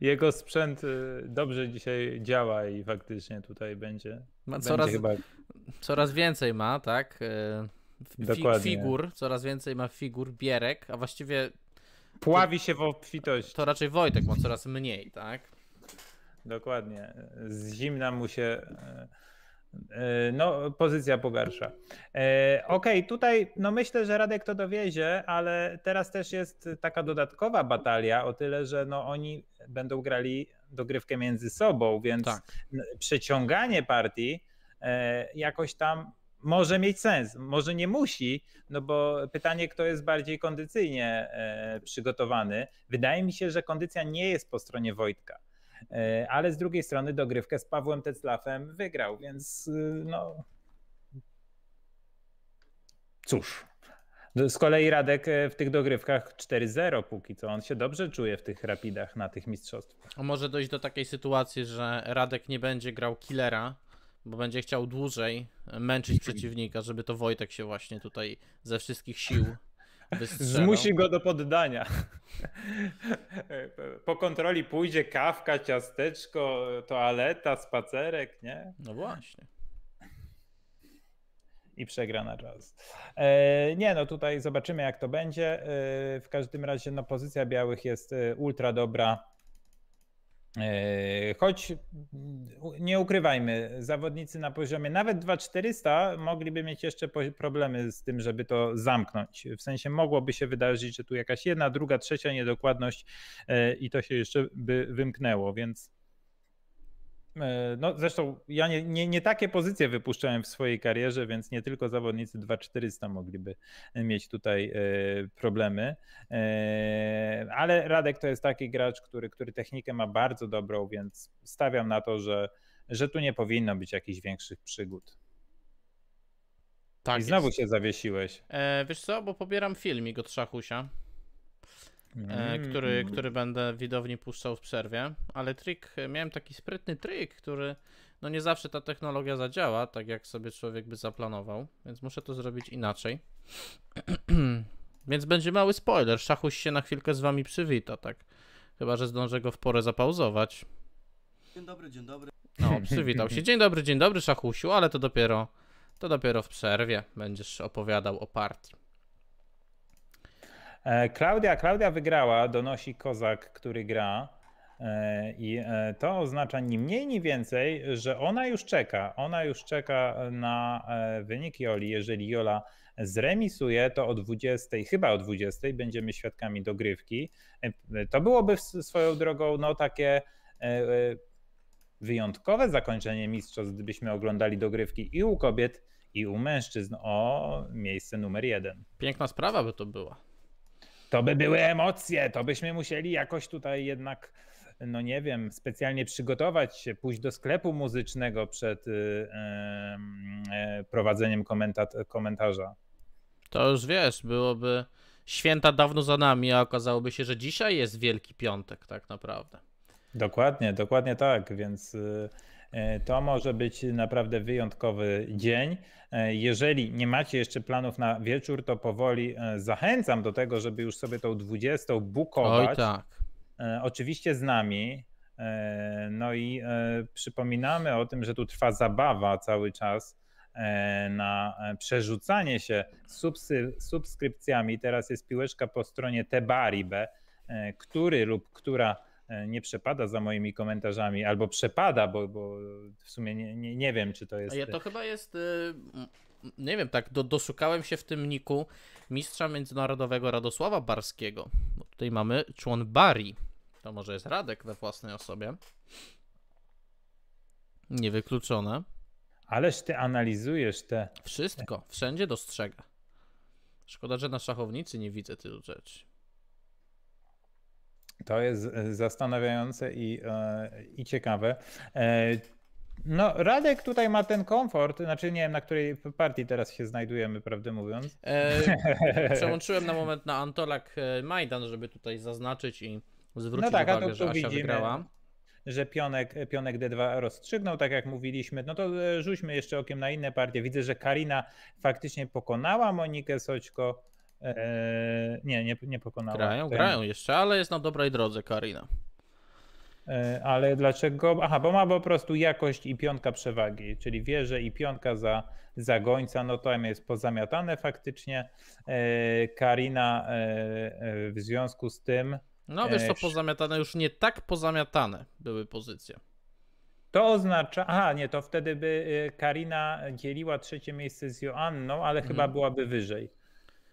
Jego sprzęt y, dobrze dzisiaj działa i faktycznie tutaj będzie. Ma coraz, będzie chyba... coraz więcej ma, tak? E, fi Figur, coraz więcej ma figur, bierek, a właściwie. Pławi się w obfitość. To raczej Wojtek ma coraz mniej, tak? Dokładnie. Z zimna mu się e, E, no, pozycja pogarsza. E, okej, okay, tutaj no myślę, że Radek to dowiezie, ale teraz też jest taka dodatkowa batalia, o tyle, że no oni będą grali dogrywkę między sobą, więc tak. przeciąganie partii e, jakoś tam może mieć sens, może nie musi, no bo pytanie, kto jest bardziej kondycyjnie przygotowany. Wydaje mi się, że kondycja nie jest po stronie Wojtka. E, ale z drugiej strony dogrywkę z Pawłem Teclafem wygrał, więc y, no. Cóż. No, z kolei Radek e, w tych dogrywkach 4-0 póki co. On się dobrze czuje w tych rapidach na tych mistrzostwach. A może dojść do takiej sytuacji, że Radek nie będzie grał killera, bo będzie chciał dłużej e, męczyć mhm. przeciwnika, żeby to Wojtek się właśnie tutaj ze wszystkich sił Zmusi go do poddania. Po kontroli pójdzie kawka, ciasteczko, toaleta, spacerek, nie? No właśnie. I przegra na raz. E, nie, no tutaj zobaczymy, jak to będzie. E, w każdym razie, no, pozycja białych jest e, ultra dobra E, choć mm, nie ukrywajmy, zawodnicy na poziomie nawet 2400 mogliby mieć jeszcze problemy z tym, żeby to zamknąć. W sensie mogłoby się wydarzyć, że tu jakaś jedna, druga, trzecia niedokładność e, i to się jeszcze by wymknęło, więc E, no zresztą ja nie, nie, nie, takie pozycje wypuszczałem w swojej karierze, więc nie tylko zawodnicy 2400 mogliby mieć tutaj e, problemy. E, ale Radek to jest taki gracz, który, który technikę ma bardzo dobrą, więc stawiam na to, że, że tu nie powinno być jakichś większych przygód. Tak I znowu jest. się zawiesiłeś. E, wiesz co, bo pobieram filmik od Szachusia. E, mm-hmm. który, który będę widowni puszczał w przerwie. Ale trik, miałem taki sprytny trik, który no nie zawsze ta technologia zadziała, tak jak sobie człowiek by zaplanował, więc muszę to zrobić inaczej. więc będzie mały spoiler, szachuś się na chwilkę z wami przywita, tak? Chyba, że zdążę go w porę zapauzować. Dzień dobry, dzień dobry. No, przywitał się. Dzień dobry, dzień dobry, szachusiu, ale to dopiero, to dopiero w przerwie będziesz opowiadał o partii. E, Klaudia, Klaudia wygrała, donosi kozak, który gra. E, I e, to oznacza ni mniej, ni więcej, że ona już czeka. Ona już czeka na wynik Joli. Jeżeli Jola zremisuje, to o 20, chyba o 20 będziemy świadkami dogrywki. To byłoby swoją drogą no takie wyjątkowe zakończenie mistrzostw, gdybyśmy oglądali dogrywki i u kobiet, i u mężczyzn o miejsce numer jeden. Piękna sprawa by to była. To by były emocje, to byśmy musieli jakoś tutaj jednak, no nie wiem, specjalnie przygotować się, pójść do sklepu muzycznego przed y, e, prowadzeniem komentarza. To już wiesz, byłoby święta dawno za nami, a okazałoby się, że dzisiaj jest Wielki Piątek tak naprawdę. Dokładnie, dokładnie tak, więc... Yy... E, to może być naprawdę wyjątkowy dzień. E, jeżeli nie macie jeszcze planów na wieczór, to powoli e, zachęcam do tego, żeby już sobie tą 20 bukować. Oj tak. Oczywiście z nami. No i przypominamy o tym, że tu trwa zabawa cały czas na przerzucanie się subskrypcjami. Teraz jest piłeczka po stronie Tebaribe, który lub która E, nie przepada za moimi komentarzami, albo przepada, bo, bo w sumie nie, nie, nie wiem, czy to jest. Ja to e, chyba jest. E, nie wiem, tak, do, doszukałem się w tym niku mistrza międzynarodowego Radosława Barskiego. Bo tutaj mamy człon Bari. To może jest Radek we własnej osobie. Niewykluczone. Ależ ty analizujesz te. Wszystko, wszędzie dostrzega. Szkoda, że na szachownicy nie widzę tylu rzeczy. To jest e, zastanawiające i, e, i ciekawe. E, no, Radek tutaj ma ten komfort, znaczy nie wiem, na której partii teraz się znajdujemy, prawdę mówiąc. E, przełączyłem na moment na Antolak Majdan, żeby tutaj zaznaczyć i zwrócić no tak, uwagę, a to, że Asia widzimy. wygrała że pionek, pionek D2 rozstrzygnął, tak jak mówiliśmy. No to rzućmy jeszcze okiem na inne partie. Widzę, że Karina faktycznie pokonała Monikę Soćko. Eee, nie, nie, nie pokonała. Grają, ten. grają jeszcze, ale jest na dobrej drodze Karina. Eee, ale dlaczego? Aha, bo ma po prostu jakość i piątka przewagi, czyli wie, że i piątka za, za gońca, no to jest pozamiatane faktycznie. Eee, Karina e, e, w związku z tym. No wiesz, to e, pozamiatane już nie tak pozamiatane były pozycje. To oznacza, aha, nie, to wtedy by Karina dzieliła trzecie miejsce z Joanną, ale mhm. chyba byłaby wyżej.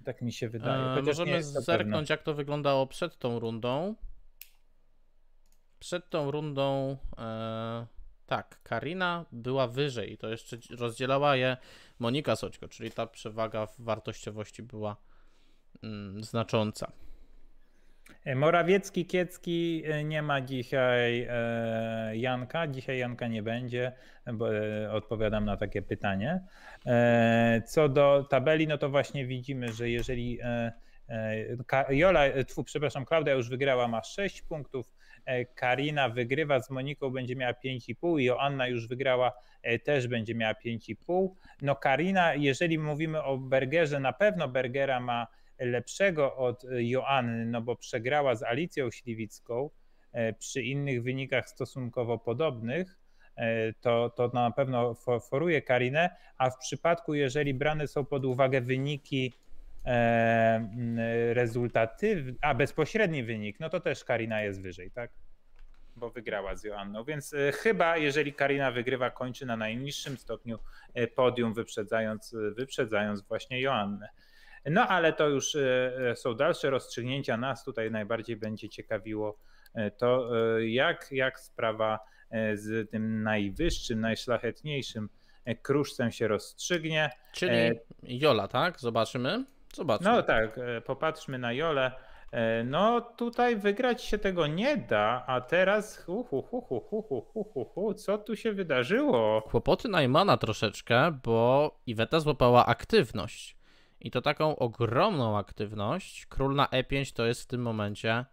Tak mi się wydaje. E, możemy zerknąć, jak to wyglądało przed tą rundą. Przed tą rundą. E, tak, Karina była wyżej. i To jeszcze rozdzielała je Monika Soćko, czyli ta przewaga w wartościowości była mm, znacząca. Morawiecki, Kiecki, e, nie ma dzisiaj e, Janka. Dzisiaj Janka nie będzie, bo e, odpowiadam na takie pytanie. Co do tabeli, no to właśnie widzimy, że jeżeli Jola, tfu, przepraszam, Klaudia już wygrała, ma 6 punktów, Karina wygrywa z Moniką, będzie miała 5,5 i Joanna już wygrała, też będzie miała 5,5. No Karina, jeżeli mówimy o Bergerze, na pewno Bergera ma lepszego od e, Joanny, no bo przegrała z Alicją Śliwicką e, przy innych wynikach stosunkowo podobnych, e, to, to na pewno foruje Karinę, a w przypadku, jeżeli brane są pod uwagę wyniki rezultatywne, a bezpośredni wynik, no to też Karina jest wyżej, tak? Bo wygrała z Joanną, więc chyba jeżeli Karina wygrywa, kończy na najniższym stopniu podium, wyprzedzając, wyprzedzając właśnie Joannę. No ale to już e, e, są dalsze rozstrzygnięcia. Nas tutaj najbardziej będzie ciekawiło e, to, jak, jak sprawa z tym najwyższym, najszlachetniejszym kruszcem się rozstrzygnie. Czyli Jola, tak? Zobaczymy. Zobaczmy. No tak, popatrzmy na Jolę. No tutaj wygrać się tego nie da, a teraz hu, hu, hu, hu, hu, hu, hu, co tu się wydarzyło? Kłopoty Najmana troszeczkę, bo Iweta złapała aktywność. I to taką ogromną aktywność. Król na E5 to jest w tym momencie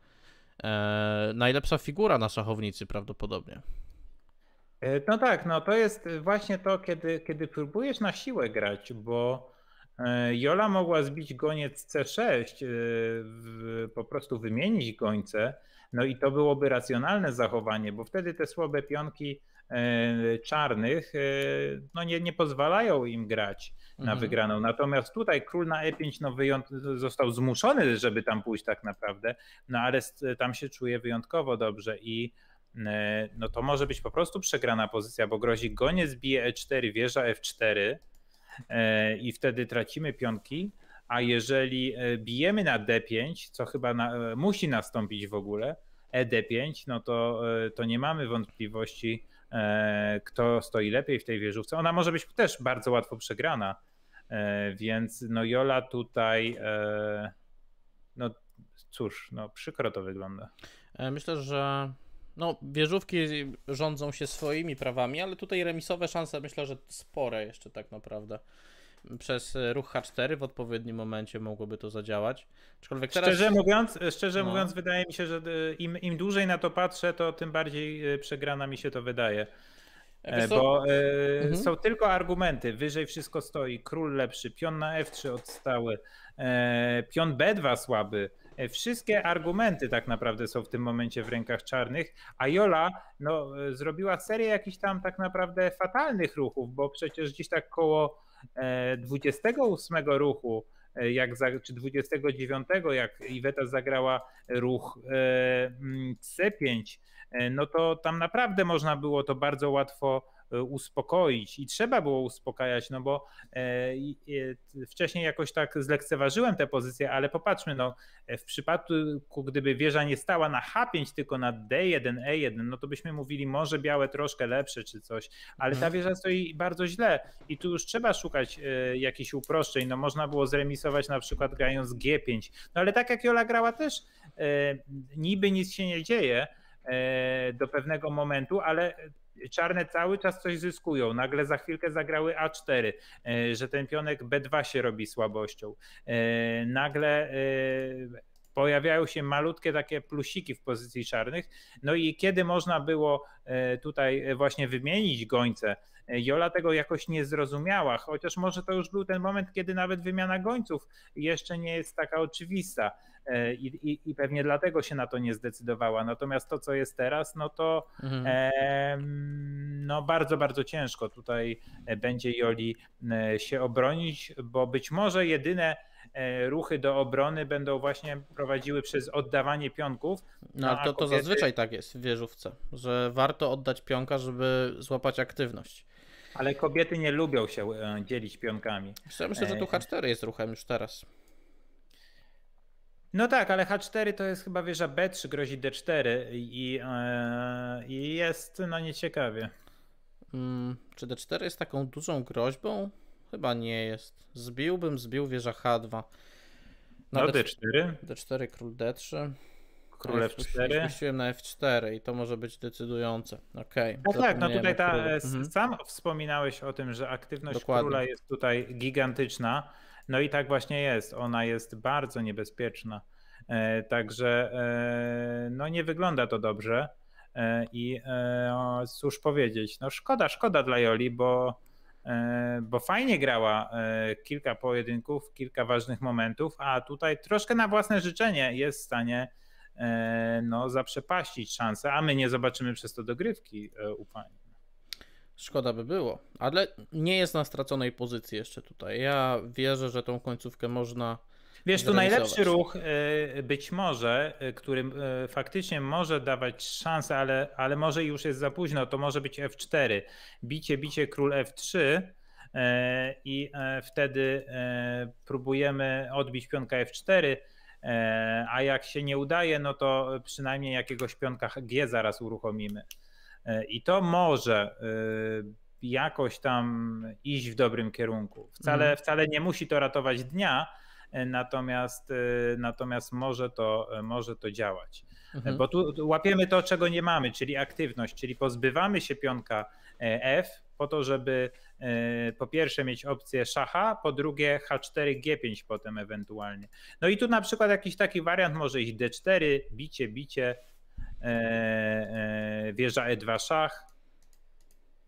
e, najlepsza figura na szachownicy prawdopodobnie. E, no tak, no to jest właśnie to, kiedy, kiedy próbujesz na siłę grać, bo e, Jola mogła zbić goniec C6, e, po prostu wymienić gońce, no i to byłoby racjonalne zachowanie, bo wtedy te słabe pionki E, czarnych e, no nie, nie pozwalają im grać na mhm. wygraną. Natomiast tutaj król na E5 no, wyjąt- został zmuszony, żeby tam pójść tak naprawdę, no ale tam się czuje wyjątkowo dobrze i e, no to może być po prostu przegrana pozycja, bo grozi goniec bije E4, wieża F4 i wtedy tracimy pionki, a jeżeli bijemy na D5, co chyba na, musi nastąpić w ogóle, ED5, no to, to nie mamy wątpliwości, E, kto stoi lepiej w tej wieżówce. Ona może być też bardzo łatwo przegrana, e, więc no Jola tutaj, e, no cóż, no przykro to wygląda. Myślę, że no, wieżówki rządzą się swoimi prawami, ale tutaj remisowe szanse myślę, że spore jeszcze tak naprawdę przez ruch H4 w odpowiednim momencie mogłoby to zadziałać. Aczkolwiek teraz... Szczerze mówiąc, szczerze no. mówiąc wydaje mi się, że e, im, im dłużej na to patrzę, to tym bardziej e, przegrana mi się to wydaje. E, bo y, mhm. są tylko argumenty. Wyżej wszystko stoi. Król lepszy, pion na F3 odstały, pion B2 słaby. Wszystkie argumenty tak naprawdę są w tym momencie w rękach czarnych, a Jola no, zrobiła serię jakichś tam tak naprawdę fatalnych ruchów, bo przecież gdzieś tak koło 28 e, ruchu, e, jak za, czy 29, jak Iweta zagrała ruch e, mm, C5, no to tam naprawdę można było to bardzo łatwo E, uspokoić i trzeba było uspokajać, no bo e, wcześniej jakoś tak zlekceważyłem tę pozycję, ale popatrzmy, no e, w przypadku gdyby wieża nie stała na H5, tylko na D1, E1, no to byśmy mówili może białe troszkę lepsze czy coś, ale ta mhm. wieża stoi bardzo źle i tu już trzeba szukać jakichś uproszczeń, no można było zremisować na przykład grając G5, no ale tak jak Jola grała też, niby nic się nie dzieje, do pewnego momentu, ale czarne cały czas coś zyskują. Nagle za chwilkę zagrały A4, e, że ten pionek B2 się robi słabością. E, nagle e, pojawiają się malutkie takie plusiki w pozycji czarnych. No i kiedy można było e, tutaj e, właśnie wymienić gońce, e, Jola tego jakoś nie zrozumiała, chociaż może to już był ten moment, kiedy nawet wymiana gońców jeszcze nie jest taka oczywista i, i, i pewnie dlatego się na to nie zdecydowała. Natomiast to, co jest teraz, no to mhm. e, no bardzo, bardzo ciężko tutaj będzie Joli się obronić, bo być może jedyne E, ruchy do obrony będą właśnie prowadziły przez oddawanie pionków. No, no ale to, to zazwyczaj tak jest w wieżówce, że warto oddać pionka, żeby złapać aktywność. Ale kobiety nie lubią się e, dzielić pionkami. Ja myślę, że tu e, H4 jest ruchem już teraz. No tak, ale H4 to jest chyba wieża B3, grozi D4 i, i jest no nieciekawie. Hmm, czy D4 jest taką dużą groźbą? Chyba nie jest. Zbiłbym, zbił wieża H2. No, na no D4. D4, król D3. Król F4. Puściłem na F4 i to może być decydujące. Okej. Okay, no tak, no tutaj ta, mhm. sam wspominałeś o tym, że aktywność Dokładnie. króla jest tutaj gigantyczna. No i tak właśnie jest. Ona jest bardzo niebezpieczna. E, także e, no nie wygląda to dobrze. E, I cóż powiedzieć, no szkoda, szkoda dla Joli, bo E, bo fajnie grała e, kilka pojedynków, kilka ważnych momentów, a tutaj troszkę na własne życzenie jest w stanie e, no, zaprzepaścić szansę, a my nie zobaczymy przez to dogrywki u pani. Szkoda by było, ale nie jest na straconej pozycji jeszcze tutaj. Ja wierzę, że tą końcówkę można Wiesz, tu najlepszy ruch y, być może, y, którym y, faktycznie może dawać szansę, ale, ale może już jest za późno, to może być F4. Bicie, bicie król F3 i wtedy próbujemy odbić pionka F4, a jak się nie udaje, no to przynajmniej jakiegoś pionka G zaraz uruchomimy. I to może jakoś tam iść w dobrym kierunku. Wcale, mhm. wcale nie musi to ratować dnia, E, natomiast, e, natomiast może, to, e, może to działać. Mhm. Bo tu łapiemy to, czego nie mamy, czyli aktywność, czyli pozbywamy się pionka F po to, żeby po pierwsze mieć opcję szacha, po drugie H4, G5 potem ewentualnie. No i tu na przykład jakiś taki wariant może iść D4, bicie, bicie, wieża E2 szach,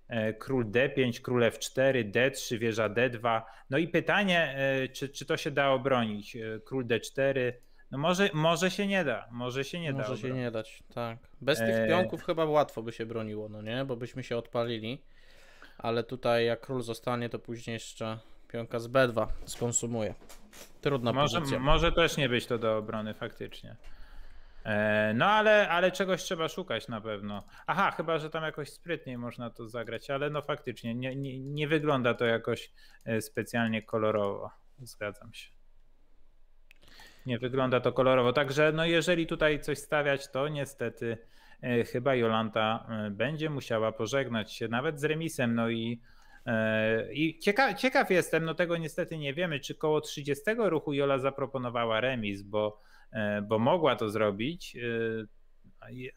E, król D5, król F4, D3, wieża D2. No i pytanie, e, czy, czy to się da obronić? E, król D4, no może, może się nie da, może się nie może da. Może się obronić. nie dać, tak. Bez tych pionków chyba łatwo by się broniło, no nie? Bo byśmy się odpalili, ale tutaj jak król zostanie, to później jeszcze pionka z B2 skonsumuje. Trudna może, pozycja. Może też nie być to do obrony faktycznie. E, no ale, ale czegoś trzeba szukać na pewno. Aha, chyba, że tam jakoś sprytniej można to zagrać, ale no faktycznie nie, nie, nie wygląda to jakoś e, specjalnie kolorowo. Zgadzam się. Nie wygląda to kolorowo. Także no jeżeli tutaj coś stawiać, to niestety e, chyba Jolanta będzie musiała pożegnać się nawet z remisem. No i, i cieka ciekaw jestem, no tego niestety nie wiemy, czy koło 30 ruchu Jola zaproponowała remis, bo E, bo mogła to zrobić, e,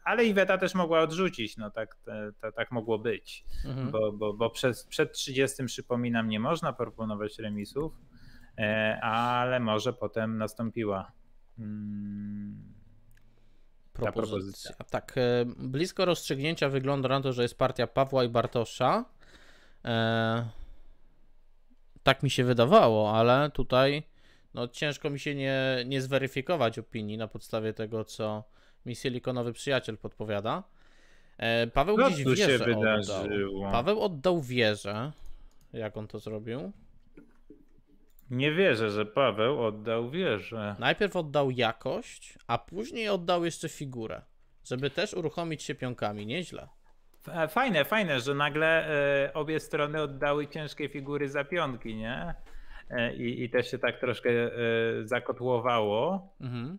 ale Iweta też mogła odrzucić, no tak, tak, tak mogło być, mhm. bo, bo, bo przez, przed 30 przypominam nie można proponować remisów, e, ale może potem nastąpiła hmm, ta propozycja. Tak, blisko rozstrzygnięcia wygląda na to, że jest partia Pawła i Bartosza. Tak mi się wydawało, ale tutaj no ciężko mi się nie, nie zweryfikować opinii na podstawie tego, co mi silikonowy przyjaciel podpowiada. E, Paweł gdzieś wieżę oddał. Paweł oddał wieżę. Jak on to zrobił? Nie wierzę, że Paweł oddał wieżę. Najpierw oddał jakość, a później oddał jeszcze figurę, żeby też uruchomić się pionkami. Nieźle. Fajne, fajne, że nagle y, obie strony oddały ciężkie figury za pionki, nie? E, i, i też się tak troszkę e, zakotłowało. Mhm.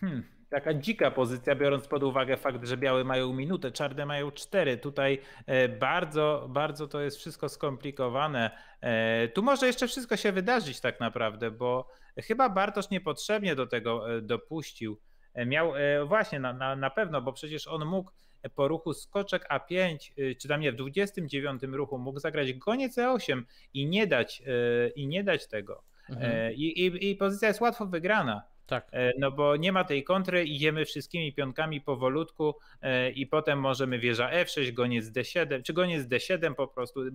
Hmm, taka dzika pozycja, biorąc pod uwagę fakt, że białe mają minutę, czarne mają cztery. Tutaj e, bardzo, bardzo to jest wszystko skomplikowane. Tu może jeszcze wszystko się wydarzyć tak naprawdę, bo chyba Bartosz niepotrzebnie do tego dopuścił. Miał właśnie na, na, na pewno, bo przecież on mógł po ruchu skoczek A5, y, czy tam mnie w 29 ruchu mógł zagrać goniec E8 i nie dać, y, i nie dać tego. Mhm. Y, I, i, I pozycja jest łatwo wygrana. Tak. E, no bo nie ma tej kontry, idziemy wszystkimi pionkami powolutku e, i potem możemy wieża F6, goniec D7, czy goniec D7 po prostu. E,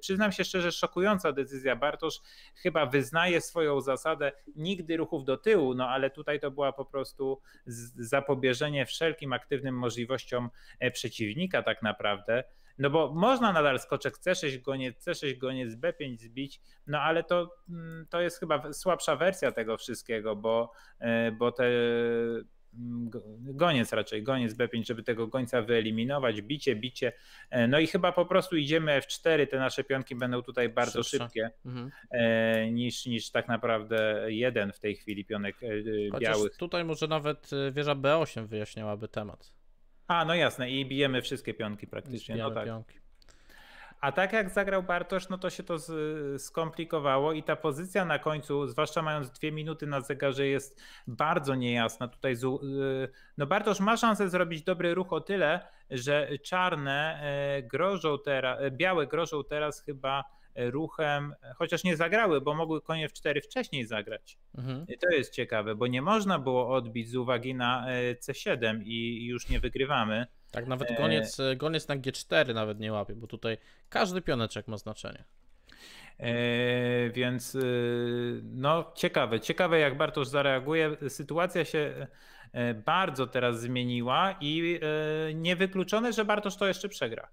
przyznam się szczerze, szokująca decyzja. Bartosz chyba wyznaje swoją zasadę nigdy ruchów do tyłu, no ale tutaj to była po prostu zapobieżenie wszelkim aktywnym możliwościom przeciwnika tak naprawdę. No bo można nadal skoczek C6 goniec, C6 goniec, B5 zbić, no ale to, mm, to jest chyba słabsza wersja tego wszystkiego, bo, e, bo te mm, goniec raczej, goniec B5, żeby tego końca wyeliminować, bicie, bicie. E, no i chyba po prostu idziemy F4, te nasze pionki będą tutaj bardzo Szybsze. szybkie mhm. E, niż, niż tak naprawdę jeden w tej chwili pionek Chociaż białych. Tutaj może nawet wieża B8 wyjaśniałaby temat. A, no jasne, i bijemy wszystkie pionki praktycznie. No tak. pionki. A tak jak zagrał Bartosz, no to się to z, skomplikowało i ta pozycja na końcu, zwłaszcza mając dwie minuty na zegarze, jest bardzo niejasna. Tutaj z, y, no Bartosz ma szansę zrobić dobry ruch o tyle, że czarne e, grożą teraz, e, białe grożą teraz chyba ruchem, chociaż nie zagrały, bo mogły konie w 4 wcześniej zagrać. Mhm. I to jest ciekawe, bo nie można było odbić z uwagi na e, C7 i już nie wygrywamy. Tak, nawet e, goniec, goniec na G4 nawet nie łapie, bo tutaj każdy pioneczek ma znaczenie. E, więc no ciekawe, ciekawe jak Bartosz zareaguje. Sytuacja się bardzo teraz zmieniła i niewykluczone, że Bartosz to jeszcze przegra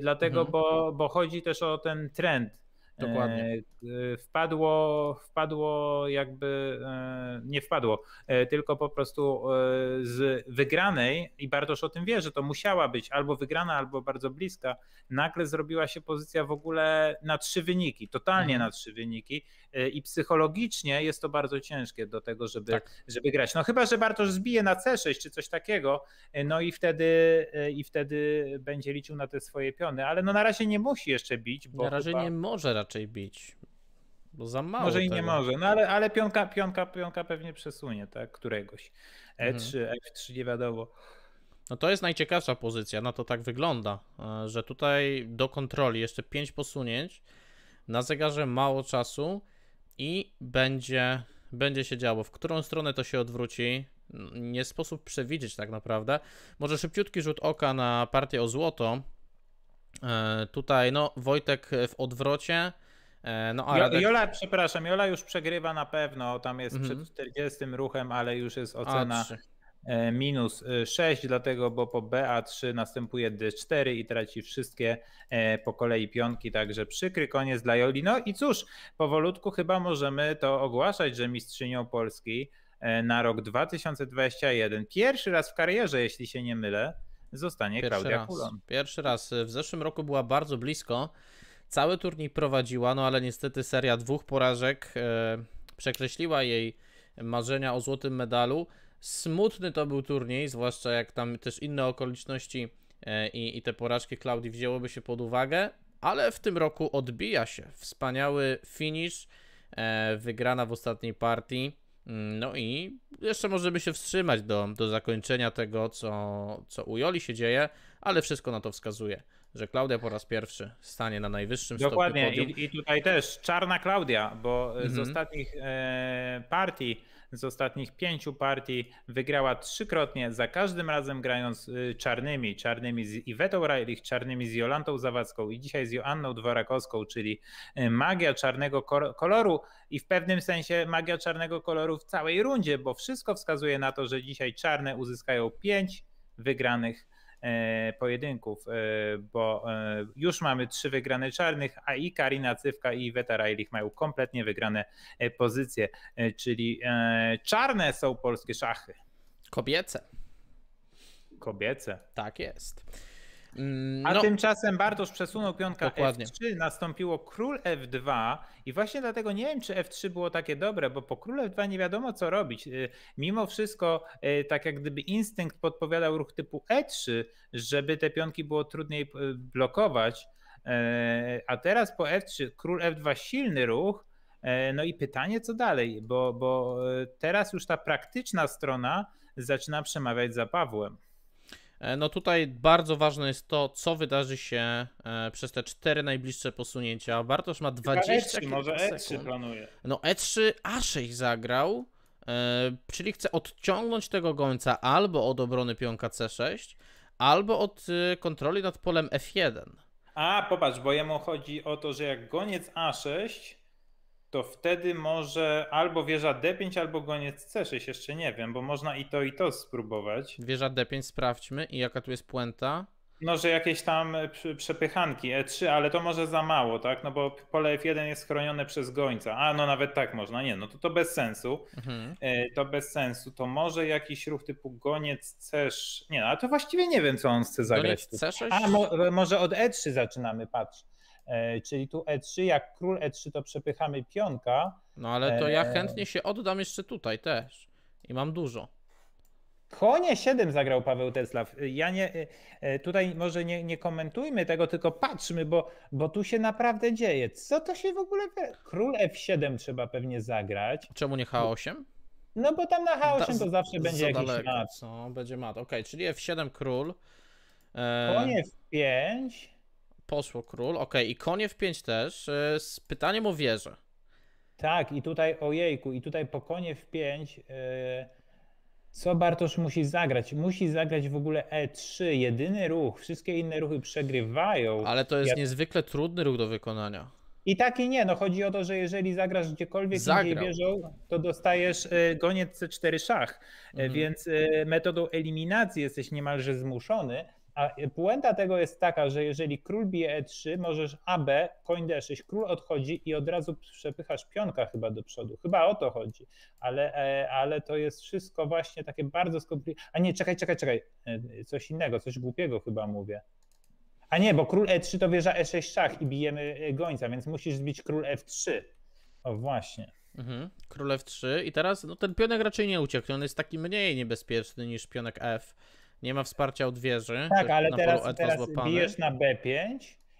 dlatego, mhm. bo, bo chodzi też o ten trend Dokładnie. E, y, wpadło, wpadło jakby, e, nie wpadło, e, tylko po prostu z wygranej, i Bartosz o tym wie, że to musiała być albo wygrana, albo bardzo bliska, nagle zrobiła się pozycja w ogóle na trzy wyniki, totalnie mhm. na trzy wyniki i psychologicznie jest to bardzo ciężkie do tego, żeby, tak. żeby grać. No chyba, że Bartosz zbije na C6 czy coś takiego, no i wtedy, i wtedy będzie liczył na te swoje piony, ale no na razie nie musi jeszcze bić. Bo na razie chyba... nie może raczej raczej bić. Bo za mało. Może i nie może, no ale, ale pionka, pionka, pionka pewnie przesunie, tak? Któregoś. E3, mhm. F3, e nie wiadomo. No to jest najciekawsza pozycja, no to tak wygląda, e, że tutaj do kontroli jeszcze 5 posunięć, na zegarze mało czasu i będzie, będzie się działo. W którą stronę to się odwróci, nie sposób przewidzieć tak naprawdę. Może szybciutki rzut oka na partię o złoto, E, tutaj, no, Wojtek w odwrocie. E, no, ale... Radek... Jola, przepraszam, Jola już przegrywa na pewno. Tam jest mhm. przed 40 ruchem, ale już jest ocena a e, minus 6, dlatego, bo po BA3 następuje D4 i traci wszystkie po kolei pionki. Także przykry koniec dla Joli. No i cóż, powolutku chyba możemy to ogłaszać, że mistrzynią Polski na rok 2021, pierwszy raz w karierze, jeśli się nie mylę, zostanie Pierwszy Klaudia raz. Kulon. Pierwszy raz. W zeszłym roku była bardzo blisko. Cały turniej prowadziła, no ale niestety seria dwóch porażek e, przekreśliła jej marzenia o złotym medalu. Smutny to był turniej, zwłaszcza jak tam też inne okoliczności e, i, i te porażki Klaudii wzięłoby się pod uwagę, ale w tym roku odbija się. Wspaniały finish, e, wygrana w ostatniej partii Mm, no i jeszcze możemy się wstrzymać do, do zakończenia tego, co, co u Joli się dzieje, ale wszystko na to wskazuje, że Klaudia po raz pierwszy stanie na najwyższym stopniu Dokładnie I, i tutaj też czarna Klaudia, bo mhm. z ostatnich e, partii z ostatnich pięciu partii. Wygrała trzykrotnie, za każdym razem grając y, czarnymi. Czarnymi z Iwetą Rajlich, czarnymi z Jolantą Zawadzką i dzisiaj z Joanną Dworakowską, czyli y, magia czarnego koloru i w pewnym sensie magia czarnego koloru w całej rundzie, bo wszystko wskazuje na to, że dzisiaj czarne uzyskają pięć wygranych E, pojedynków, e, bo e, już mamy trzy wygrane czarnych, a i Karina Cywka i Weta Rajlich mają kompletnie wygrane pozycje, czyli czarne są polskie szachy. Kobiece. Kobiece. Tak jest. Mm, no. A tymczasem Bartosz przesunął pionka Dokładnie. F3, nastąpiło król F2 i właśnie dlatego nie wiem, czy F3 było takie dobre, bo po królu F2 nie wiadomo co robić. Y, mimo wszystko, y, tak jak gdyby instynkt podpowiadał ruch typu E3, żeby te pionki było trudniej y, blokować, a teraz po F3 król F2 silny ruch, no i pytanie, co dalej, bo, bo teraz już ta praktyczna strona zaczyna przemawiać za Pawłem. E, no tutaj bardzo ważne jest to, co wydarzy się e, przez te cztery najbliższe posunięcia. Bartosz ma 20 E3, może E3 planuje. No E3 A6 zagrał, e, czyli chce odciągnąć tego gońca albo od obrony pionka C6, albo od y, kontroli nad polem F1. A, popatrz, bo jemu chodzi o to, że jak goniec A6 to wtedy może albo wieża D5, albo goniec C6, jeszcze nie wiem, bo można i to, i to spróbować. Wieża D5 sprawdźmy i jaka tu jest puenta? No, że jakieś tam przepychanki E3, ale to może za mało, tak? No bo pole F1 jest chronione przez gońca. A, no nawet tak można, nie, no to to bez sensu. Mhm. E, to bez sensu. To może jakiś ruch typu goniec C6, nie, no, ale to właściwie nie wiem, co on chce zagrać. Goniec C6? A, mo e, może od E3 zaczynamy, patrz. E, czyli tu E3, jak król E3 to przepychamy pionka. No ale to e, ja e. chętnie się oddam jeszcze tutaj też i mam dużo. Konie 7 zagrał Paweł Teslaw. Ja nie, tutaj może nie, nie komentujmy tego, tylko patrzmy, bo, bo tu się naprawdę dzieje. Co to się w ogóle... Król F7 trzeba pewnie zagrać. Czemu nie H8? No bo tam na H8 to zawsze będzie jakiś daleko, mat. No, będzie mat. OK. czyli F7 król. E... Konie F5 poszło król. ok i konie w 5 też. E, z pytaniem o wieżę. Tak, i tutaj ojejku, i tutaj po konie w 5. E, co Bartosz musi zagrać? Musi zagrać w ogóle E3, jedyny ruch. Wszystkie inne ruchy przegrywają. Ale to jest ja... niezwykle trudny ruch do wykonania. I tak i nie, no chodzi o to, że jeżeli zagrasz gdziekolwiek Zagrał. indziej wieżą, to dostajesz e, goniec C4 szach, mhm. więc metodą eliminacji jesteś niemalże zmuszony a puenta tego jest taka, że jeżeli król bije e3, możesz AB, koń d6, król odchodzi i od razu przepychasz pionka chyba do przodu. Chyba o to chodzi, ale, e, ale to jest wszystko właśnie takie bardzo skomplikowane. A nie, czekaj, czekaj, czekaj, e, coś innego, coś głupiego chyba mówię. A nie, bo król e3 to wieża e6 szach i bijemy e, gońca, więc musisz zbić król f3. O właśnie. Mhm. Król f3 i teraz no, ten pionek raczej nie ucieknie, on jest taki mniej niebezpieczny niż pionek f. Nie ma wsparcia od wieży. Tak, ale teraz, e teraz bijesz na B5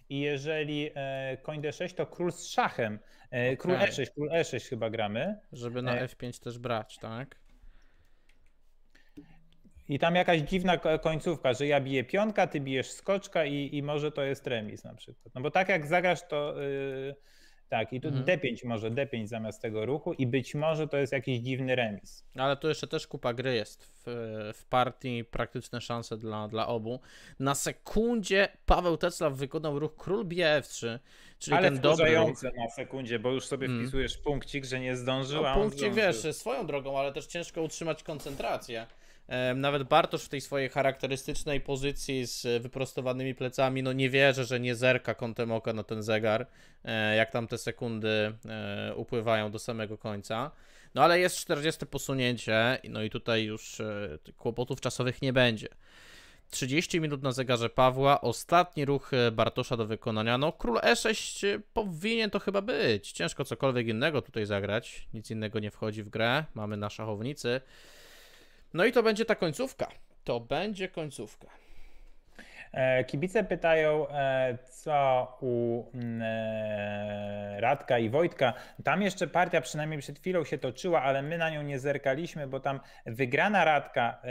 i jeżeli e, koń D6, to król z szachem. E, król E6, e król E6 chyba gramy. Żeby na e. F5 też brać, tak? I tam jakaś dziwna końcówka, że ja biję pionka, ty bijesz skoczka i, i może to jest remis na przykład. No bo tak jak zagrasz, to... Y, tak, i tu mhm. D5 może, D5 zamiast tego ruchu i być może to jest jakiś dziwny remis. No, ale tu jeszcze też kupa gry jest w, w partii, praktyczne szanse dla, dla obu. Na sekundzie Paweł Teclaw wykonał ruch król BF3, czyli Ale ten dobry ruch. na sekundzie, bo już sobie mm. wpisujesz punkcik, że nie zdążył, no, a punkcik, zdążył. wiesz, swoją drogą, ale też ciężko utrzymać koncentrację. Nawet Bartosz w tej swojej charakterystycznej pozycji z e, wyprostowanymi plecami, no nie wierzę, że nie zerka kątem oka na ten zegar, e, jak tam te sekundy e, upływają do samego końca. No ale jest 40 posunięcie, no i tutaj już kłopotów czasowych nie będzie. 30 minut na zegarze Pawła, ostatni ruch Bartosza do wykonania. No, król E6 powinien to chyba być. Ciężko cokolwiek innego tutaj zagrać, nic innego nie wchodzi w grę. Mamy na szachownicy. No i to będzie ta końcówka. To będzie końcówka. E, kibice pytają, e, co u mm, e, Radka i Wojtka. Tam jeszcze partia przynajmniej przed chwilą się toczyła, ale my na nią nie zerkaliśmy, bo tam wygrana Radka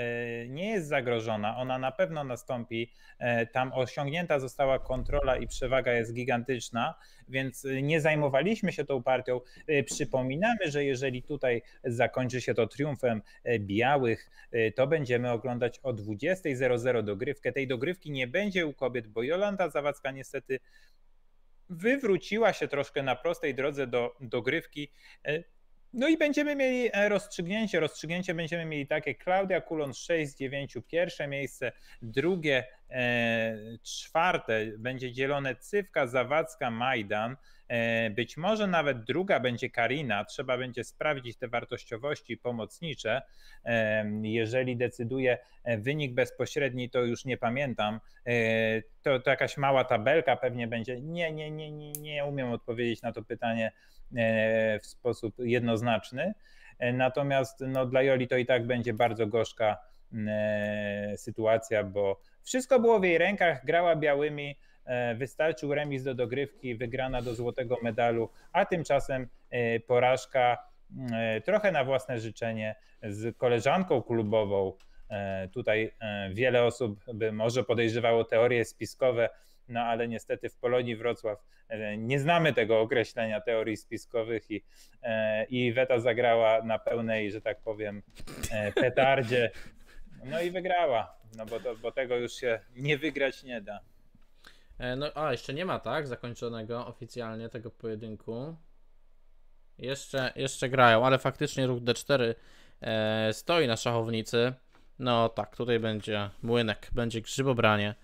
nie jest zagrożona. Ona na pewno nastąpi. Tam osiągnięta została kontrola i przewaga jest gigantyczna, więc nie zajmowaliśmy się tą partią. Przypominamy, że jeżeli tutaj zakończy się to triumfem białych, to będziemy oglądać o 20.00 dogrywkę. Tej dogrywki nie nie będzie u kobiet, bo Jolanta Zawadzka niestety wywróciła się troszkę na prostej drodze do grywki. E, no i będziemy mieli e, rozstrzygnięcie. Rozstrzygnięcie będziemy mieli takie: Klaudia Kulon 6 z 9, pierwsze miejsce, drugie E, czwarte będzie dzielone Cywka, Zawadzka, Majdan, e, być może nawet druga będzie Karina, trzeba będzie sprawdzić te wartościowości pomocnicze. E, jeżeli decyduje wynik bezpośredni, to już nie pamiętam. To, to jakaś mała tabelka pewnie będzie. Nie, nie, nie, nie, nie umiem odpowiedzieć na to pytanie w sposób jednoznaczny. Natomiast no, dla Joli to i tak będzie bardzo gorzka sytuacja, bo wszystko było w jej rękach, grała białymi, e, wystarczył remis do dogrywki, wygrana do złotego medalu, a tymczasem e, porażka mm, e, trochę na własne życzenie z koleżanką klubową. Tutaj wiele osób by może podejrzewało teorie spiskowe, no ale niestety w Polonii Wrocław nie znamy tego określenia teorii spiskowych i, i Weta zagrała na pełnej, że tak powiem, petardzie. No i wygrała. No bo, to, bo tego już się nie wygrać nie da. E, no, a jeszcze nie ma, tak? Zakończonego oficjalnie tego pojedynku. Jeszcze, jeszcze grają, ale faktycznie ruch D4 e, stoi na szachownicy. No tak, tutaj będzie młynek, będzie grzybobranie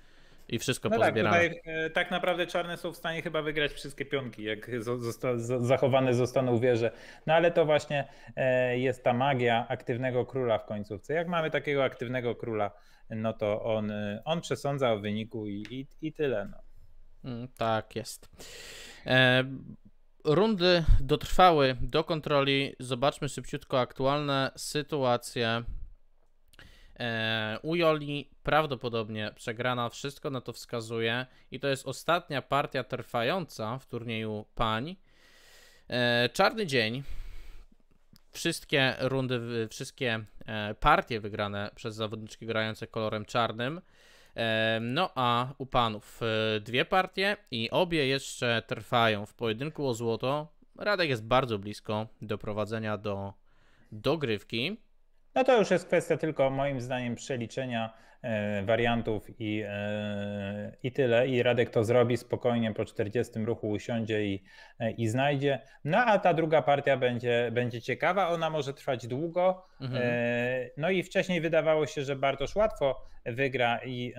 i wszystko no tak, pozbierane. Tak, tutaj, e, tak naprawdę czarne są w stanie chyba wygrać wszystkie pionki, jak zosta zachowane zostaną wieże. No ale to właśnie e, jest ta magia aktywnego króla w końcówce. Jak mamy takiego aktywnego króla, no to on, y, on przesądza o wyniku i, i, i tyle. No. Mm, tak jest. E, rundy dotrwały do kontroli. Zobaczmy szybciutko aktualne sytuacje. E, u Joli prawdopodobnie przegrana, wszystko na to wskazuje. I to jest ostatnia partia trwająca w turnieju pań. E, czarny dzień wszystkie rundy, wszystkie e, partie wygrane przez zawodniczki grające kolorem czarnym. E, no a u panów e, dwie partie i obie jeszcze trwają w pojedynku o złoto. Radek jest bardzo blisko doprowadzenia do dogrywki. No to już jest kwestia tylko moim zdaniem przeliczenia e, wariantów i, e, i tyle. I Radek to zrobi spokojnie, po 40 ruchu usiądzie i, e, i znajdzie. No a ta druga partia będzie, będzie ciekawa, ona może trwać długo. Mhm. No i wcześniej wydawało się, że Bartosz łatwo wygra i,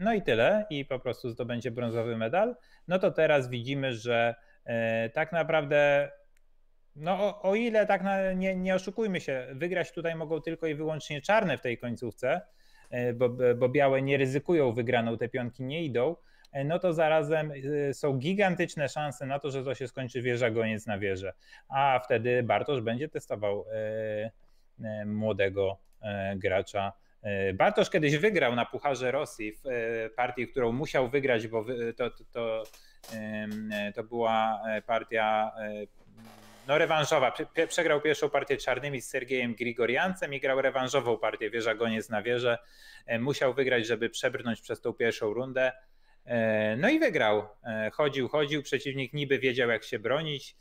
no i tyle, i po prostu zdobędzie brązowy medal. No to teraz widzimy, że tak naprawdę no o, o ile tak na, nie, nie oszukujmy się, wygrać tutaj mogą tylko i wyłącznie czarne w tej końcówce, e, bo, bo białe nie ryzykują wygraną, te pionki nie idą, e, no to zarazem e, są gigantyczne szanse na to, że to się skończy wieża goniec na wieżę, a wtedy Bartosz będzie testował młodego gracza. Bartosz kiedyś wygrał na Pucharze Rosji w partii, którą musiał wygrać, bo to, to, to, to była partia no rewanżowa. Przegrał pierwszą partię czarnymi z Sergiejem Grigoriancem i grał rewanżową partię wieża goniec na wieżę. E, musiał wygrać, żeby przebrnąć przez tą pierwszą rundę. E, no i wygrał. E, chodził, chodził, przeciwnik niby wiedział jak się bronić,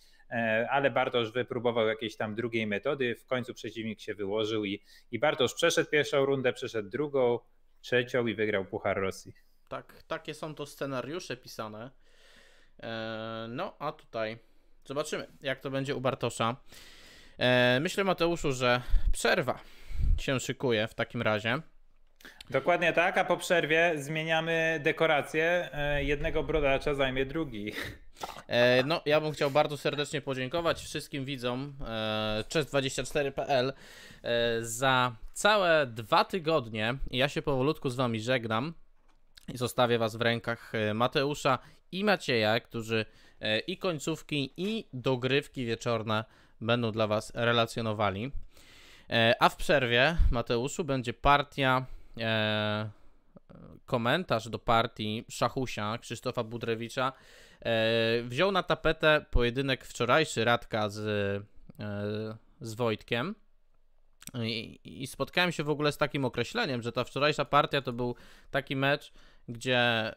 ale Bartosz wypróbował jakiejś tam drugiej metody. W końcu przeciwnik się wyłożył i, i Bartosz przeszedł pierwszą rundę, przeszedł drugą, trzecią i wygrał Puchar Rosji. Tak, takie są to scenariusze pisane. No, a tutaj Zobaczymy, jak to będzie u Bartosza. E, myślę, Mateuszu, że przerwa się szykuje w takim razie. Dokładnie tak, a po przerwie zmieniamy dekorację. E, jednego brodacza zajmie drugi. E, no, ja bym chciał bardzo serdecznie podziękować wszystkim widzom e, czes24.pl za całe dwa tygodnie. Ja się powolutku z wami żegnam i zostawię was w rękach Mateusza i Macieja, którzy E, i końcówki i dogrywki wieczorne będą dla Was relacjonowali. E, a w przerwie, Mateuszu, będzie partia, e, komentarz do partii Szachusia Krzysztofa Budrewicza. E, wziął na tapetę pojedynek wczorajszy Radka z, e, z Wojtkiem. I, I, spotkałem się w ogóle z takim określeniem, że ta wczorajsza partia to był taki mecz, gdzie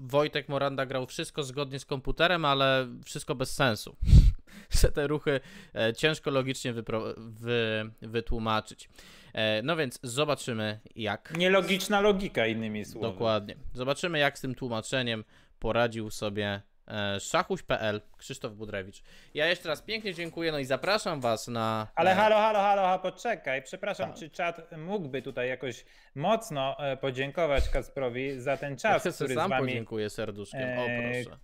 Wojtek Moranda grał wszystko zgodnie z komputerem, ale wszystko bez sensu. Że te ruchy e, ciężko logicznie wypro- wy- wytłumaczyć. E, no więc zobaczymy, jak. Nielogiczna logika, innymi słowy. Dokładnie. Zobaczymy, jak z tym tłumaczeniem poradził sobie E, szachuś.pl, Krzysztof Budrewicz. Ja jeszcze raz pięknie dziękuję, no i zapraszam was na... Ale e, halo, halo, halo, halo poczekaj, przepraszam, tak. czy czat mógłby tutaj jakoś mocno e, podziękować Kacprowi za ten czas, ja który sam z wami... podziękuję serduszkiem, o proszę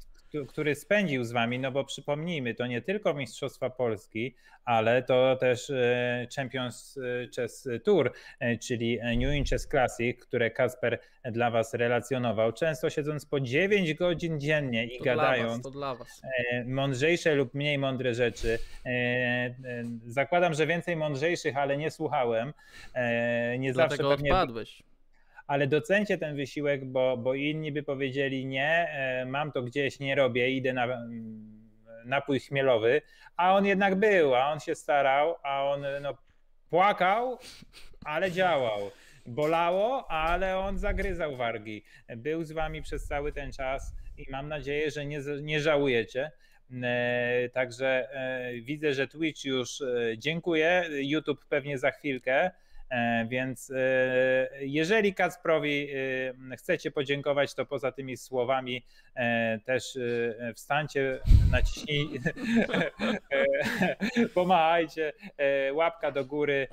który spędził z wami, no bo przypomnijmy, to nie tylko Mistrzostwa Polski, ale to też e, Champions e, Chess Tour, e, czyli New In Chess Classic, które Kasper dla was relacjonował. Często siedząc po 9 godzin dziennie i to gadając dla was, dla mądrzejsze lub mniej mądre rzeczy. Zakładam, że więcej mądrzejszych, ale nie słuchałem. Nie Dlatego zawsze pewnie... odpadłeś ale docencie ten wysiłek, bo, bo inni by powiedzieli nie, e, mam to gdzieś, nie robię, idę na mm, napój chmielowy, a on jednak był, a on się starał, a on no, płakał, ale działał. Bolało, ale on zagryzał wargi. Był z wami przez cały ten czas i mam nadzieję, że nie, nie żałujecie. E, także e, widzę, że Twitch już dziękuję, YouTube pewnie za chwilkę. E, więc e, jeżeli Kacprowi e, chcecie podziękować, to poza tymi słowami też wstańcie, naciśnij, pomachajcie, łapka do góry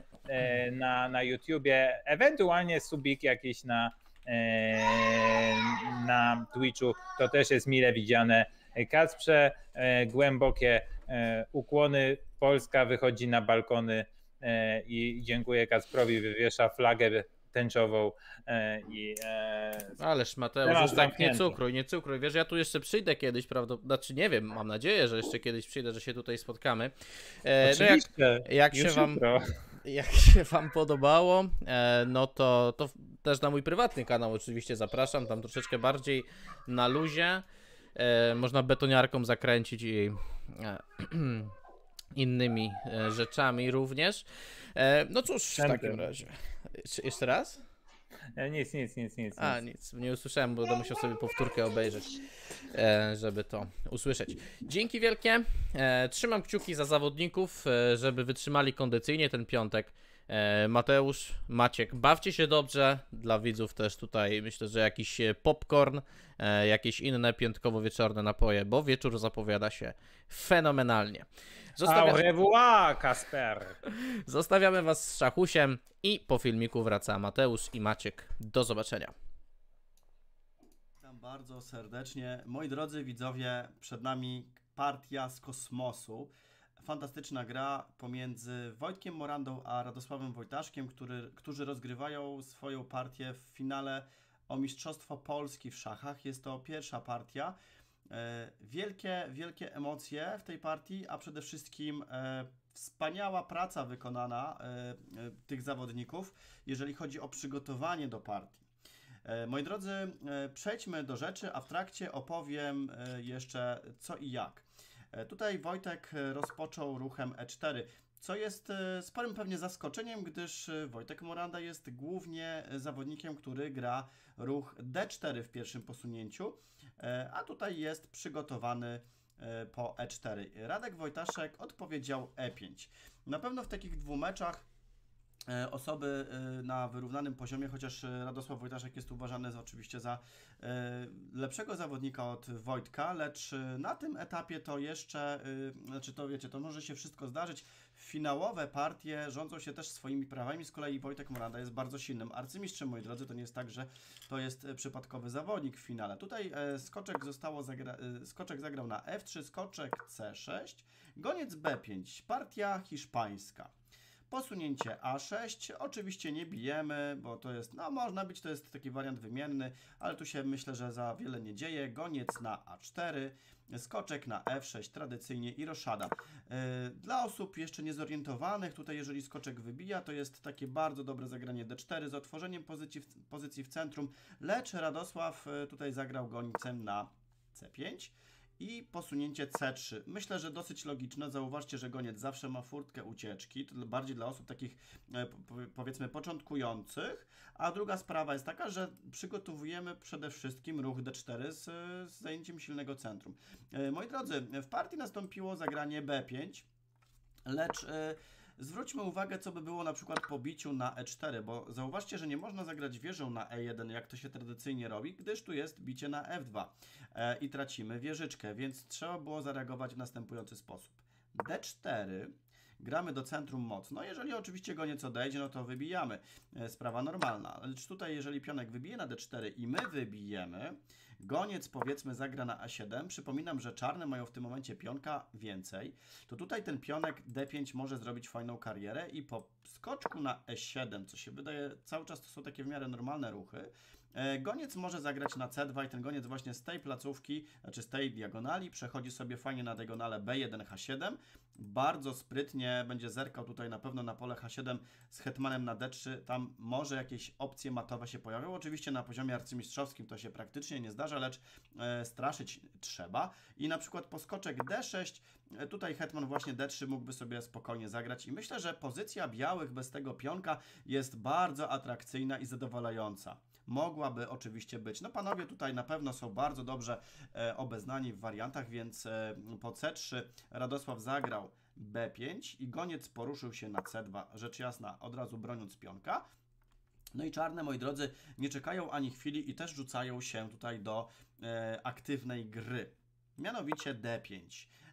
na, na YouTubie, ewentualnie subik jakiś na, na Twitchu, to też jest mile widziane. Kacprze, głębokie ukłony, Polska wychodzi na balkony E, i dziękuję Kacprowi, wywiesza flagę tęczową e, i... E, Ależ Mateusz, już tak nie cukruj, nie cukruj. Wiesz, ja tu jeszcze przyjdę kiedyś, prawda? znaczy nie wiem, mam nadzieję, że jeszcze kiedyś przyjdę, że się tutaj spotkamy. no jak, jak się wam... Jutro jak się Wam podobało, no to, to też na mój prywatny kanał oczywiście zapraszam. Tam troszeczkę bardziej na luzie. Można betoniarką zakręcić i innymi e, rzeczami również. E, no cóż, w takim razie. Jeszcze raz? E, nic, nic, nic, nic. A, nic. Nie usłyszałem, bo będę musiał sobie powtórkę obejrzeć, żeby to usłyszeć. Dzięki wielkie. Trzymam kciuki za zawodników, żeby wytrzymali kondycyjnie ten piątek. E, Mateusz, Maciek, bawcie się dobrze. Dla widzów też tutaj myślę, że jakiś e, popcorn, e, jakieś inne piątkowo-wieczorne napoje, bo wieczór zapowiada się fenomenalnie. Zostawia... Au revoir, Kasper! Zostawiamy Was z szachusiem i po filmiku wraca Mateusz i Maciek. Do zobaczenia. Witam bardzo serdecznie. Moi drodzy widzowie, przed nami partia z kosmosu fantastyczna gra pomiędzy Wojtkiem Morandą a Radosławem Wojtaszkiem, który, którzy rozgrywają swoją partię w finale o Mistrzostwo Polski w szachach. Jest to pierwsza partia. E, wielkie, wielkie emocje w tej partii, a przede wszystkim e, wspaniała praca wykonana e, tych zawodników, jeżeli chodzi o przygotowanie do partii. Moi drodzy, przejdźmy do rzeczy, a w trakcie opowiem jeszcze co i jak. E, tutaj Wojtek e, rozpoczął ruchem E4, co jest e, sporym pewnie zaskoczeniem, gdyż Wojtek Moranda jest głównie zawodnikiem, który gra ruch D4 w pierwszym posunięciu, a tutaj jest przygotowany po E4. Radek Wojtaszek odpowiedział E5. Na pewno w takich dwóch meczach E, osoby e, na wyrównanym poziomie, chociaż e, Radosław Wojtaszek jest uważany oczywiście za lepszego zawodnika od Wojtka, lecz na tym etapie to jeszcze, znaczy to wiecie, to może się wszystko zdarzyć. Finałowe partie rządzą się też swoimi prawami, z kolei Wojtek Morada jest bardzo silnym arcymistrzem, moi drodzy, to nie jest tak, że to jest przypadkowy zawodnik w finale. Tutaj skoczek zostało, zagra... skoczek zagrał na F3, skoczek C6, goniec B5, partia hiszpańska. Posunięcie A6, oczywiście nie bijemy, bo to jest, no można być, to jest taki wariant wymienny, ale tu się myślę, że za wiele nie dzieje. Goniec na A4, skoczek na F6 tradycyjnie i roszada. E, dla osób jeszcze niezorientowanych, tutaj jeżeli skoczek wybija, to jest takie bardzo dobre zagranie D4 z otworzeniem pozycji w, pozycji w centrum, lecz Radosław e, tutaj zagrał gońcem na C5 i posunięcie C3. Myślę, że dosyć logiczne. Zauważcie, że goniec zawsze ma furtkę ucieczki, to bardziej dla osób takich e, powiedzmy początkujących, a druga sprawa jest taka, że przygotowujemy przede wszystkim ruch D4 z, z zajęciem silnego centrum. E, moi drodzy, w partii nastąpiło zagranie B5, lecz e, Zwróćmy uwagę, co by było na przykład po biciu na e4, bo zauważcie, że nie można zagrać wieżą na e1, jak to się tradycyjnie robi, gdyż tu jest bicie na f2 e, i tracimy wieżyczkę, więc trzeba było zareagować w następujący sposób. d4, gramy do centrum mocno. Jeżeli oczywiście go nieco dojdzie, no to wybijamy. E, sprawa normalna. Lecz tutaj, jeżeli pionek wybije na d4 i my wybijemy, Goniec powiedzmy zagra na A7. Przypominam, że czarne mają w tym momencie pionka więcej. To tutaj ten pionek D5 może zrobić fajną karierę i po skoczku na E7, co się wydaje cały czas to są takie w miarę normalne ruchy, E, goniec może zagrać na C2 i ten goniec właśnie z tej placówki, czy znaczy z tej diagonali przechodzi sobie fajnie na diagonale B1, H7. Bardzo sprytnie będzie zerkał tutaj na pewno na pole H7 z hetmanem na D3. Tam może jakieś opcje matowe się pojawią. Oczywiście na poziomie arcymistrzowskim to się praktycznie nie zdarza, lecz e, straszyć trzeba. I na przykład poskoczek D6, e, tutaj hetman właśnie D3 mógłby sobie spokojnie zagrać i myślę, że pozycja białych bez tego pionka jest bardzo atrakcyjna i zadowalająca mogłaby oczywiście być. No panowie tutaj na pewno są bardzo dobrze e, obeznani w wariantach, więc e, po C3 Radosław zagrał B5 i goniec poruszył się na C2, rzecz jasna, od razu broniąc pionka. No i czarne, moi drodzy, nie czekają ani chwili i też rzucają się tutaj do e, aktywnej gry. Mianowicie D5.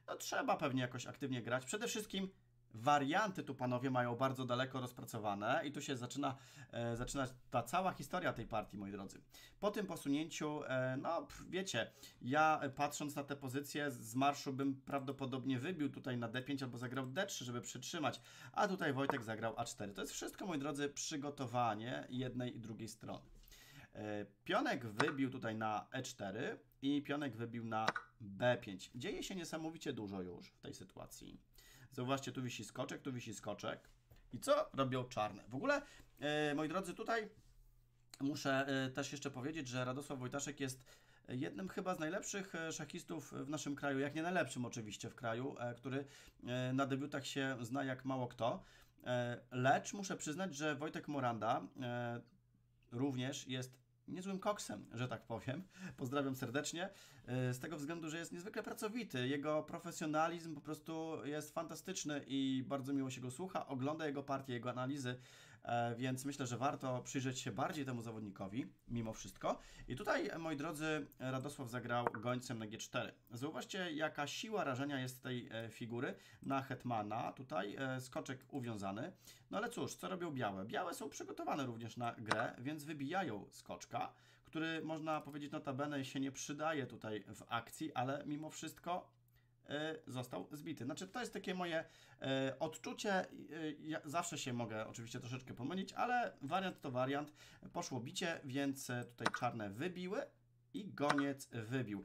No trzeba pewnie jakoś aktywnie grać. Przede wszystkim Warianty tu panowie mają bardzo daleko rozpracowane i tu się zaczyna, e, zaczyna ta cała historia tej partii, moi drodzy. Po tym posunięciu, e, no wiecie, ja e, patrząc na te pozycje z marszu bym prawdopodobnie wybił tutaj na D5 albo zagrał D3, żeby przytrzymać, a tutaj Wojtek zagrał A4. To jest wszystko, moi drodzy, przygotowanie jednej i drugiej strony. E, pionek wybił tutaj na E4 i pionek wybił na B5. Dzieje się niesamowicie dużo już w tej sytuacji. Zauważcie, tu wisi skoczek, tu wisi skoczek. I co robią czarne? W ogóle, yy, moi drodzy, tutaj muszę yy, też jeszcze powiedzieć, że Radosław Wojtaszek jest jednym chyba z najlepszych e, szachistów w naszym kraju, jak nie najlepszym oczywiście w kraju, który na debiutach się zna jak mało kto. Lecz muszę przyznać, że Wojtek Moranda również jest niezłym koksem, że tak powiem. Pozdrawiam serdecznie. E, z tego względu, że jest niezwykle pracowity. Jego profesjonalizm po prostu jest fantastyczny i bardzo miło się go słucha. Ogląda jego partie, jego analizy. E, więc myślę, że warto przyjrzeć się bardziej temu zawodnikowi, mimo wszystko. I tutaj, moi drodzy, Radosław zagrał gońcem na G4. Zauważcie, jaka siła rażenia jest tej e, figury na Hetmana. Tutaj e, skoczek uwiązany. No ale cóż, co robią białe? Białe są przygotowane również na grę, więc wybijają skoczka, który można powiedzieć notabene się nie przydaje tutaj w akcji, ale mimo wszystko Y, został zbity. Znaczy, to jest takie moje y, odczucie. Y, ja zawsze się mogę oczywiście troszeczkę pomylić, ale wariant to wariant. Poszło bicie, więc e, tutaj czarne wybiły i goniec wybił.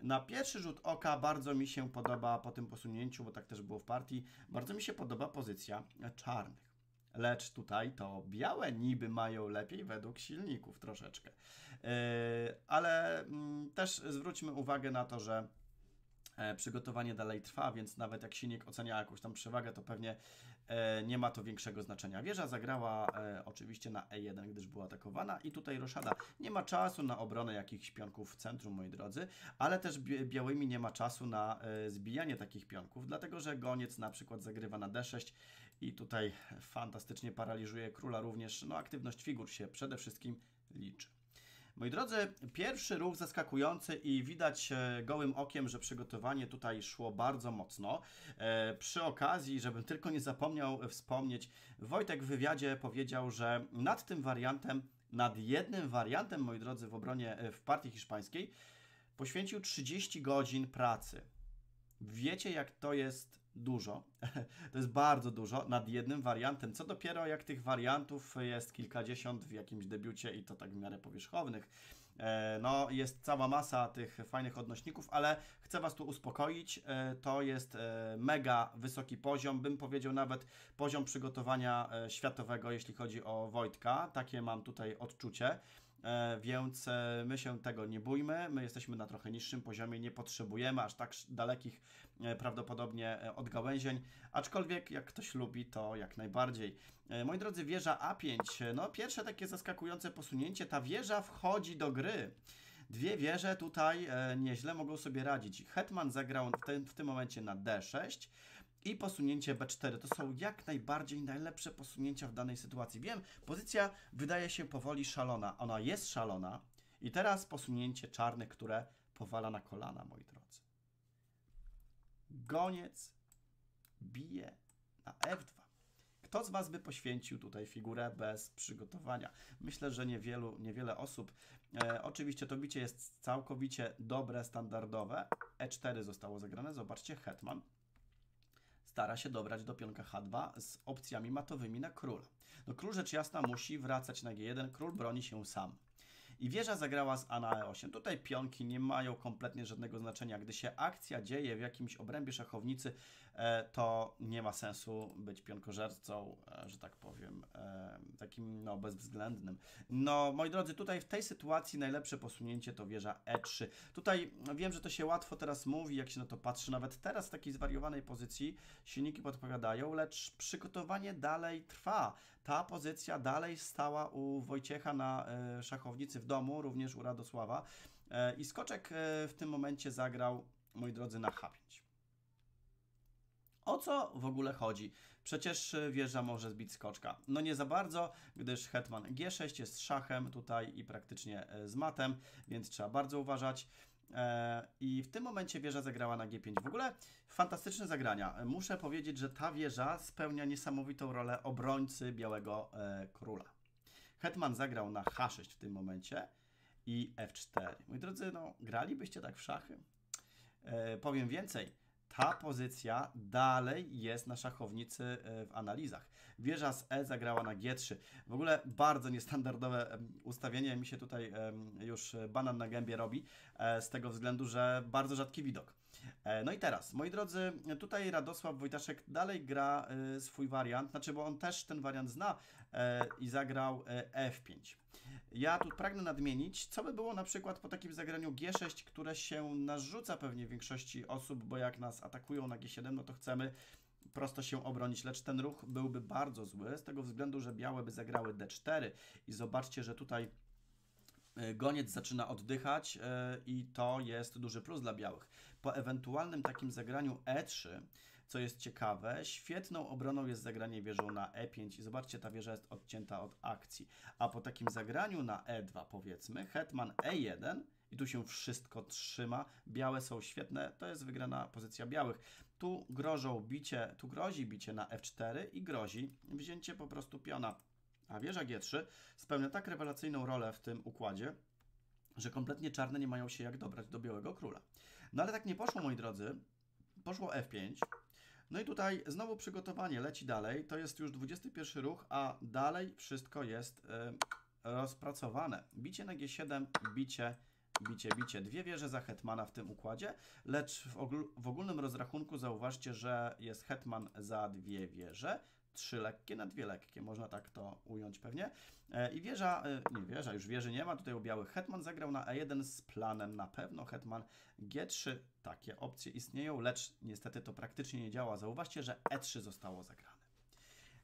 Na pierwszy rzut oka bardzo mi się podoba po tym posunięciu, bo tak też było w partii, bardzo mi się podoba pozycja czarnych. Lecz tutaj to białe niby mają lepiej według silników troszeczkę. Yy, ale mm, też zwróćmy uwagę na to, że E, przygotowanie dalej trwa, więc nawet jak silnik ocenia jakąś tam przewagę, to pewnie e, nie ma to większego znaczenia. Wieża zagrała e, oczywiście na E1, gdyż była atakowana i tutaj roszada. Nie ma czasu na obronę jakichś pionków w centrum, moi drodzy, ale też białymi nie ma czasu na zbijanie takich pionków, dlatego że goniec na przykład zagrywa na D6 i tutaj fantastycznie paraliżuje króla również. No aktywność figur się przede wszystkim liczy. Moi drodzy, pierwszy ruch zaskakujący i widać e, gołym okiem, że przygotowanie tutaj szło bardzo mocno. E, przy okazji, żebym tylko nie zapomniał wspomnieć, Wojtek w wywiadzie powiedział, że nad tym wariantem, nad jednym wariantem, moi drodzy, w obronie e, w partii hiszpańskiej poświęcił 30 godzin pracy. Wiecie, jak to jest dużo, to jest bardzo dużo nad jednym wariantem, co dopiero jak tych wariantów jest kilkadziesiąt w jakimś debiucie i to tak w miarę powierzchownych. E, no, jest cała masa tych fajnych odnośników, ale chcę Was tu uspokoić. E, to jest e, mega wysoki poziom, bym powiedział nawet poziom przygotowania światowego, jeśli chodzi o Wojtka. Takie mam tutaj odczucie. E, więc e, my się tego nie bójmy, my jesteśmy na trochę niższym poziomie, nie potrzebujemy aż tak dalekich e, prawdopodobnie odgałęzień, aczkolwiek jak ktoś lubi, to jak najbardziej. Moi drodzy, wieża A5, no pierwsze takie zaskakujące posunięcie, ta wieża wchodzi do gry. Dwie wieże tutaj nieźle mogą sobie radzić. Hetman zagrał w tym, w tym momencie na D6, i posunięcie B4. To są jak najbardziej najlepsze posunięcia w danej sytuacji. Wiem, pozycja wydaje się powoli szalona. Ona jest szalona. I teraz posunięcie czarne, które powala na kolana, moi drodzy. Goniec bije na F2. Kto z Was by poświęcił tutaj figurę bez przygotowania? Myślę, że niewielu, niewiele osób. E, oczywiście to bicie jest całkowicie dobre, standardowe. E4 zostało zagrane, zobaczcie, Hetman stara się dobrać do pionka H2 z opcjami matowymi na króla. No król rzecz jasna musi wracać na G1, król broni się sam i wieża zagrała z a na e8. Tutaj pionki nie mają kompletnie żadnego znaczenia. Gdy się akcja dzieje w jakimś obrębie szachownicy, e, to nie ma sensu być pionkożercą, e, że tak powiem, e, takim no, bezwzględnym. No, moi drodzy, tutaj w tej sytuacji najlepsze posunięcie to wieża e3. Tutaj wiem, że to się łatwo teraz mówi, jak się na to patrzy, nawet teraz w takiej zwariowanej pozycji silniki podpowiadają, lecz przygotowanie dalej trwa. Ta pozycja dalej stała u Wojciecha na e, szachownicy w domu, również u Radosława. E, I skoczek e, w tym momencie zagrał, moi drodzy, na H5. O co w ogóle chodzi? Przecież wieża może zbić skoczka. No nie za bardzo, gdyż hetman G6 jest szachem tutaj i praktycznie z matem, więc trzeba bardzo uważać. E, I w tym momencie wieża zagrała na G5. W ogóle fantastyczne zagrania. Muszę powiedzieć, że ta wieża spełnia niesamowitą rolę obrońcy Białego e, Króla. Hetman zagrał na H6 w tym momencie i F4. Moi drodzy, no, gralibyście tak w szachy? E, powiem więcej. Ta pozycja dalej jest na szachownicy w analizach. Wieża z E zagrała na G3. W ogóle bardzo niestandardowe ustawienie. Mi się tutaj już banan na gębie robi, e, z tego względu, że bardzo rzadki widok. E, no i teraz, moi drodzy, tutaj Radosław Wojtaszek dalej gra y, swój wariant, znaczy, bo on też ten wariant zna e, i zagrał F5. Ja tu pragnę nadmienić, co by było na przykład po takim zagraniu G6, które się narzuca pewnie większości osób, bo jak nas atakują na G7, no to chcemy prosto się obronić, lecz ten ruch byłby bardzo zły, z tego względu, że białe by zagrały d4 i zobaczcie, że tutaj e, goniec zaczyna oddychać e, i to jest duży plus dla białych. Po ewentualnym takim zagraniu E3, co jest ciekawe, świetną obroną jest zagranie wieżą na E5 i zobaczcie, ta wieża jest odcięta od akcji. A po takim zagraniu na E2 powiedzmy, hetman E1 i tu się wszystko trzyma. Białe są świetne, to jest wygrana pozycja białych. Tu grożą bicie, tu grozi bicie na f4 i grozi wzięcie po prostu piona. A wieża g3 spełnia tak rewelacyjną rolę w tym układzie, że kompletnie czarne nie mają się jak dobrać do białego króla. No ale tak nie poszło, moi drodzy. Poszło f5. No i tutaj znowu przygotowanie leci dalej. To jest już 21 ruch, a dalej wszystko jest y, rozpracowane. Bicie na g7, bicie bicie, bicie, dwie wieże za hetmana w tym układzie, lecz w, ogól, w ogólnym rozrachunku zauważcie, że jest hetman za dwie wieże, trzy lekkie na dwie lekkie, można tak to ująć pewnie. E, I wieża, e, nie wieża, już wieży nie ma, tutaj o biały hetman zagrał na E1 z planem na pewno, hetman G3, takie opcje istnieją, lecz niestety to praktycznie nie działa. Zauważcie, że E3 zostało zagrane.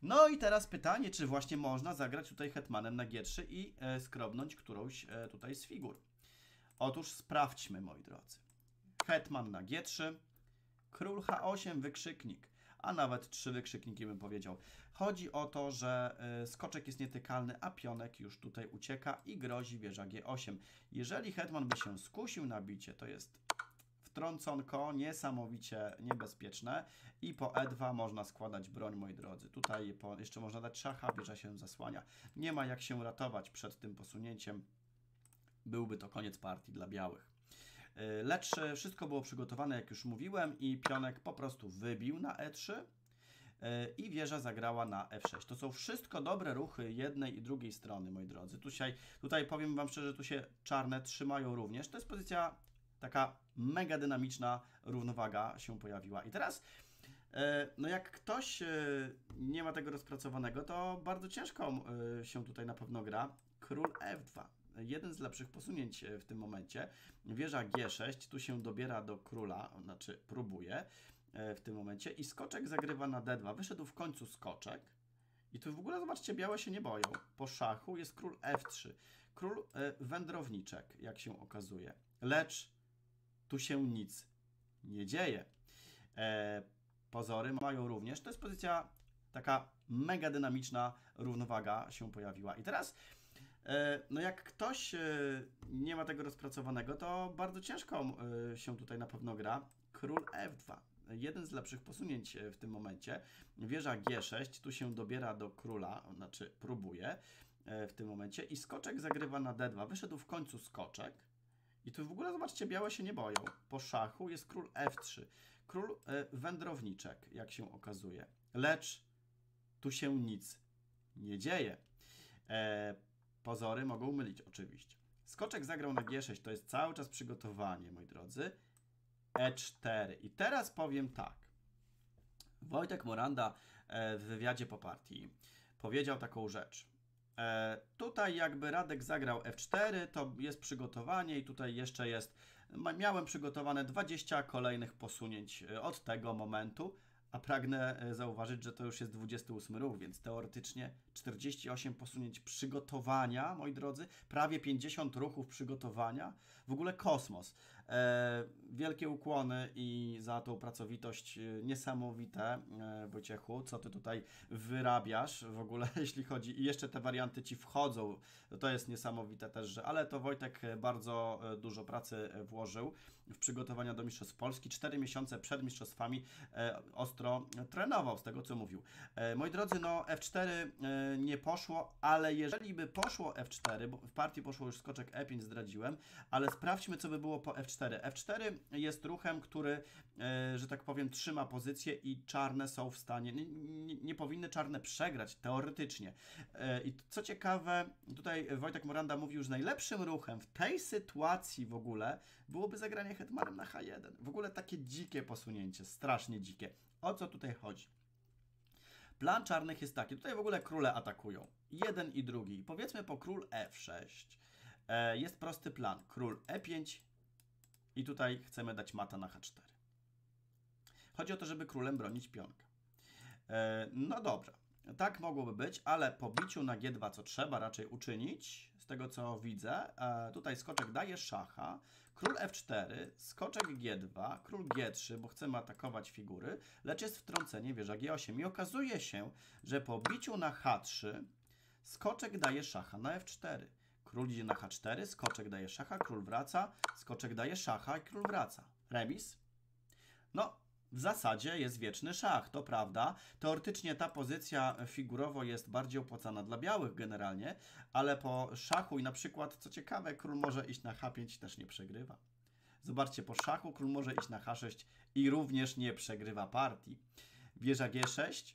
No i teraz pytanie, czy właśnie można zagrać tutaj hetmanem na G3 i e, skrobnąć którąś tutaj z figur. Otóż sprawdźmy, moi drodzy. Hetman na G3, król H8, wykrzyknik, a nawet trzy wykrzykniki bym powiedział. Chodzi o to, że y, skoczek jest nietykalny, a pionek już tutaj ucieka i grozi wieża G8. Jeżeli hetman by się skusił na bicie, to jest wtrąconko niesamowicie niebezpieczne i po E2 można składać broń, moi drodzy. Tutaj jeszcze można dać szacha, wieża się zasłania. Nie ma jak się ratować przed tym posunięciem byłby to koniec partii dla białych. E, lecz e, wszystko było przygotowane, jak już mówiłem, i pionek po prostu wybił na e3 e, i wieża zagrała na f6. To są wszystko dobre ruchy jednej i drugiej strony, moi drodzy. Tutaj, tutaj powiem Wam szczerze, że tu się czarne trzymają również. To jest pozycja taka mega dynamiczna, równowaga się pojawiła. I teraz... No jak ktoś nie ma tego rozpracowanego, to bardzo ciężko się tutaj na pewno gra. Król F2 jeden z lepszych posunięć e, w tym momencie. Wieża G6, tu się dobiera do króla, znaczy próbuje e, w tym momencie i skoczek zagrywa na D2. Wyszedł w końcu skoczek. I tu w ogóle, zobaczcie, białe się nie boją. Po szachu jest król F3. Król e, wędrowniczek, jak się okazuje. Lecz tu się nic nie dzieje. Pozory mają również. To jest pozycja taka mega dynamiczna równowaga się pojawiła. I teraz E, no jak ktoś e, nie ma tego rozpracowanego, to bardzo ciężko e, się tutaj na pewno gra. Król F2. Jeden z lepszych posunięć w tym momencie. Wieża G6, tu się dobiera do króla, znaczy próbuje w tym momencie i skoczek zagrywa na D2. Wyszedł w końcu skoczek. I tu w ogóle zobaczcie, białe się nie boją. Po szachu jest król F3. Król wędrowniczek, jak się okazuje. Lecz tu się nic nie dzieje. Pozory mogą mylić, oczywiście. Skoczek zagrał na G6, to jest cały czas przygotowanie, moi drodzy. E4. I teraz powiem tak. Wojtek Moranda e, w wywiadzie po partii powiedział taką rzecz. E, tutaj jakby Radek zagrał F4, to jest przygotowanie i tutaj jeszcze jest, miałem przygotowane 20 kolejnych posunięć e, od tego momentu, a pragnę e, zauważyć, że to już jest 28 ruch, więc teoretycznie 48 posunięć przygotowania, moi drodzy, prawie 50 ruchów przygotowania w ogóle kosmos. E, wielkie ukłony i za tą pracowitość e, niesamowite, e, Wojciechu, co ty tutaj wyrabiasz w ogóle, jeśli chodzi, i jeszcze te warianty ci wchodzą, to jest niesamowite też, że, ale to Wojtek bardzo dużo pracy włożył w przygotowania do Mistrzostw Polski. Cztery miesiące przed Mistrzostwami ostro trenował, z tego co mówił. Moi drodzy, no F4 nie poszło, ale jeżeli by poszło F4, bo w partii poszło już skoczek E5, zdradziłem, ale z sprawdźmy, co by było po F4. F4 jest ruchem, który, e, że tak powiem, trzyma pozycję i czarne są w stanie, nie, nie powinny czarne przegrać, teoretycznie. E, I co ciekawe, tutaj Wojtek Moranda mówił, że najlepszym ruchem w tej sytuacji w ogóle byłoby zagranie hetmanem na H1. W ogóle takie dzikie posunięcie, strasznie dzikie. O co tutaj chodzi? Plan czarnych jest taki. Tutaj w ogóle króle atakują. Jeden i drugi. I powiedzmy po król F6 E, jest prosty plan. Król e5 i tutaj chcemy dać mata na h4. Chodzi o to, żeby królem bronić pionka. E, no dobra, tak mogłoby być, ale po biciu na g2, co trzeba raczej uczynić, z tego co widzę, e, tutaj skoczek daje szacha, król f4, skoczek g2, król g3, bo chcemy atakować figury, lecz jest wtrącenie wieża g8. I okazuje się, że po biciu na h3 skoczek daje szacha na f4. Król idzie na h4, skoczek daje szacha, król wraca, skoczek daje szacha i król wraca. Remis? No, w zasadzie jest wieczny szach, to prawda. Teoretycznie ta pozycja figurowo jest bardziej opłacana dla białych generalnie, ale po szachu i na przykład, co ciekawe, król może iść na h5 też nie przegrywa. Zobaczcie, po szachu król może iść na h6 i również nie przegrywa partii. Wieża g6,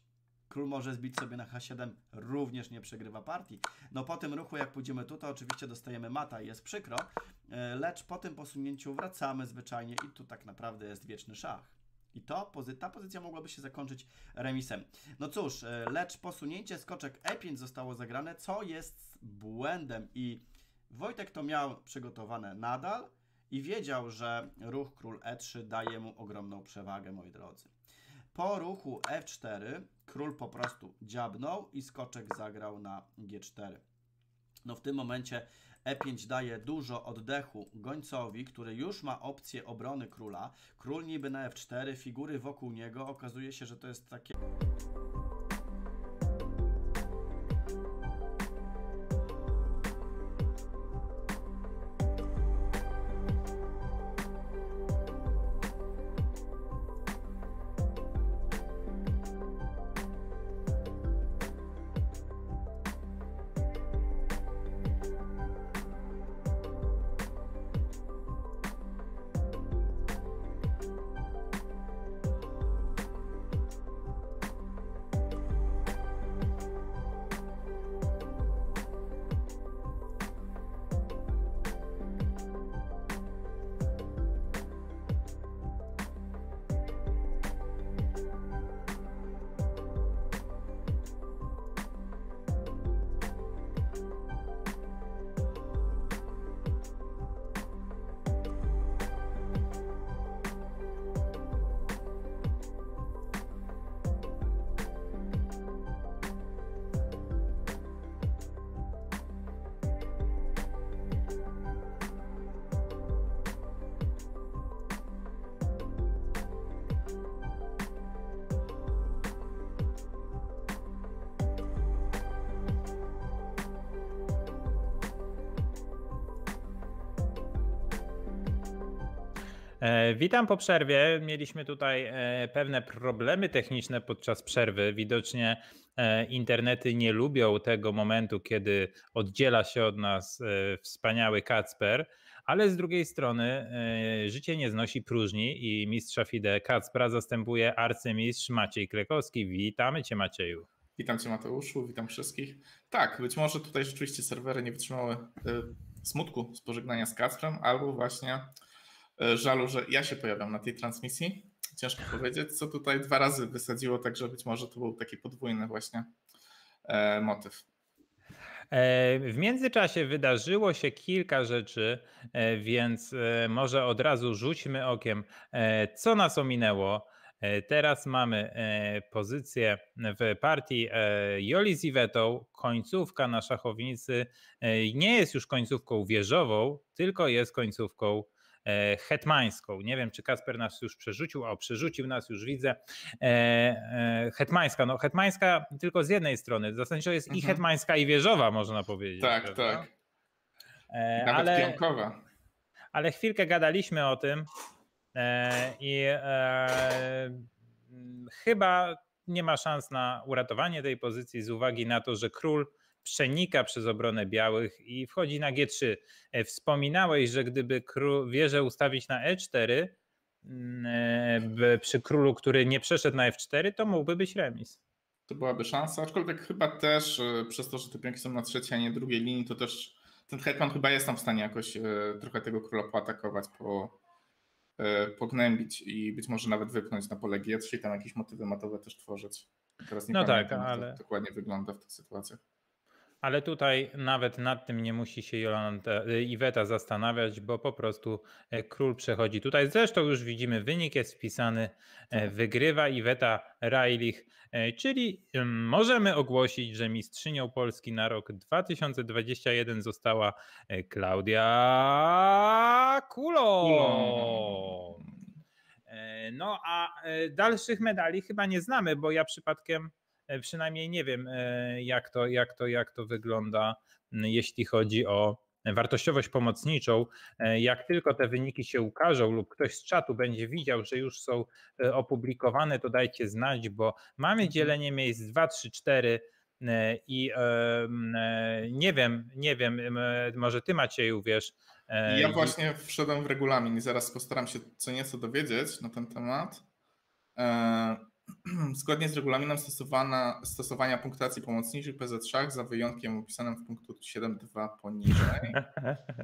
Król może zbić sobie na H7, również nie przegrywa partii. No po tym ruchu, jak pójdziemy tutaj, oczywiście dostajemy mata i jest przykro, e, lecz po tym posunięciu wracamy zwyczajnie i tu tak naprawdę jest wieczny szach. I to, ta pozycja mogłaby się zakończyć remisem. No cóż, e, lecz posunięcie skoczek E5 zostało zagrane, co jest błędem i Wojtek to miał przygotowane nadal i wiedział, że ruch król E3 daje mu ogromną przewagę, moi drodzy. Po ruchu F4 e Król po prostu dziabnął i skoczek zagrał na G4. No w tym momencie E5 daje dużo oddechu gońcowi, który już ma opcję obrony króla. Król niby na F4, figury wokół niego. Okazuje się, że to jest takie... Witam po przerwie. Mieliśmy tutaj e, pewne problemy techniczne podczas przerwy. Widocznie e, internety nie lubią tego momentu, kiedy oddziela się od nas e, wspaniały Kacper, ale z drugiej strony życie nie znosi próżni i mistrza FIDE Kacpra zastępuje arcymistrz Maciej Klekowski. Witamy Cię Macieju. Witam Cię Mateuszu, witam wszystkich. Tak, być może tutaj rzeczywiście serwery nie wytrzymały smutku z pożegnania z Kacprem albo właśnie E, żalu, że ja się pojawiam na tej transmisji. Ciężko powiedzieć, co tutaj dwa razy wysadziło, także być może to był taki podwójny właśnie e, motyw. E, w międzyczasie wydarzyło się kilka rzeczy, więc może od razu rzućmy okiem, co nas ominęło. Teraz mamy pozycję w partii Joli z Iwetą. Końcówka na szachownicy nie jest już końcówką wieżową, tylko jest końcówką E, hetmańską. Nie wiem, czy Kasper nas już przerzucił, a przerzucił nas, już widzę. E, e, hetmańska, no hetmańska tylko z jednej strony, zasadniczo jest mhm. i hetmańska i wieżowa, można powiedzieć. Tak, prawda? tak. Nawet ale, pionkowa. Ale chwilkę gadaliśmy o tym i chyba nie ma szans na uratowanie tej pozycji z uwagi na to, że król przenika przez obronę białych i wchodzi na G3. E, wspominałeś, że gdyby wieżę ustawić na E4 mm, e, przy królu, który nie przeszedł na F4, to mógłby być remis. To byłaby szansa, aczkolwiek chyba też e, przez to, że te pionki są na trzeciej, a nie drugiej linii, to też ten hetman chyba jest tam w stanie jakoś trochę tego króla poatakować, po, pognębić i być może nawet wypchnąć na pole G3 i tam jakieś motywy matowe też tworzyć. Teraz nie no tak, ale... dokładnie wygląda w tych sytuacjach. Ale tutaj nawet nad tym nie musi się Jolanta, y, Iweta zastanawiać, bo po prostu e, król przechodzi tutaj. Zresztą już widzimy, wynik jest wpisany, e, wygrywa Iweta Rajlich, e, czyli możemy ogłosić, że mistrzynią Polski na rok 2021 została Klaudia Kulo. No a dalszych medali chyba nie znamy, bo ja przypadkiem E, przynajmniej nie wiem, e, jak to, jak to, jak to wygląda, jeśli chodzi o wartościowość pomocniczą. E, jak tylko te wyniki się ukażą lub ktoś z czatu będzie widział, że już są opublikowane, to dajcie znać, bo mamy mhm. dzielenie miejsc 2, 3, 4 i nie wiem, nie wiem, może ty Macieju wiesz. Ja właśnie wszedłem w regulamin i zaraz postaram się co nieco dowiedzieć na ten temat. Zgodnie z regulaminem stosowana, stosowania punktacji pomocniczych PZ3 za wyjątkiem opisanym w punktu 7.2 poniżej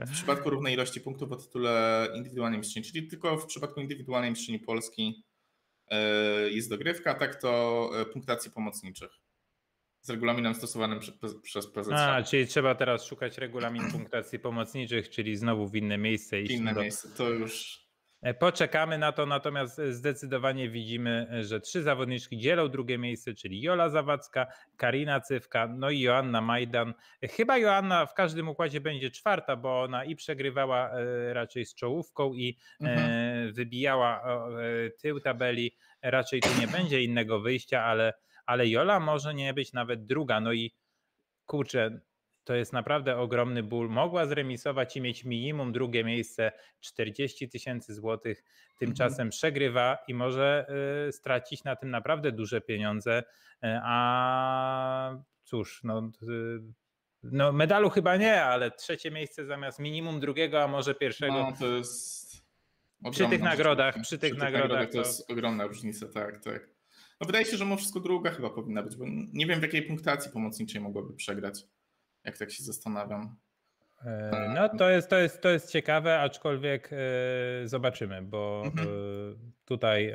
w przypadku równej ilości punktów o tytule indywidualnej mistrzyni, czyli tylko w przypadku indywidualnej mistrzyni Polski e, jest dogrywka, tak to e, punktacji pomocniczych z regulaminem stosowanym przez PZ3. A, czyli trzeba teraz szukać regulamin punktacji pomocniczych, czyli znowu w inne miejsce. Inne do... No miejsce, to już E, poczekamy na to, natomiast e, zdecydowanie widzimy, e, że trzy zawodniczki dzielą drugie miejsce, czyli Jola Zawadzka, Karina Cywka, no i Joanna Majdan. Chyba Joanna w każdym układzie będzie czwarta, bo ona i przegrywała raczej z czołówką i mhm. wybijała tył tabeli. Raczej tu nie będzie innego wyjścia, ale, ale Jola może nie być nawet druga. No i kurczę, to jest naprawdę ogromny ból. Mogła zremisować i mieć minimum drugie miejsce 40 tysięcy złotych, mhm. tymczasem mhm. przegrywa i może y, stracić na tym naprawdę duże pieniądze. E, a cóż, no. Y, no medalu chyba nie, ale trzecie miejsce zamiast minimum drugiego, a może pierwszego. No, to jest przy tych nagrodach, przy tych, przy tych nagrodach, nagrodach to... to jest ogromna różnica, tak, tak. No wydaje się, że mimo wszystko druga chyba powinna być, bo nie wiem w jakiej punktacji pomocniczej mogłaby przegrać jak tak się zastanawiam. E, no to jest, to jest, to jest ciekawe, aczkolwiek e, zobaczymy, bo mhm. E, tutaj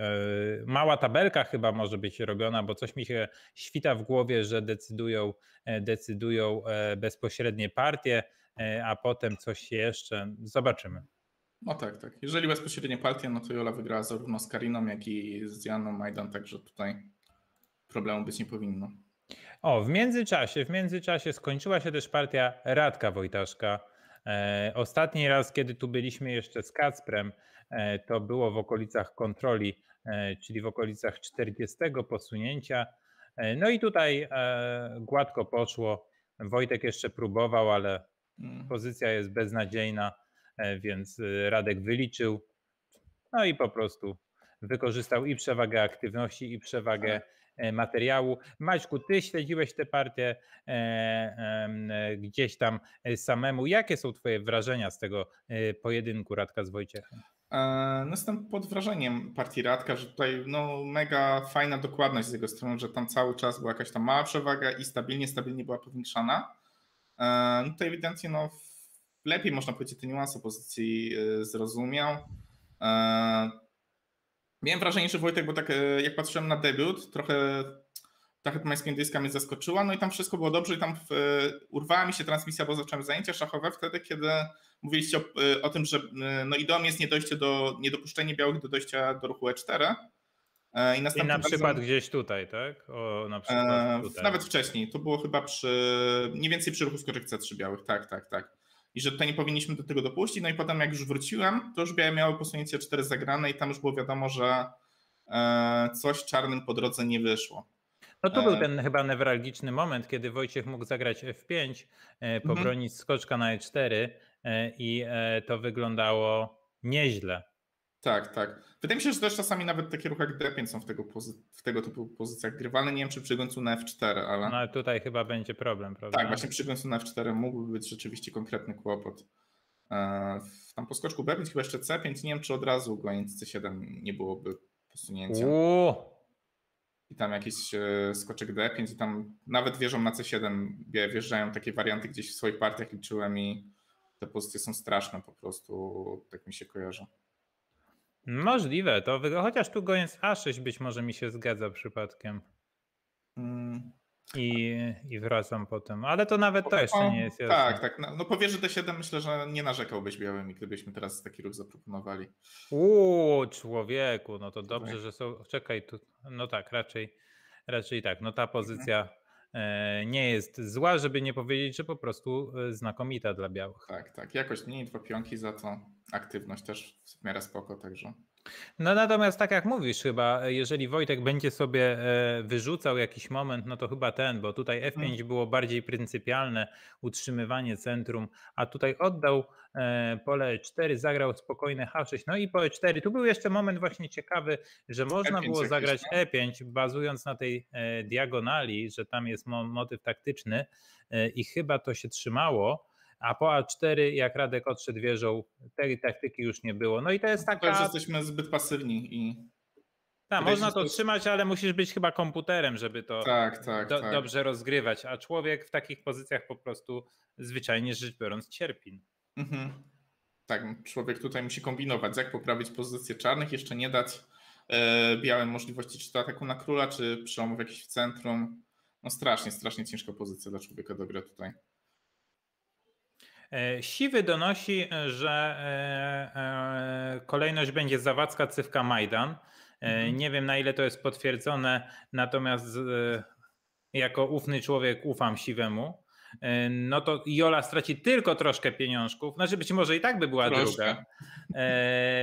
mała tabelka chyba może być robiona, bo coś mi się świta w głowie, że decydują, decydują bezpośrednie partie, a potem coś jeszcze. Zobaczymy. No tak, tak. Jeżeli bezpośrednie partie, no to Jola wygrała zarówno z Kariną, jak i z Janą Majdan, także tutaj problemu być nie powinno. O, w międzyczasie, w międzyczasie skończyła się też partia Radka Wojtaszka. E, ostatni raz, kiedy tu byliśmy jeszcze z Kacprem, e, to było w okolicach kontroli, e, czyli w okolicach 40 posunięcia. no i tutaj gładko poszło. Wojtek jeszcze próbował, ale mm. pozycja jest beznadziejna, więc Radek wyliczył. No i po prostu wykorzystał i przewagę aktywności, i przewagę tak. E, materiału. Maćku, ty śledziłeś tę partię e, gdzieś tam e, samemu. Jakie są twoje wrażenia z tego pojedynku Radka z Wojciechem? No jestem pod wrażeniem partii Radka, że tutaj no, mega fajna dokładność z jego strony, że tam cały czas była jakaś tam mała przewaga i stabilnie, stabilnie była powiększana. No to ewidentnie no, lepiej można powiedzieć te niuanse pozycji zrozumiał. Miałem wrażenie, że Wojtek, bo tak e, jak patrzyłem na debiut, trochę ta hetmańska indyjska mnie zaskoczyła, no i tam wszystko było dobrze i tam w, e, urwała mi się transmisja, bo zacząłem zajęcia szachowe wtedy, kiedy mówiliście o, e, o tym, że no dom jest nie dojście do, niedopuszczenie białych do dojścia do ruchu E4. I, I na przykład gdzieś tutaj, tak? O, na przykład tutaj. Nawet wcześniej, to było chyba przy, mniej więcej przy ruchu skoczek C3 białych, tak, tak, tak i że tutaj nie powinniśmy do tego dopuścić. No i potem jak już wróciłem, to już białe miały posunięcie 4 zagrane i tam już było wiadomo, że e, coś czarnym po drodze nie wyszło. No to był e. ten chyba newralgiczny moment, kiedy Wojciech mógł zagrać F5, e, mhm. pobronić skoczka na E4 i to wyglądało nieźle. Tak, tak. Wydaje mi się, że też czasami nawet takie ruchy jak D5 są w tego, w tego typu pozycjach grywalne. Nie wiem, czy przy końcu na F4, ale... No tutaj chyba będzie problem, prawda? Tak, właśnie przy końcu na F4 mógłby być rzeczywiście konkretny kłopot. E, tam po skoczku B5 chyba jeszcze C5, nie wiem, czy od razu goniec C7 nie byłoby posunięcia. Uuu. I tam jakiś e, skoczek D5 i tam nawet wieżą na C7 wjeżdżają takie warianty gdzieś w swoich partiach liczyłem i te pozycje są straszne po prostu, tak mi się kojarzy. Możliwe to, chociaż tu Goens A6 być może mi się zgadza przypadkiem. Mm. I, I wracam potem, ale to nawet to jeszcze nie jest tak, jasne. Tak, tak. No, no powierzy te 7 myślę, że nie narzekałbyś białymi, gdybyśmy teraz taki ruch zaproponowali. Uuu, człowieku, no to dobrze, tak. że są. Czekaj, tu... no tak, raczej, raczej tak. No ta mhm. pozycja mhm. nie jest zła, żeby nie powiedzieć, że po prostu e, znakomita dla białych. Tak, tak. Jakoś mniej dwa pionki za to aktywność też w miarę spoko, także. No natomiast tak jak mówisz chyba, e, jeżeli Wojtek będzie sobie e, wyrzucał jakiś moment, no to chyba ten, bo tutaj F5 mhm. było bardziej pryncypialne utrzymywanie centrum, a tutaj oddał e, pole E4, zagrał spokojne H6, no i po E4. Tu był jeszcze moment właśnie ciekawy, że można E5 było jakieś, zagrać nie? E5, bazując na tej diagonali, że tam jest motyw taktyczny i chyba to się trzymało, a po A4 jak Radek odszedł wieżą, tej taktyki już nie było. No i to jest taka... że jesteśmy zbyt pasywni i... Tak, można to trzymać, ale musisz być chyba komputerem, żeby to tak, tak, do, tak. dobrze rozgrywać, a człowiek w takich pozycjach po prostu zwyczajnie rzecz biorąc cierpi. Mhm. Tak, człowiek tutaj musi kombinować, jak poprawić pozycję czarnych, jeszcze nie dać e, białym możliwości czy to ataku na króla, czy przełomów jakiś w centrum. No strasznie, strasznie ciężka pozycja dla człowieka dobra tutaj. E, Siwy donosi, że e, e, kolejność będzie Zawadzka, Cywka, Majdan. Mhm. Nie wiem na ile to jest potwierdzone, natomiast jako ufny człowiek ufam Siwemu. No to Jola straci tylko troszkę pieniążków, znaczy być może i tak by była troszkę. druga,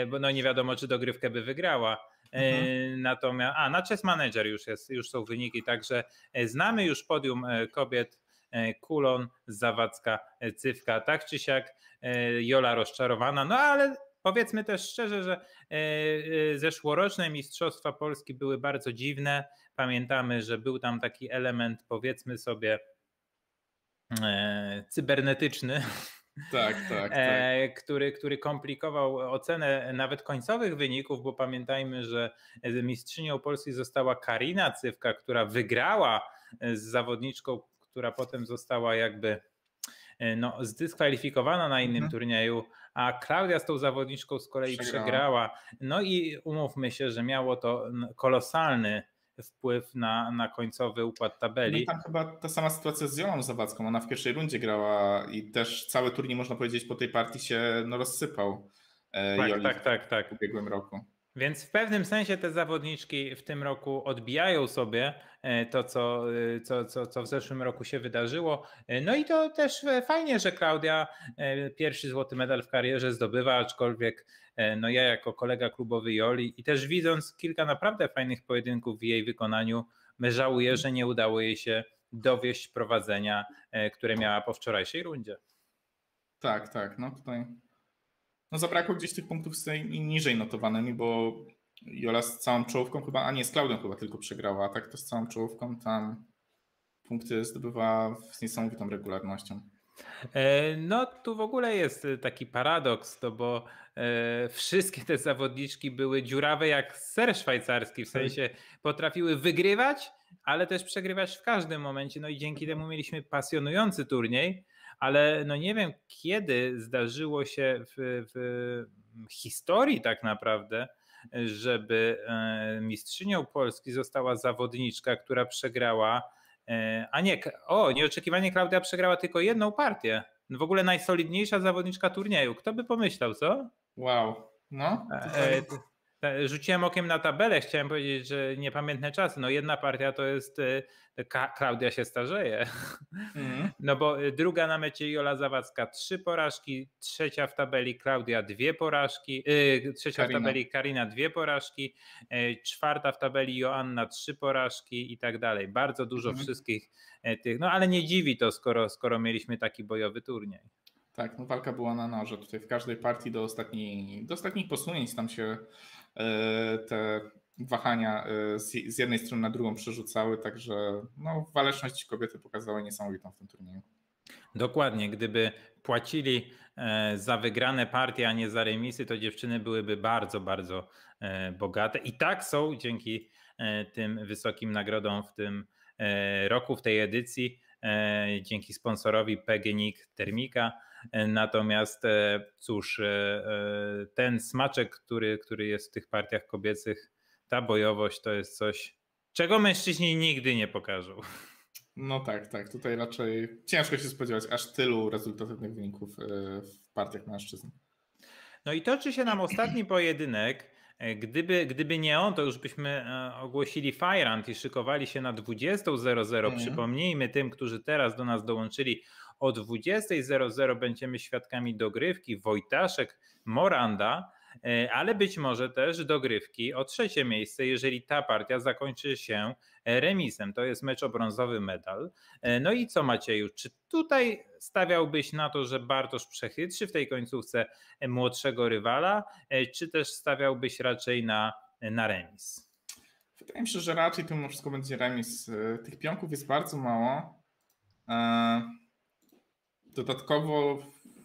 bo no nie wiadomo czy dogrywkę by wygrała. Mhm. Natomiast, a na Chess Manager już, jest, już są wyniki, także znamy już podium kobiet E, kulon, Zawadzka, e, Cyfka, tak czy siak e, Jola rozczarowana, no ale Powiedzmy też szczerze, że zeszłoroczne Mistrzostwa Polski były bardzo dziwne. Pamiętamy, że był tam taki element, powiedzmy sobie, cybernetyczny. Tak, tak, tak. Który, który komplikował ocenę nawet końcowych wyników, bo pamiętajmy, że mistrzynią Polski została Karina Cywka, która wygrała z zawodniczką która potem została jakby e, no, zdyskwalifikowana na innym mhm. turnieju, a Klaudia z tą zawodniczką z kolei przegrała. przegrała. No i umówmy się, że miało to kolosalny wpływ na, na końcowy układ tabeli. No i tam chyba ta sama sytuacja z Jolą Zawadzką, ona w pierwszej rundzie grała i też cały turniej, można powiedzieć, po tej partii się no, rozsypał. E, tak, Joli tak, tak, tak. W ubiegłym roku. Więc w pewnym sensie te zawodniczki w tym roku odbijają sobie e, to, co, e, co, co, co w zeszłym roku się wydarzyło. E, no i to też fajnie, że Klaudia pierwszy złoty medal w karierze zdobywa, aczkolwiek no ja jako kolega klubowy Joli i też widząc kilka naprawdę fajnych pojedynków w jej wykonaniu, żałuję, że nie udało jej się dowieść prowadzenia, które miała po wczorajszej rundzie. Tak, tak. No tutaj no zabrakło gdzieś tych punktów z tymi niżej notowanymi, bo Jola z całą czołówką chyba, a nie z Klaudem chyba tylko przegrała, a tak to z całą czołówką tam punkty zdobywa z niesamowitą regularnością. E, no, tu w ogóle jest e, taki paradoks, to no bo e, wszystkie te zawodniczki były dziurawe jak ser szwajcarski, w sensie tak. potrafiły wygrywać, ale też przegrywać w każdym momencie. No i dzięki temu mieliśmy pasjonujący turniej ale no nie wiem, kiedy zdarzyło się w, w historii tak naprawdę, żeby e, mistrzynią Polski została zawodniczka, która przegrała, e, a nie, o, nieoczekiwanie Klaudia przegrała tylko jedną partię. W ogóle najsolidniejsza zawodniczka turnieju. Kto by pomyślał, co? Wow. No. To... E, tak. Rzuciłem okiem na tabelę, chciałem powiedzieć, że niepamiętne czasy. No jedna partia to jest y, Klaudia się starzeje. Mm. No bo y, druga na mecie Jola Zawadzka trzy porażki, trzecia w tabeli Klaudia dwie porażki, yy, trzecia Karina. w tabeli Karina dwie porażki, yy, czwarta w tabeli Joanna trzy porażki i tak dalej. Bardzo dużo mm. wszystkich y, tych, no ale nie dziwi to, skoro, skoro mieliśmy taki bojowy turniej. Tak, no walka była na noże. Tutaj w każdej partii do, ostatniej, do ostatnich posunięć tam się E, te wahania e, z jednej strony na drugą przerzucały, także no, waleczność kobiety pokazała niesamowitą w tym turnieju. Dokładnie, gdyby płacili e, za wygrane partie, a nie za remisy, to dziewczyny byłyby bardzo, bardzo bogate. I tak są dzięki tym wysokim nagrodom w tym roku, w tej edycji, dzięki sponsorowi PGNiG Termika Natomiast e, cóż, e, e, ten smaczek, który, który jest w tych partiach kobiecych, ta bojowość to jest coś, czego mężczyźni nigdy nie pokażą. No tak, tak. Tutaj raczej ciężko się spodziewać aż tylu rezultatywnych wyników w partiach mężczyzn. No i toczy się nam ostatni pojedynek. Gdyby, gdyby nie on, to już byśmy ogłosili Fajrant i szykowali się na 20.00. Mm. Przypomnijmy tym, którzy teraz do nas dołączyli o 20.00 będziemy świadkami dogrywki Wojtaszek Moranda, e, ale być może też dogrywki o trzecie miejsce, jeżeli ta partia zakończy się remisem. To jest mecz o brązowy medal. E, no i co Macieju, czy tutaj stawiałbyś na to, że Bartosz przechytrzy w tej końcówce młodszego rywala, e, czy też stawiałbyś raczej na, na remis? Wydaje mi się, że raczej to wszystko będzie remis. Tych pionków jest bardzo mało. Eee Dodatkowo,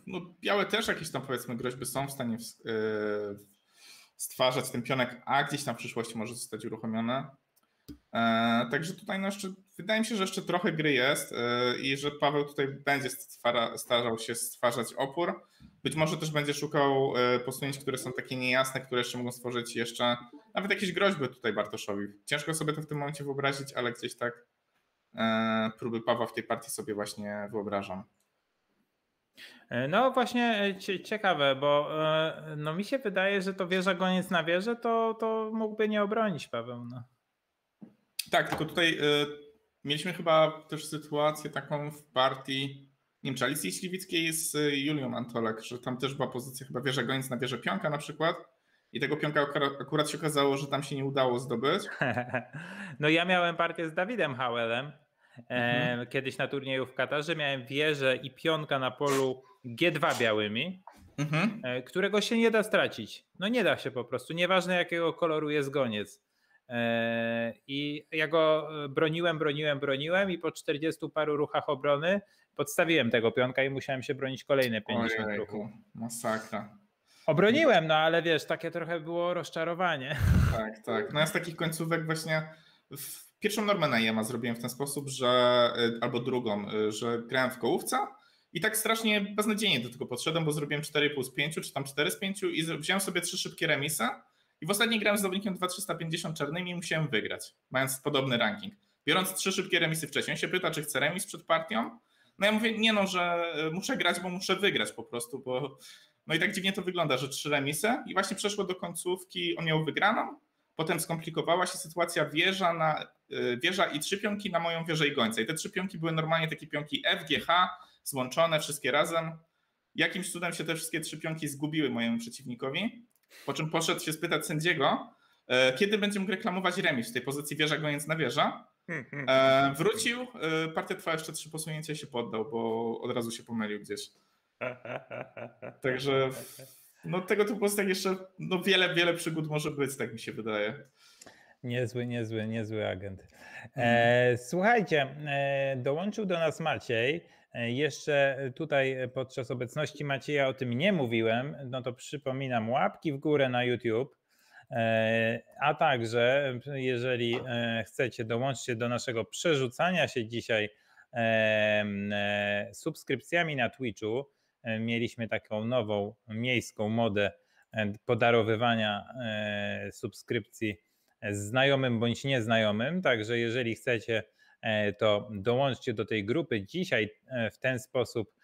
no białe też jakieś tam powiedzmy groźby są w stanie e, stwarzać ten pionek, a gdzieś tam w przyszłości może zostać uruchomione. E, także tutaj no jeszcze, wydaje mi się, że jeszcze trochę gry jest e, i że Paweł tutaj będzie starał się stwarzać opór. Być może też będzie szukał posunięć, które są takie niejasne, które jeszcze mogą stworzyć jeszcze nawet jakieś groźby tutaj Bartoszowi. Ciężko sobie to w tym momencie wyobrazić, ale gdzieś tak próby Pawła w tej partii sobie właśnie wyobrażam. No właśnie e, ciekawe, bo e, no mi się wydaje, że to wieża goniec na wieżę, to, to mógłby nie obronić Paweł. No. Tak, tylko tutaj y, mieliśmy chyba też sytuację taką w partii nie wiem, czy Alicji Śliwickiej z Julią Antolek, że tam też była pozycja chyba wieża goniec na wieżę pionka na przykład. I tego pionka akurat się okazało, że tam się nie udało zdobyć. No ja miałem partię z Dawidem Howellem Mhm. Kiedyś na turnieju w Katarze miałem wieżę i pionka na polu G2 białymi, mhm. E, którego się nie da stracić. No nie da się po prostu, nieważne jakiego koloru jest goniec. E, I ja go e, broniłem, broniłem, broniłem i po 40 paru ruchach obrony podstawiłem tego pionka i musiałem się bronić kolejne 50 Ojejku, ruchów. Masakra. Obroniłem, no ale wiesz, takie trochę było rozczarowanie. Tak, tak. No jest takich końcówek właśnie Pierwszą normę na IEMA zrobiłem w ten sposób, że y, albo drugą, y, że grałem w kołówce i tak strasznie beznadziejnie do tego podszedłem, bo zrobiłem 4,5 z 5, czy tam 4 z 5 i wziąłem sobie trzy szybkie remisy i w ostatniej grałem z zawodnikiem 2350 czarnymi i musiałem wygrać, mając podobny ranking. Biorąc trzy szybkie remisy wcześniej, on się pyta, czy chce remis przed partią. No ja mówię, nie no, że y, muszę grać, bo muszę wygrać po prostu, bo no i tak dziwnie to wygląda, że trzy remisy i właśnie przeszło do końcówki, on miał wygraną, Potem skomplikowała się sytuacja wieża, na, e, wieża i trzy pionki na moją wieżę i gońce. I te trzy pionki były normalnie takie pionki F, G, H, złączone wszystkie razem. Jakimś cudem się te wszystkie trzy pionki zgubiły mojemu przeciwnikowi, po czym poszedł się spytać sędziego, e, kiedy będzie mógł reklamować remis w tej pozycji wieża goniec na wieża. Hmm, hmm, e, hmm, wrócił, e, partia trwała jeszcze trzy posunięcia się poddał, bo od razu się pomylił gdzieś. Także no tego typu postać tak jeszcze no wiele, wiele przygód może być, tak mi się wydaje. Niezły, niezły, niezły agent. E, mhm. słuchajcie, e, dołączył do nas Maciej. E, jeszcze tutaj podczas obecności Macieja o tym nie mówiłem, no to przypominam łapki w górę na YouTube. E, a także, jeżeli e, chcecie, dołączcie do naszego przerzucania się dzisiaj e, subskrypcjami na Twitchu. E, mieliśmy taką nową miejską modę e, podarowywania e, subskrypcji znajomym bądź nieznajomym. Także jeżeli chcecie, to dołączcie do tej grupy. Dzisiaj w ten sposób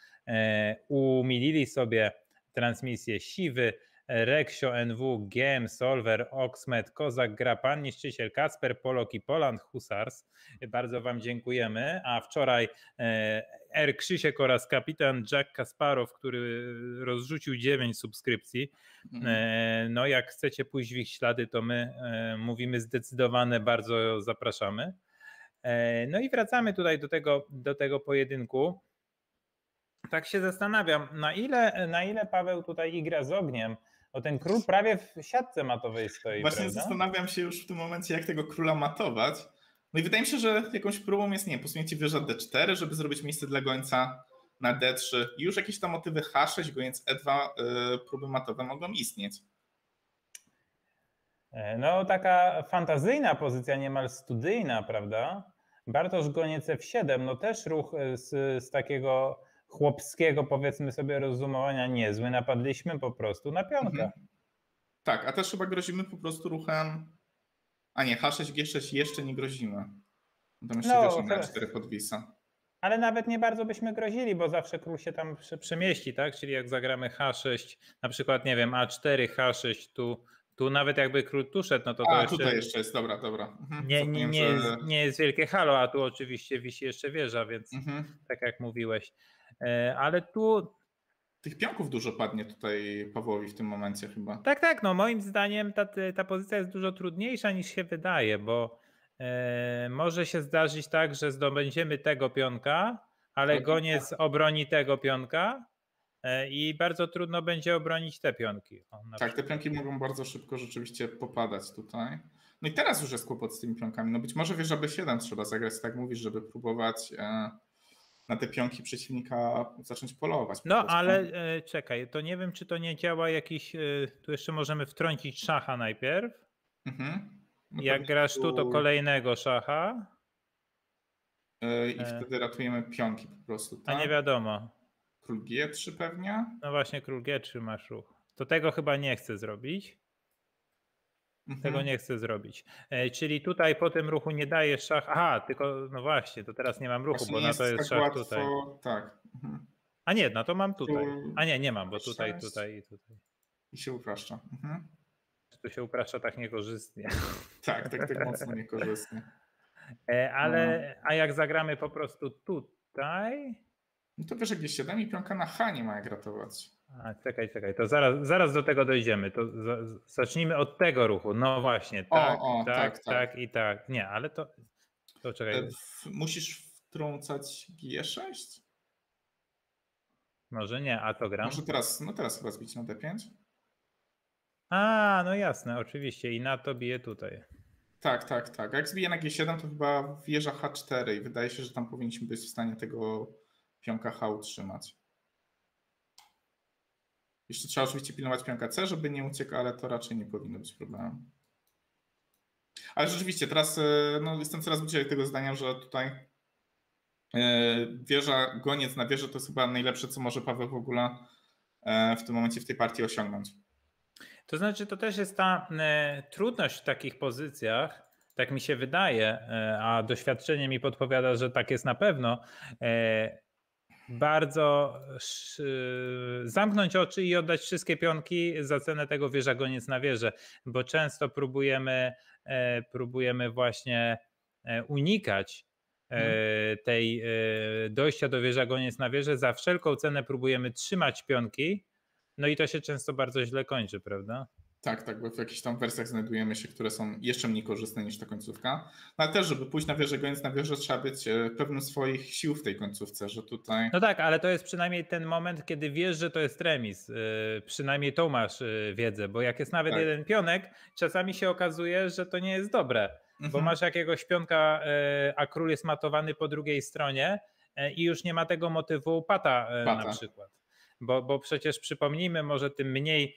umilili sobie transmisję siwy Reksio, NW, Gem, Solver, Oxmed, Kozak, Grapan, Niszczyciel, Kasper, Polok i Poland, Husars. Bardzo Wam dziękujemy. A wczoraj e, R. Krzysiek oraz kapitan Jack Kasparow, który rozrzucił 9 subskrypcji. Mhm. E, no jak chcecie pójść w ich ślady, to my e, mówimy zdecydowane, bardzo zapraszamy. No i wracamy tutaj do tego, do tego pojedynku. Tak się zastanawiam, na ile, na ile Paweł tutaj igra z ogniem, bo ten król prawie w siatce matowej stoi. Właśnie prawda? zastanawiam się już w tym momencie, jak tego króla matować. No i wydaje mi się, że jakąś próbą jest, nie posunięcie wieża D4, żeby zrobić miejsce dla gońca na D3. Już jakieś tam motywy H6, goniec E2, yy, próby matowe mogą istnieć. E, no, taka fantazyjna pozycja, niemal studyjna, prawda? Bartosz Goniec F7, no też ruch y, z, z takiego chłopskiego, powiedzmy sobie, rozumowania niezły. Napadliśmy po prostu na piątkę. Mhm. Tak, a też chyba grozimy po prostu ruchem. A nie, H6G6 jeszcze nie grozimy. Tam jeszcze no, grozimy a 4 podwisa. Ale nawet nie bardzo byśmy grozili, bo zawsze król się tam przemieści, tak? Czyli jak zagramy H6, na przykład, nie wiem, A4, H6, tu tu nawet jakby król tu szedł, no to to a, jeszcze... tutaj jeszcze jest, dobra, dobra. Mhm. Nie, nie, nie, jest, nie jest wielkie halo, a tu oczywiście wisi jeszcze wieża, więc mhm. tak jak mówiłeś. E, ale tu tych pionków dużo padnie tutaj Pawłowi w tym momencie chyba. Tak, tak. No moim zdaniem ta, ta pozycja jest dużo trudniejsza niż się wydaje, bo e, może się zdarzyć tak, że zdobędziemy tego pionka, ale tak, goniec tak. obroni tego pionka e, i bardzo trudno będzie obronić te pionki. O, tak, przykład. te pionki mogą bardzo szybko rzeczywiście popadać tutaj. No i teraz już jest kłopot z tymi pionkami. No być może wieża B7 trzeba zagrać, tak mówisz, żeby próbować... E, na te pionki przeciwnika zacząć polować. No ale e, czekaj, to nie wiem, czy to nie działa jakiś. E, tu jeszcze możemy wtrącić szacha najpierw. Mhm. No Jak grasz tu, to kolejnego szacha. E, I e. wtedy ratujemy pionki po prostu. Tak? A nie tak? wiadomo. Król G3 pewnie? No właśnie, król G3 masz ruch. To tego chyba nie chcę zrobić. Mhm. Tego nie chcę zrobić. E, czyli tutaj po tym ruchu nie dajesz szach. Aha, tylko no właśnie, to teraz nie mam ruchu, właśnie znaczy bo na to jest tak szach łatwo, tutaj. Tak. Mhm. A nie, na no to mam tutaj. A nie, nie mam, bo tutaj, tutaj i tutaj. I się upraszcza. Mhm. To się upraszcza tak niekorzystnie. Tak, tak, tak mocno niekorzystnie. E, ale, no. a jak zagramy po prostu tutaj. No to wiesz, g 7 i pionka na H nie ma jak ratować. A, tak, czekaj, czekaj, to zaraz, zaraz do tego dojdziemy. To zacznijmy od tego ruchu. No właśnie, tak, o, o, tak, tak, tak, tak, i tak. Nie, ale to, to czekaj. E, musisz wtrącać G6? Może nie, a to gram. Może teraz, no teraz chyba zbić na D5. A, no jasne, oczywiście. I na to bije tutaj. Tak, tak, tak. jak zbije na G7, to chyba wieża H4 i wydaje się, że tam powinniśmy być w stanie tego pionka H utrzymać. Jeszcze trzeba oczywiście pilnować pionka C, żeby nie uciekł, ale to raczej nie powinno być problemem. Ale rzeczywiście, teraz e, no, jestem coraz bliżej tego zdania, że tutaj e, wieża, goniec na wieżę to jest chyba najlepsze, co może Paweł w ogóle e, w tym momencie w tej partii osiągnąć. To znaczy, to też jest ta trudność w takich pozycjach, tak mi się wydaje, a doświadczenie mi podpowiada, że tak jest na pewno, bardzo y, zamknąć oczy i oddać wszystkie pionki za cenę tego wieża goniec na wieżę, bo często próbujemy, e, próbujemy właśnie e, unikać e, mhm. tej dojścia do wieża goniec na wieżę, za wszelką cenę próbujemy trzymać pionki, no i to się często bardzo źle kończy, prawda? Tak, tak, bo w jakichś tam wersjach znajdujemy się, które są jeszcze mniej korzystne niż ta końcówka. No ale też, żeby pójść na wieżę, goniąc na wieżę, trzeba być e, pewnym swoich sił w tej końcówce, że tutaj... No tak, ale to jest przynajmniej ten moment, kiedy wiesz, że to jest remis. Yy, przynajmniej tą masz yy, wiedzę, bo jak jest nawet tak. jeden pionek, czasami się okazuje, że to nie jest dobre, mhm. bo masz jakiegoś pionka, yy, a król jest matowany po drugiej stronie i już nie ma tego motywu pata, pata. na przykład. Bo, bo przecież przypomnijmy może tym mniej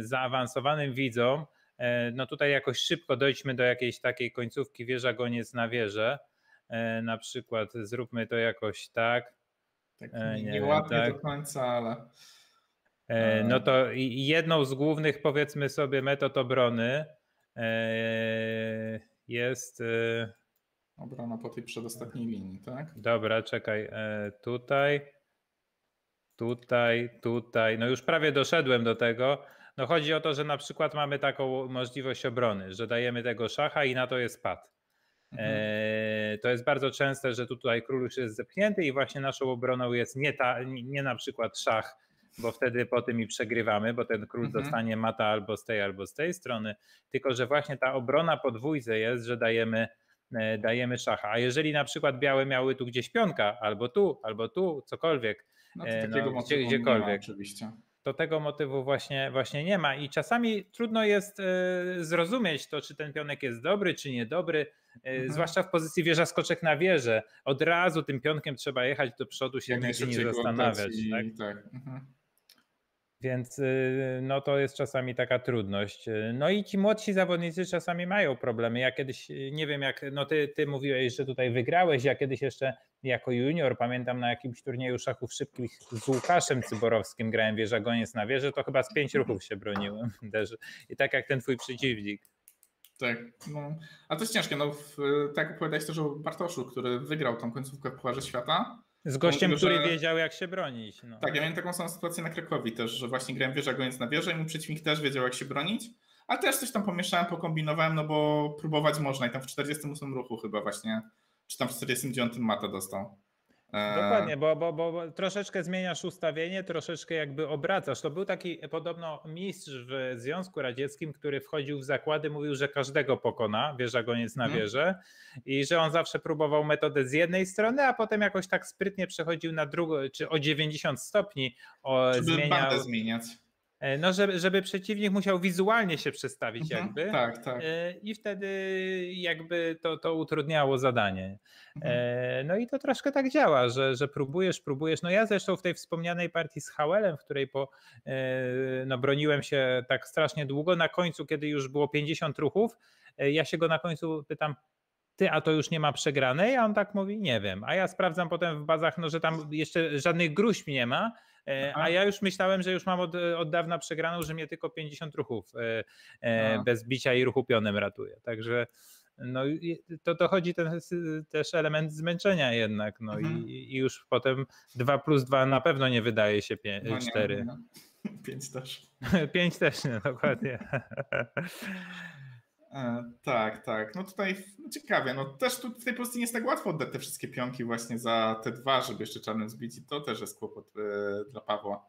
zaawansowanym widzom, e, no tutaj jakoś szybko dojdźmy do jakiejś takiej końcówki wieża goniec na wieżę. E, na przykład zróbmy to jakoś tak. Tak e, nie, nie tak. do końca, ale... No to jedną z głównych powiedzmy sobie metod obrony jest... Obrona po tej przedostatniej linii, tak? Dobra, czekaj. Tutaj tutaj, tutaj. No już prawie doszedłem do tego. No chodzi o to, że na przykład mamy taką możliwość obrony, że dajemy tego szacha i na to jest pad. Mhm. E, to jest bardzo częste, że tutaj król już jest zepchnięty i właśnie naszą obroną jest nie, ta, nie na przykład szach, bo wtedy po tym i przegrywamy, bo ten król mhm. dostanie mata albo z tej, albo z tej strony, tylko że właśnie ta obrona podwójna jest, że dajemy, e, dajemy szacha. A jeżeli na przykład białe miały tu gdzieś pionka, albo tu, albo tu, cokolwiek, no to e, takiego no, gdziekolwiek. Nie ma, oczywiście. To tego motywu właśnie, właśnie nie ma i czasami trudno jest e, zrozumieć to, czy ten pionek jest dobry, czy niedobry, e, mhm. zwłaszcza w pozycji wieża skoczek na wieżę. Od razu tym pionkiem trzeba jechać do przodu, się nie zastanawiać. I, tak? tak. Mhm. Więc no to jest czasami taka trudność. No i ci młodsi zawodnicy czasami mają problemy. Ja kiedyś, nie wiem jak, no ty, ty mówiłeś, że tutaj wygrałeś, ja kiedyś jeszcze jako junior, pamiętam na jakimś turnieju szachów szybkich z Łukaszem Cyborowskim grałem wieża goniec na wieżę, to chyba z pięć mhm. ruchów się broniłem też. I tak jak ten twój przeciwnik. Tak, no. A to jest ciężkie, no w, tak opowiadałeś też o Bartoszu, który wygrał tą końcówkę w Pucharze Świata. Z gościem, mówił, który że... wiedział, jak się bronić. No. Tak, ja miałem taką samą sytuację na Krakowi też, że właśnie grałem wieża goniec na wieżę i mój przeciwnik też wiedział, jak się bronić. A też coś tam pomieszałem, pokombinowałem, no bo próbować można i tam w 48 ruchu chyba właśnie czy tam w 49 mata dostał. E, Dokładnie, bo, bo, bo troszeczkę zmieniasz ustawienie, troszeczkę jakby obracasz. To był taki podobno mistrz w Związku Radzieckim, który wchodził w zakłady, mówił, że każdego pokona, wieża goniec na mhm. wieżę i że on zawsze próbował metodę z jednej strony, a potem jakoś tak sprytnie przechodził na drugą, czy o 90 stopni o, zmieniał... zmieniać. E, no, żeby, żeby przeciwnik musiał wizualnie się przestawić, mhm, jakby. Tak, tak. E, I wtedy jakby to, to utrudniało zadanie. E, mhm. No i to troszkę tak działa, że, że próbujesz, próbujesz. No ja zresztą w tej wspomnianej partii z Howellem, w której po, no, broniłem się tak strasznie długo, na końcu, kiedy już było 50 ruchów, ja się go na końcu pytam, ty, a to już nie ma przegranej? A on tak mówi, nie wiem. A ja sprawdzam potem w bazach, no, że tam jeszcze żadnych gruźb nie ma, E, a ja już myślałem, że już mam od, od dawna przegraną, że mnie tylko 50 ruchów no. bez bicia i ruchu pionem ratuje. Także no, to chodzi ten też element zmęczenia jednak. No mhm. i, i, już potem 2 plus 2 na pewno nie wydaje się 5, 4. 5 też. 5 też, nie, dokładnie. E, tak, tak. No tutaj no ciekawie. No też tu po prostu nie jest tak łatwo oddać te wszystkie pionki właśnie za te dwa, żeby jeszcze czarnym zbić i to też jest kłopot y, dla Pawła.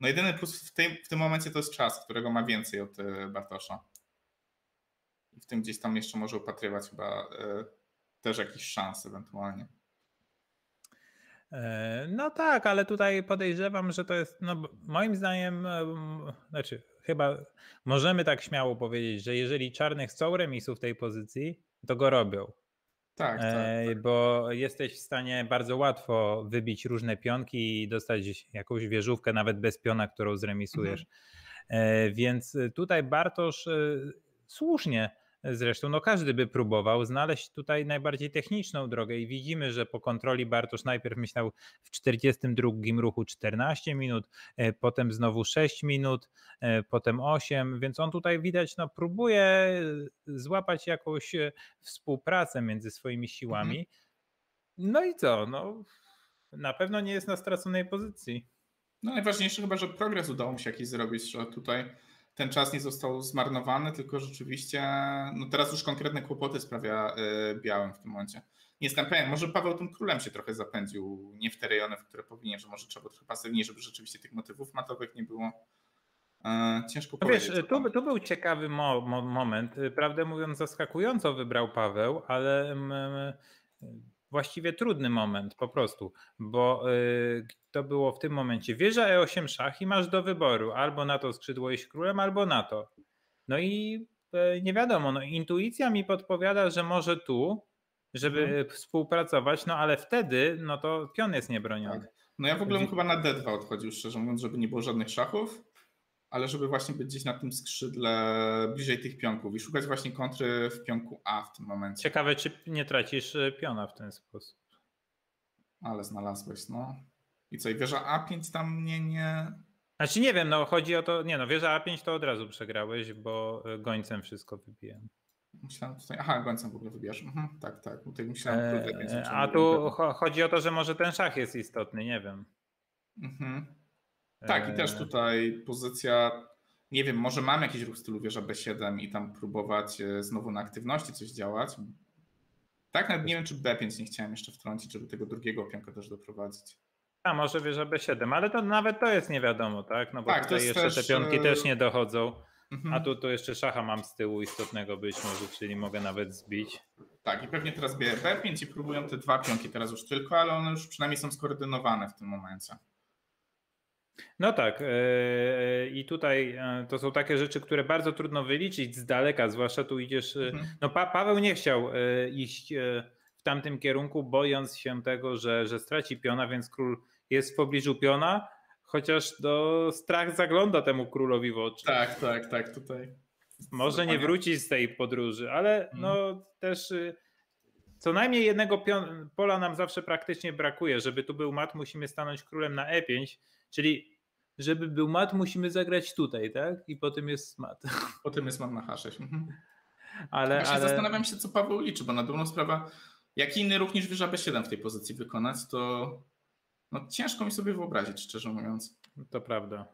No jedyny plus w, tej, w tym momencie to jest czas, którego ma więcej od y, Bartosza. I w tym gdzieś tam jeszcze może upatrywać chyba y, też jakiś szans ewentualnie. No tak, ale tutaj podejrzewam, że to jest, no moim zdaniem, znaczy chyba możemy tak śmiało powiedzieć, że jeżeli czarnych chcą remisu w tej pozycji, to go robią. Tak, tak, tak, Bo jesteś w stanie bardzo łatwo wybić różne pionki i dostać jakąś wieżówkę, nawet bez piona, którą zremisujesz. Mhm. E, więc tutaj Bartosz e, słusznie Zresztą no każdy by próbował znaleźć tutaj najbardziej techniczną drogę i widzimy, że po kontroli Bartosz najpierw myślał w 42 ruchu 14 minut, e, potem znowu 6 minut, e, potem 8, więc on tutaj widać no próbuje e, złapać jakąś współpracę między swoimi siłami. Mhm. No i co, no na pewno nie jest na straconej pozycji. No najważniejsze chyba, że progres udało mu się jakiś zrobić, że tutaj ten czas nie został zmarnowany, tylko rzeczywiście, no teraz już konkretne kłopoty sprawia y, Białym w tym momencie. Nie jestem pewien, może Paweł tym królem się trochę zapędził, nie w te rejony, w które powinien, że może trzeba trochę pasywniej, żeby rzeczywiście tych motywów matowych nie było. E, ciężko no Wiesz, to, to, był ciekawy mo mo moment. Prawdę mówiąc, zaskakująco wybrał Paweł, ale mm, właściwie trudny moment po prostu, bo y, to było w tym momencie wieża E8 szach i masz do wyboru albo na to skrzydło iść królem, albo na to. No i e, nie wiadomo, no intuicja mi podpowiada, że może tu, żeby mhm. współpracować, no ale wtedy no to pion jest niebroniony. Tak. No ja w ogóle bym chyba na D2 odchodził, szczerze mówiąc, żeby nie było żadnych szachów ale żeby właśnie być gdzieś na tym skrzydle bliżej tych pionków i szukać właśnie kontry w pionku A w tym momencie. Ciekawe, czy nie tracisz e, piona w ten sposób. Ale znalazłeś, no. I co, i wieża A5 tam mnie nie... Znaczy nie wiem, no chodzi o to, nie no, wieża A5 to od razu przegrałeś, bo e, gońcem wszystko wybiłem. Myślałem tutaj, aha, gońcem w ogóle wybijasz. Mhm, tak, tak, no tutaj myślałem. Tutaj eee, a tu chodzi o to, że może ten szach jest istotny, nie wiem. Mhm. Tak, i e, też tutaj pozycja, nie wiem, może mam jakiś ruch w stylu wieża B7 i tam próbować e, znowu na aktywności coś działać. Tak, nawet nie wiem, czy B5 nie chciałem jeszcze wtrącić, żeby tego drugiego pionka też doprowadzić. A może wieża B7, ale to nawet to jest nie wiadomo, tak? No bo tak, tutaj jeszcze też... te pionki e, też nie dochodzą. Mhm. A tu, to jeszcze szacha mam z tyłu istotnego być może, czyli mogę nawet zbić. Tak, i pewnie teraz bierę. B5 i próbują te dwa pionki teraz już tylko, ale one już przynajmniej są skoordynowane w tym momencie. No tak. E, e, I tutaj e, to są takie rzeczy, które bardzo trudno wyliczyć z daleka, zwłaszcza tu idziesz. Mhm. No pa Paweł nie chciał iść w tamtym kierunku, bojąc się tego, że, że straci piona, więc król jest w pobliżu piona, chociaż do strach zagląda temu królowi w oczy. Tak, tak, tak, tutaj. Może nie wróci z tej podróży, ale no mhm. też y, co najmniej jednego pion, pola nam zawsze praktycznie brakuje. Żeby tu był mat, musimy stanąć królem na E5, Czyli żeby był mat, musimy zagrać tutaj, tak? I potem jest mat. Potem jest mat na H6. Mhm. Ale, Właśnie ale... zastanawiam się, co Paweł liczy, bo na dobrą sprawę, jaki inny ruch niż wieża B7 w tej pozycji wykonać, to no, ciężko mi sobie wyobrazić, szczerze mówiąc. To prawda.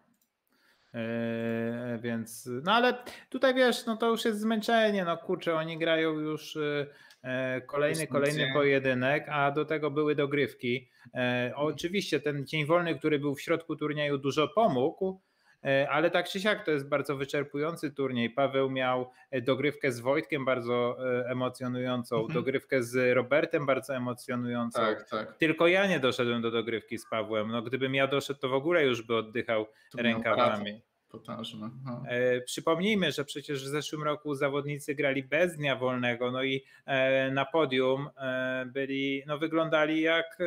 Yy, więc, no ale tutaj wiesz, no to już jest zmęczenie, no kurczę, oni grają już e, E, kolejny, kolejny pojedynek, a do tego były dogrywki. E, oczywiście ten dzień wolny, który był w środku turnieju, dużo pomógł, e, ale tak czy siak to jest bardzo wyczerpujący turniej. Paweł miał dogrywkę z Wojtkiem bardzo emocjonującą, mhm. dogrywkę z Robertem bardzo emocjonującą. Tak, tak. Tylko ja nie doszedłem do dogrywki z Pawłem. No, gdybym ja doszedł, to w ogóle już by oddychał rękawami. Potężne. No. E, przypomnijmy, że przecież w zeszłym roku zawodnicy grali bez dnia wolnego, no i e, na podium e, byli, no wyglądali jak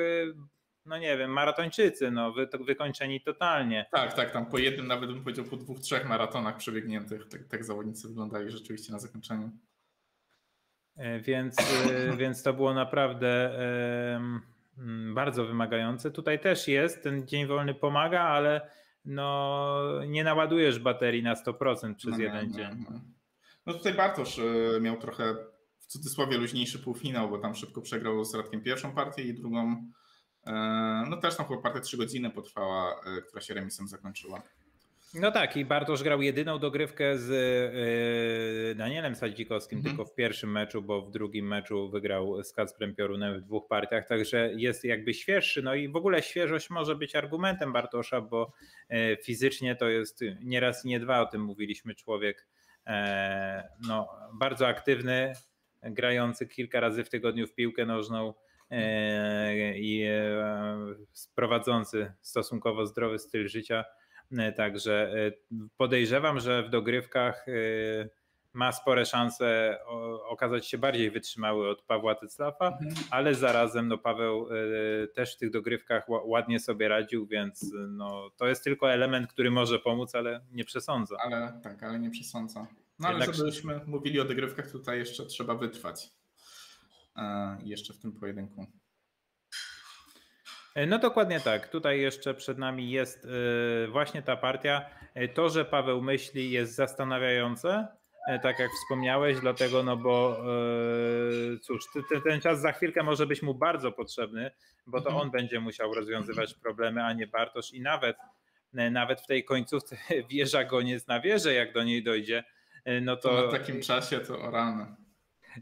no nie wiem, maratończycy, no wy, to wykończeni totalnie. Tak, tak, tam po jednym, nawet bym powiedział po dwóch, trzech maratonach przebiegniętych, tak, tak zawodnicy wyglądali rzeczywiście na zakończeniu. Więc, więc to było naprawdę bardzo wymagające. Tutaj też jest, ten dzień wolny pomaga, ale no nie naładujesz baterii na 100% przez no, jeden dzień. No. no tutaj Bartosz y, miał trochę w cudzysłowie luźniejszy półfinał, bo tam szybko przegrał z Radkiem pierwszą partię i drugą e, no też tam chyba partia 3 godziny potrwała, e, która się remisem zakończyła. No tak, i Bartosz grał jedyną dogrywkę z e, Danielem Sadzikowskim mhm. tylko w pierwszym meczu, bo w drugim meczu wygrał z Kacprem Piorunem w dwóch partiach, także jest jakby świeższy. No i w ogóle świeżość może być argumentem Bartosza, bo e, fizycznie to jest nie raz, nie dwa, o tym mówiliśmy, człowiek e, no, bardzo aktywny, grający kilka razy w tygodniu w piłkę nożną i prowadzący stosunkowo zdrowy styl życia E, także e, podejrzewam, że w dogrywkach e, ma spore szanse okazać się bardziej wytrzymały od Pawła Tyclafa, mhm. ale zarazem no, Paweł też w tych dogrywkach ładnie sobie radził, więc no, to jest tylko element, który może pomóc, ale nie przesądza. Ale tak, ale nie przesądza. No ale Jednak... żebyśmy mówili o dogrywkach, tutaj jeszcze trzeba wytrwać. jeszcze w tym pojedynku. E, no dokładnie tak. Tutaj jeszcze przed nami jest e, właśnie ta partia. E, to, że Paweł myśli, jest zastanawiające, tak jak wspomniałeś, dlatego, no bo cóż, ten czas za chwilkę może być mu bardzo potrzebny, bo to mhm. on będzie musiał rozwiązywać problemy, a nie Bartosz. I nawet, nawet w tej końcówce wieża go nie zna wieżę, jak do niej dojdzie. No to... to na takim czasie to o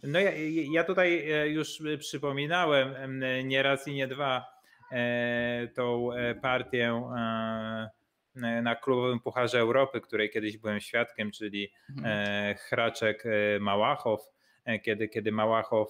No ja, ja tutaj już przypominałem nieraz i nie dwa E, tą e, partię e, na klubowym Pucharze Europy, której kiedyś byłem świadkiem, czyli mhm. Hraczek Małachow, kiedy, kiedy Małachow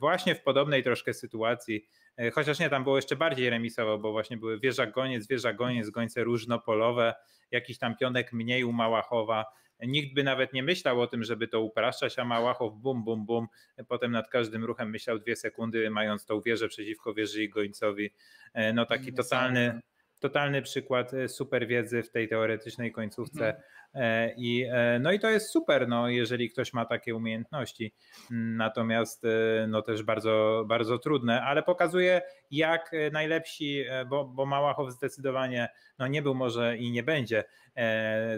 właśnie w podobnej troszkę sytuacji, chociaż nie, tam było jeszcze bardziej remisowo, bo właśnie były wieża goniec, wieża goniec, gońce różnopolowe, jakiś tam pionek mniej u Małachowa, Nikt by nawet nie myślał o tym, żeby to upraszczać, a Małachow bum, bum, bum, potem nad każdym ruchem myślał dwie sekundy, mając tą wieżę przeciwko wieży i Gońcowi. E, no taki totalny totalny przykład e, super wiedzy w tej teoretycznej końcówce. Mhm. E, I, e, no i to jest super, no, jeżeli ktoś ma takie umiejętności. Natomiast no, też bardzo, bardzo trudne, ale pokazuje, jak najlepsi, bo, bo Małachow zdecydowanie no, nie był może i nie będzie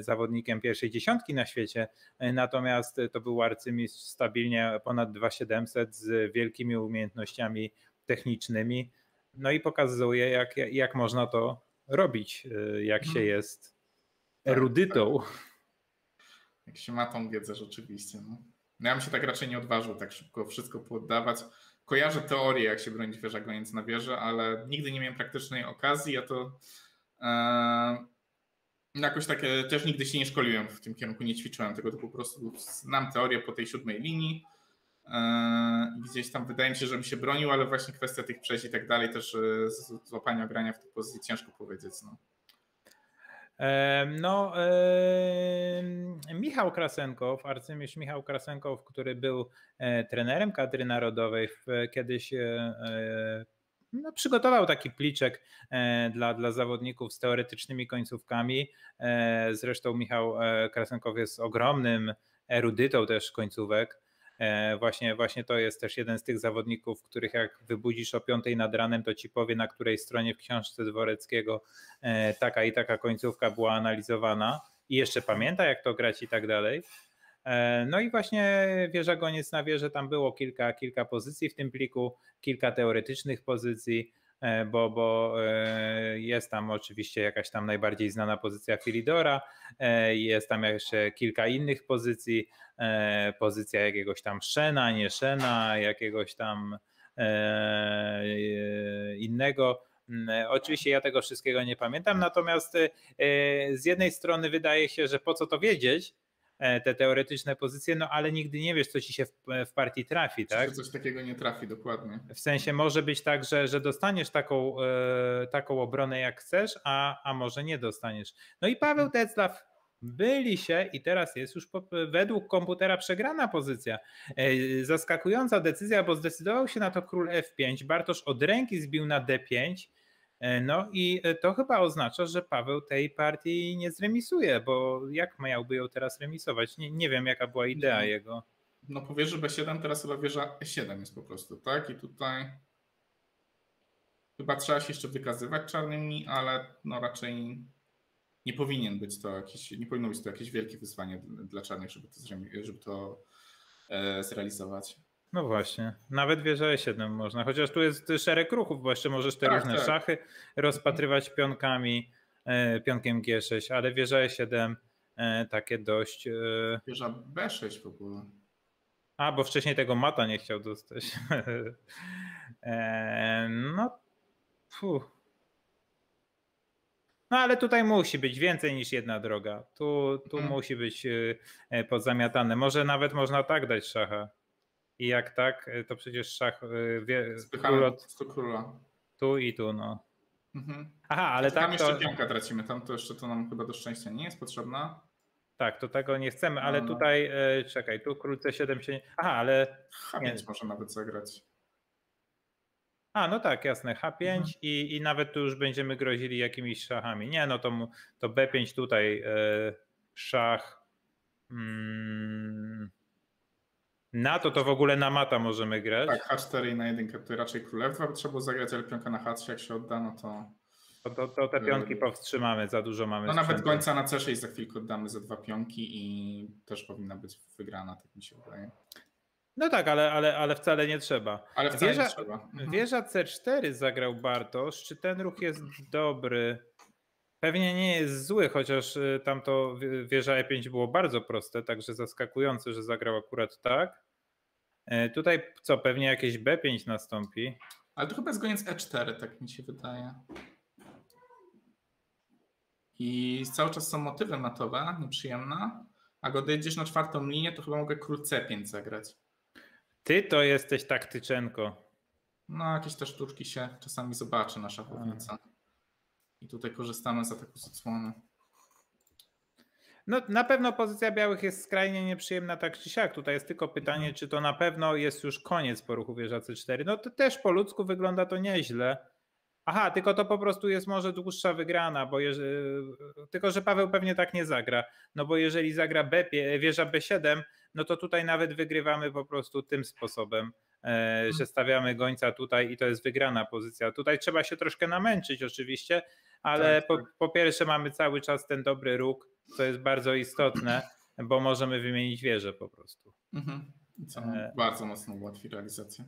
zawodnikiem pierwszej dziesiątki na świecie. Natomiast to był arcymistrz stabilnie ponad 2700 z wielkimi umiejętnościami technicznymi. No i pokazuje, jak, jak można to robić, y, jak no. się jest tak, tak. erudytą. Jak się ma tą wiedzę rzeczywiście. No. no. ja bym się tak raczej nie odważył tak szybko wszystko poddawać. Kojarzę teorię, jak się bronić wieża goniąc na wieżę, ale nigdy nie miałem praktycznej okazji, Ja to e, jakoś tak też nigdy się nie szkoliłem w tym kierunku, nie ćwiczyłem tego, to po prostu znam teorię po tej siódmej linii, E, gdzieś tam wydaje mi się, żebym się bronił, ale właśnie kwestia tych przejść i tak dalej, też e, złapania grania w tej pozycji ciężko powiedzieć. No. E, no, e, Michał Krasenkow, arcymistrz Michał Krasenkow, który był trenerem kadry narodowej, kiedyś e, no, przygotował taki pliczek dla, dla zawodników z teoretycznymi końcówkami. Zresztą Michał Krasenkow jest ogromnym erudytą też końcówek E, właśnie, właśnie to jest też jeden z tych zawodników, których jak wybudzisz o 5 nad ranem, to ci powie, na której stronie w książce Dworeckiego e, taka i taka końcówka była analizowana i jeszcze pamięta, jak to grać i tak dalej. E, no i właśnie wieża goniec na wieżę, tam było kilka, kilka pozycji w tym pliku, kilka teoretycznych pozycji. E, bo, bo e, jest tam oczywiście jakaś tam najbardziej znana pozycja Filidora, e, jest tam jeszcze kilka innych pozycji, pozycja jakiegoś tam Szena, nie Szena, jakiegoś tam innego. Mm, oczywiście ja tego wszystkiego nie pamiętam, natomiast z jednej strony wydaje się, że po co to wiedzieć, E, te teoretyczne pozycje, no ale nigdy nie wiesz, co ci się w, w partii trafi, tak? Czy coś takiego nie trafi, dokładnie. W sensie może być tak, że, że dostaniesz taką, e, taką obronę jak chcesz, a, a może nie dostaniesz. No i Paweł Declaw byli się i teraz jest już po, według komputera przegrana pozycja. E, zaskakująca decyzja, bo zdecydował się na to król F5, Bartosz od ręki zbił na D5, E, no i e, to chyba oznacza, że Paweł tej partii nie zremisuje, bo jak miałby ją teraz remisować? Nie, nie wiem, jaka była idea no, jego. No powie, że B7, teraz chyba wieża E7 jest po prostu, tak? I tutaj chyba trzeba się jeszcze wykazywać czarnymi, ale no raczej nie powinien być to jakieś, nie powinno być to jakieś wielkie wyzwanie dla czarnych, żeby to, żeby to e, zrealizować. No właśnie, nawet wieża E7 można, chociaż tu jest szereg ruchów, bo jeszcze możesz te tak, różne tak. szachy rozpatrywać pionkami, e, pionkiem G6, ale wieża E7 e, takie dość... E, wieża B6 w ogóle. A, bo wcześniej tego mata nie chciał dostać. no, No ale tutaj musi być więcej niż jedna droga. Tu, tu mm. musi być podzamiatane. Może nawet można tak dać szacha. I jak tak, y, to przecież szach y, wie, króla. Tu i tu, no. Mhm. Aha, ale tam tak. Tam jeszcze to... tracimy, tam to jeszcze to nam chyba do szczęścia nie jest potrzebna. Tak, to tego nie chcemy, ale no, no. tutaj e, czekaj, tu król C7 się. Aha, ale. H5 może nawet zagrać. A, no tak, jasne, H5 mhm. i, i nawet tu już będziemy grozili jakimiś szachami. Nie, no to, to B5 tutaj, e, szach. Mm, na to to w ogóle na mata możemy grać. Tak, H4 i na jedynkę to raczej królewstwa trzeba było zagrać, ale pionka na H3 jak się odda, no to... To, to, to te yy, pionki powstrzymamy, za dużo mamy. No sprzętu. nawet końca na C6 za chwilkę oddamy ze dwa pionki i też powinna być wygrana, tak mi się wydaje. No tak, ale, ale, ale wcale nie trzeba. Ale wcale wieża, nie trzeba. Mhm. Wieża C4 zagrał Bartosz. Czy ten ruch jest dobry? Pewnie nie jest zły, chociaż y, tamto wieża E5 było bardzo proste, także zaskakujące, że zagrał akurat tak. E, tutaj co, pewnie jakieś B5 nastąpi. Ale to chyba jest koniec E4, tak mi się wydaje. I cały czas są motywy matowe, nieprzyjemna. A gdy jedziesz na czwartą linię, to chyba mogę król C5 zagrać. Ty to jesteś taktyczenko. No, jakieś te sztuczki się czasami zobaczy nasza szachownicy. I tutaj korzystamy z ataku z odsłony. No, na pewno pozycja białych jest skrajnie nieprzyjemna tak czy siak. Tutaj jest tylko pytanie, mhm. czy to na pewno jest już koniec po ruchu wieża C4. No to też po ludzku wygląda to nieźle. Aha, tylko to po prostu jest może dłuższa wygrana, bo jeżeli, tylko że Paweł pewnie tak nie zagra. No bo jeżeli zagra B, wieża B7, no to tutaj nawet wygrywamy po prostu tym sposobem. E, że stawiamy gońca tutaj i to jest wygrana pozycja. Tutaj trzeba się troszkę namęczyć oczywiście, ale tak, po, tak. po, pierwsze mamy cały czas ten dobry róg, co jest bardzo istotne, bo możemy wymienić wieżę po prostu. Mhm. Co, e, bardzo mocno ułatwi realizację.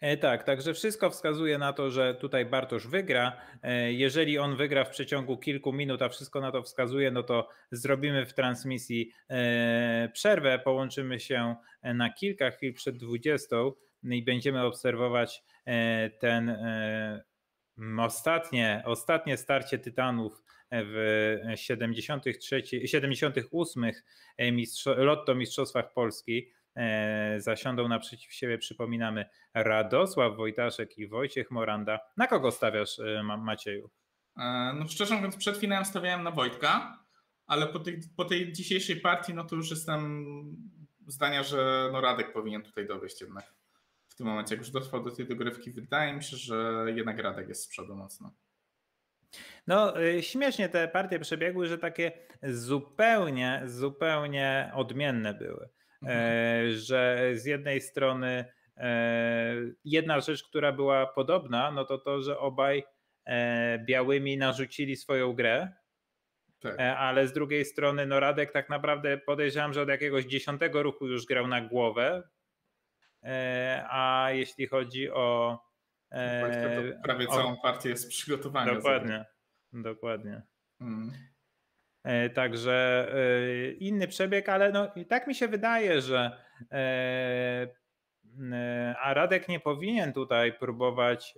E, tak, także wszystko wskazuje na to, że tutaj Bartosz wygra. E, jeżeli on wygra w przeciągu kilku minut, a wszystko na to wskazuje, no to zrobimy w transmisji e, przerwę, połączymy się na kilka chwil przed 20 i będziemy obserwować ten ostatnie, ostatnie starcie Tytanów w 73, 78 mistrz, Lotto Mistrzostwach Polski. E, zasiądą naprzeciw siebie, przypominamy, Radosław Wojtaszek i Wojciech Moranda. Na kogo stawiasz, e, Macieju? E, no szczerze mówiąc, przed finałem stawiałem na Wojtka, ale po tej, po tej dzisiejszej partii, no to już jestem zdania, że no Radek powinien tutaj dowieść jednak. W tym momencie, jak już dotrwał do tej dogrywki, wydaje mi się, że jednak Radek jest z przodu mocno. No, y, śmiesznie te partie przebiegły, że takie zupełnie, zupełnie odmienne były. Mhm. E, że z jednej strony e, jedna rzecz, która była podobna, no to to, że obaj e, białymi narzucili swoją grę, tak. ale z drugiej strony no Radek tak naprawdę podejrzewam, że od jakiegoś dziesiątego ruchu już grał na głowę, a jeśli chodzi o... Prawie o, całą partię jest przygotowana. Dokładnie, dokładnie. Hmm. E, także e, inny przebieg, ale no, i tak mi się wydaje, że e, a Radek nie powinien tutaj próbować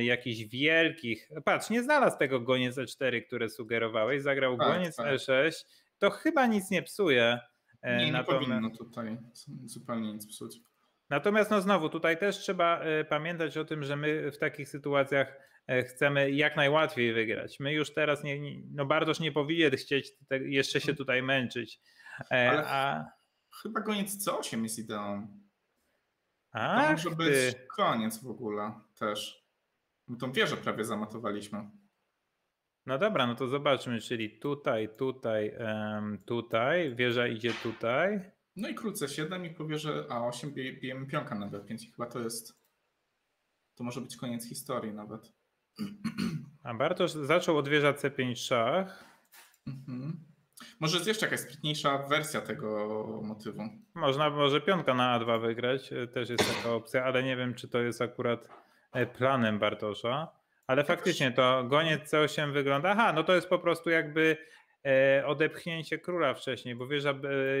jakichś wielkich. Patrz, nie znalazł tego goniec E4, które sugerowałeś, zagrał tak, goniec tak. E6, to chyba nic nie psuje. Nie, nie Natomiast... powinno tutaj zupełnie nic psuć. Natomiast no znowu, tutaj też trzeba pamiętać o tym, że my w takich sytuacjach E, chcemy jak najłatwiej wygrać. My już teraz nie, no Bartosz nie powinien chcieć te, jeszcze się tutaj męczyć. E, Ale a... Chyba koniec co 8 jest ideą. A, to może ty. być koniec w ogóle też. My tą wieżę prawie zamatowaliśmy. No dobra, no to zobaczmy, czyli tutaj, tutaj, tutaj, wieża idzie tutaj. No i krótce 7 i po że A8 bijemy pionka na B5 i chyba to jest, to może być koniec historii nawet. A Bartosz zaczął od wieża C5 szach. Mhm. Może jest jeszcze jakaś sprytniejsza wersja tego motywu. Można może piątka na A2 wygrać, e, też jest taka opcja, ale nie wiem, czy to jest akurat e, planem Bartosza. Ale faktycznie to goniec C8 wygląda. Aha, no to jest po prostu jakby e, odepchnięcie króla wcześniej, bo wieża,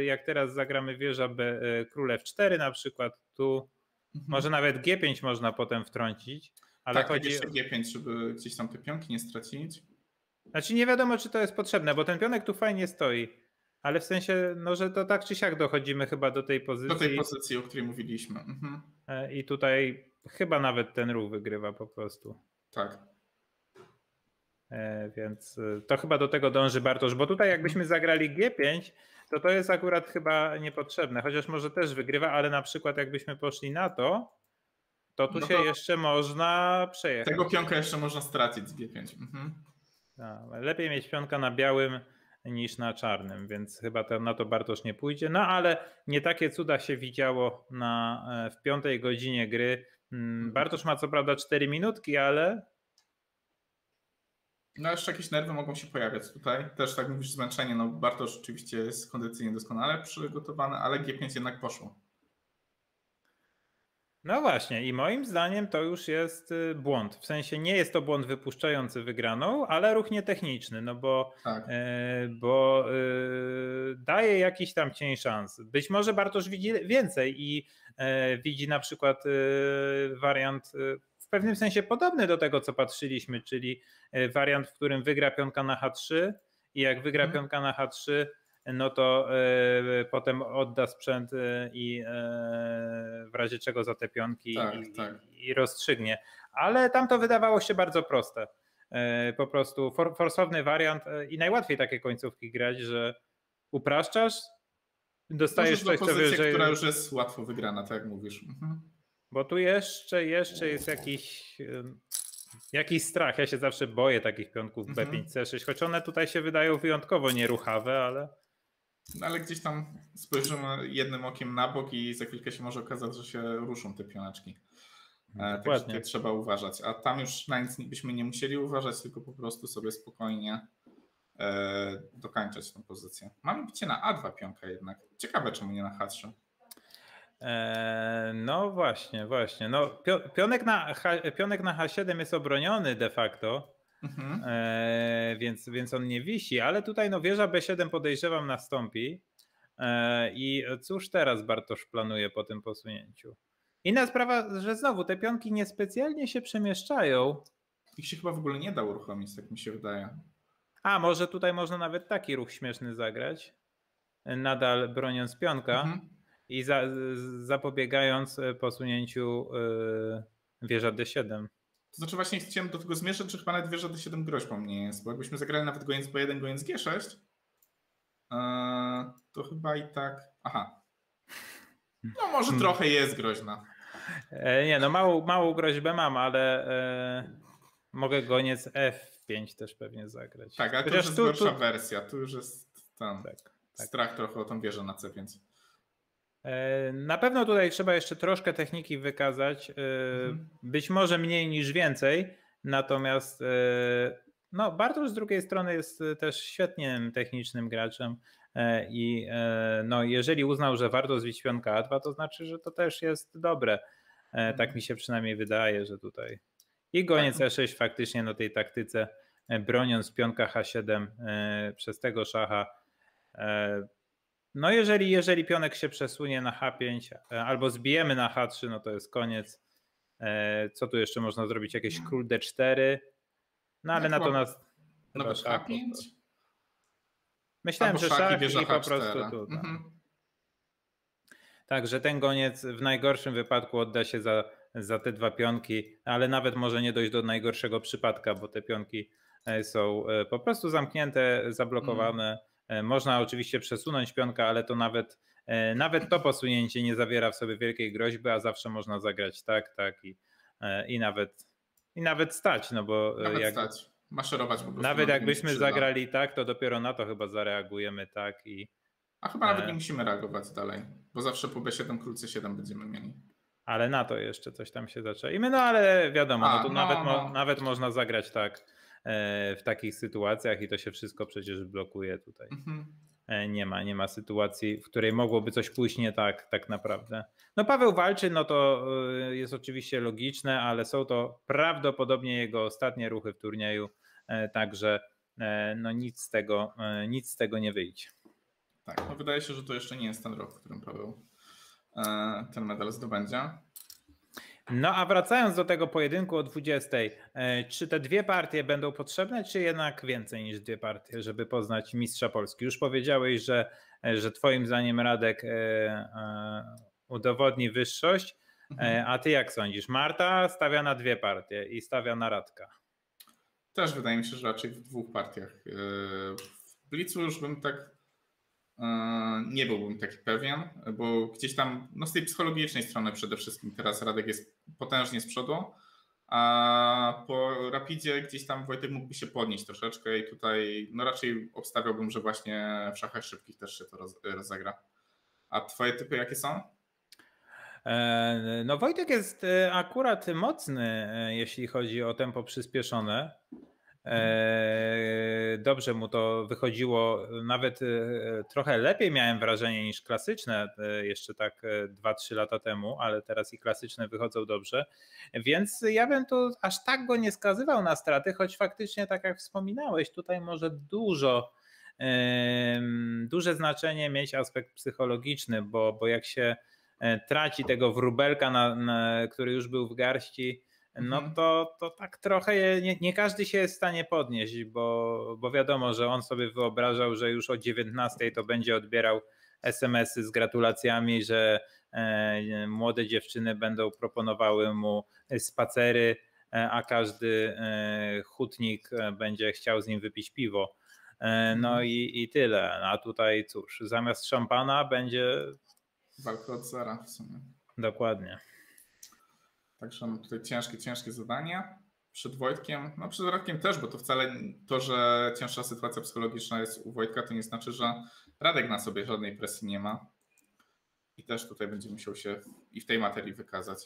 jak teraz zagramy wieża B, król F4 na przykład, tu mhm. może nawet G5 można potem wtrącić ale tak, chodzi... jeszcze G5, żeby gdzieś tam te pionki nie stracić. Znaczy nie wiadomo, czy to jest potrzebne, bo ten pionek tu fajnie stoi. Ale w sensie, no, że to tak czy siak dochodzimy chyba do tej pozycji. Do tej pozycji, o której mówiliśmy. Mhm. E, I tutaj chyba nawet ten ruch wygrywa po prostu. Tak. E, więc e, to chyba do tego dąży Bartosz, bo tutaj jakbyśmy zagrali G5, to to jest akurat chyba niepotrzebne, chociaż może też wygrywa, ale na przykład jakbyśmy poszli na to, to tu no się to jeszcze można przejechać. Tego pionka jeszcze można stracić z G5. Mhm. Tak, lepiej mieć pionka na białym niż na czarnym, więc chyba to, na to Bartosz nie pójdzie. No ale nie takie cuda się widziało na, e, w piątej godzinie gry. Mm, mhm. Bartosz ma co prawda 4 minutki, ale no jeszcze jakieś nerwy mogą się pojawiać tutaj. Też tak mówisz zmęczenie, no Bartosz oczywiście jest kondycyjnie doskonale przygotowany, ale G5 jednak poszło. No właśnie, i moim zdaniem to już jest y, błąd. W sensie nie jest to błąd wypuszczający wygraną, ale ruch nietechniczny, no bo, tak. E, bo y, daje jakiś tam cień szans. Być może Bartosz widzi więcej i e, widzi na przykład y, wariant w pewnym sensie podobny do tego, co patrzyliśmy, czyli e, wariant, w którym wygra pionka na H3 i jak wygra hmm. pionka na H3, no to e, potem odda sprzęt e, i e, w razie czego za te pionki tak, i, tak. i rozstrzygnie. Ale tam to wydawało się bardzo proste. Po prostu for, forsowny wariant i najłatwiej takie końcówki grać, że upraszczasz, dostajesz Możesz coś, co wyżej. która już jest łatwo wygrana, tak jak mówisz. Mhm. Bo tu jeszcze, jeszcze jest jakiś, jakiś strach. Ja się zawsze boję takich pionków B5, C6, choć one tutaj się wydają wyjątkowo nieruchawe, ale no ale gdzieś tam spojrzymy jednym okiem na bok i za chwilkę się może okazać, że się ruszą te pionaczki. No, e, dokładnie. Także trzeba uważać. A tam już na nic byśmy nie musieli uważać, tylko po prostu sobie spokojnie e, dokańczać tę pozycję. Mamy bicie na A2 pionka jednak. Ciekawe, czemu nie na H3. E, no właśnie, właśnie. No, pionek, na H, pionek na H7 jest obroniony de facto, Mhm. E, więc, więc on nie wisi, ale tutaj no wieża B7 podejrzewam nastąpi. E, I cóż teraz Bartosz planuje po tym posunięciu? Inna sprawa, że znowu te pionki niespecjalnie się przemieszczają. Ich się chyba w ogóle nie da uruchomić, tak mi się wydaje. A może tutaj można nawet taki ruch śmieszny zagrać, nadal broniąc pionka mhm. i za, zapobiegając e, posunięciu yy, wieża D7. To znaczy właśnie chciałem do tego zmierzyć, że chyba nawet wieża D7 groźbą nie jest, bo jakbyśmy zagrali nawet goniec B1, goniec G6, to chyba i tak... Aha. No może hmm. trochę jest groźna. E, nie, no małą, małą groźbę mam, ale e, mogę goniec F5 też pewnie zagrać. Tak, ale Chociaż to już jest tu, gorsza tu... wersja, tu już jest tam tak, tak. strach trochę o tą wieżę na C5. E, na pewno tutaj trzeba jeszcze troszkę techniki wykazać, e, mhm. być może mniej niż więcej, natomiast e, no, Bartosz z drugiej strony jest też świetnym technicznym graczem i no, jeżeli uznał, że warto zbić pionka A2, to znaczy, że to też jest dobre. Tak mhm. mi się przynajmniej wydaje, że tutaj. I goniec tak. E6 faktycznie na tej taktyce broniąc pionka H7 przez tego szacha no jeżeli, jeżeli pionek się przesunie na H5 e, albo zbijemy na H3, no to jest koniec. E, co tu jeszcze można zrobić? Jakieś no. król D4. No ale no, na to nas... No to szach. Myślałem, że szach i, po prostu tu. Tak. Mhm. Także ten koniec w najgorszym wypadku odda się za, za te dwa pionki, ale nawet może nie dojść do najgorszego przypadka, bo te pionki e, są po prostu zamknięte, zablokowane. Mhm E, można oczywiście przesunąć pionka, ale to nawet, e, nawet to posunięcie nie zawiera w sobie wielkiej groźby, a zawsze można zagrać tak, tak i, e, i, nawet, i nawet stać, no bo nawet jak, stać. maszerować po prostu. Nawet jakbyśmy zagrali tak, to dopiero na to chyba zareagujemy tak i. A chyba nawet nie musimy reagować dalej, bo zawsze po B7 król C7 będziemy mieli. Ale na to jeszcze coś tam się zaczęło. I my, no ale wiadomo, no A, no no, nawet, no. Mo, nawet można zagrać tak w takich sytuacjach i to się wszystko przecież blokuje tutaj. Mhm. E, nie ma, nie ma sytuacji, w której mogłoby coś pójść nie tak, tak naprawdę. No Paweł walczy, no to e, jest oczywiście logiczne, ale są to prawdopodobnie jego ostatnie ruchy w turnieju, e, także no nic z tego, nic z tego nie wyjdzie. Tak, no wydaje się, że to jeszcze nie jest ten rok, w którym Paweł ten medal zdobędzie. No a wracając do tego pojedynku o 20, e, czy te dwie partie będą potrzebne, czy jednak więcej niż dwie partie, żeby poznać mistrza Polski? Już powiedziałeś, że, e, że twoim zdaniem Radek e, udowodni wyższość, mhm. a ty jak sądzisz? Marta stawia na dwie partie i stawia na Radka. Też wydaje mi się, że raczej w dwóch partiach. W Blicu już bym tak E, nie byłbym taki pewien, bo gdzieś tam no z tej psychologicznej strony przede wszystkim teraz Radek jest potężnie z przodu, a po Rapidzie gdzieś tam Wojtek mógłby się podnieść troszeczkę i tutaj no raczej obstawiałbym, że właśnie w szachach szybkich też się to roz, rozegra. A twoje typy jakie są? E, no Wojtek jest e, akurat mocny, jeśli chodzi o tempo przyspieszone. E, dobrze mu to wychodziło, nawet e, trochę lepiej miałem wrażenie niż klasyczne e, jeszcze tak 2-3 lata temu, ale teraz i klasyczne wychodzą dobrze. Więc ja bym tu aż tak go nie skazywał na straty, choć faktycznie, tak jak wspominałeś, tutaj może dużo duże znaczenie mieć aspekt psychologiczny, bo, bo jak się traci tego wróbelka, na, na, który już był w garści, no mhm. to, to tak trochę nie, nie, każdy się jest w stanie podnieść, bo, bo wiadomo, że on sobie wyobrażał, że już o 19 to będzie odbierał SMS-y z gratulacjami, że e, młode dziewczyny będą proponowały mu spacery, e, a każdy e, hutnik e, będzie chciał z nim wypić piwo. E, no mhm. i, i tyle. A tutaj cóż, zamiast szampana będzie. Walka od zera w sumie. Dokładnie. Także mam tutaj ciężkie, ciężkie zadanie. Przed Wojtkiem, no przed Radkiem też, bo to wcale to, że cięższa sytuacja psychologiczna jest u Wojtka, to nie znaczy, że Radek na sobie żadnej presji nie ma. I też tutaj będzie musiał się i w tej materii wykazać.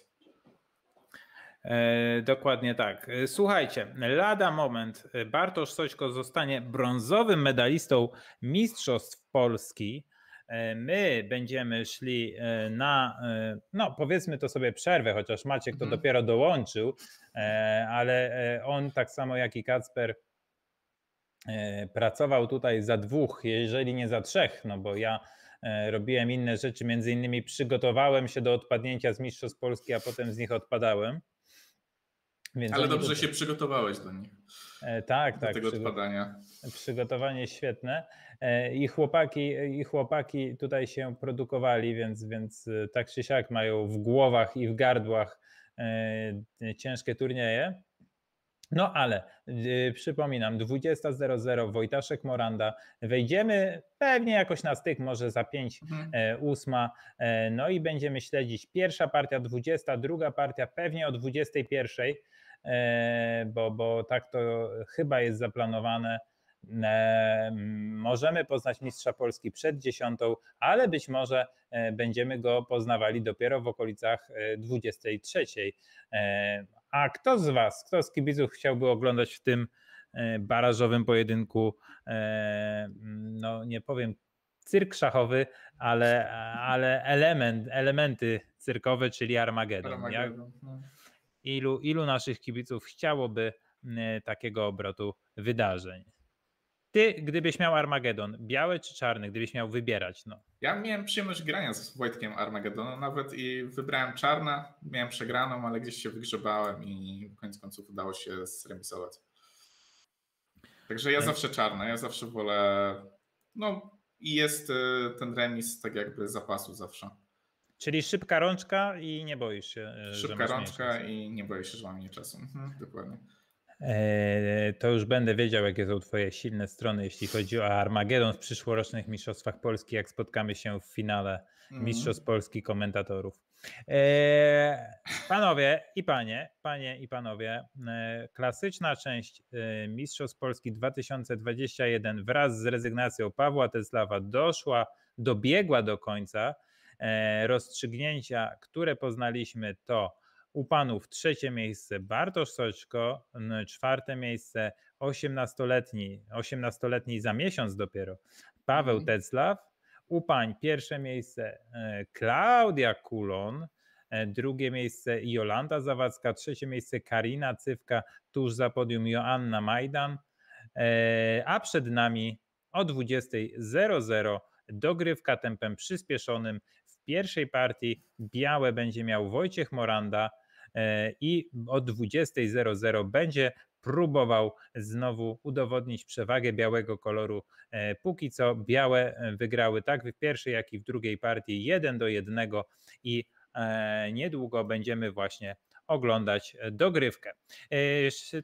E, dokładnie tak. E, słuchajcie, lada moment. E, Bartosz Soćko zostanie brązowym medalistą Mistrzostw Polski. E, my będziemy szli e, na, e, no powiedzmy to sobie przerwę, chociaż Maciek to mhm. dopiero dołączył, ale on tak samo jak i Kacper pracował tutaj za dwóch, jeżeli nie za trzech, no bo ja robiłem inne rzeczy, między innymi przygotowałem się do odpadnięcia z Mistrzostw Polski, a potem z nich odpadałem. Więc Ale dobrze tutaj... się przygotowałeś do nich. tak, do tak. Tego przygo... odpadania. Przygotowanie świetne. E, I chłopaki, i chłopaki tutaj się produkowali, więc, więc e, tak czy siak mają w głowach i w gardłach e, ciężkie turnieje. No ale yy, przypominam, 20.00 Wojtaszek Moranda. Wejdziemy pewnie jakoś na styk, może za 5, mhm. 8. no i będziemy śledzić pierwsza partia, 20, druga partia pewnie o 21, e, bo, bo tak to chyba jest zaplanowane. E, możemy poznać mistrza Polski przed dziesiątą, ale być może e, będziemy go poznawali dopiero w okolicach 23. E, a kto z Was, kto z kibiców chciałby oglądać w tym barażowym pojedynku, no nie powiem cyrk szachowy, ale, ale element, elementy cyrkowe, czyli Armagedon. No. ilu, ilu naszych kibiców chciałoby takiego obrotu wydarzeń? Ty, gdybyś miał Armagedon, biały czy czarny, gdybyś miał wybierać? No. Ja miałem przyjemność grania z Wojtkiem Armagedonu nawet i wybrałem czarna, miałem przegraną, ale gdzieś się wygrzebałem i koniec końców udało się zremisować. Także ja e, zawsze czarna, ja zawsze wolę, no i jest y, ten remis tak jakby zapasu zawsze. Czyli szybka rączka i nie boisz się, y, Szybka rączka i nie boisz się, że mam mniej czasu. Mhm, dokładnie. E, to już będę wiedział, jakie są Twoje silne strony, jeśli chodzi o Armagedon w przyszłorocznych Mistrzostwach Polski, jak spotkamy się w finale mhm. Mistrzostw Polski komentatorów. E, panowie i panie, panie i panowie, e, klasyczna część Mistrzostw Polski 2021 wraz z rezygnacją Pawła Teslawa doszła, dobiegła do końca. Rozstrzygnięcia, które poznaliśmy, to u panów trzecie miejsce Bartosz Soczko, czwarte miejsce 18-letni, 18-letni za miesiąc dopiero Paweł mm. Teclaw, u pań pierwsze miejsce e, Klaudia Kulon, e, drugie miejsce Jolanta Zawadzka, trzecie miejsce Karina Cywka, tuż za podium Joanna Majdan, e, a przed nami o 20.00 dogrywka tempem przyspieszonym. W pierwszej partii białe będzie miał Wojciech Moranda, E, i o 20.00 będzie próbował znowu udowodnić przewagę białego koloru. E, póki co białe e, wygrały tak w pierwszej, jak i w drugiej partii 1 do 1 i niedługo będziemy właśnie oglądać dogrywkę.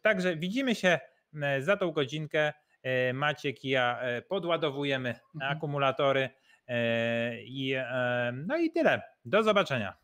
Także widzimy się za tą godzinkę. Maciek i ja podładowujemy mhm. akumulatory i no i tyle. Do zobaczenia.